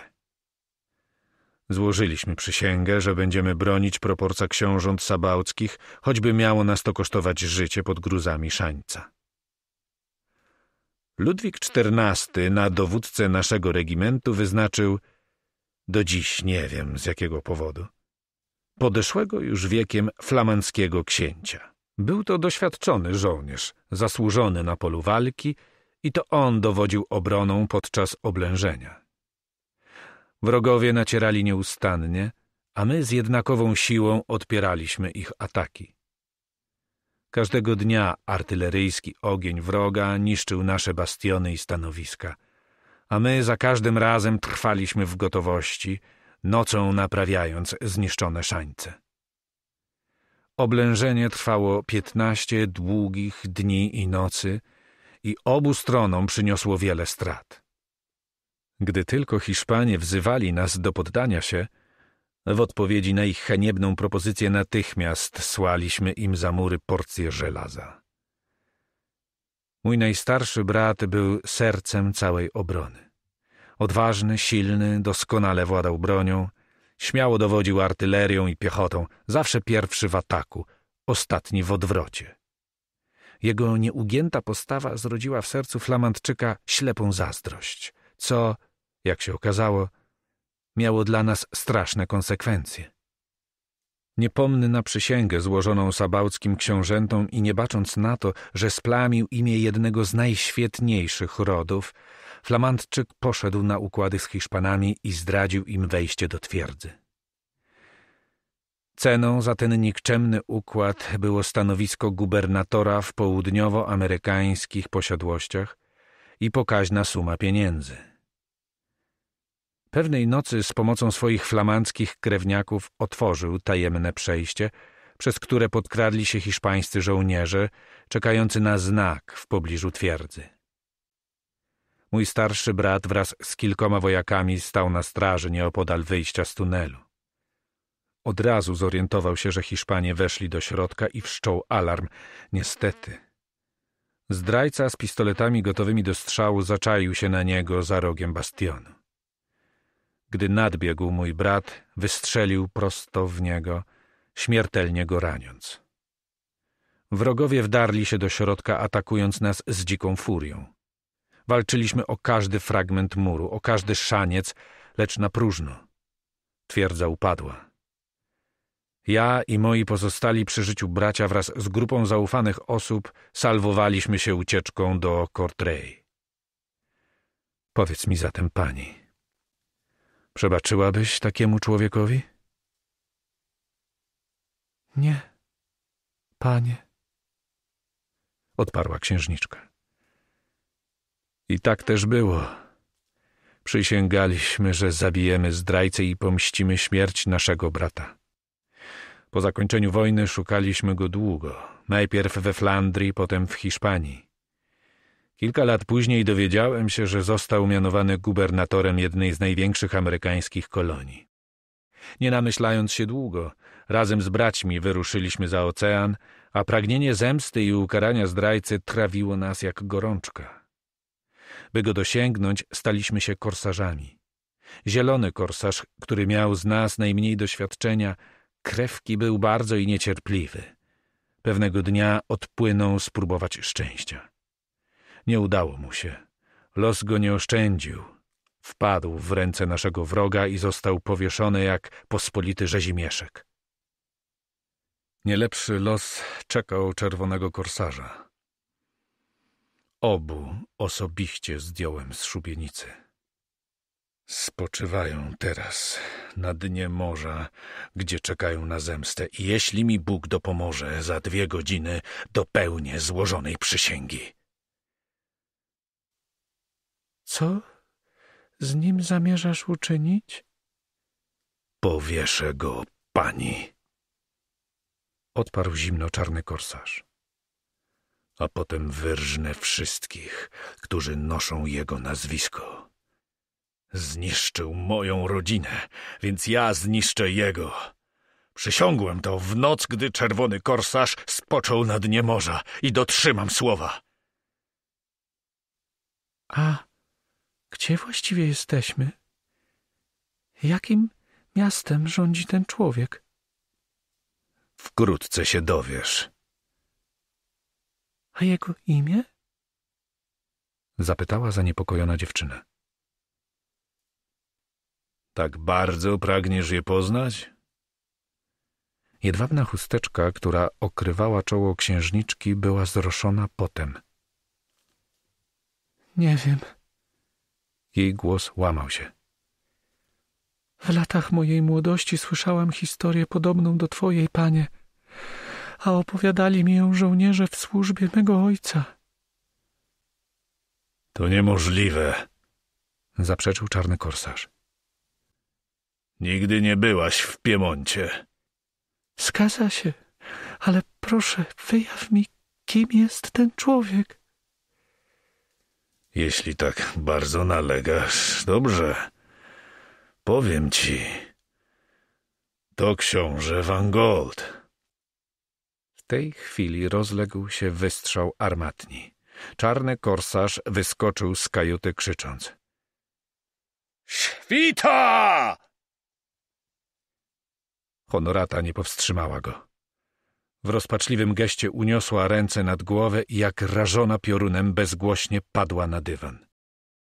[SPEAKER 1] Złożyliśmy przysięgę, że będziemy bronić proporca książąt sabałckich, choćby miało nas to kosztować życie pod gruzami szańca. Ludwik XIV na dowódcę naszego regimentu wyznaczył, do dziś nie wiem z jakiego powodu, podeszłego już wiekiem flamandzkiego księcia. Był to doświadczony żołnierz, zasłużony na polu walki i to on dowodził obroną podczas oblężenia. Wrogowie nacierali nieustannie, a my z jednakową siłą odpieraliśmy ich ataki. Każdego dnia artyleryjski ogień wroga niszczył nasze bastiony i stanowiska, a my za każdym razem trwaliśmy w gotowości, nocą naprawiając zniszczone szańce. Oblężenie trwało piętnaście długich dni i nocy i obu stronom przyniosło wiele strat. Gdy tylko Hiszpanie wzywali nas do poddania się, w odpowiedzi na ich haniebną propozycję natychmiast słaliśmy im za mury porcję żelaza. Mój najstarszy brat był sercem całej obrony. Odważny, silny, doskonale władał bronią, śmiało dowodził artylerią i piechotą, zawsze pierwszy w ataku, ostatni w odwrocie. Jego nieugięta postawa zrodziła w sercu flamandczyka ślepą zazdrość, co, jak się okazało, miało dla nas straszne konsekwencje. Niepomny na przysięgę złożoną sabałckim książętom i nie bacząc na to, że splamił imię jednego z najświetniejszych rodów, Flamandczyk poszedł na układy z Hiszpanami i zdradził im wejście do twierdzy. Ceną za ten nikczemny układ było stanowisko gubernatora w południowoamerykańskich posiadłościach i pokaźna suma pieniędzy. Pewnej nocy z pomocą swoich flamandzkich krewniaków otworzył tajemne przejście, przez które podkradli się hiszpańscy żołnierze, czekający na znak w pobliżu twierdzy. Mój starszy brat wraz z kilkoma wojakami stał na straży nieopodal wyjścia z tunelu. Od razu zorientował się, że Hiszpanie weszli do środka i wszczął alarm. Niestety. Zdrajca z pistoletami gotowymi do strzału zaczaił się na niego za rogiem bastionu. Gdy nadbiegł mój brat, wystrzelił prosto w niego, śmiertelnie go raniąc. Wrogowie wdarli się do środka, atakując nas z dziką furią. Walczyliśmy o każdy fragment muru, o każdy szaniec, lecz na próżno. Twierdza upadła. Ja i moi pozostali przy życiu bracia wraz z grupą zaufanych osób salwowaliśmy się ucieczką do Courtrai. Powiedz mi zatem, pani, Przebaczyłabyś takiemu człowiekowi? Nie, panie, odparła księżniczka. I tak też było. Przysięgaliśmy, że zabijemy zdrajcę i pomścimy śmierć naszego brata. Po zakończeniu wojny szukaliśmy go długo, najpierw we Flandrii, potem w Hiszpanii. Kilka lat później dowiedziałem się, że został mianowany gubernatorem jednej z największych amerykańskich kolonii. Nie namyślając się długo, razem z braćmi wyruszyliśmy za ocean, a pragnienie zemsty i ukarania zdrajcy trawiło nas jak gorączka. By go dosięgnąć, staliśmy się korsarzami. Zielony korsarz, który miał z nas najmniej doświadczenia, krewki był bardzo i niecierpliwy. Pewnego dnia odpłynął spróbować szczęścia. Nie udało mu się. Los go nie oszczędził. Wpadł w ręce naszego wroga i został powieszony jak pospolity rzezimieszek. Nielepszy los czekał czerwonego korsarza. Obu osobiście zdjąłem z szubienicy. Spoczywają teraz na dnie morza, gdzie czekają na zemstę i jeśli mi Bóg dopomoże, za dwie godziny dopełnię złożonej przysięgi.
[SPEAKER 3] Co z nim zamierzasz uczynić?
[SPEAKER 1] Powieszę go, pani. Odparł zimno czarny korsarz. A potem wyrżnę wszystkich, którzy noszą jego nazwisko. Zniszczył moją rodzinę, więc ja zniszczę jego. Przysiągłem to w noc, gdy czerwony korsarz spoczął na dnie morza i dotrzymam słowa.
[SPEAKER 3] A gdzie właściwie jesteśmy? Jakim miastem rządzi ten człowiek?
[SPEAKER 1] Wkrótce się dowiesz.
[SPEAKER 3] A jego imię?
[SPEAKER 1] Zapytała zaniepokojona dziewczyna. Tak bardzo pragniesz je poznać? Jedwabna chusteczka, która okrywała czoło księżniczki, była zroszona potem. Nie wiem. Jej głos łamał
[SPEAKER 3] się. W latach mojej młodości słyszałam historię podobną do twojej, panie, a opowiadali mi ją żołnierze w służbie mego ojca.
[SPEAKER 1] To niemożliwe, zaprzeczył czarny korsarz. Nigdy nie byłaś w Piemoncie.
[SPEAKER 3] Skaza się, ale proszę, wyjaw mi, kim jest ten człowiek.
[SPEAKER 1] Jeśli tak bardzo nalegasz, dobrze. Powiem ci. To książę Van Gold. W tej chwili rozległ się wystrzał armatni. Czarny korsarz wyskoczył z kajuty krzycząc. Świta! Honorata nie powstrzymała go. W rozpaczliwym geście uniosła ręce nad głowę i jak rażona piorunem bezgłośnie padła na dywan.